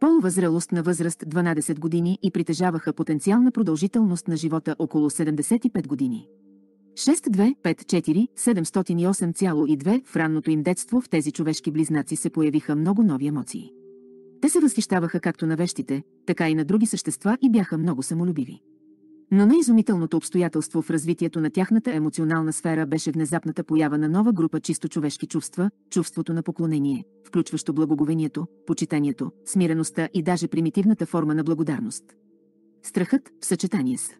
Speaker 1: полова зрелост на възраст 12 години и притежаваха потенциална продължителност на живота около 75 години. 6254708,2 7082 в ранното им детство в тези човешки близнаци се появиха много нови емоции. Те се възхищаваха както на вещите, така и на други същества и бяха много самолюбиви. Но най-изумителното обстоятелство в развитието на тяхната емоционална сфера беше внезапната поява на нова група чисто човешки чувства, чувството на поклонение, включващо благоговението, почитанието, смиреността и даже примитивната форма на благодарност. Страхът в съчетание с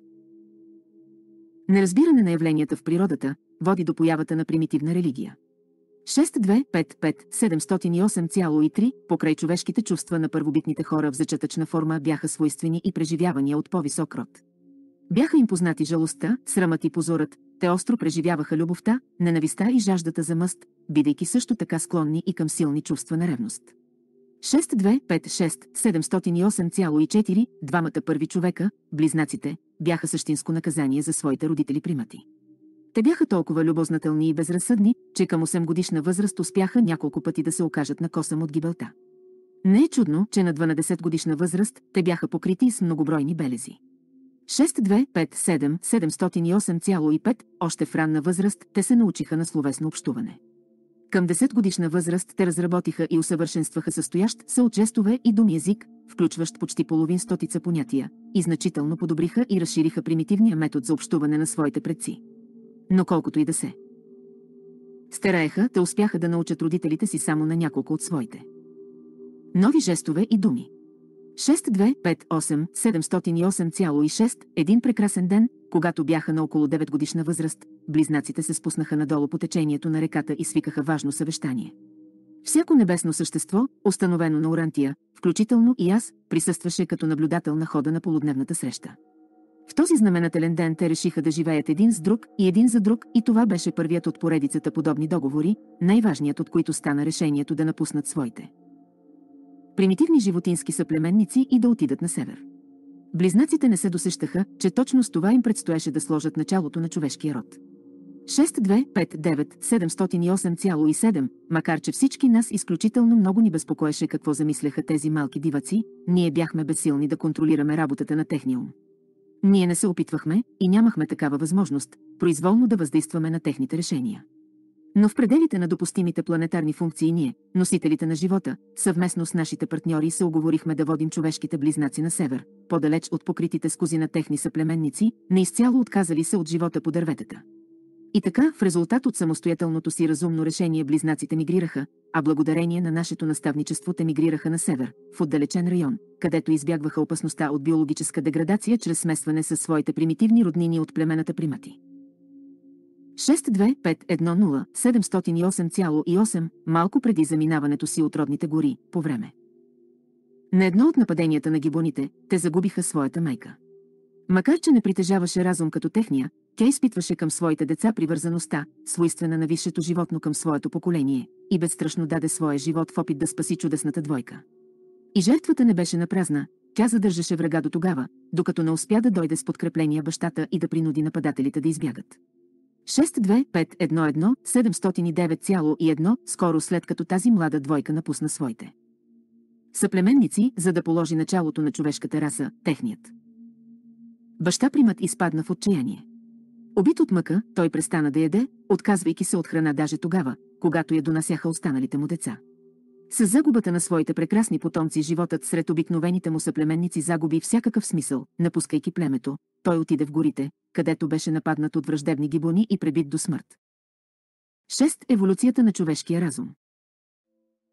Speaker 1: Неразбиране на явленията в природата води до появата на примитивна религия. 6255708,3 покрай човешките чувства на първобитните хора в зачатъчна форма бяха свойствени и преживявания от по-висок род. Бяха им познати жалостта, срамът и позорът, те остро преживяваха любовта, ненависта и жаждата за мъст, бидейки също така склонни и към силни чувства на ревност. 6256708,4, 7084 двамата първи човека, близнаците, бяха същинско наказание за своите родители примати. Те бяха толкова любознателни и безразсъдни, че към 8 годишна възраст успяха няколко пъти да се окажат на косъм от гибелта. Не е чудно, че на 12 годишна възраст те бяха покрити с многобройни белези. 6257-708,5, още в ранна възраст те се научиха на словесно общуване. Към 10 годишна възраст те разработиха и усъвършенстваха състоящ се от жестове и думи език, включващ почти половин стотица понятия, и значително подобриха и разшириха примитивния метод за общуване на своите предци. Но колкото и да се стараеха, те успяха да научат родителите си само на няколко от своите нови жестове и думи – 6258 708,6 Един прекрасен ден, когато бяха на около 9 годишна възраст, близнаците се спуснаха надолу по течението на реката и свикаха важно съвещание. Всяко небесно същество, установено на Орантия, включително и аз, присъстваше като наблюдател на хода на полудневната среща. В този знаменателен ден те решиха да живеят един с друг и един за друг и това беше първият от поредицата подобни договори, най-важният от които стана решението да напуснат своите примитивни животински съплеменници и да отидат на север. Близнаците не се досещаха, че точно с това им предстоеше да сложат началото на човешкия род. 6259708,7, макар че всички нас изключително много ни безпокоеше какво замисляха тези малки диваци, ние бяхме безсилни да контролираме работата на техния ум. Ние не се опитвахме и нямахме такава възможност произволно да въздействаме на техните решения. Но в пределите на допустимите планетарни функции ние, носителите на живота, съвместно с нашите партньори се оговорихме да водим човешките близнаци на север, по-далеч от покритите с кузина техни съплеменници, изцяло отказали се от живота по дърветата. И така, в резултат от самостоятелното си разумно решение близнаците мигрираха, а благодарение на нашето наставничество те мигрираха на север, в отдалечен район, където избягваха опасността от биологическа деградация чрез смесване със своите примитивни роднини от племената примати. 62510708,8 малко преди заминаването си от родните гори, по време. На едно от нападенията на гибоните, те загубиха своята майка. Макар, че не притежаваше разум като техния, тя изпитваше към своите деца привързаността, свойствена на висшето животно към своето поколение, и безстрашно даде своя живот в опит да спаси чудесната двойка. И жертвата не беше напразна, тя задържаше врага до тогава, докато не успя да дойде с подкрепление бащата и да принуди нападателите да избягат. 62511 709,1 скоро след като тази млада двойка напусна своите съплеменници, за да положи началото на човешката раса, техният. Баща примат изпадна в отчаяние. Обит от мъка, той престана да яде, отказвайки се от храна даже тогава, когато я донасяха останалите му деца. С загубата на своите прекрасни потомци животът сред обикновените му съплеменници загуби всякакъв смисъл, напускайки племето, той отиде в горите, където беше нападнат от враждебни гибони и пребит до смърт. 6. Еволюцията на човешкия разум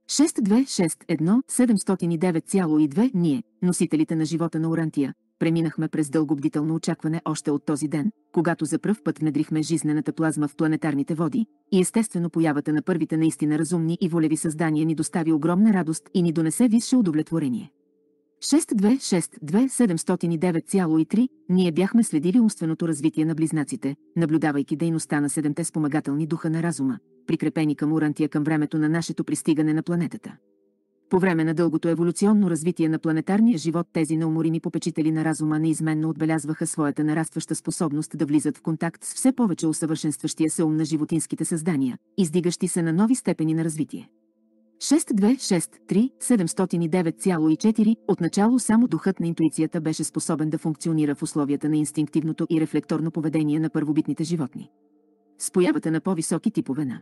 Speaker 1: 6261-709,2 ние, носителите на живота на Орантия, преминахме през дългобдително очакване още от този ден, когато за пръв път внедрихме жизнената плазма в планетарните води, и естествено появата на първите наистина разумни и волеви създания ни достави огромна радост и ни донесе висше удовлетворение. 6262709,3 ние бяхме следили умственото развитие на близнаците, наблюдавайки дейността на седемте спомагателни духа на разума, прикрепени към урантия към времето на нашето пристигане на планетата. По време на дългото еволюционно развитие на планетарния живот тези неуморими попечители на разума неизменно отбелязваха своята нарастваща способност да влизат в контакт с все повече усъвършенстващия се ум на животинските създания, издигащи се на нови степени на развитие. 6263709,4 7094 Отначало само духът на интуицията беше способен да функционира в условията на инстинктивното и рефлекторно поведение на първобитните животни. С появата на по-високи типове на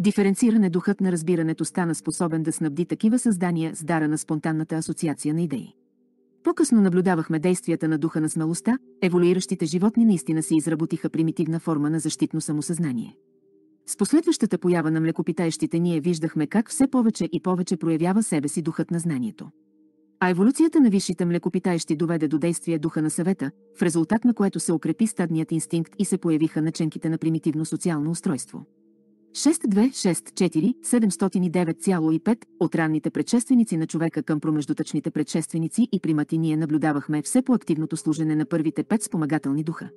Speaker 1: Диференциране духът на разбирането стана способен да снабди такива създания с дара на спонтанната асоциация на идеи. По-късно наблюдавахме действията на духа на смелостта, еволюиращите животни наистина си изработиха примитивна форма на защитно самосъзнание. С последващата поява на млекопитаещите ние виждахме как все повече и повече проявява себе си духът на знанието. А еволюцията на висшите млекопитаещи доведе до действие духа на съвета, в резултат на което се укрепи стадният инстинкт и се появиха начинките на примитивно социално устройство. 6264-709,5 от ранните предшественици на човека към промеждутъчните предшественици и примати ние наблюдавахме все по-активното служене на първите пет спомагателни духа.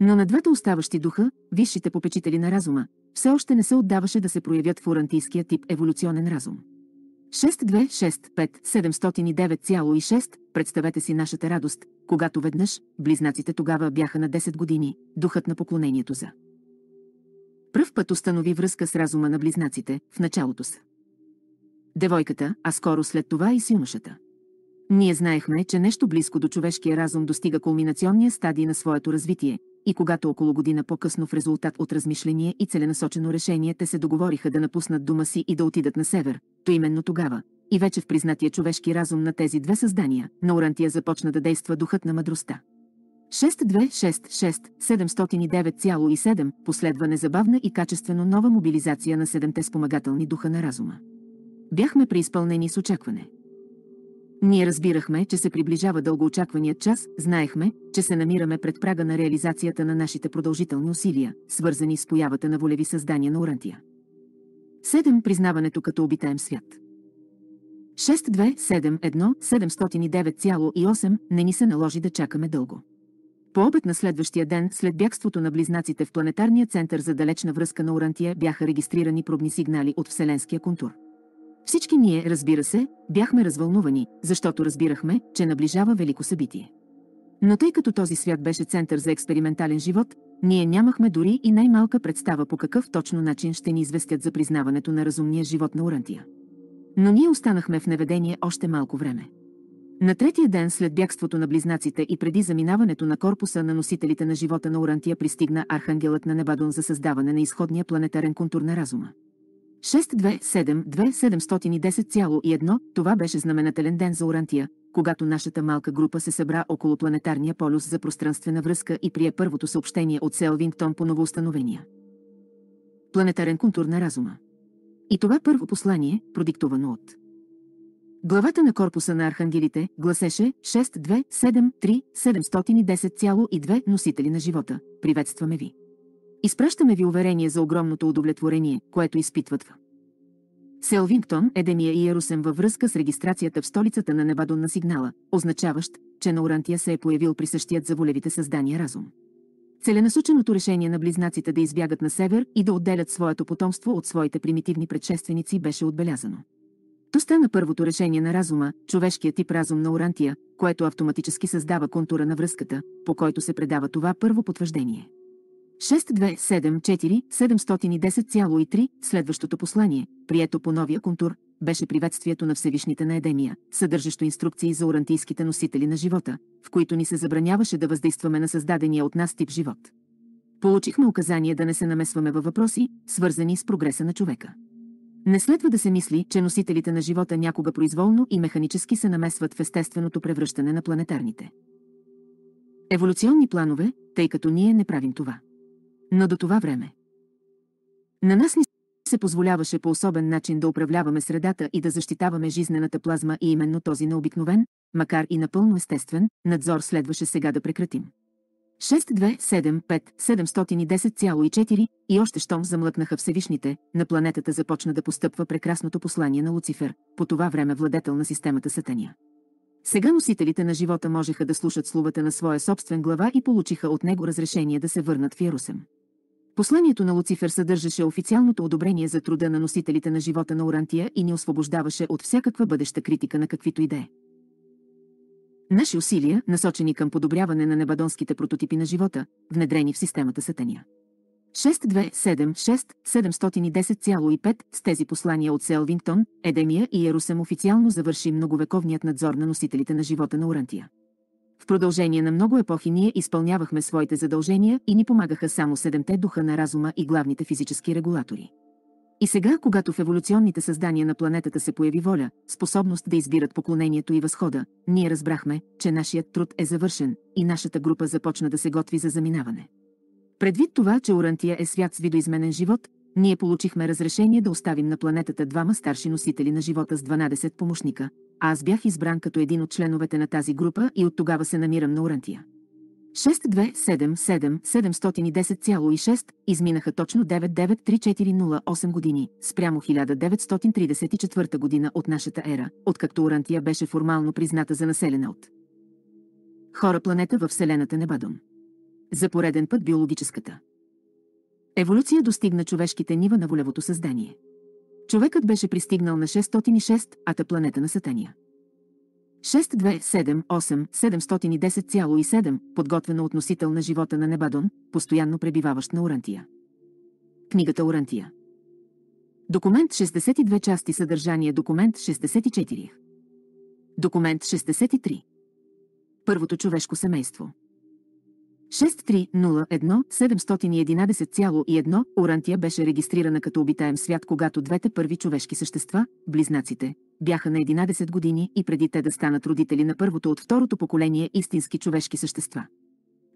Speaker 1: Но на двата оставащи духа, висшите попечители на разума, все още не се отдаваше да се проявят в урантийския тип еволюционен разум. 6265-709,6 Представете си нашата радост, когато веднъж, близнаците тогава бяха на 10 години, духът на поклонението за пръв път установи връзка с разума на близнаците, в началото са. Девойката, а скоро след това и с юношата. Ние знаехме, че нещо близко до човешкия разум достига кулминационния стадий на своето развитие, и когато около година по-късно в резултат от размишление и целенасочено решение те се договориха да напуснат дома си и да отидат на север, то именно тогава, и вече в признатия човешки разум на тези две създания, на Орантия започна да действа духът на мъдростта. 6266 709,7 последва незабавна и качествено нова мобилизация на седемте спомагателни духа на разума. Бяхме преизпълнени с очакване. Ние разбирахме, че се приближава дългоочакваният час, знаехме, че се намираме пред прага на реализацията на нашите продължителни усилия, свързани с появата на волеви създания на Орантия. 7. Признаването като обитаем свят. 6271 709,8 не ни се наложи да чакаме дълго. По обед на следващия ден, след бягството на близнаците в планетарния център за далечна връзка на Орантия, бяха регистрирани пробни сигнали от Вселенския контур. Всички ние, разбира се, бяхме развълнувани, защото разбирахме, че наближава велико събитие. Но тъй като този свят беше център за експериментален живот, ние нямахме дори и най-малка представа по какъв точно начин ще ни известят за признаването на разумния живот на Орантия. Но ние останахме в неведение още малко време. На третия ден след бягството на близнаците и преди заминаването на корпуса на носителите на живота на Орантия пристигна архангелът на Небадон за създаване на изходния планетарен контур на разума. 6272710,1 това беше знаменателен ден за Орантия, когато нашата малка група се събра около планетарния полюс за пространствена връзка и прие първото съобщение от Селвингтон по новоустановения. Планетарен контур на разума. И това първо послание, продиктовано от Главата на корпуса на архангелите гласеше 6273710,2 носители на живота. Приветстваме ви! Изпращаме ви уверение за огромното удовлетворение, което изпитват в Селвингтон, Едемия и Ярусем във връзка с регистрацията в столицата на Невадон на сигнала, означаващ, че на Урантия се е появил присъщият за волевите създания разум. Целенасоченото решение на близнаците да избягат на север и да отделят своето потомство от своите примитивни предшественици беше отбелязано. То стана първото решение на разума, човешкият тип разум на Орантия, което автоматически създава контура на връзката, по който се предава това първо потвърждение. 6274710,3 Следващото послание, прието по новия контур, беше приветствието на Всевишните на Едемия, съдържащо инструкции за орантийските носители на живота, в които ни се забраняваше да въздействаме на създадения от нас тип живот. Получихме указание да не се намесваме във въпроси, свързани с прогреса на човека. Не следва да се мисли, че носителите на живота някога произволно и механически се намесват в естественото превръщане на планетарните. Еволюционни планове, тъй като ние не правим това. Но до това време. На нас ни се позволяваше по особен начин да управляваме средата и да защитаваме жизнената плазма и именно този необикновен, макар и напълно естествен, надзор следваше сега да прекратим. 6275710,4 и още щом замлъкнаха всевишните, на планетата започна да постъпва прекрасното послание на Луцифер, по това време владетел на системата Сатания. Сега носителите на живота можеха да слушат словата на своя собствен глава и получиха от него разрешение да се върнат в Ярусем. Посланието на Луцифер съдържаше официалното одобрение за труда на носителите на живота на Орантия и ни освобождаваше от всякаква бъдеща критика на каквито идеи. Е. Наши усилия, насочени към подобряване на небадонските прототипи на живота, внедрени в системата Сатания. 6276 710,5 с тези послания от Селвингтон, Едемия и Ерусем официално завърши многовековният надзор на носителите на живота на Орантия. В продължение на много епохи ние изпълнявахме своите задължения и ни помагаха само седемте духа на разума и главните физически регулатори. И сега, когато в еволюционните създания на планетата се появи воля, способност да избират поклонението и възхода, ние разбрахме, че нашият труд е завършен и нашата група започна да се готви за заминаване. Предвид това, че Орантия е свят с видоизменен живот, ние получихме разрешение да оставим на планетата двама старши носители на живота с 12 помощника, а аз бях избран като един от членовете на тази група и от тогава се намирам на Орантия. 6277710,6 изминаха точно 99340,8 години, спрямо 1934 година от нашата ера, откакто Орантия беше формално призната за населена от хора планета във Вселената Небадон. За пореден път биологическата еволюция достигна човешките нива на волевото създание. Човекът беше пристигнал на 606 ата планета на Сатания. 6278 710,7, подготвено от носител на живота на Небадон, постоянно пребиваващ на Орантия. Книгата Орантия. Документ 62 части съдържание Документ 64. Документ 63. Първото човешко семейство. 6301 Орантия беше регистрирана като обитаем свят, когато двете първи човешки същества, близнаците, бяха на 11 години и преди те да станат родители на първото от второто поколение истински човешки същества.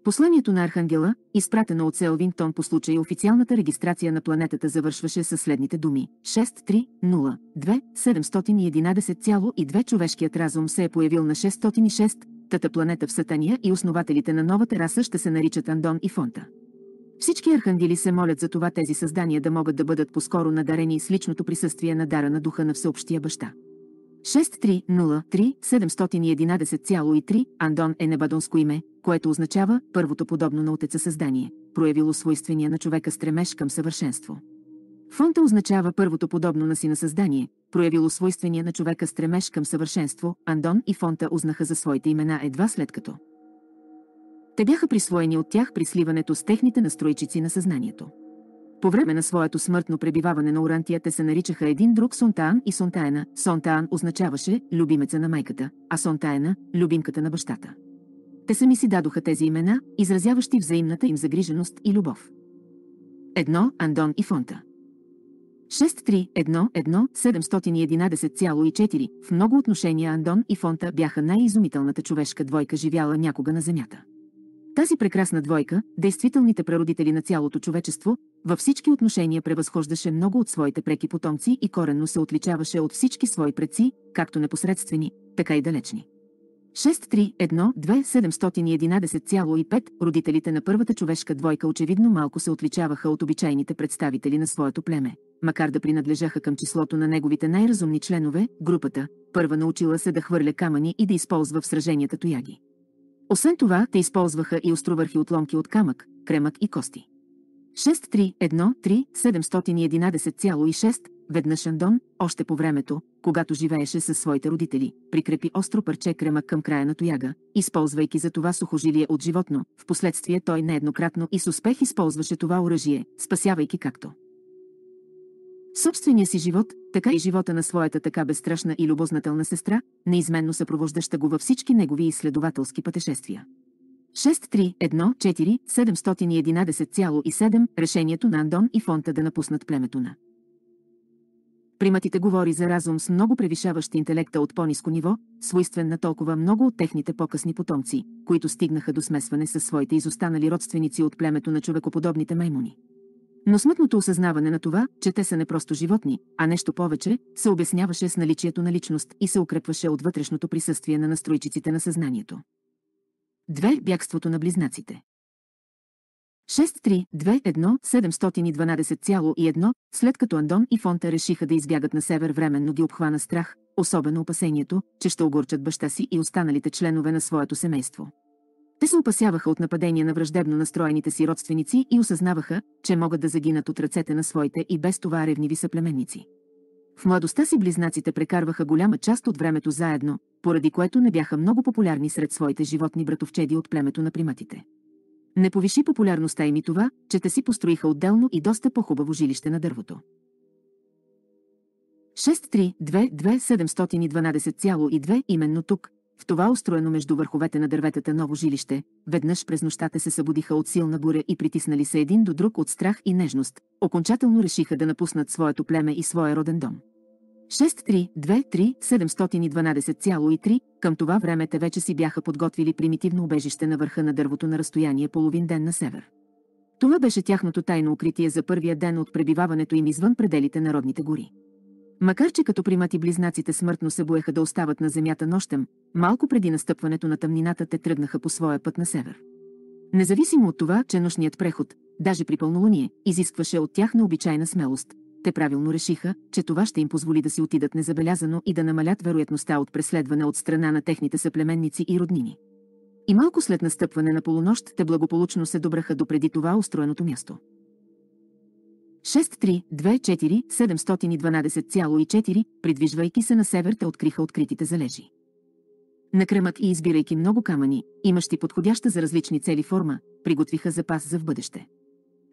Speaker 1: Посланието на Архангела, изпратено от Селвингтон по случай официалната регистрация на планетата завършваше със следните думи 6302711,2 711,2 човешкият разум се е появил на 606 тата планета в Сатания и основателите на новата раса ще се наричат Андон и Фонта. Всички архангели се молят за това тези създания да могат да бъдат по-скоро надарени с личното присъствие на дара на духа на всеобщия баща. 6303-711,3 Андон е небадонско име, което означава първото подобно на отеца създание, проявило свойствения на човека стремеж към съвършенство. Фонта означава първото подобно на сина създание, проявило свойствения на човека стремеж към съвършенство, Андон и Фонта узнаха за своите имена едва след като. Те бяха присвоени от тях при сливането с техните настройчици на съзнанието. По време на своето смъртно пребиваване на Орантия те се наричаха един друг Сонтаан и Сонтаена. Сонтаан означаваше любимеца на майката, а Сонтаена – любимката на бащата. Те сами си дадоха тези имена, изразяващи взаимната им загриженост и любов. Едно – Андон и Фонта. 631 1 В много отношения Андон и Фонта бяха най-изумителната човешка двойка живяла някога на Земята. Тази прекрасна двойка, действителните прародители на цялото човечество, във всички отношения превъзхождаше много от своите преки потомци и коренно се отличаваше от всички свои предци, както непосредствени, така и далечни. 631 631-2711,5 родителите на първата човешка двойка очевидно малко се отличаваха от обичайните представители на своето племе. Макар да принадлежаха към числото на неговите най-разумни членове, групата, първа научила се да хвърля камъни и да използва в сраженията тояги. Освен това, те използваха и островърхи отломки от камък, кремък и кости. 6313711,6 веднъж Андон, още по времето, когато живееше със своите родители, прикрепи остро парче крема към края на тояга, използвайки за това сухожилие от животно. Впоследствие той нееднократно и с успех използваше това оръжие, спасявайки както собствения си живот, така и живота на своята така безстрашна и любознателна сестра, неизменно съпровождаща го във всички негови изследователски пътешествия. 6314711,7 решението на Андон и фонта да напуснат племето на Приматите говори за разум с много превишаващ интелекта от по-низко ниво, свойствен на толкова много от техните по-късни потомци, които стигнаха до смесване с своите изостанали родственици от племето на човекоподобните маймуни. Но смътното осъзнаване на това, че те са не просто животни, а нещо повече, се обясняваше с наличието на личност и се укрепваше от вътрешното присъствие на настройчиците на съзнанието. Две бягството на близнаците. 6321712,1, след като Андон и Фонта решиха да избягат на север временно ги обхвана страх, особено опасението, че ще огорчат баща си и останалите членове на своето семейство. Те се опасяваха от нападения на враждебно настроените си родственици и осъзнаваха, че могат да загинат от ръцете на своите и без това ревниви съплеменници. В младостта си близнаците прекарваха голяма част от времето заедно, поради което не бяха много популярни сред своите животни братовчеди от племето на приматите. Не повиши популярността им и това, че те си построиха отделно и доста по-хубаво жилище на дървото. 6322712,2 именно тук, в това устроено между върховете на дърветата ново жилище, веднъж през нощта те се събудиха от силна буря и притиснали се един до друг от страх и нежност, окончателно решиха да напуснат своето племе и своя роден дом. 6323712,3 към това време те вече си бяха подготвили примитивно убежище на върха на дървото на разстояние половин ден на север. Това беше тяхното тайно укритие за първия ден от пребиваването им извън пределите на родните гори. Макар че като примати близнаците смъртно се боеха да остават на земята нощем, малко преди настъпването на тъмнината те тръгнаха по своя път на север. Независимо от това, че нощният преход, даже при пълнолуние, изискваше от тях необичайна смелост, те правилно решиха, че това ще им позволи да си отидат незабелязано и да намалят вероятността от преследване от страна на техните съплеменници и роднини. И малко след настъпване на полунощ те благополучно се добраха до преди това устроеното място. 6-3-2-4-712,4, придвижвайки се на север, те откриха откритите залежи. На кремът и избирайки много камъни, имащи подходяща за различни цели форма, приготвиха запас за в бъдеще.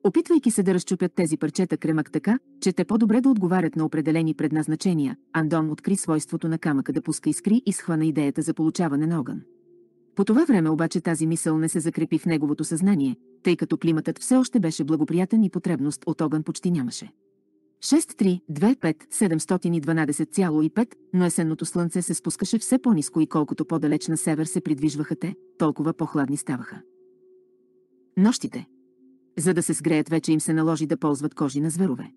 Speaker 1: Опитвайки се да разчупят тези парчета кремък така, че те по-добре да отговарят на определени предназначения, Андон откри свойството на камъка да пуска искри и схвана идеята за получаване на огън. По това време обаче тази мисъл не се закрепи в неговото съзнание, тъй като климатът все още беше благоприятен и потребност от огън почти нямаше. 6325712,5, но есенното слънце се спускаше все по-низко и колкото по-далеч на север се придвижваха те, толкова по-хладни ставаха. Нощите, за да се сгреят вече им се наложи да ползват кожи на зверове.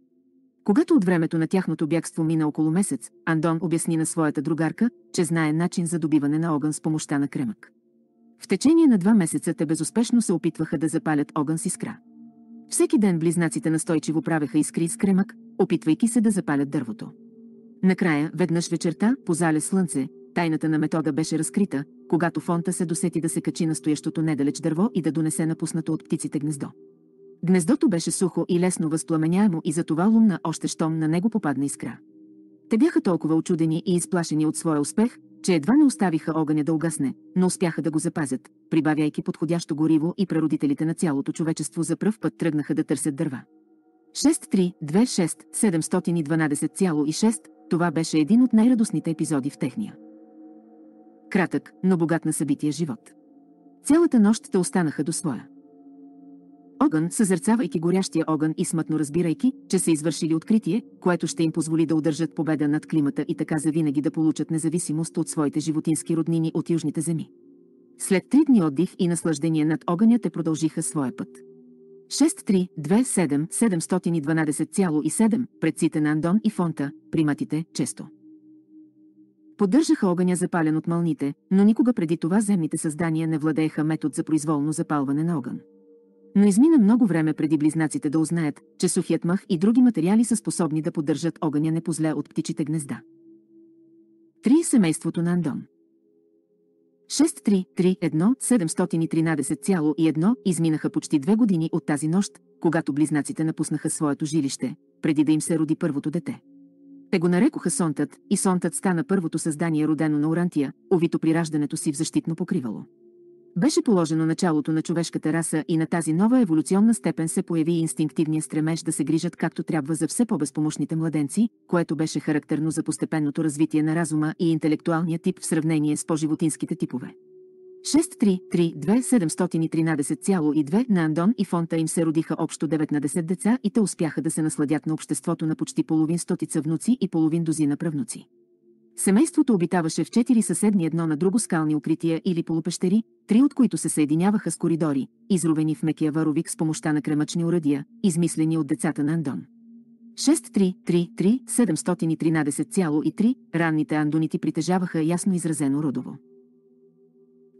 Speaker 1: Когато от времето на тяхното бягство мина около месец, Андон обясни на своята другарка, че знае начин за добиване на огън с помощта на кремък. В течение на два месеца те безуспешно се опитваха да запалят огън с искра. Всеки ден близнаците настойчиво правеха искри с кремък, опитвайки се да запалят дървото. Накрая, веднъж вечерта, по зале слънце, тайната на метода беше разкрита, когато фонта се досети да се качи на стоящото недалеч дърво и да донесе напуснато от птиците гнездо. Гнездото беше сухо и лесно възпламеняемо и затова лумна още щом на него попадна искра. Те бяха толкова очудени и изплашени от своя успех, че едва не оставиха огъня да угасне, но успяха да го запазят, прибавяйки подходящо гориво и прародителите на цялото човечество за пръв път тръгнаха да търсят дърва. 6326712,6 7126 това беше един от най-радостните епизоди в техния. Кратък, но богат на събития живот. Цялата нощ те останаха до своя огън, съзерцавайки горящия огън и смътно разбирайки, че са извършили откритие, което ще им позволи да удържат победа над климата и така завинаги да получат независимост от своите животински роднини от южните земи. След три дни отдих и наслаждение над огъня те продължиха своя път. 6327712,7 предците на Андон и Фонта, приматите, често. Поддържаха огъня запален от мълните, но никога преди това земните създания не владееха метод за произволно запалване на огън. Но измина много време преди близнаците да узнаят, че сухият мах и други материали са способни да поддържат огъня не позле от птичите гнезда. 3. Е семейството на Андон 6331713,1 изминаха почти две години от тази нощ, когато близнаците напуснаха своето жилище, преди да им се роди първото дете. Те го нарекоха Сонтът и Сонтът стана първото създание родено на Орантия, овито при раждането си в защитно покривало. Беше положено началото на човешката раса и на тази нова еволюционна степен се появи инстинктивния стремеж да се грижат както трябва за все по-безпомощните младенци, което беше характерно за постепенното развитие на разума и интелектуалния тип в сравнение с по-животинските типове. 6332713,2 на Андон и Фонта им се родиха общо 9 на 10 деца и те успяха да се насладят на обществото на почти половин стотица внуци и половин дозина правнуци. Семейството обитаваше в четири съседни едно на друго скални укрития или полупещери, три от които се съединяваха с коридори, изровени в мекия варовик с помощта на кремъчни уръдия, измислени от децата на Андон. 6-3-3-3-713,3 ранните андонити притежаваха ясно изразено родово.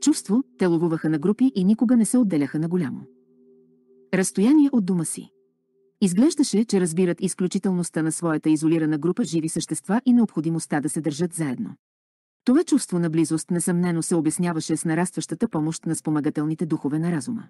Speaker 1: Чувство, те ловуваха на групи и никога не се отделяха на голямо. Разстояние от дома си. Изглеждаше, че разбират изключителността на своята изолирана група живи същества и необходимостта да се държат заедно. Това чувство на близост несъмнено се обясняваше с нарастващата помощ на спомагателните духове на разума.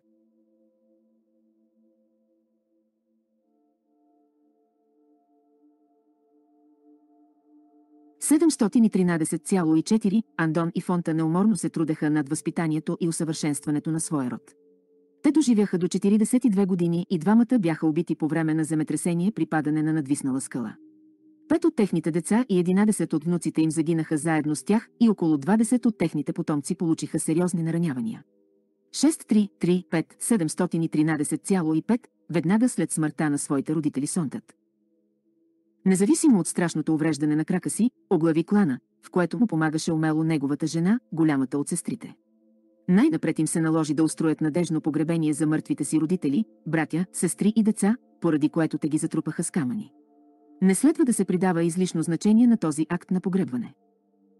Speaker 1: ,4 Андон и Фонта неуморно се трудеха над възпитанието и усъвършенстването на своя род. Те доживяха до 42 години и двамата бяха убити по време на земетресение при падане на надвиснала скала. Пет от техните деца и 11 от внуците им загинаха заедно с тях и около 20 от техните потомци получиха сериозни наранявания. 5, 713,5 веднага след смъртта на своите родители Сонтът. Независимо от страшното увреждане на крака си, оглави клана, в което му помагаше умело неговата жена, голямата от сестрите. Най-напред им се наложи да устроят надежно погребение за мъртвите си родители, братя, сестри и деца, поради което те ги затрупаха с камъни. Не следва да се придава излишно значение на този акт на погребване.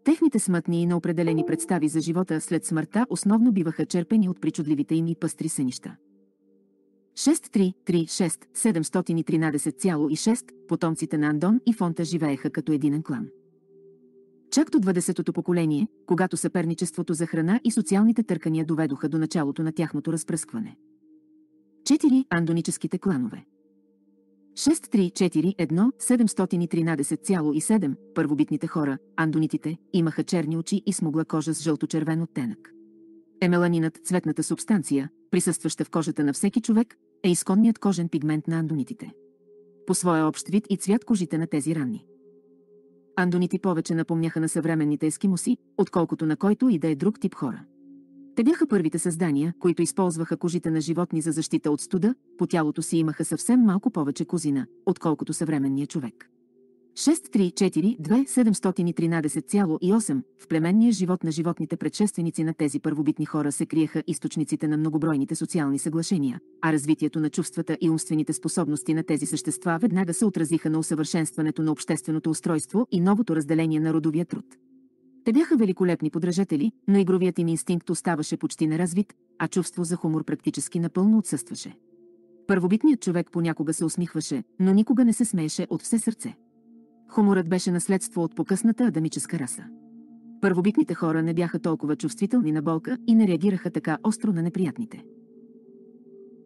Speaker 1: Техните смътни и неопределени представи за живота след смъртта основно биваха черпени от причудливите им и пъстри сънища. 6336 713,6 потомците на Андон и Фонта живееха като един клан. Чак до 20-то поколение, когато съперничеството за храна и социалните търкания доведоха до началото на тяхното разпръскване. 4. Андоническите кланове 6341713,7 първобитните хора, андонитите, имаха черни очи и смугла кожа с жълто-червен оттенък. Емеланинът, цветната субстанция, присъстваща в кожата на всеки човек, е изконният кожен пигмент на андонитите. По своя общ вид и цвят кожите на тези ранни андоните повече напомняха на съвременните ескимоси, отколкото на който и да е друг тип хора. Те бяха първите създания, които използваха кожите на животни за защита от студа, по тялото си имаха съвсем малко повече козина, отколкото съвременния човек. 634-2713,8 в племенния живот на животните предшественици на тези първобитни хора се криеха източниците на многобройните социални съглашения, а развитието на чувствата и умствените способности на тези същества веднага се отразиха на усъвършенстването на общественото устройство и новото разделение на родовия труд. Те бяха великолепни подражатели, но игровият им инстинкт оставаше почти неразвит, а чувство за хумор практически напълно отсъстваше. Първобитният човек понякога се усмихваше, но никога не се смееше от все сърце. Хуморът беше наследство от покъсната адамическа раса. Първобитните хора не бяха толкова чувствителни на болка и не реагираха така остро на неприятните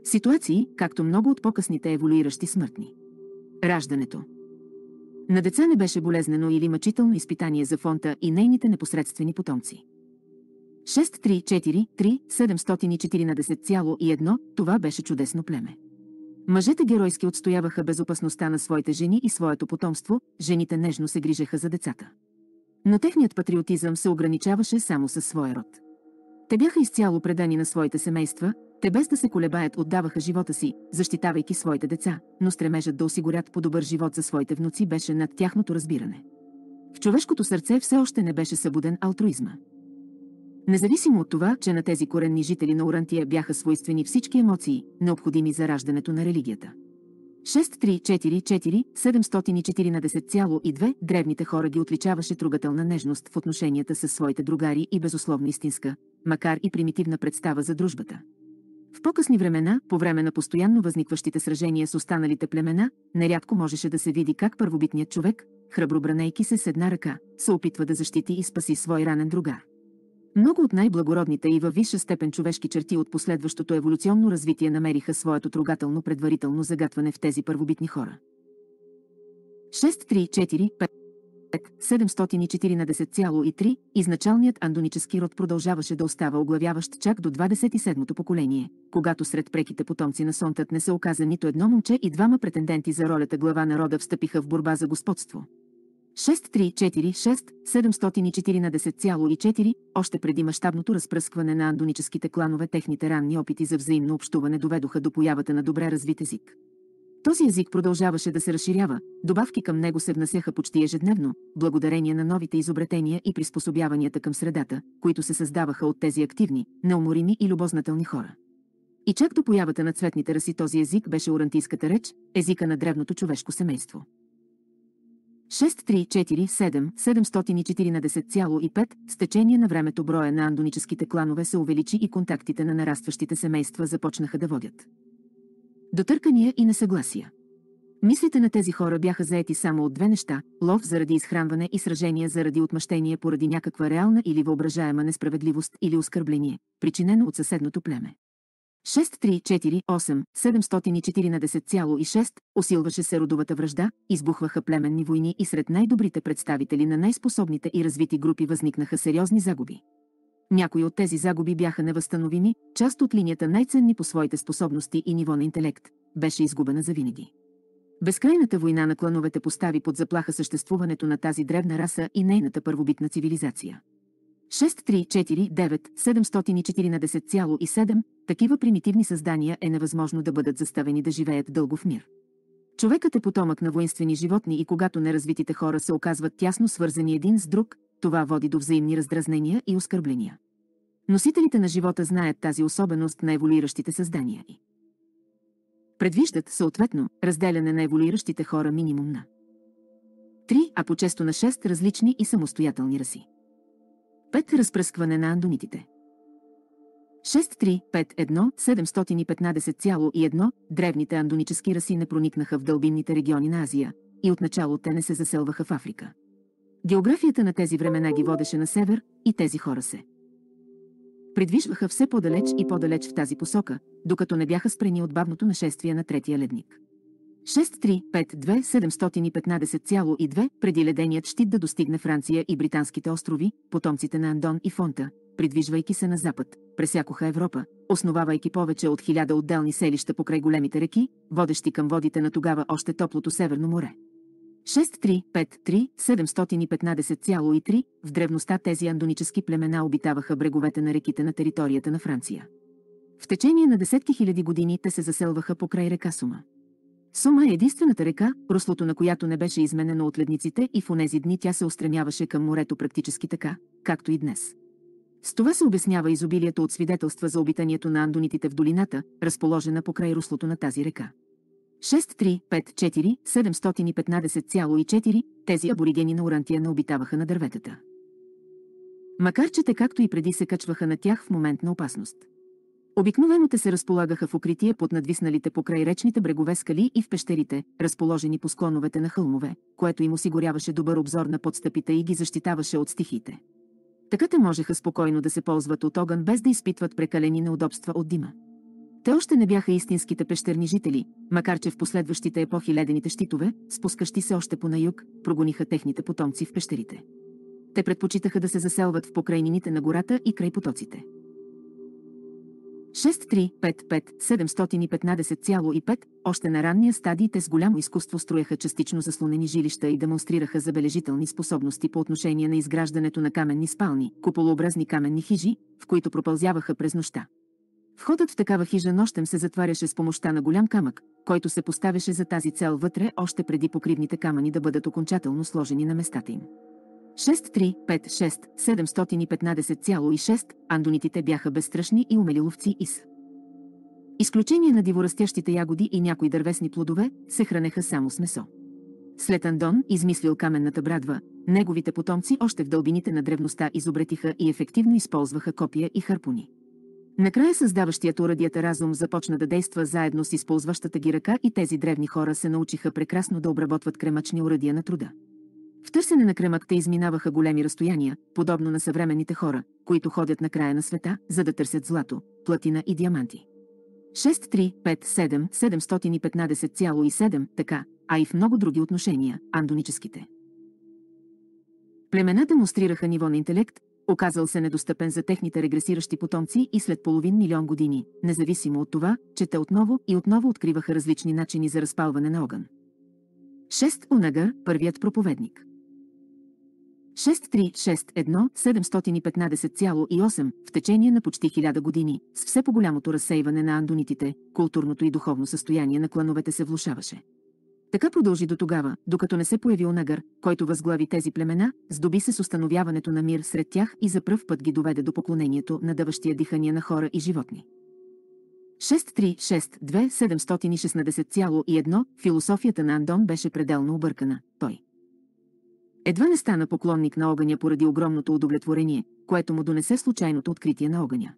Speaker 1: ситуации, както много от по-късните еволюиращи смъртни. Раждането. На деца не беше болезнено или мъчително изпитание за фонта и нейните непосредствени потомци. 6343714,1 това беше чудесно племе. Мъжете геройски отстояваха безопасността на своите жени и своето потомство, жените нежно се грижеха за децата. Но техният патриотизъм се ограничаваше само със своя род. Те бяха изцяло предани на своите семейства, те без да се колебаят отдаваха живота си, защитавайки своите деца, но стремежът да осигурят по-добър живот за своите внуци беше над тяхното разбиране. В човешкото сърце все още не беше събуден алтруизма. Независимо от това, че на тези коренни жители на Орантия бяха свойствени всички емоции, необходими за раждането на религията. 6344 714,2 древните хора ги отличаваше трогателна нежност в отношенията с своите другари и безусловно истинска, макар и примитивна представа за дружбата. В по-късни времена, по време на постоянно възникващите сражения с останалите племена, нерядко можеше да се види как първобитният човек, храбро бранейки се с една ръка, се опитва да защити и спаси свой ранен другар. Много от най-благородните и във висша степен човешки черти от последващото еволюционно развитие намериха своето трогателно предварително загатване в тези първобитни хора. 634 изначалният андонически род продължаваше да остава оглавяващ чак до 27-то поколение, когато сред преките потомци на Сонтът не се оказа нито едно момче и двама претенденти за ролята глава на рода встъпиха в борба за господство. 6346-714,4, още преди мащабното разпръскване на андоническите кланове, техните ранни опити за взаимно общуване доведоха до появата на добре развит език. Този език продължаваше да се разширява, добавки към него се внасяха почти ежедневно, благодарение на новите изобретения и приспособяванията към средата, които се създаваха от тези активни, неуморими и любознателни хора. И чак до появата на цветните раси този език беше орантийската реч, езика на древното човешко семейство. 6347-714,5 с течение на времето броя на андоническите кланове се увеличи и контактите на нарастващите семейства започнаха да водят. Дотъркания и несъгласия. Мислите на тези хора бяха заети само от две неща – лов заради изхранване и сражение заради отмъщение поради някаква реална или въображаема несправедливост или оскърбление, причинено от съседното племе. 6348-714,6 усилваше се родовата връжда, избухваха племенни войни и сред най-добрите представители на най-способните и развити групи възникнаха сериозни загуби. Някои от тези загуби бяха невъзстановими, част от линията най-ценни по своите способности и ниво на интелект беше изгубена завинаги. Безкрайната война на клановете постави под заплаха съществуването на тази древна раса и нейната първобитна цивилизация. 6349714,7 такива примитивни създания е невъзможно да бъдат заставени да живеят дълго в мир. Човекът е потомък на воинствени животни и когато неразвитите хора се оказват тясно свързани един с друг, това води до взаимни раздразнения и оскърбления. Носителите на живота знаят тази особеност на еволиращите създания и предвиждат съответно разделяне на еволиращите хора минимум на 3, а по-често на 6 различни и самостоятелни раси. 5. Разпръскване на андонитите. 6351715,1 древните андонически раси не проникнаха в дълбинните региони на Азия и отначало те не се заселваха в Африка. Географията на тези времена ги водеше на север и тези хора се придвижваха все по-далеч и по-далеч в тази посока, докато не бяха спрени от бавното нашествие на третия ледник. 6352715,2 преди леденият щит да достигне Франция и британските острови, потомците на Андон и Фонта, придвижвайки се на запад, пресякоха Европа, основавайки повече от хиляда отделни селища покрай големите реки, водещи към водите на тогава още топлото Северно море. 6353715,3 в древността тези андонически племена обитаваха бреговете на реките на територията на Франция. В течение на десетки хиляди години те се заселваха покрай река Сума. Сума е единствената река, руслото на която не беше изменено от ледниците и в онези дни тя се устремяваше към морето практически така, както и днес. С това се обяснява изобилието от свидетелства за обитанието на андонитите в долината, разположена покрай руслото на тази река. 6354715,4 тези аборигени на Орантия не обитаваха на дърветата. Макар че те както и преди се качваха на тях в момент на опасност. Обикновено те се разполагаха в укритие под надвисналите покрай речните брегове скали и в пещерите, разположени по склоновете на хълмове, което им осигуряваше добър обзор на подстъпите и ги защитаваше от стихите. Така те можеха спокойно да се ползват от огън без да изпитват прекалени неудобства от дима. Те още не бяха истинските пещерни жители, макар че в последващите епохи ледените щитове, спускащи се още по на юг, прогониха техните потомци в пещерите. Те предпочитаха да се заселват в покрайнините на гората и край потоците. 6355715,5, още на ранния стадий те с голямо изкуство строяха частично заслонени жилища и демонстрираха забележителни способности по отношение на изграждането на каменни спални, куполообразни каменни хижи, в които пропълзяваха през нощта. Входът в такава хижа нощем се затваряше с помощта на голям камък, който се поставяше за тази цел вътре още преди покривните камъни да бъдат окончателно сложени на местата им. 6356715,6, 715,6 андонитите бяха безстрашни и умели ловци и с. Изключение на диворастящите ягоди и някои дървесни плодове се хранеха само с месо. След Андон измислил каменната брадва, неговите потомци още в дълбините на древността изобретиха и ефективно използваха копия и харпуни. Накрая създаващият урадията разум започна да действа заедно с използващата ги ръка и тези древни хора се научиха прекрасно да обработват кремачни урадия на труда. В търсене на кремът те изминаваха големи разстояния, подобно на съвременните хора, които ходят на края на света, за да търсят злато, платина и диаманти. 6357715,7 така, а и в много други отношения, андоническите. Племена демонстрираха ниво на интелект, оказал се недостъпен за техните регресиращи потомци и след половин милион години, независимо от това, че те отново и отново откриваха различни начини за разпалване на огън. 6. Онага, първият проповедник. 6361-715,8 в течение на почти 1000 години, с все по-голямото разсейване на андонитите, културното и духовно състояние на клановете се влушаваше. Така продължи до тогава, докато не се появил Нагър, който възглави тези племена, здоби се с установяването на мир сред тях и за пръв път ги доведе до поклонението на даващия дихания на хора и животни. 6362-716,1 Философията на Андон беше пределно объркана. Той едва не стана поклонник на огъня поради огромното удовлетворение, което му донесе случайното откритие на огъня.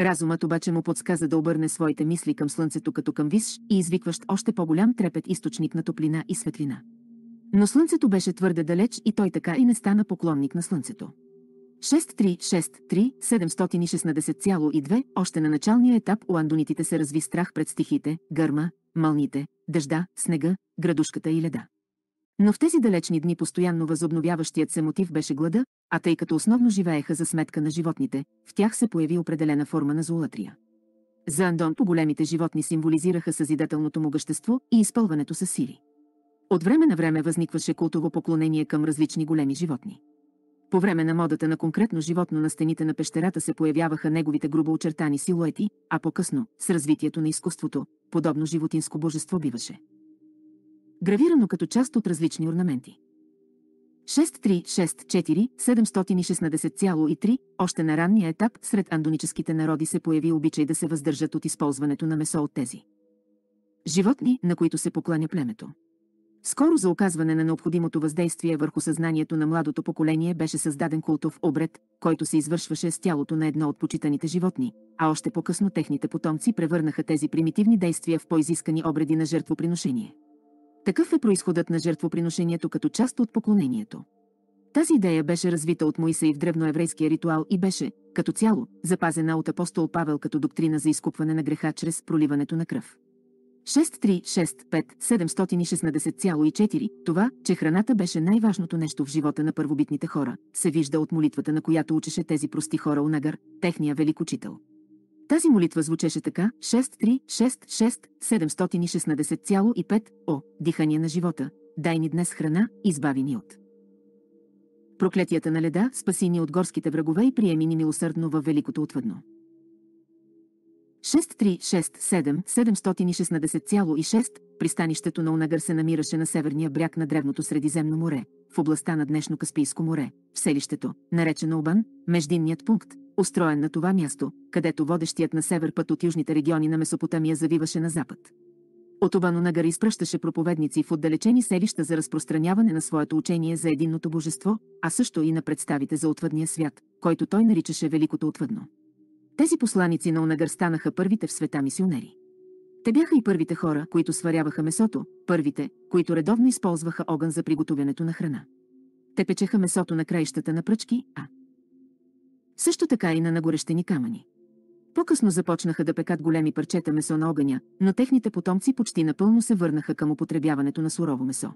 Speaker 1: Разумът обаче му подсказа да обърне своите мисли към слънцето като към висш и извикващ още по-голям трепет източник на топлина и светлина. Но слънцето беше твърде далеч и той така и не стана поклонник на слънцето. 6363-716,2 Още на началния етап у андонитите се разви страх пред стихите, гърма, мълните, дъжда, снега, градушката и леда. Но в тези далечни дни постоянно възобновяващият се мотив беше глада, а тъй като основно живееха за сметка на животните, в тях се появи определена форма на золатрия. За Андон по-големите животни символизираха съзидателното му гъщество и изпълването с сили. От време на време възникваше култово поклонение към различни големи животни. По време на модата на конкретно животно на стените на пещерата се появяваха неговите грубо очертани силуети, а по-късно, с развитието на изкуството, подобно животинско божество биваше гравирано като част от различни орнаменти. 6364-716,3 още на ранния етап сред андоническите народи се появи обичай да се въздържат от използването на месо от тези животни, на които се покланя племето. Скоро за оказване на необходимото въздействие върху съзнанието на младото поколение беше създаден култов обред, който се извършваше с тялото на едно от почитаните животни, а още по-късно техните потомци превърнаха тези примитивни действия в по-изискани обреди на жертвоприношение. Такъв е происходът на жертвоприношението като част от поклонението. Тази идея беше развита от Моисей в древноеврейския ритуал и беше, като цяло, запазена от апостол Павел като доктрина за изкупване на греха чрез проливането на кръв. 6365716,4 Това, че храната беше най-важното нещо в живота на първобитните хора, се вижда от молитвата, на която учеше тези прости хора Нагър, техния велик учител. Тази молитва звучеше така 6-3-6-6-716,5 о, дихание на живота, дай ни днес храна, избави ни от. Проклетията на леда, спаси ни от горските врагове и приеми ни милосърдно във великото отвъдно. 6367 716,6 пристанището на Унагър се намираше на северния бряг на Древното Средиземно море, в областта на днешно Каспийско море, в селището, наречено Обан, междинният пункт, устроен на това място, където водещият на север път от южните региони на Месопотамия завиваше на запад. От Обан Унагър изпръщаше проповедници в отдалечени селища за разпространяване на своето учение за единното божество, а също и на представите за отвъдния свят, който той наричаше Великото отвъдно. Тези посланици на Онагър станаха първите в света мисионери. Те бяха и първите хора, които сваряваха месото, първите, които редовно използваха огън за приготовянето на храна. Те печеха месото на краищата на пръчки, а също така и на нагорещени камъни. По-късно започнаха да пекат големи парчета месо на огъня, но техните потомци почти напълно се върнаха към употребяването на сурово месо.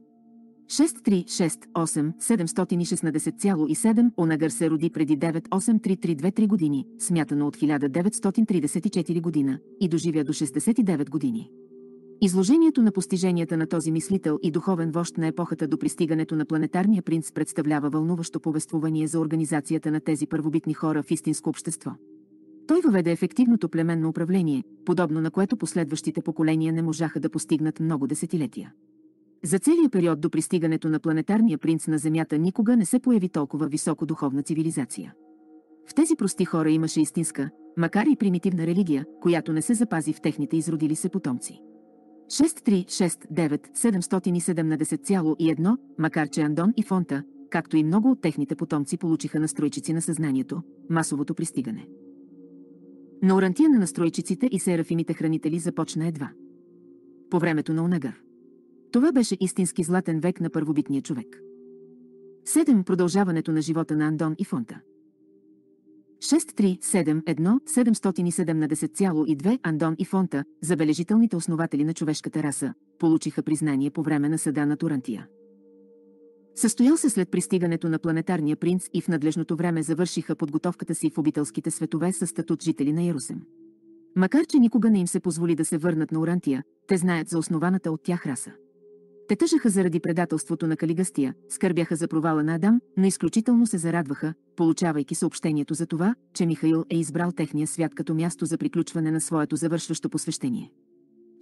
Speaker 1: 6368 716,7 Онагър се роди преди 983323 години, смятано от 1934 година, и доживя до 69 години. Изложението на постиженията на този мислител и духовен вожд на епохата до пристигането на планетарния принц представлява вълнуващо повествование за организацията на тези първобитни хора в истинско общество. Той въведе ефективното племенно управление, подобно на което последващите поколения не можаха да постигнат много десетилетия. За целия период до пристигането на планетарния принц на Земята никога не се появи толкова високо духовна цивилизация. В тези прости хора имаше истинска, макар и примитивна религия, която не се запази в техните изродили се потомци. 6369-770,1, макар че Андон и Фонта, както и много от техните потомци получиха настройчици на съзнанието, масовото пристигане. Но орантия на настройчиците и серафимите хранители започна едва. По времето на Унагър. Това беше истински златен век на първобитния човек. 7. Продължаването на живота на Андон и Фонта. 6371 Андон и Фонта, забележителните основатели на човешката раса, получиха признание по време на съда на Турантия. Състоял се след пристигането на планетарния принц и в надлежното време завършиха подготовката си в обителските светове с статут жители на Ярусем. Макар, че никога не им се позволи да се върнат на Орантия, те знаят за основаната от тях раса. Те тъжаха заради предателството на Калигастия, скърбяха за провала на Адам, но изключително се зарадваха, получавайки съобщението за това, че Михаил е избрал техния свят като място за приключване на своето завършващо посвещение.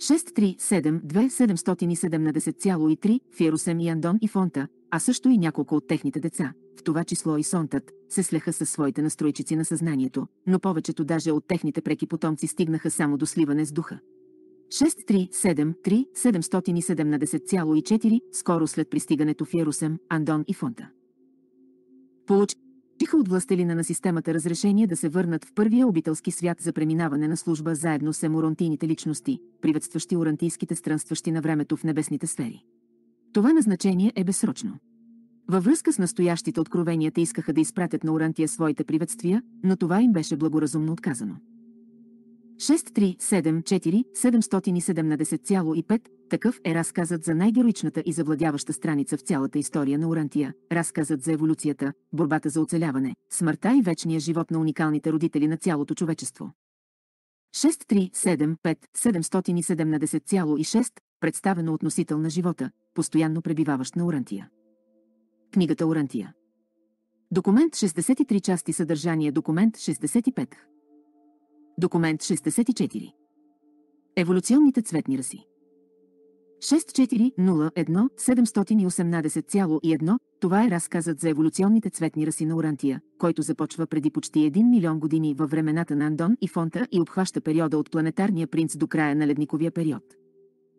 Speaker 1: 6372717,3 Фиерусем и Андон и Фонта, а също и няколко от техните деца, в това число и Сонтът, се слеха със своите настройчици на съзнанието, но повечето даже от техните преки потомци стигнаха само до сливане с духа. 6373 770,4, скоро след пристигането в Ярусем, Андон и Фонта. Получиха от властелина на системата разрешение да се върнат в първия обителски свят за преминаване на служба заедно с емурантийните личности, приветстващи орантийските странстващи на времето в небесните сфери. Това назначение е безсрочно. Във връзка с настоящите откровенията искаха да изпратят на Орантия своите приветствия, но това им беше благоразумно отказано. 6374 такъв е разказът за най-героичната и завладяваща страница в цялата история на Урантия, разказът за еволюцията, борбата за оцеляване, смъртта и вечния живот на уникалните родители на цялото човечество. 6375 представено относител на живота, постоянно пребиваващ на Урантия. Книгата Урантия. Документ 63 части съдържание Документ 65 Документ 64. Еволюционните цветни раси. 6401-718,1 Това е разказът за еволюционните цветни раси на Орантия, който започва преди почти 1 милион години във времената на Андон и Фонта и обхваща периода от планетарния принц до края на ледниковия период.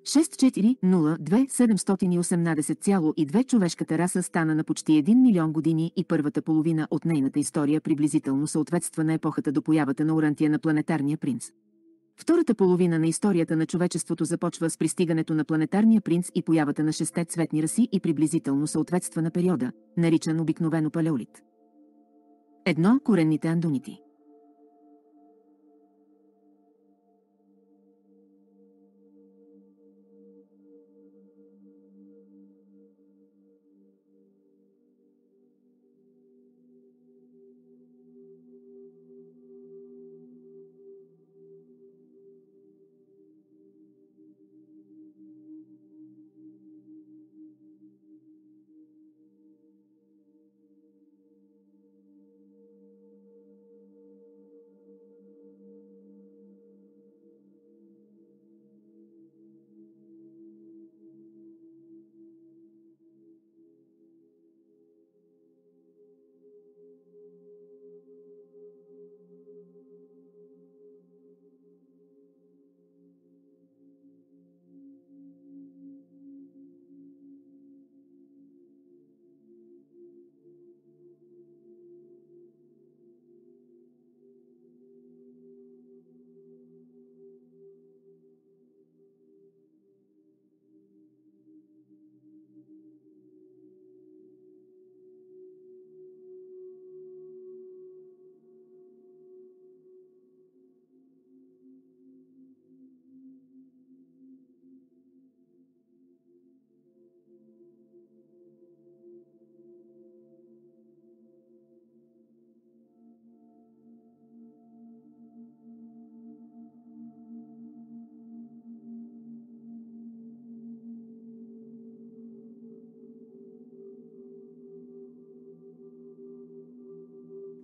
Speaker 1: 2. човешката раса стана на почти 1 милион години и първата половина от нейната история приблизително съответства на епохата до появата на Орантия на планетарния принц. Втората половина на историята на човечеството започва с пристигането на планетарния принц и появата на шесте цветни раси и приблизително съответства на периода, наричан обикновено палеолит. Едно коренните андонити.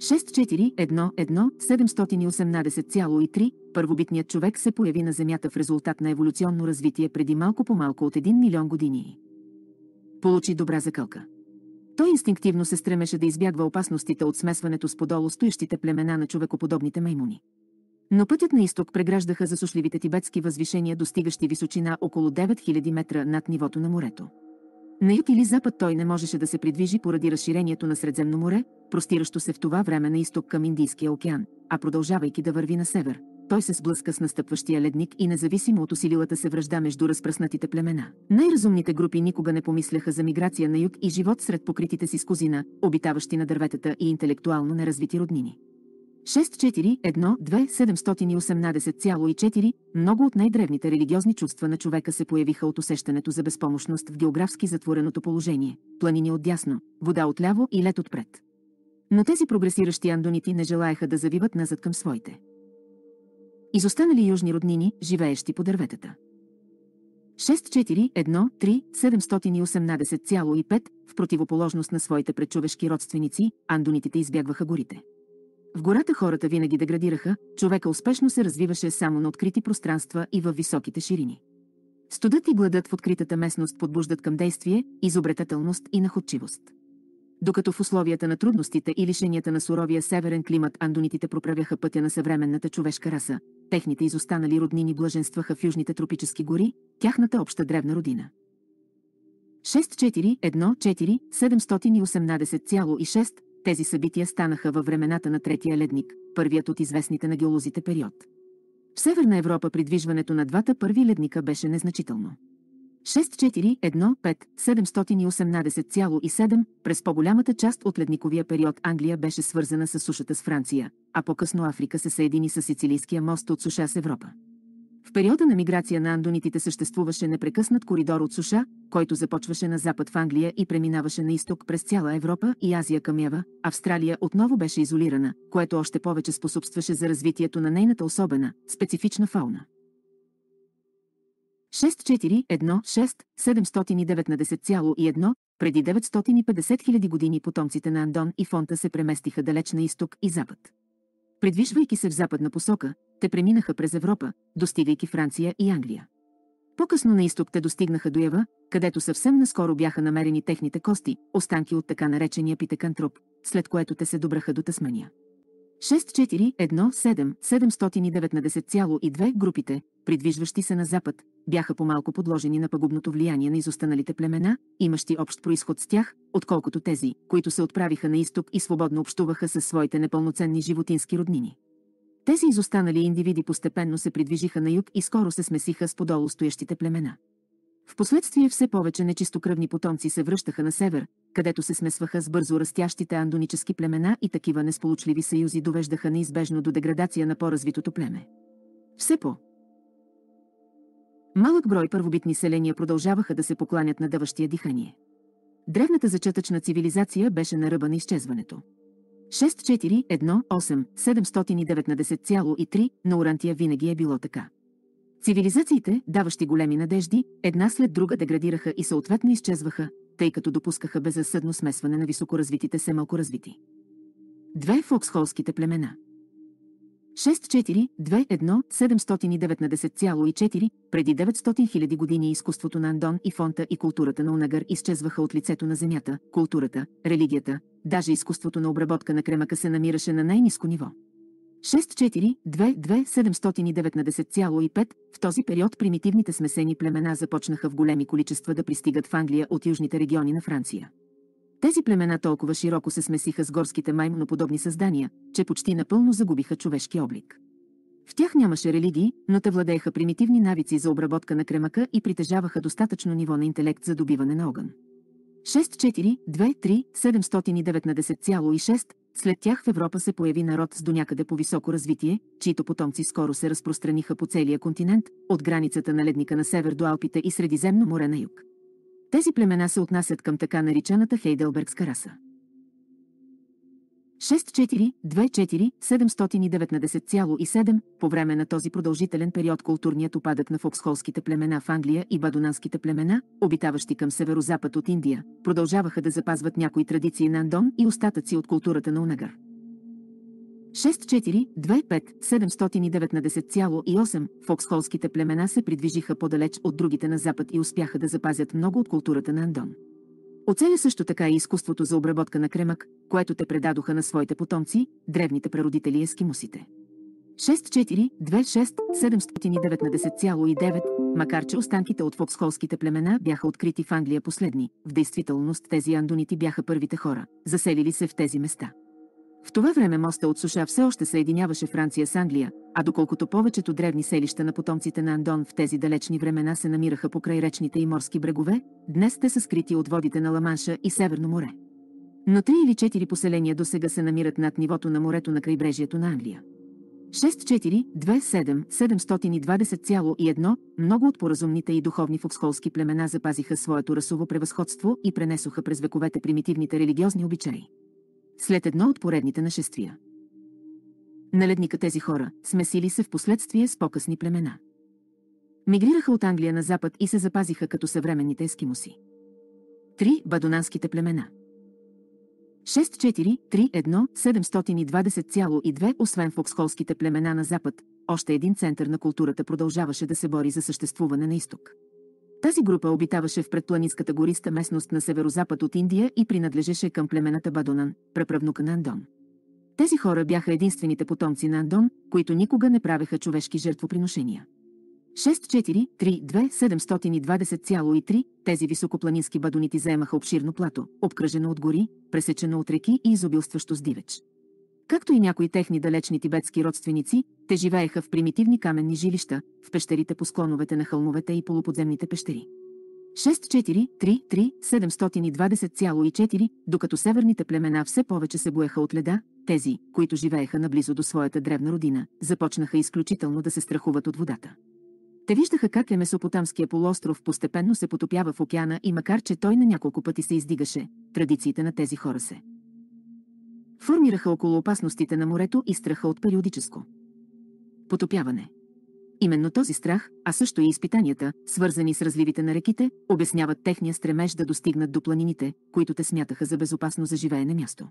Speaker 1: 6411718,3, първобитният човек се появи на Земята в резултат на еволюционно развитие преди малко по-малко от 1 милион години. Получи добра закълка. Той инстинктивно се стремеше да избягва опасностите от смесването с подолу стоящите племена на човекоподобните маймуни. Но пътят на изток преграждаха засушливите тибетски възвишения, достигащи височина около 9000 метра над нивото на морето. На юг или запад той не можеше да се придвижи поради разширението на Средземно море, простиращо се в това време на изток към Индийския океан, а продължавайки да върви на север, той се сблъска с настъпващия ледник и независимо от усилилата се връжда между разпръснатите племена. Най-разумните групи никога не помисляха за миграция на юг и живот сред покритите си с козина, обитаващи на дърветата и интелектуално неразвити роднини. 641-2718,4, много от най-древните религиозни чувства на човека се появиха от усещането за безпомощност в географски затвореното положение, планини от дясно, вода от ляво и лед отпред. Но тези прогресиращи андонити не желаяха да завиват назад към своите. Изостанали южни роднини, живеещи по дърветата. 641-3718,5, в противоположност на своите предчовешки родственици, андонитите избягваха горите. В гората хората винаги деградираха, човека успешно се развиваше само на открити пространства и във високите ширини. Студът и гладът в откритата местност подбуждат към действие, изобретателност и находчивост. Докато в условията на трудностите и лишенията на суровия северен климат андонитите проправяха пътя на съвременната човешка раса, техните изостанали роднини блаженстваха в южните тропически гори, тяхната обща древна родина. 6414718,6 тези събития станаха във времената на Третия ледник, първият от известните на геолозите период. В Северна Европа придвижването на двата първи ледника беше незначително. 6415718,7 през по-голямата част от ледниковия период Англия беше свързана с сушата с Франция, а по-късно Африка се съедини с Сицилийския мост от суша с Европа. В периода на миграция на андонитите съществуваше непрекъснат коридор от суша, който започваше на запад в Англия и преминаваше на изток през цяла Европа и Азия към Ява. Австралия отново беше изолирана, което още повече способстваше за развитието на нейната особена, специфична фауна. 6416709,1 преди 950 000 години потомците на Андон и Фонта се преместиха далеч на изток и запад. Предвижвайки се в западна посока, те преминаха през Европа, достигайки Франция и Англия. По-късно на изток те достигнаха до Ява, където съвсем наскоро бяха намерени техните кости, останки от така наречения питекантроп, след което те се добраха до Тасмания. 6 4 7192 групите, придвижващи се на запад, бяха по-малко подложени на пагубното влияние на изостаналите племена, имащи общ происход с тях, отколкото тези, които се отправиха на изток и свободно общуваха със своите непълноценни животински роднини. Тези изостанали индивиди постепенно се придвижиха на юг и скоро се смесиха с подолу стоящите племена. Впоследствие все повече нечистокръвни потомци се връщаха на север, където се смесваха с бързо растящите андонически племена и такива несполучливи съюзи довеждаха неизбежно до деградация на по-развитото племе. Все по. Малък брой първобитни селения продължаваха да се покланят на дъващия дихание. Древната зачатъчна цивилизация беше на ръба на изчезването. 6418709,3 на Орантия винаги е било така. Цивилизациите, даващи големи надежди, една след друга деградираха и съответно изчезваха, тъй като допускаха безъсъдно смесване на високоразвитите се малкоразвити. Две фоксхолските племена – 6421719,4 преди 900 000 години изкуството на Андон и фонта и културата на Унагър изчезваха от лицето на земята, културата, религията, даже изкуството на обработка на кремъка се намираше на най-низко ниво. 6422719,5 В този период примитивните смесени племена започнаха в големи количества да пристигат в Англия от южните региони на Франция. Тези племена толкова широко се смесиха с горските маймноподобни създания, че почти напълно загубиха човешки облик. В тях нямаше религии, но те владееха примитивни навици за обработка на кремъка и притежаваха достатъчно ниво на интелект за добиване на огън. 6 4 2 3 7906 след тях в Европа се появи народ с до някъде по високо развитие, чието потомци скоро се разпространиха по целия континент, от границата на ледника на север до Алпите и Средиземно море на юг. Тези племена се отнасят към така наричаната Хейделбергска раса. 6424719,7 по време на този продължителен период културният опадък на фоксхолските племена в Англия и бадонанските племена, обитаващи към северо-запад от Индия, продължаваха да запазват някои традиции на Андон и остатъци от културата на Унагър. 6425709 на 10,8 фоксхолските племена се придвижиха по-далеч от другите на запад и успяха да запазят много от културата на Андон. Оцеля също така и изкуството за обработка на кремък, което те предадоха на своите потомци, древните прародители ескимусите. 6426709 на 10,9, макар че останките от фоксхолските племена бяха открити в Англия последни, в действителност тези андонити бяха първите хора, заселили се в тези места. В това време моста от суша все още съединяваше Франция с Англия, а доколкото повечето древни селища на потомците на Андон в тези далечни времена се намираха покрай речните и морски брегове, днес те са скрити от водите на Ламанша и Северно море. Но три или четири поселения до сега се намират над нивото на морето на крайбрежието на Англия. 6427720,1 много от поразумните и духовни фоксхолски племена запазиха своето расово превъзходство и пренесоха през вековете примитивните религиозни обичаи след едно от поредните нашествия. Наледника тези хора смесили се в последствие с по-късни племена. Мигрираха от Англия на запад и се запазиха като съвременните ескимоси. Три бадонанските племена. 6431720,2 освен фоксколските племена на запад, още един център на културата продължаваше да се бори за съществуване на изток. Тази група обитаваше в предпланинската гориста местност на северозапад от Индия и принадлежеше към племената Бадонан, преправнука на Андон. Тези хора бяха единствените потомци на Андон, които никога не правеха човешки жертвоприношения. 6-4, 2-720,3 тези високопланински бадонити заемаха обширно плато, обкръжено от гори, пресечено от реки и изобилстващо с дивеч. Както и някои техни далечни тибетски родственици, те живееха в примитивни каменни жилища, в пещерите по склоновете на хълмовете и полуподземните пещери. 6433720,4, докато северните племена все повече се боеха от леда, тези, които живееха наблизо до своята древна родина, започнаха изключително да се страхуват от водата. Те виждаха как е Месопотамския полуостров постепенно се потопява в океана и макар че той на няколко пъти се издигаше, традициите на тези хора се формираха около опасностите на морето и страха от периодическо потопяване. Именно този страх, а също и изпитанията, свързани с разливите на реките, обясняват техния стремеж да достигнат до планините, които те смятаха за безопасно за живеене място.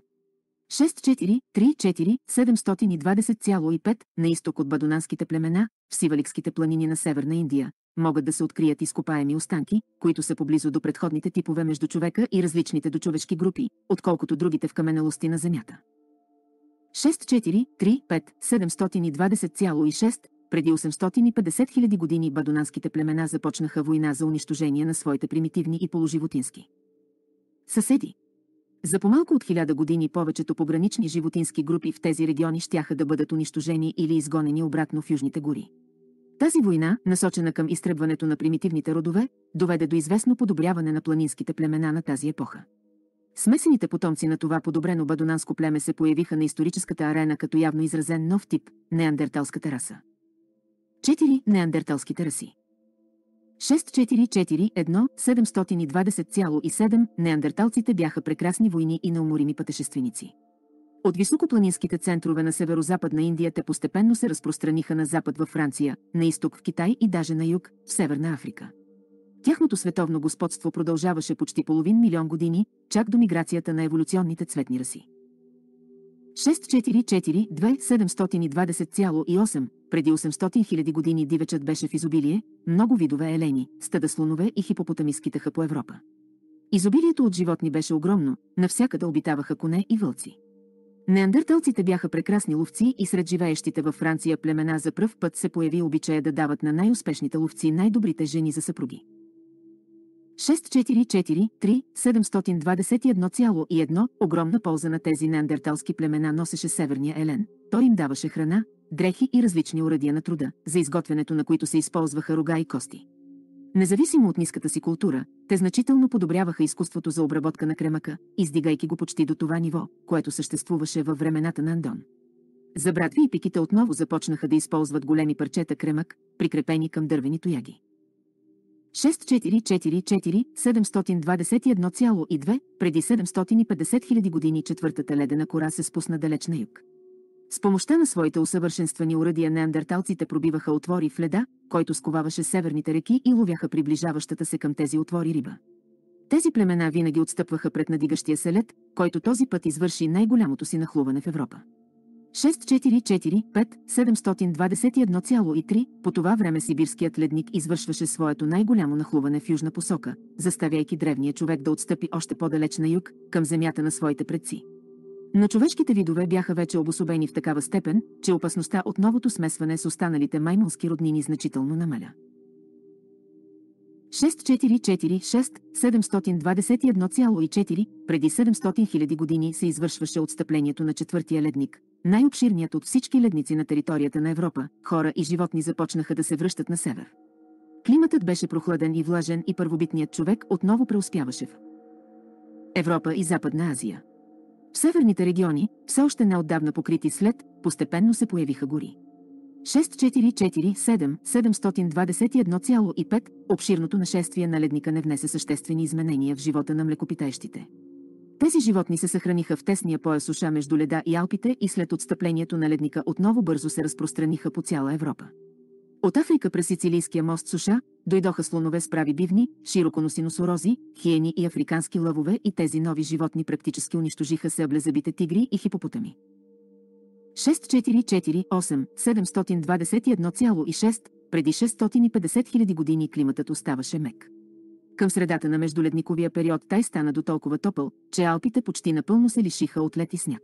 Speaker 1: 7205 на изток от бадонанските племена, в Сиваликските планини на Северна Индия, могат да се открият изкопаеми останки, които са поблизо до предходните типове между човека и различните до човешки групи, отколкото другите в каменелости на Земята. 6435720,6 преди 850 000 години бадонанските племена започнаха война за унищожение на своите примитивни и полуживотински съседи. За по-малко от хиляда години повечето погранични животински групи в тези региони щяха да бъдат унищожени или изгонени обратно в южните гори. Тази война, насочена към изтребването на примитивните родове, доведе до известно подобряване на планинските племена на тази епоха. Смесените потомци на това подобрено бадонанско племе се появиха на историческата арена като явно изразен нов тип – неандерталската раса. 4. Неандерталските раси 6441720,7 неандерталците бяха прекрасни войни и неуморими пътешественици. От високопланинските центрове на северо-западна Индия те постепенно се разпространиха на запад във Франция, на изток в Китай и даже на юг, в Северна Африка. Тяхното световно господство продължаваше почти половин милион години, чак до миграцията на еволюционните цветни раси. 644-2720,8 преди 800 000 години дивечът беше в изобилие, много видове елени, стада слонове и хипопотами скитаха по Европа. Изобилието от животни беше огромно, навсякъде обитаваха коне и вълци. Неандерталците бяха прекрасни ловци и сред живеещите във Франция племена за пръв път се появи обичая да дават на най-успешните ловци най-добрите жени за съпруги. 644-3-721,1 огромна полза на тези неандерталски племена носеше Северния Елен. Той им даваше храна, дрехи и различни урадия на труда, за изготвянето на които се използваха рога и кости. Независимо от ниската си култура, те значително подобряваха изкуството за обработка на кремъка, издигайки го почти до това ниво, което съществуваше във времената на Андон. За братви и пиките отново започнаха да използват големи парчета кремък, прикрепени към дървени тояги. 6444 721,2 преди 750 000 години четвъртата ледена кора се спусна далеч на юг. С помощта на своите усъвършенствани уръдия неандерталците пробиваха отвори в леда, който сковаваше северните реки и ловяха приближаващата се към тези отвори риба. Тези племена винаги отстъпваха пред надигащия се лед, който този път извърши най-голямото си нахлуване в Европа. 6445 721,3 по това време сибирският ледник извършваше своето най-голямо нахлуване в южна посока, заставяйки древния човек да отстъпи още по-далеч на юг, към земята на своите предци. Но човешките видове бяха вече обособени в такава степен, че опасността от новото смесване с останалите маймунски роднини значително намаля. 6446 721,4 преди 700 000 години се извършваше отстъплението на четвъртия ледник. Най-обширният от всички ледници на територията на Европа, хора и животни започнаха да се връщат на север. Климатът беше прохладен и влажен и първобитният човек отново преуспяваше в Европа и Западна Азия. В северните региони, все още неотдавна покрити след, постепенно се появиха гори. 6447 721,5 обширното нашествие на ледника не внесе съществени изменения в живота на млекопитаещите. Тези животни се съхраниха в тесния пояс суша между леда и Алпите и след отстъплението на ледника отново бързо се разпространиха по цяла Европа. От Африка през Сицилийския мост Суша дойдоха слонове с прави бивни, широконоси носорози, хиени и африкански лъвове и тези нови животни практически унищожиха съблезабите тигри и хипопотами. 6448 721,6 преди 650 000 години климатът оставаше мек. Към средата на междуледниковия период тай стана до толкова топъл, че Алпите почти напълно се лишиха от лед и сняг.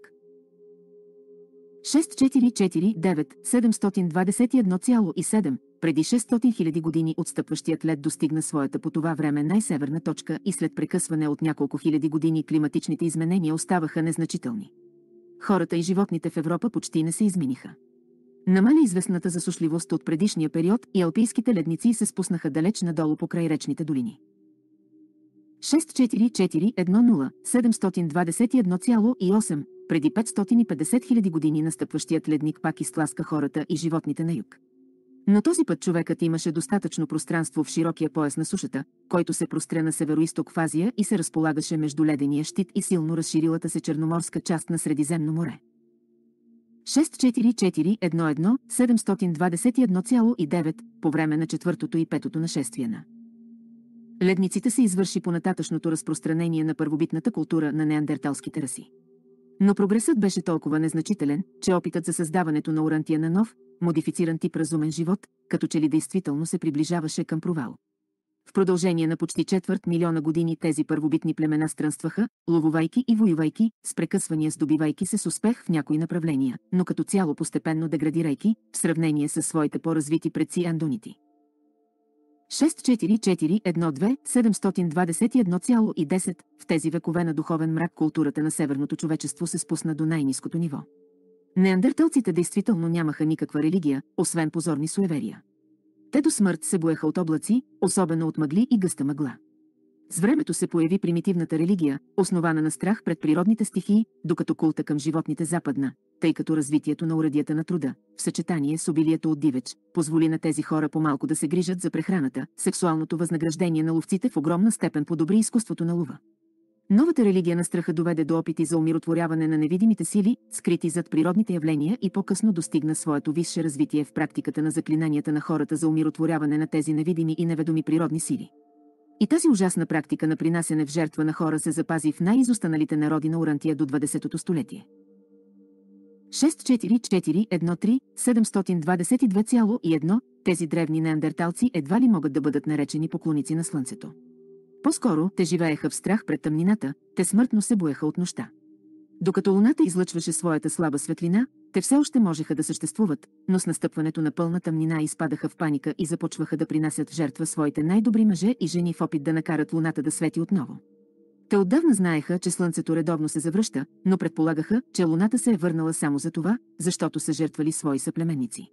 Speaker 1: 6449 721,7 преди 600 000 години отстъпващият лед достигна своята по това време най-северна точка и след прекъсване от няколко хиляди години климатичните изменения оставаха незначителни. Хората и животните в Европа почти не се измениха. Намали известната засушливост от предишния период и алпийските ледници се спуснаха далеч надолу покрай речните долини. 644410 721,8 преди 550 000 години настъпващият ледник пак изтласка хората и животните на юг. Но този път човекът имаше достатъчно пространство в широкия пояс на сушата, който се простря на североизток в Азия и се разполагаше между ледения щит и силно разширилата се черноморска част на Средиземно море. 64411 721,9 по време на четвъртото и петото нашествие на. Ледниците се извърши по нататъчното разпространение на първобитната култура на неандерталските раси. Но прогресът беше толкова незначителен, че опитът за създаването на урантия на нов, модифициран тип разумен живот, като че ли действително се приближаваше към провал. В продължение на почти четвърт милиона години тези първобитни племена странстваха, лововайки и воювайки, с прекъсвания здобивайки се с успех в някои направления, но като цяло постепенно деградирайки, в сравнение с своите по-развити предци андонити. 64412 в тези векове на духовен мрак културата на северното човечество се спусна до най-низкото ниво. Неандертълците действително нямаха никаква религия, освен позорни суеверия. Те до смърт се боеха от облаци, особено от мъгли и гъста мъгла. С времето се появи примитивната религия, основана на страх пред природните стихии, докато култа към животните западна, тъй като развитието на уредията на труда, в съчетание с обилието от дивеч, позволи на тези хора по-малко да се грижат за прехраната, сексуалното възнаграждение на ловците в огромна степен подобри изкуството на лова. Новата религия на страха доведе до опити за умиротворяване на невидимите сили, скрити зад природните явления и по-късно достигна своето висше развитие в практиката на заклинанията на хората за умиротворяване на тези невидими и неведоми природни сили. И тази ужасна практика на принасене в жертва на хора се запази в най-изостаналите народи на Урантия до 20-то столетие. 64413722,1 тези древни неандерталци едва ли могат да бъдат наречени поклоници на Слънцето. По-скоро те живееха в страх пред тъмнината, те смъртно се боеха от нощта. Докато луната излъчваше своята слаба светлина, те все още можеха да съществуват, но с настъпването на пълна тъмнина изпадаха в паника и започваха да принасят жертва своите най-добри мъже и жени в опит да накарат луната да свети отново. Те отдавна знаеха, че Слънцето редовно се завръща, но предполагаха, че Луната се е върнала само за това, защото са жертвали свои съплеменници.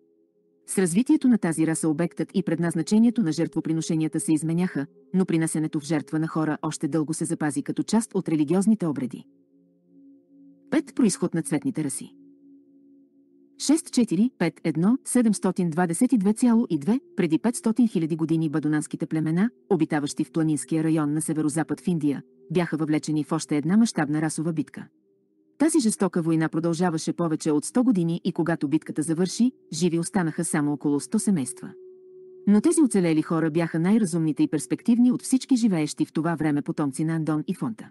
Speaker 1: С развитието на тази раса обектът и предназначението на жертвоприношенията се изменяха, но принасенето в жертва на хора още дълго се запази като част от религиозните обреди. Пет Происход на цветните раси 6451 преди 500 000 години бадонанските племена, обитаващи в планинския район на северо-запад в Индия, бяха въвлечени в още една мащабна расова битка. Тази жестока война продължаваше повече от 100 години и когато битката завърши, живи останаха само около 100 семейства. Но тези оцелели хора бяха най-разумните и перспективни от всички живеещи в това време потомци на Андон и Фонта.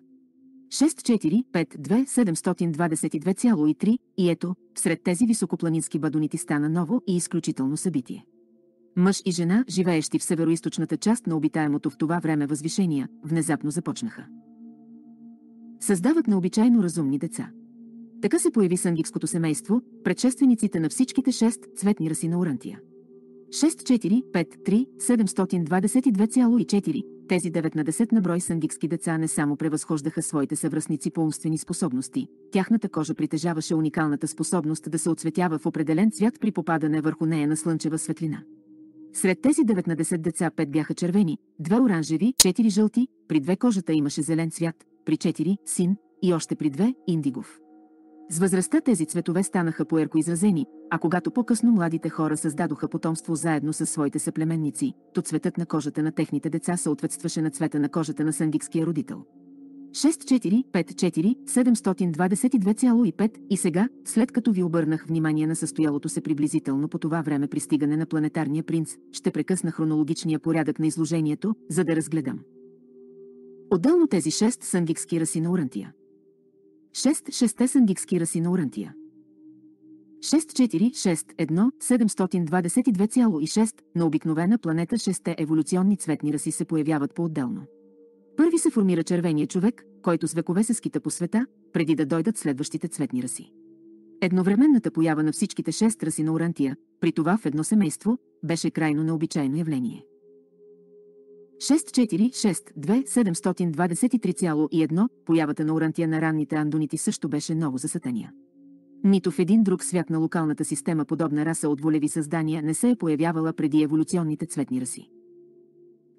Speaker 1: 6452722,3 и ето, сред тези високопланински бадонити стана ново и изключително събитие. Мъж и жена, живеещи в североизточната част на обитаемото в това време възвишения, внезапно започнаха. Създават необичайно разумни деца. Така се появи сангикското семейство, предшествениците на всичките шест цветни раси на Орантия. 6453722,4 тези 9 на брой сангикски деца не само превъзхождаха своите съвръстници по умствени способности, тяхната кожа притежаваше уникалната способност да се оцветява в определен цвят при попадане върху нея на слънчева светлина. Сред тези 10 деца 5 бяха червени, 2 оранжеви, 4 жълти, при две кожата имаше зелен цвят, при 4 – син и още при 2 индигов. С възрастта тези цветове станаха поерко изразени, а когато по-късно младите хора създадоха потомство заедно с своите съплеменници, то цветът на кожата на техните деца съответстваше на цвета на кожата на сангикския родител. 6454 722,5 и сега, след като ви обърнах внимание на състоялото се приблизително по това време пристигане на планетарния принц, ще прекъсна хронологичния порядък на изложението, за да разгледам. Отделно тези 6 сангикски раси на Урантия. 6-6 Сандикски 6 Орантия. 6-4-6-1-722,6 на обикновена планета 6 еволюционни цветни раси се появяват по-отделно. Първи се формира червения човек, който с векове се скита по света, преди да дойдат следващите цветни раси. Едновременната поява на всичките 6 раси на Орантия, при това в едно семейство, беше крайно необичайно явление. 6462723,1 появата на урантия на ранните андонити също беше ново за Сатания. Нито в един друг свят на локалната система подобна раса от волеви създания не се е появявала преди еволюционните цветни раси.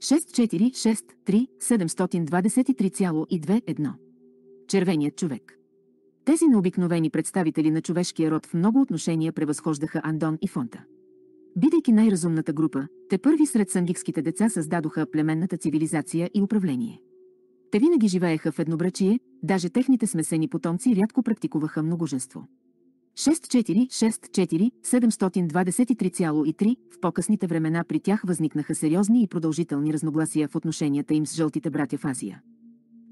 Speaker 1: 6463723,2 Червеният човек Тези необикновени представители на човешкия род в много отношения превъзхождаха Андон и Фонта. Бидейки най-разумната група, те първи сред сангикските деца създадоха племенната цивилизация и управление. Те винаги живееха в еднобрачие, даже техните смесени потомци рядко практикуваха многоженство. 6464 723,3 в по-късните времена при тях възникнаха сериозни и продължителни разногласия в отношенията им с жълтите братя в Азия.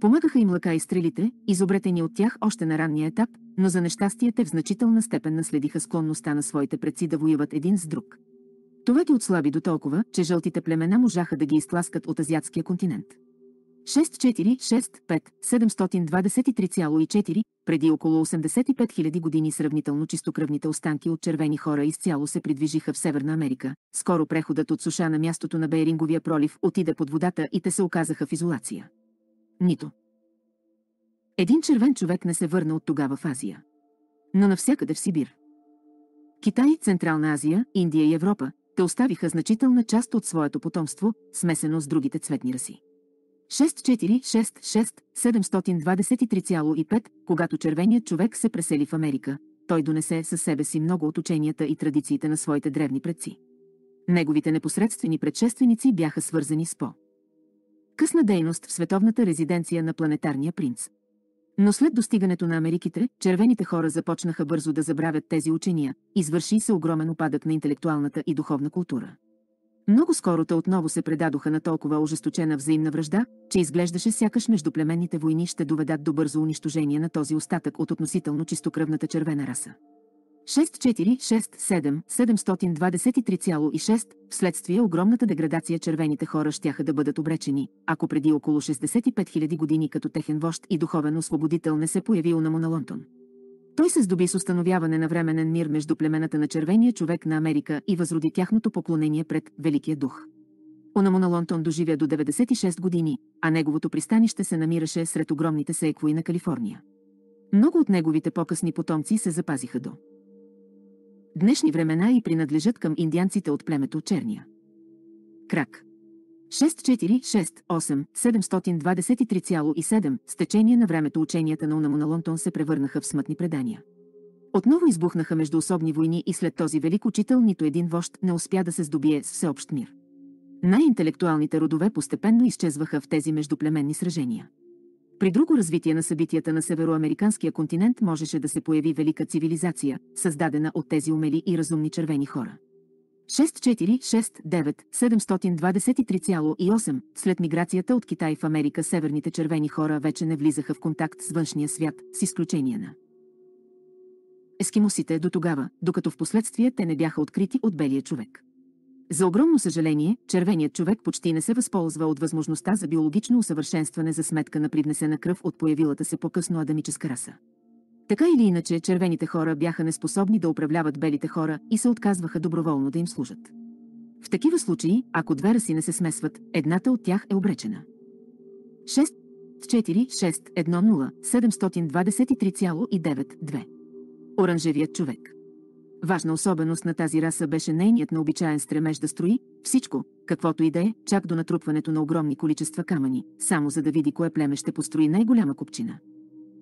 Speaker 1: Помагаха им лъка и стрелите, изобретени от тях още на ранния етап, но за нещастие те в значителна степен наследиха склонността на своите предци да воюват един с друг. Това ги отслаби до толкова, че жълтите племена можаха да ги изтласкат от азиатския континент. 6465 723,4 преди около 85 000 години сравнително чистокръвните останки от червени хора изцяло се придвижиха в Северна Америка. Скоро преходът от суша на мястото на Бейринговия пролив отида под водата и те се оказаха в изолация. Нито. Един червен човек не се върна от тогава в Азия. Но навсякъде в Сибир. Китай, Централна Азия, Индия и Европа, те оставиха значителна част от своето потомство, смесено с другите цветни раси. 6466723,5 Когато червеният човек се пресели в Америка, той донесе със себе си много от ученията и традициите на своите древни предци. Неговите непосредствени предшественици бяха свързани с по късна дейност в световната резиденция на планетарния принц. Но след достигането на Америките, червените хора започнаха бързо да забравят тези учения, извърши се огромен опадък на интелектуалната и духовна култура. Много скоро те отново се предадоха на толкова ожесточена взаимна връжда, че изглеждаше сякаш между племенните войни ще доведат до бързо унищожение на този остатък от относително чистокръвната червена раса. 6467 723,6, вследствие огромната деградация червените хора щяха да бъдат обречени, ако преди около 65 000 години като техен вожд и духовен освободител не се появил на Моналонтон. Той се здоби с установяване на временен мир между племената на червения човек на Америка и възроди тяхното поклонение пред Великия дух. Онамоналонтон доживя до 96 години, а неговото пристанище се намираше сред огромните сейквои на Калифорния. Много от неговите по-късни потомци се запазиха до днешни времена и принадлежат към индианците от племето Черния. Крак 6468723,7 с течение на времето ученията на Унамуна Лонтон се превърнаха в смътни предания. Отново избухнаха междуособни войни и след този велик учител нито един вожд не успя да се здобие с всеобщ мир. Най-интелектуалните родове постепенно изчезваха в тези междуплеменни сражения. При друго развитие на събитията на североамериканския континент можеше да се появи велика цивилизация, създадена от тези умели и разумни червени хора. 6469723,8 След миграцията от Китай в Америка северните червени хора вече не влизаха в контакт с външния свят, с изключение на ескимосите до тогава, докато в последствие те не бяха открити от белия човек. За огромно съжаление, червеният човек почти не се възползва от възможността за биологично усъвършенстване за сметка на привнесена кръв от появилата се по-късно адамическа раса. Така или иначе, червените хора бяха неспособни да управляват белите хора и се отказваха доброволно да им служат. В такива случаи, ако две раси не се смесват, едната от тях е обречена. 6 4 6 1 0 723,92 Оранжевият човек Важна особеност на тази раса беше нейният необичаен стремеж да строи всичко, каквото и да е, чак до натрупването на огромни количества камъни, само за да види кое племе ще построи най-голяма купчина.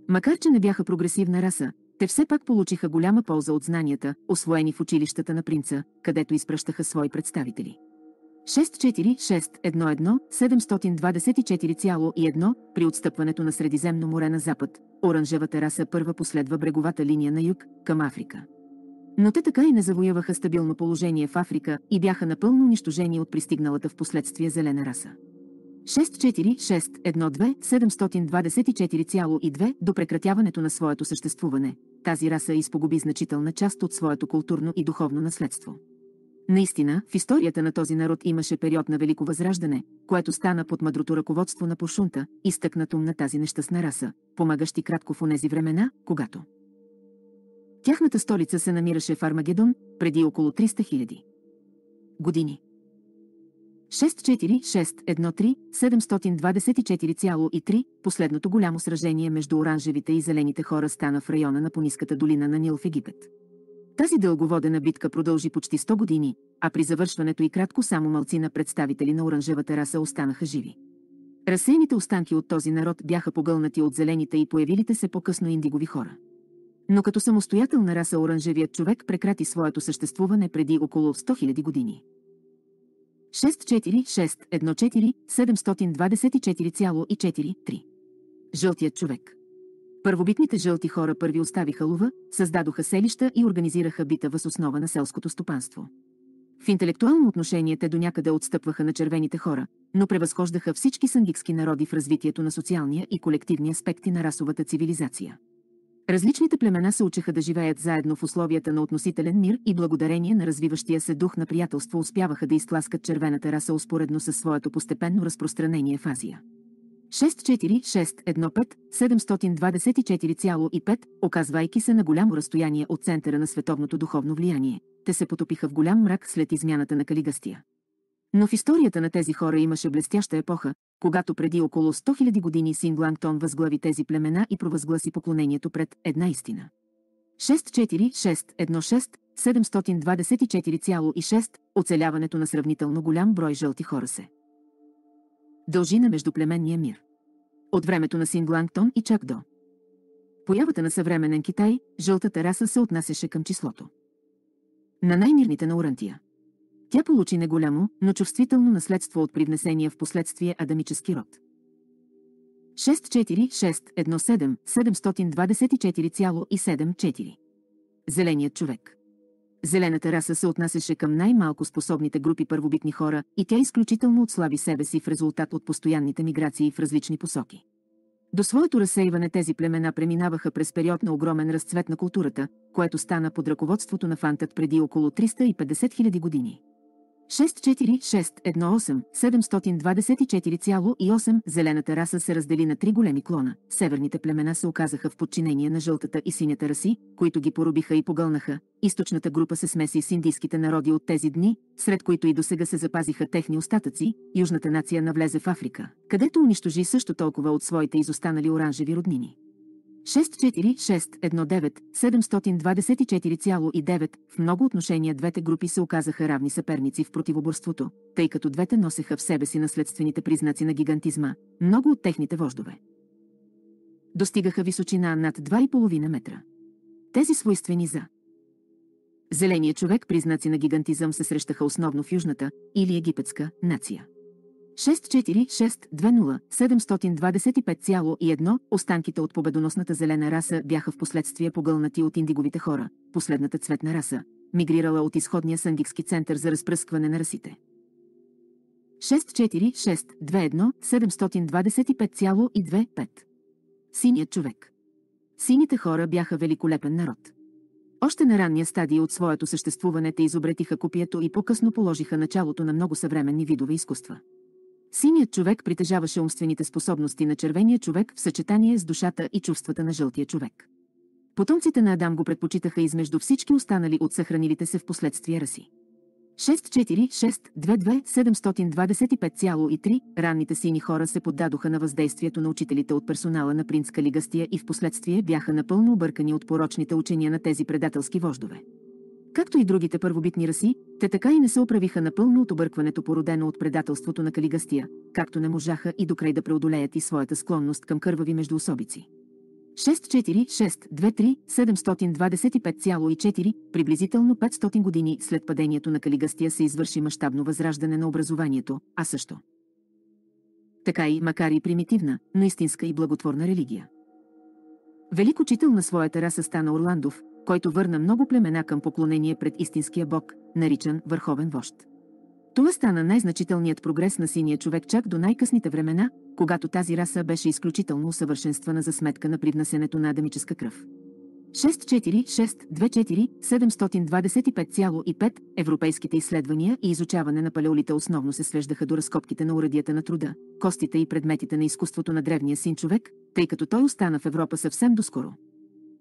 Speaker 1: Макар, че не бяха прогресивна раса, те все пак получиха голяма полза от знанията, освоени в училищата на принца, където изпращаха свои представители. 64611 при отстъпването на Средиземно море на запад, оранжевата раса първа последва бреговата линия на юг, към Африка но те така и не завояваха стабилно положение в Африка и бяха напълно унищожени от пристигналата в последствие зелена раса. 64612-724,2 до прекратяването на своето съществуване, тази раса изпогуби значителна част от своето културно и духовно наследство. Наистина, в историята на този народ имаше период на велико възраждане, което стана под мъдрото ръководство на Пошунта, изтъкнат ум на тази нещастна раса, помагащи кратко в онези времена, когато Тяхната столица се намираше в Армагедон преди около 300 000 години. 64613724,3 последното голямо сражение между оранжевите и зелените хора стана в района на пониската долина на Нил в Египет. Тази дълговодена битка продължи почти 100 години, а при завършването и кратко само малци на представители на оранжевата раса останаха живи. Разсеяните останки от този народ бяха погълнати от зелените и появилите се по-късно индигови хора но като самостоятелна раса оранжевият човек прекрати своето съществуване преди около 100 000 години. 64614-724,4 Жълтият човек Първобитните жълти хора първи оставиха лува, създадоха селища и организираха бита въз основа на селското стопанство. В интелектуално отношение те до някъде отстъпваха на червените хора, но превъзхождаха всички сангикски народи в развитието на социалния и колективни аспекти на расовата цивилизация. Различните племена се учеха да живеят заедно в условията на относителен мир и благодарение на развиващия се дух на приятелство успяваха да изтласкат червената раса успоредно със своето постепенно разпространение в Азия. 64615724,5, оказвайки се на голямо разстояние от центъра на световното духовно влияние. Те се потопиха в голям мрак след измяната на Калигастия. Но в историята на тези хора имаше блестяща епоха, когато преди около 100 000 години Синглангтон възглави тези племена и провъзгласи поклонението пред една истина. 64616724,6 724,6 оцеляването на сравнително голям брой жълти хора се. Дължи на междуплеменния мир. От времето на Синглангтон и чак до появата на съвременен Китай, жълтата раса се отнасяше към числото. На най-мирните на Орантия. Тя получи неголямо, но чувствително наследство от привнесения в последствие адамически род. 64617 724,74 Зеленият човек Зелената раса се отнасяше към най-малко способните групи първобитни хора и тя изключително отслаби себе си в резултат от постоянните миграции в различни посоки. До своето разсейване тези племена преминаваха през период на огромен разцвет на културата, което стана под ръководството на фантът преди около 350 000 години. 64618 724,8 Зелената раса се раздели на три големи клона. Северните племена се оказаха в подчинение на жълтата и синята раси, които ги порубиха и погълнаха. Източната група се смеси с индийските народи от тези дни, сред които и до сега се запазиха техни остатъци. Южната нация навлезе в Африка, където унищожи също толкова от своите изостанали оранжеви роднини. 64619 724,9 в много отношения двете групи се оказаха равни съперници в противоборството, тъй като двете носеха в себе си наследствените признаци на гигантизма, много от техните вождове. Достигаха височина над 2,5 метра. Тези свойствени за Зеления човек признаци на гигантизъм се срещаха основно в южната или египетска нация. 64620 останките от победоносната зелена раса бяха в последствие погълнати от индиговите хора, последната цветна раса, мигрирала от изходния Сангикски център за разпръскване на расите. 64621 Синият човек Сините хора бяха великолепен народ. Още на ранния стадий от своето съществуване те изобретиха копието и по-късно положиха началото на много съвременни видове изкуства. Синият човек притежаваше умствените способности на червения човек в съчетание с душата и чувствата на жълтия човек. Потомците на Адам го предпочитаха измежду всички останали от съхранилите се в последствия раси. 6462725,3 ранните сини хора се поддадоха на въздействието на учителите от персонала на принц Калигастия и в последствие бяха напълно объркани от порочните учения на тези предателски вождове. Както и другите първобитни раси, те така и не се оправиха напълно от объркването породено от предателството на Калигастия, както не можаха и докрай да преодолеят и своята склонност към кървави междуособици. 64623-725,4, приблизително 500 години след падението на Калигастия се извърши мащабно възраждане на образованието, а също. Така и, макар и примитивна, но истинска и благотворна религия. Велик учител на своята раса стана Орландов, който върна много племена към поклонение пред истинския бог, наричан Върховен вожд. Това стана най-значителният прогрес на синия човек чак до най-късните времена, когато тази раса беше изключително усъвършенствана за сметка на привнасенето на адамическа кръв. 64624 725,5 Европейските изследвания и изучаване на палеолита основно се свеждаха до разкопките на урадията на труда, костите и предметите на изкуството на древния син човек, тъй като той остана в Европа съвсем доскоро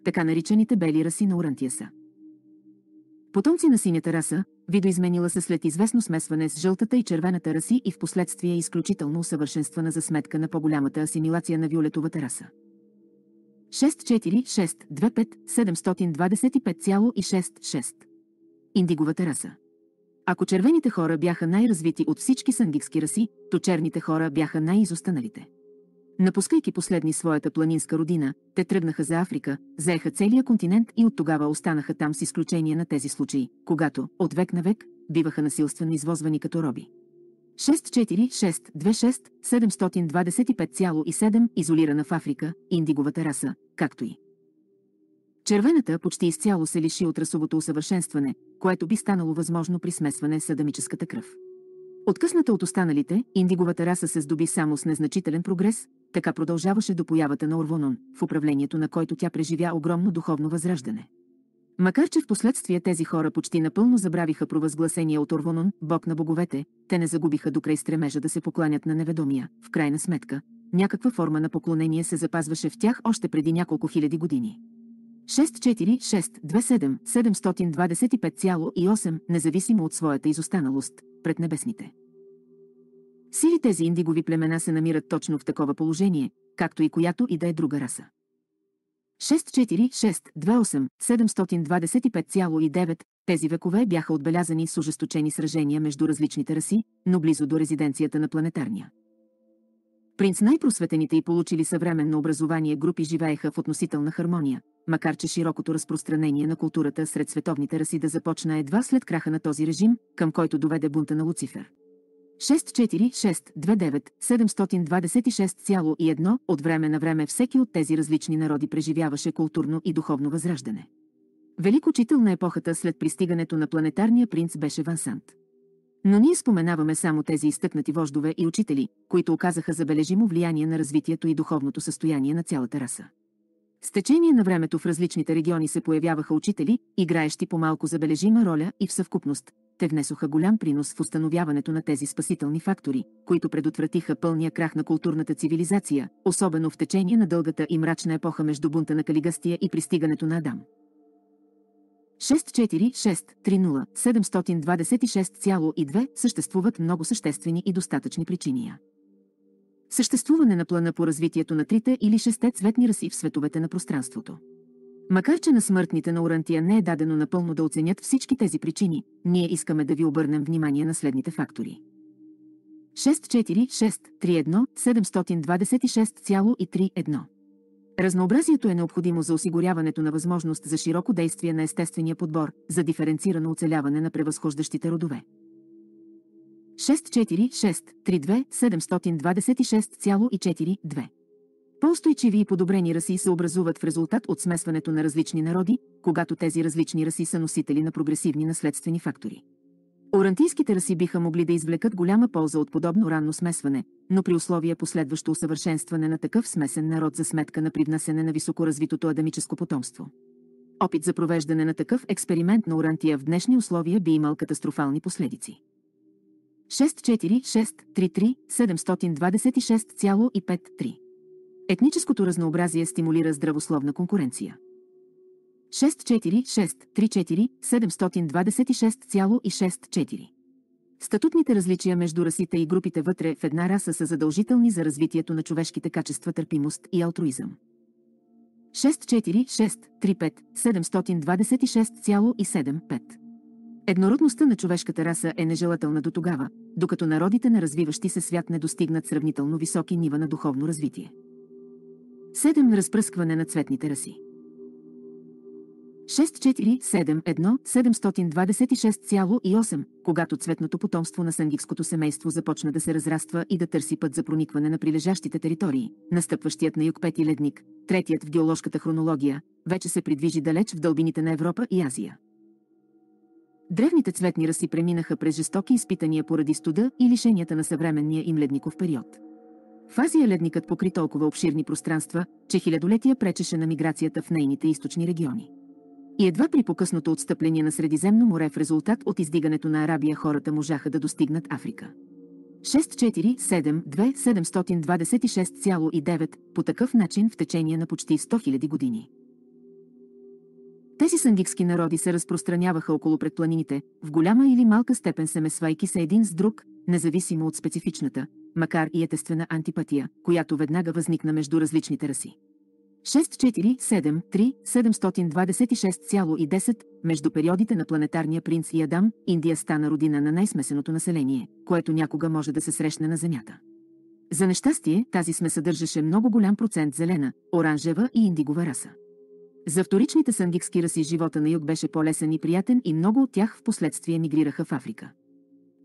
Speaker 1: така наричаните бели раси на Урантия са. Потомци на синята раса, видоизменила се след известно смесване с жълтата и червената раси и в последствие изключително усъвършенствана за сметка на по-голямата асимилация на виолетовата раса. 64625-725,66 Индиговата раса Ако червените хора бяха най-развити от всички сангикски раси, то черните хора бяха най-изостаналите. Напускайки последни своята планинска родина, те тръгнаха за Африка, заеха целия континент и от тогава останаха там с изключение на тези случаи, когато, от век на век, биваха насилствено извозвани като роби. 64626725,7 725,7 изолирана в Африка, индиговата раса, както и Червената почти изцяло се лиши от расовото усъвършенстване, което би станало възможно при смесване с адамическата кръв. Откъсната от останалите, индиговата раса се здоби само с незначителен прогрес, така продължаваше до появата на Орвонон, в управлението на който тя преживя огромно духовно възраждане. Макар че в последствие тези хора почти напълно забравиха провъзгласение от Орвонон, бог на боговете, те не загубиха докрай стремежа да се покланят на неведомия, в крайна сметка, някаква форма на поклонение се запазваше в тях още преди няколко хиляди години. 64627 725,8 независимо от своята изостаналост пред небесните. Сили тези индигови племена се намират точно в такова положение, както и която и да е друга раса. 64628-725,9 тези векове бяха отбелязани с ожесточени сражения между различните раси, но близо до резиденцията на планетарния. Принц най-просветените и получили съвременно образование групи живееха в относителна хармония, макар че широкото разпространение на културата сред световните раси да започна едва след краха на този режим, към който доведе бунта на Луцифер. 64629-726,1 от време на време всеки от тези различни народи преживяваше културно и духовно възраждане. Велик учител на епохата след пристигането на планетарния принц беше Вансант. Но ние споменаваме само тези изтъкнати вождове и учители, които оказаха забележимо влияние на развитието и духовното състояние на цялата раса. С течение на времето в различните региони се появяваха учители, играещи по малко забележима роля и в съвкупност, те внесоха голям принос в установяването на тези спасителни фактори, които предотвратиха пълния крах на културната цивилизация, особено в течение на дългата и мрачна епоха между бунта на Калигастия и пристигането на Адам. 64630-726,2 съществуват много съществени и достатъчни причини. Съществуване на плана по развитието на трите или шесте цветни раси в световете на пространството. Макар, че на смъртните на Урантия не е дадено напълно да оценят всички тези причини, ние искаме да ви обърнем внимание на следните фактори. 6.4.6.3.1.726.3.1 Разнообразието е необходимо за осигуряването на възможност за широко действие на естествения подбор, за диференцирано оцеляване на превъзхождащите родове. 64632 726,42 по-устойчиви и подобрени раси се образуват в резултат от смесването на различни народи, когато тези различни раси са носители на прогресивни наследствени фактори. Орантийските раси биха могли да извлекат голяма полза от подобно ранно смесване, но при условия последващо усъвършенстване на такъв смесен народ за сметка на привнасене на високоразвитото адамическо потомство. Опит за провеждане на такъв експеримент на Орантия в днешни условия би имал катастрофални последици. 64633 726,53 Етническото разнообразие стимулира здравословна конкуренция. 64634 726,64 Статутните различия между расите и групите вътре в една раса са задължителни за развитието на човешките качества търпимост и алтруизъм. 64635 726,75 Еднородността на човешката раса е нежелателна до тогава, докато народите на развиващи се свят не достигнат сравнително високи нива на духовно развитие. 7. Разпръскване на цветните раси. 6471726,8 когато цветното потомство на сангивското семейство започна да се разраства и да търси път за проникване на прилежащите територии, настъпващият на юг пети ледник, третият в геоложката хронология, вече се придвижи далеч в дълбините на Европа и Азия. Древните цветни раси преминаха през жестоки изпитания поради студа и лишенията на съвременния им ледников период. В Азия ледникът покри толкова обширни пространства, че хилядолетия пречеше на миграцията в нейните източни региони. И едва при покъсното отстъпление на Средиземно море в резултат от издигането на Арабия хората можаха да достигнат Африка. 6472726,9 по такъв начин в течение на почти 100 000 години. Тези сангикски народи се разпространяваха около предпланините, в голяма или малка степен се месвайки се един с друг, независимо от специфичната, макар и естествена антипатия, която веднага възникна между различните раси. 6473-726,10 между периодите на планетарния принц и Адам, Индия стана родина на най-смесеното население, което някога може да се срещне на Земята. За нещастие, тази сме съдържаше много голям процент зелена, оранжева и индигова раса. За вторичните сангикски раси живота на юг беше по-лесен и приятен и много от тях в последствие мигрираха в Африка.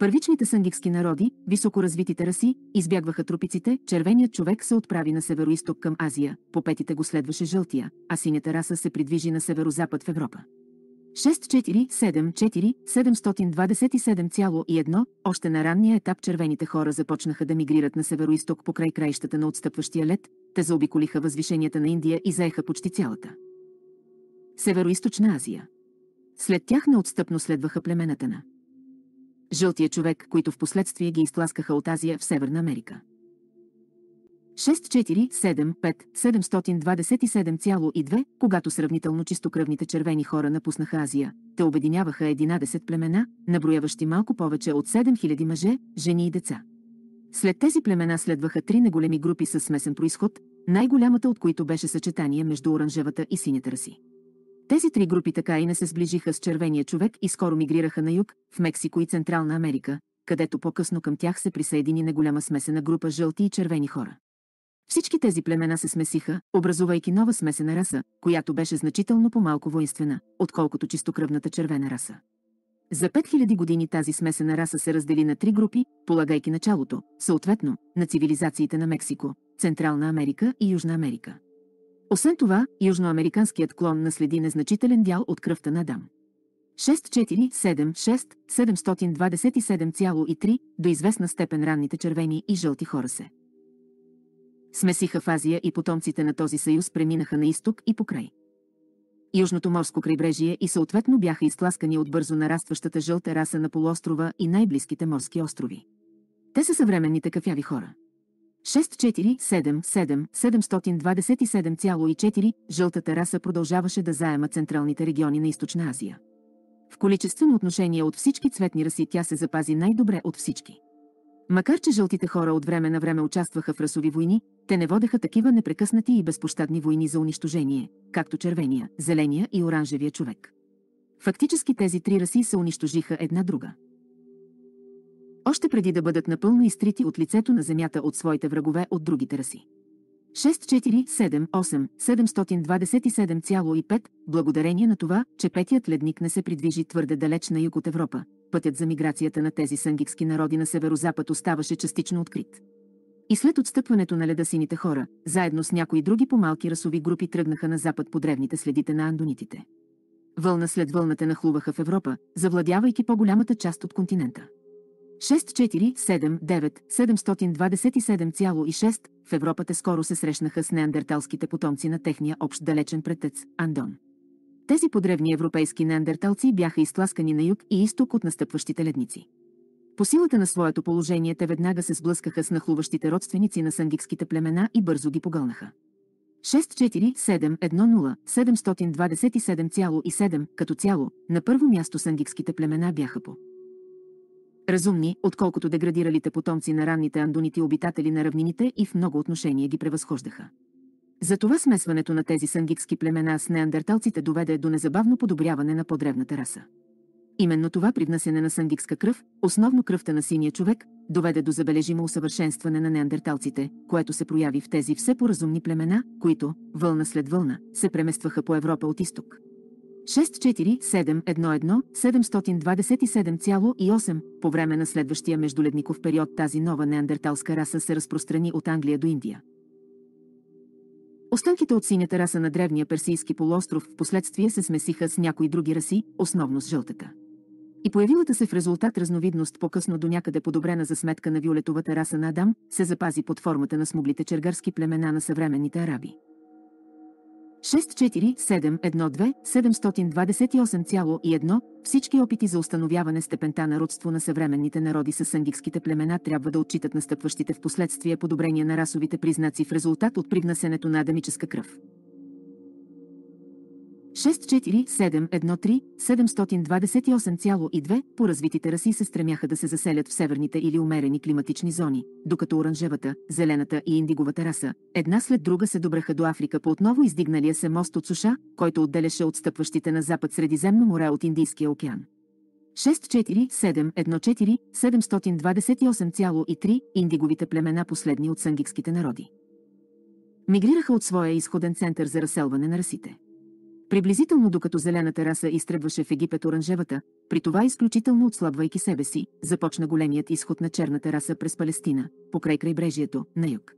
Speaker 1: Първичните сангикски народи, високоразвитите раси, избягваха тропиците, червеният човек се отправи на северо-исток към Азия, по петите го следваше жълтия, а синята раса се придвижи на Северо-запад в Европа. 6474 727,1 Още на ранния етап червените хора започнаха да мигрират на по покрай краищата на отстъпващия лед, те заобиколиха възвишенията на Индия и заеха почти цялата. Северо-источна Азия. След тях неотстъпно следваха племената на жълтия човек, които в последствие ги изтласкаха от Азия в Северна Америка. 6475727,2, когато сравнително чистокръвните червени хора напуснаха Азия, те обединяваха 11 племена, наброяващи малко повече от 7000 мъже, жени и деца. След тези племена следваха три неголеми групи с смесен происход, най-голямата от които беше съчетание между оранжевата и синята раси. Тези три групи така и не се сближиха с червения човек и скоро мигрираха на юг, в Мексико и Централна Америка, където по-късно към тях се присъедини неголяма смесена група жълти и червени хора. Всички тези племена се смесиха, образувайки нова смесена раса, която беше значително по-малко воинствена, отколкото чистокръвната червена раса. За 5000 години тази смесена раса се раздели на три групи, полагайки началото, съответно, на цивилизациите на Мексико, Централна Америка и Южна Америка. Освен това, южноамериканският клон наследи незначителен дял от кръвта на Дам. 6476 727,3 до известна степен ранните червени и жълти хора се. Смесиха в Азия и потомците на този съюз преминаха на изток и покрай. Южното морско крайбрежие и съответно бяха изтласкани от бързо нарастващата жълта раса на полуострова и най-близките морски острови. Те са съвременните кафяви хора. 6477727,4 жълтата раса продължаваше да заема централните региони на Източна Азия. В количествено отношение от всички цветни раси тя се запази най-добре от всички. Макар че жълтите хора от време на време участваха в расови войни, те не водеха такива непрекъснати и безпощадни войни за унищожение, както червения, зеления и оранжевия човек. Фактически тези три раси се унищожиха една друга. Още преди да бъдат напълно изтрити от лицето на земята от своите врагове от другите раси. 6478 727,5 благодарение на това, че петият ледник не се придвижи твърде далеч на юг от Европа, пътят за миграцията на тези сангикски народи на северо-запад оставаше частично открит. И след отстъпването на леда сините хора, заедно с някои други по-малки расови групи тръгнаха на запад по древните следите на андонитите. Вълна след вълната нахлуваха в Европа, завладявайки по-голямата част от континента. 6479 727,6 в Европа те скоро се срещнаха с неандерталските потомци на техния общ далечен претец Андон. Тези подревни европейски неандерталци бяха изтласкани на юг и изток от настъпващите ледници. По силата на своето положение те веднага се сблъскаха с нахлуващите родственици на сангикските племена и бързо ги погълнаха. 64710-727,7 като цяло, на първо място сангикските племена бяха по разумни, отколкото деградиралите потомци на ранните андонити обитатели на равнините и в много отношения ги превъзхождаха. Затова смесването на тези сангикски племена с неандерталците доведе до незабавно подобряване на подревната раса. Именно това привнасяне на сангикска кръв, основно кръвта на синия човек, доведе до забележимо усъвършенстване на неандерталците, което се прояви в тези все поразумни племена, които, вълна след вълна, се преместваха по Европа от изток. 64711727,8 По време на следващия междуледников период тази нова неандерталска раса се разпространи от Англия до Индия. Останките от синята раса на древния персийски полуостров в последствие се смесиха с някои други раси, основно с жълтата. И появилата се в резултат разновидност по-късно до някъде подобрена за сметка на виолетовата раса на Адам, се запази под формата на смуглите чергарски племена на съвременните араби. 64712-728,1 Всички опити за установяване степента на родство на съвременните народи с сангикските племена трябва да отчитат настъпващите в последствие подобрения на расовите признаци в резултат от привнасенето на адамическа кръв. 64713-728,2 по развитите раси се стремяха да се заселят в северните или умерени климатични зони, докато оранжевата, зелената и индиговата раса, една след друга се добраха до Африка по отново издигналия се мост от суша, който отделяше отстъпващите на запад Средиземно море от Индийския океан. 64714-728,3 индиговите племена последни от сангикските народи. Мигрираха от своя изходен център за разселване на расите. Приблизително докато зелената раса изтребваше в Египет оранжевата, при това изключително отслабвайки себе си, започна големият изход на черната раса през Палестина, покрай крайбрежието, на юг.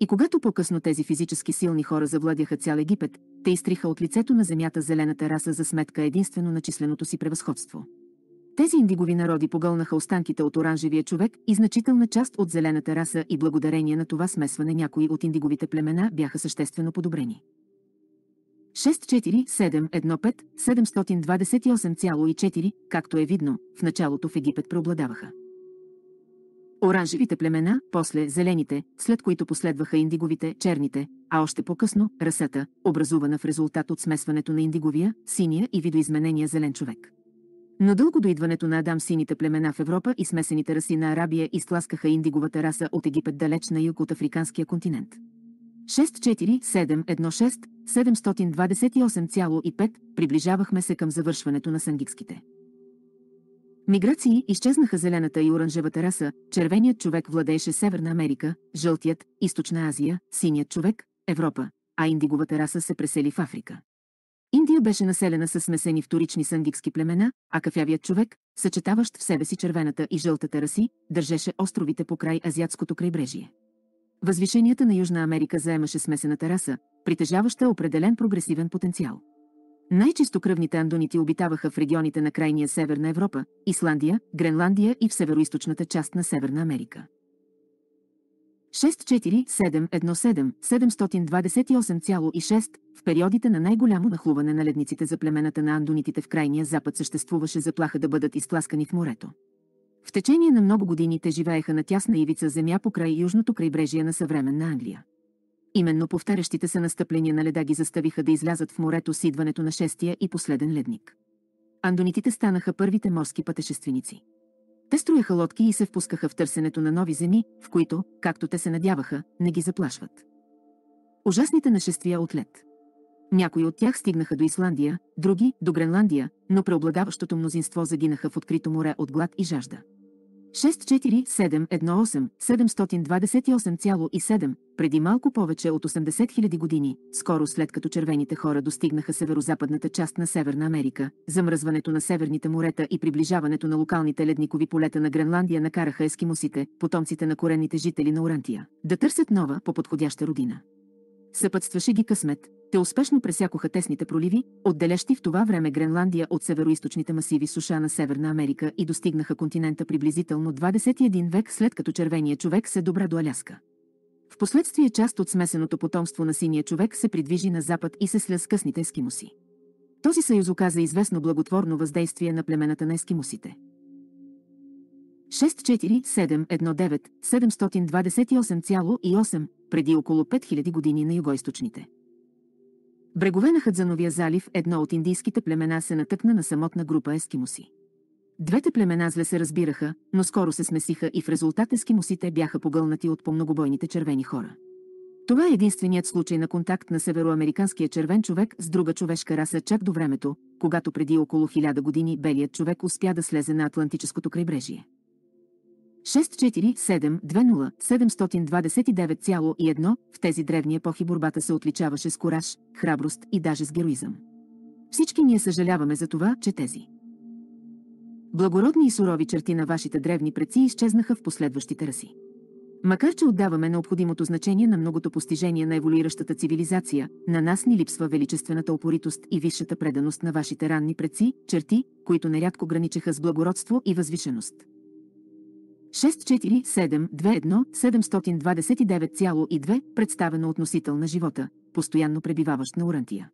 Speaker 1: И когато по-късно тези физически силни хора завладяха цял Египет, те изтриха от лицето на земята зелената раса за сметка единствено на численото си превъзходство. Тези индигови народи погълнаха останките от оранжевия човек и значителна част от зелената раса и благодарение на това смесване някои от индиговите племена бяха съществено подобрени. 64715728,4, както е видно, в началото в Египет преобладаваха. Оранжевите племена, после зелените, след които последваха индиговите, черните, а още по-късно – расата, образувана в резултат от смесването на индиговия, синия и видоизменения зелен човек. Но дълго до идването на Адам сините племена в Европа и смесените раси на Арабия изтласкаха индиговата раса от Египет далеч на юг от африканския континент. 64716728,5, приближавахме се към завършването на сангикските. Миграции изчезнаха зелената и оранжевата раса, червеният човек владееше Северна Америка, жълтият – Източна Азия, синият човек – Европа, а индиговата раса се пресели в Африка. Индия беше населена с смесени вторични сангикски племена, а кафявият човек, съчетаващ в себе си червената и жълтата раси, държеше островите по край азиатското крайбрежие. Възвишенията на Южна Америка заемаше смесена тераса, притежаваща определен прогресивен потенциал. Най-чистокръвните андонити обитаваха в регионите на крайния север на Европа, Исландия, Гренландия и в североизточната част на Северна Америка. 64717728,6 в периодите на най-голямо нахлуване на ледниците за племената на андонитите в крайния запад съществуваше заплаха да бъдат изтласкани в морето. В течение на много години те живееха на тясна ивица земя покрай южното крайбрежие на съвременна Англия. Именно повтарящите се настъпления на леда ги заставиха да излязат в морето с идването на шестия и последен ледник. Андонитите станаха първите морски пътешественици. Те строяха лодки и се впускаха в търсенето на нови земи, в които, както те се надяваха, не ги заплашват. Ужасните нашествия от лед. Някои от тях стигнаха до Исландия, други – до Гренландия, но преобладаващото мнозинство загинаха в открито море от глад и жажда. 64718 728,7 преди малко повече от 80 000 години, скоро след като червените хора достигнаха северо-западната част на Северна Америка, замръзването на северните морета и приближаването на локалните ледникови полета на Гренландия накараха ескимосите, потомците на коренните жители на Орантия, да търсят нова, по-подходяща родина. Съпътстваше ги късмет. Те успешно пресякоха тесните проливи, отделящи в това време Гренландия от североисточните масиви суша на Северна Америка и достигнаха континента приблизително 21 век след като червения човек се добра до Аляска. Впоследствие част от смесеното потомство на синия човек се придвижи на запад и се сля с късните ескимуси. Този съюз оказа известно благотворно въздействие на племената на ескимусите. 64719 728,8 преди около 5000 години на югоисточните. Брегове на Хадзановия залив едно от индийските племена се натъкна на самотна група ескимоси. Двете племена зле се разбираха, но скоро се смесиха и в резултат ескимосите бяха погълнати от помногобойните червени хора. Това е единственият случай на контакт на североамериканския червен човек с друга човешка раса чак до времето, когато преди около 1000 години белият човек успя да слезе на Атлантическото крайбрежие. 64720-729,1 в тези древни епохи борбата се отличаваше с кораж, храброст и даже с героизъм. Всички ние съжаляваме за това, че тези благородни и сурови черти на вашите древни предци изчезнаха в последващите ръси. Макар че отдаваме необходимото значение на многото постижение на еволюиращата цивилизация, на нас ни липсва величествената опоритост и висшата преданост на вашите ранни предци, черти, които нерядко граничеха с благородство и възвишеност. 64721-729,2, представено относител на живота, постоянно пребиваващ на Орантия.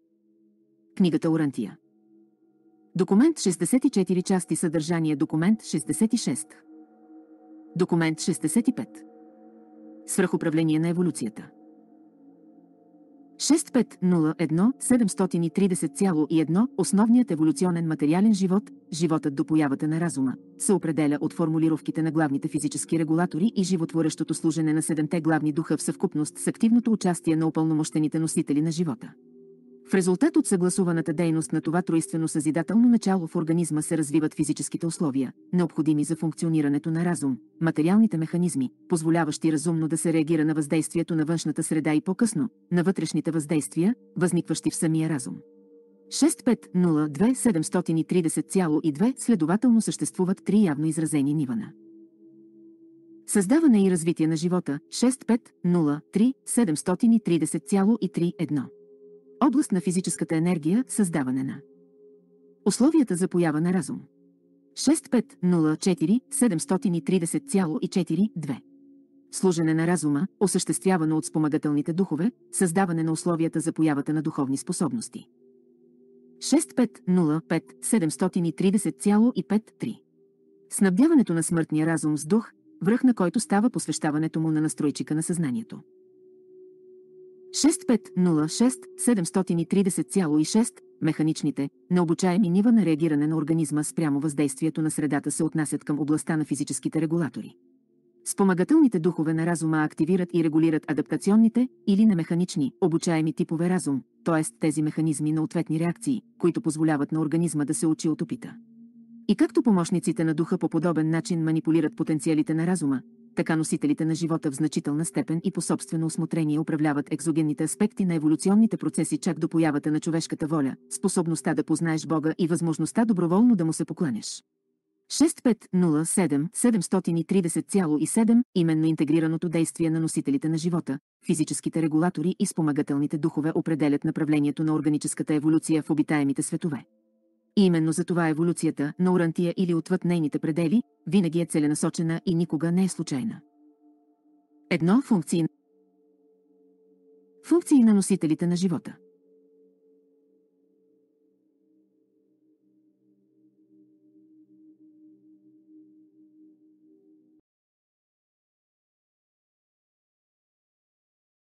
Speaker 1: Книгата Орантия. Документ 64 части съдържание Документ 66. Документ 65. Свръхуправление на еволюцията. 6501 Основният еволюционен материален живот, животът до появата на разума, се определя от формулировките на главните физически регулатори и животворещото служене на седемте главни духа в съвкупност с активното участие на упълномощените носители на живота. В резултат от съгласуваната дейност на това троиствено съзидателно начало в организма се развиват физическите условия, необходими за функционирането на разум, материалните механизми, позволяващи разумно да се реагира на въздействието на външната среда и по-късно, на вътрешните въздействия, възникващи в самия разум. 6502730,2 следователно съществуват три явно изразени нивана. Създаване и развитие на живота 6503730,31 Област на физическата енергия – създаване на. Условията за поява на разум. 6504 730,42 служене на разума, осъществявано от спомагателните духове, създаване на условията за появата на духовни способности. 6505 730,53 Снабдяването на смъртния разум с дух, връх на който става посвещаването му на настройчика на съзнанието. 6506-730,6 механичните, необучаеми нива на реагиране на организма спрямо въздействието на средата се отнасят към областта на физическите регулатори. Спомагателните духове на разума активират и регулират адаптационните или немеханични, обучаеми типове разум, т.е. тези механизми на ответни реакции, които позволяват на организма да се учи от опита. И както помощниците на духа по подобен начин манипулират потенциалите на разума, така носителите на живота в значителна степен и по собствено осмотрение управляват екзогенните аспекти на еволюционните процеси чак до появата на човешката воля, способността да познаеш Бога и възможността доброволно да му се покланяш. 6507-730,7 именно интегрираното действие на носителите на живота, физическите регулатори и спомагателните духове определят направлението на органическата еволюция в обитаемите светове. И именно за това еволюцията на урантия или отвъд нейните предели винаги е целенасочена и никога не е случайна. Едно функции Функции на носителите на живота.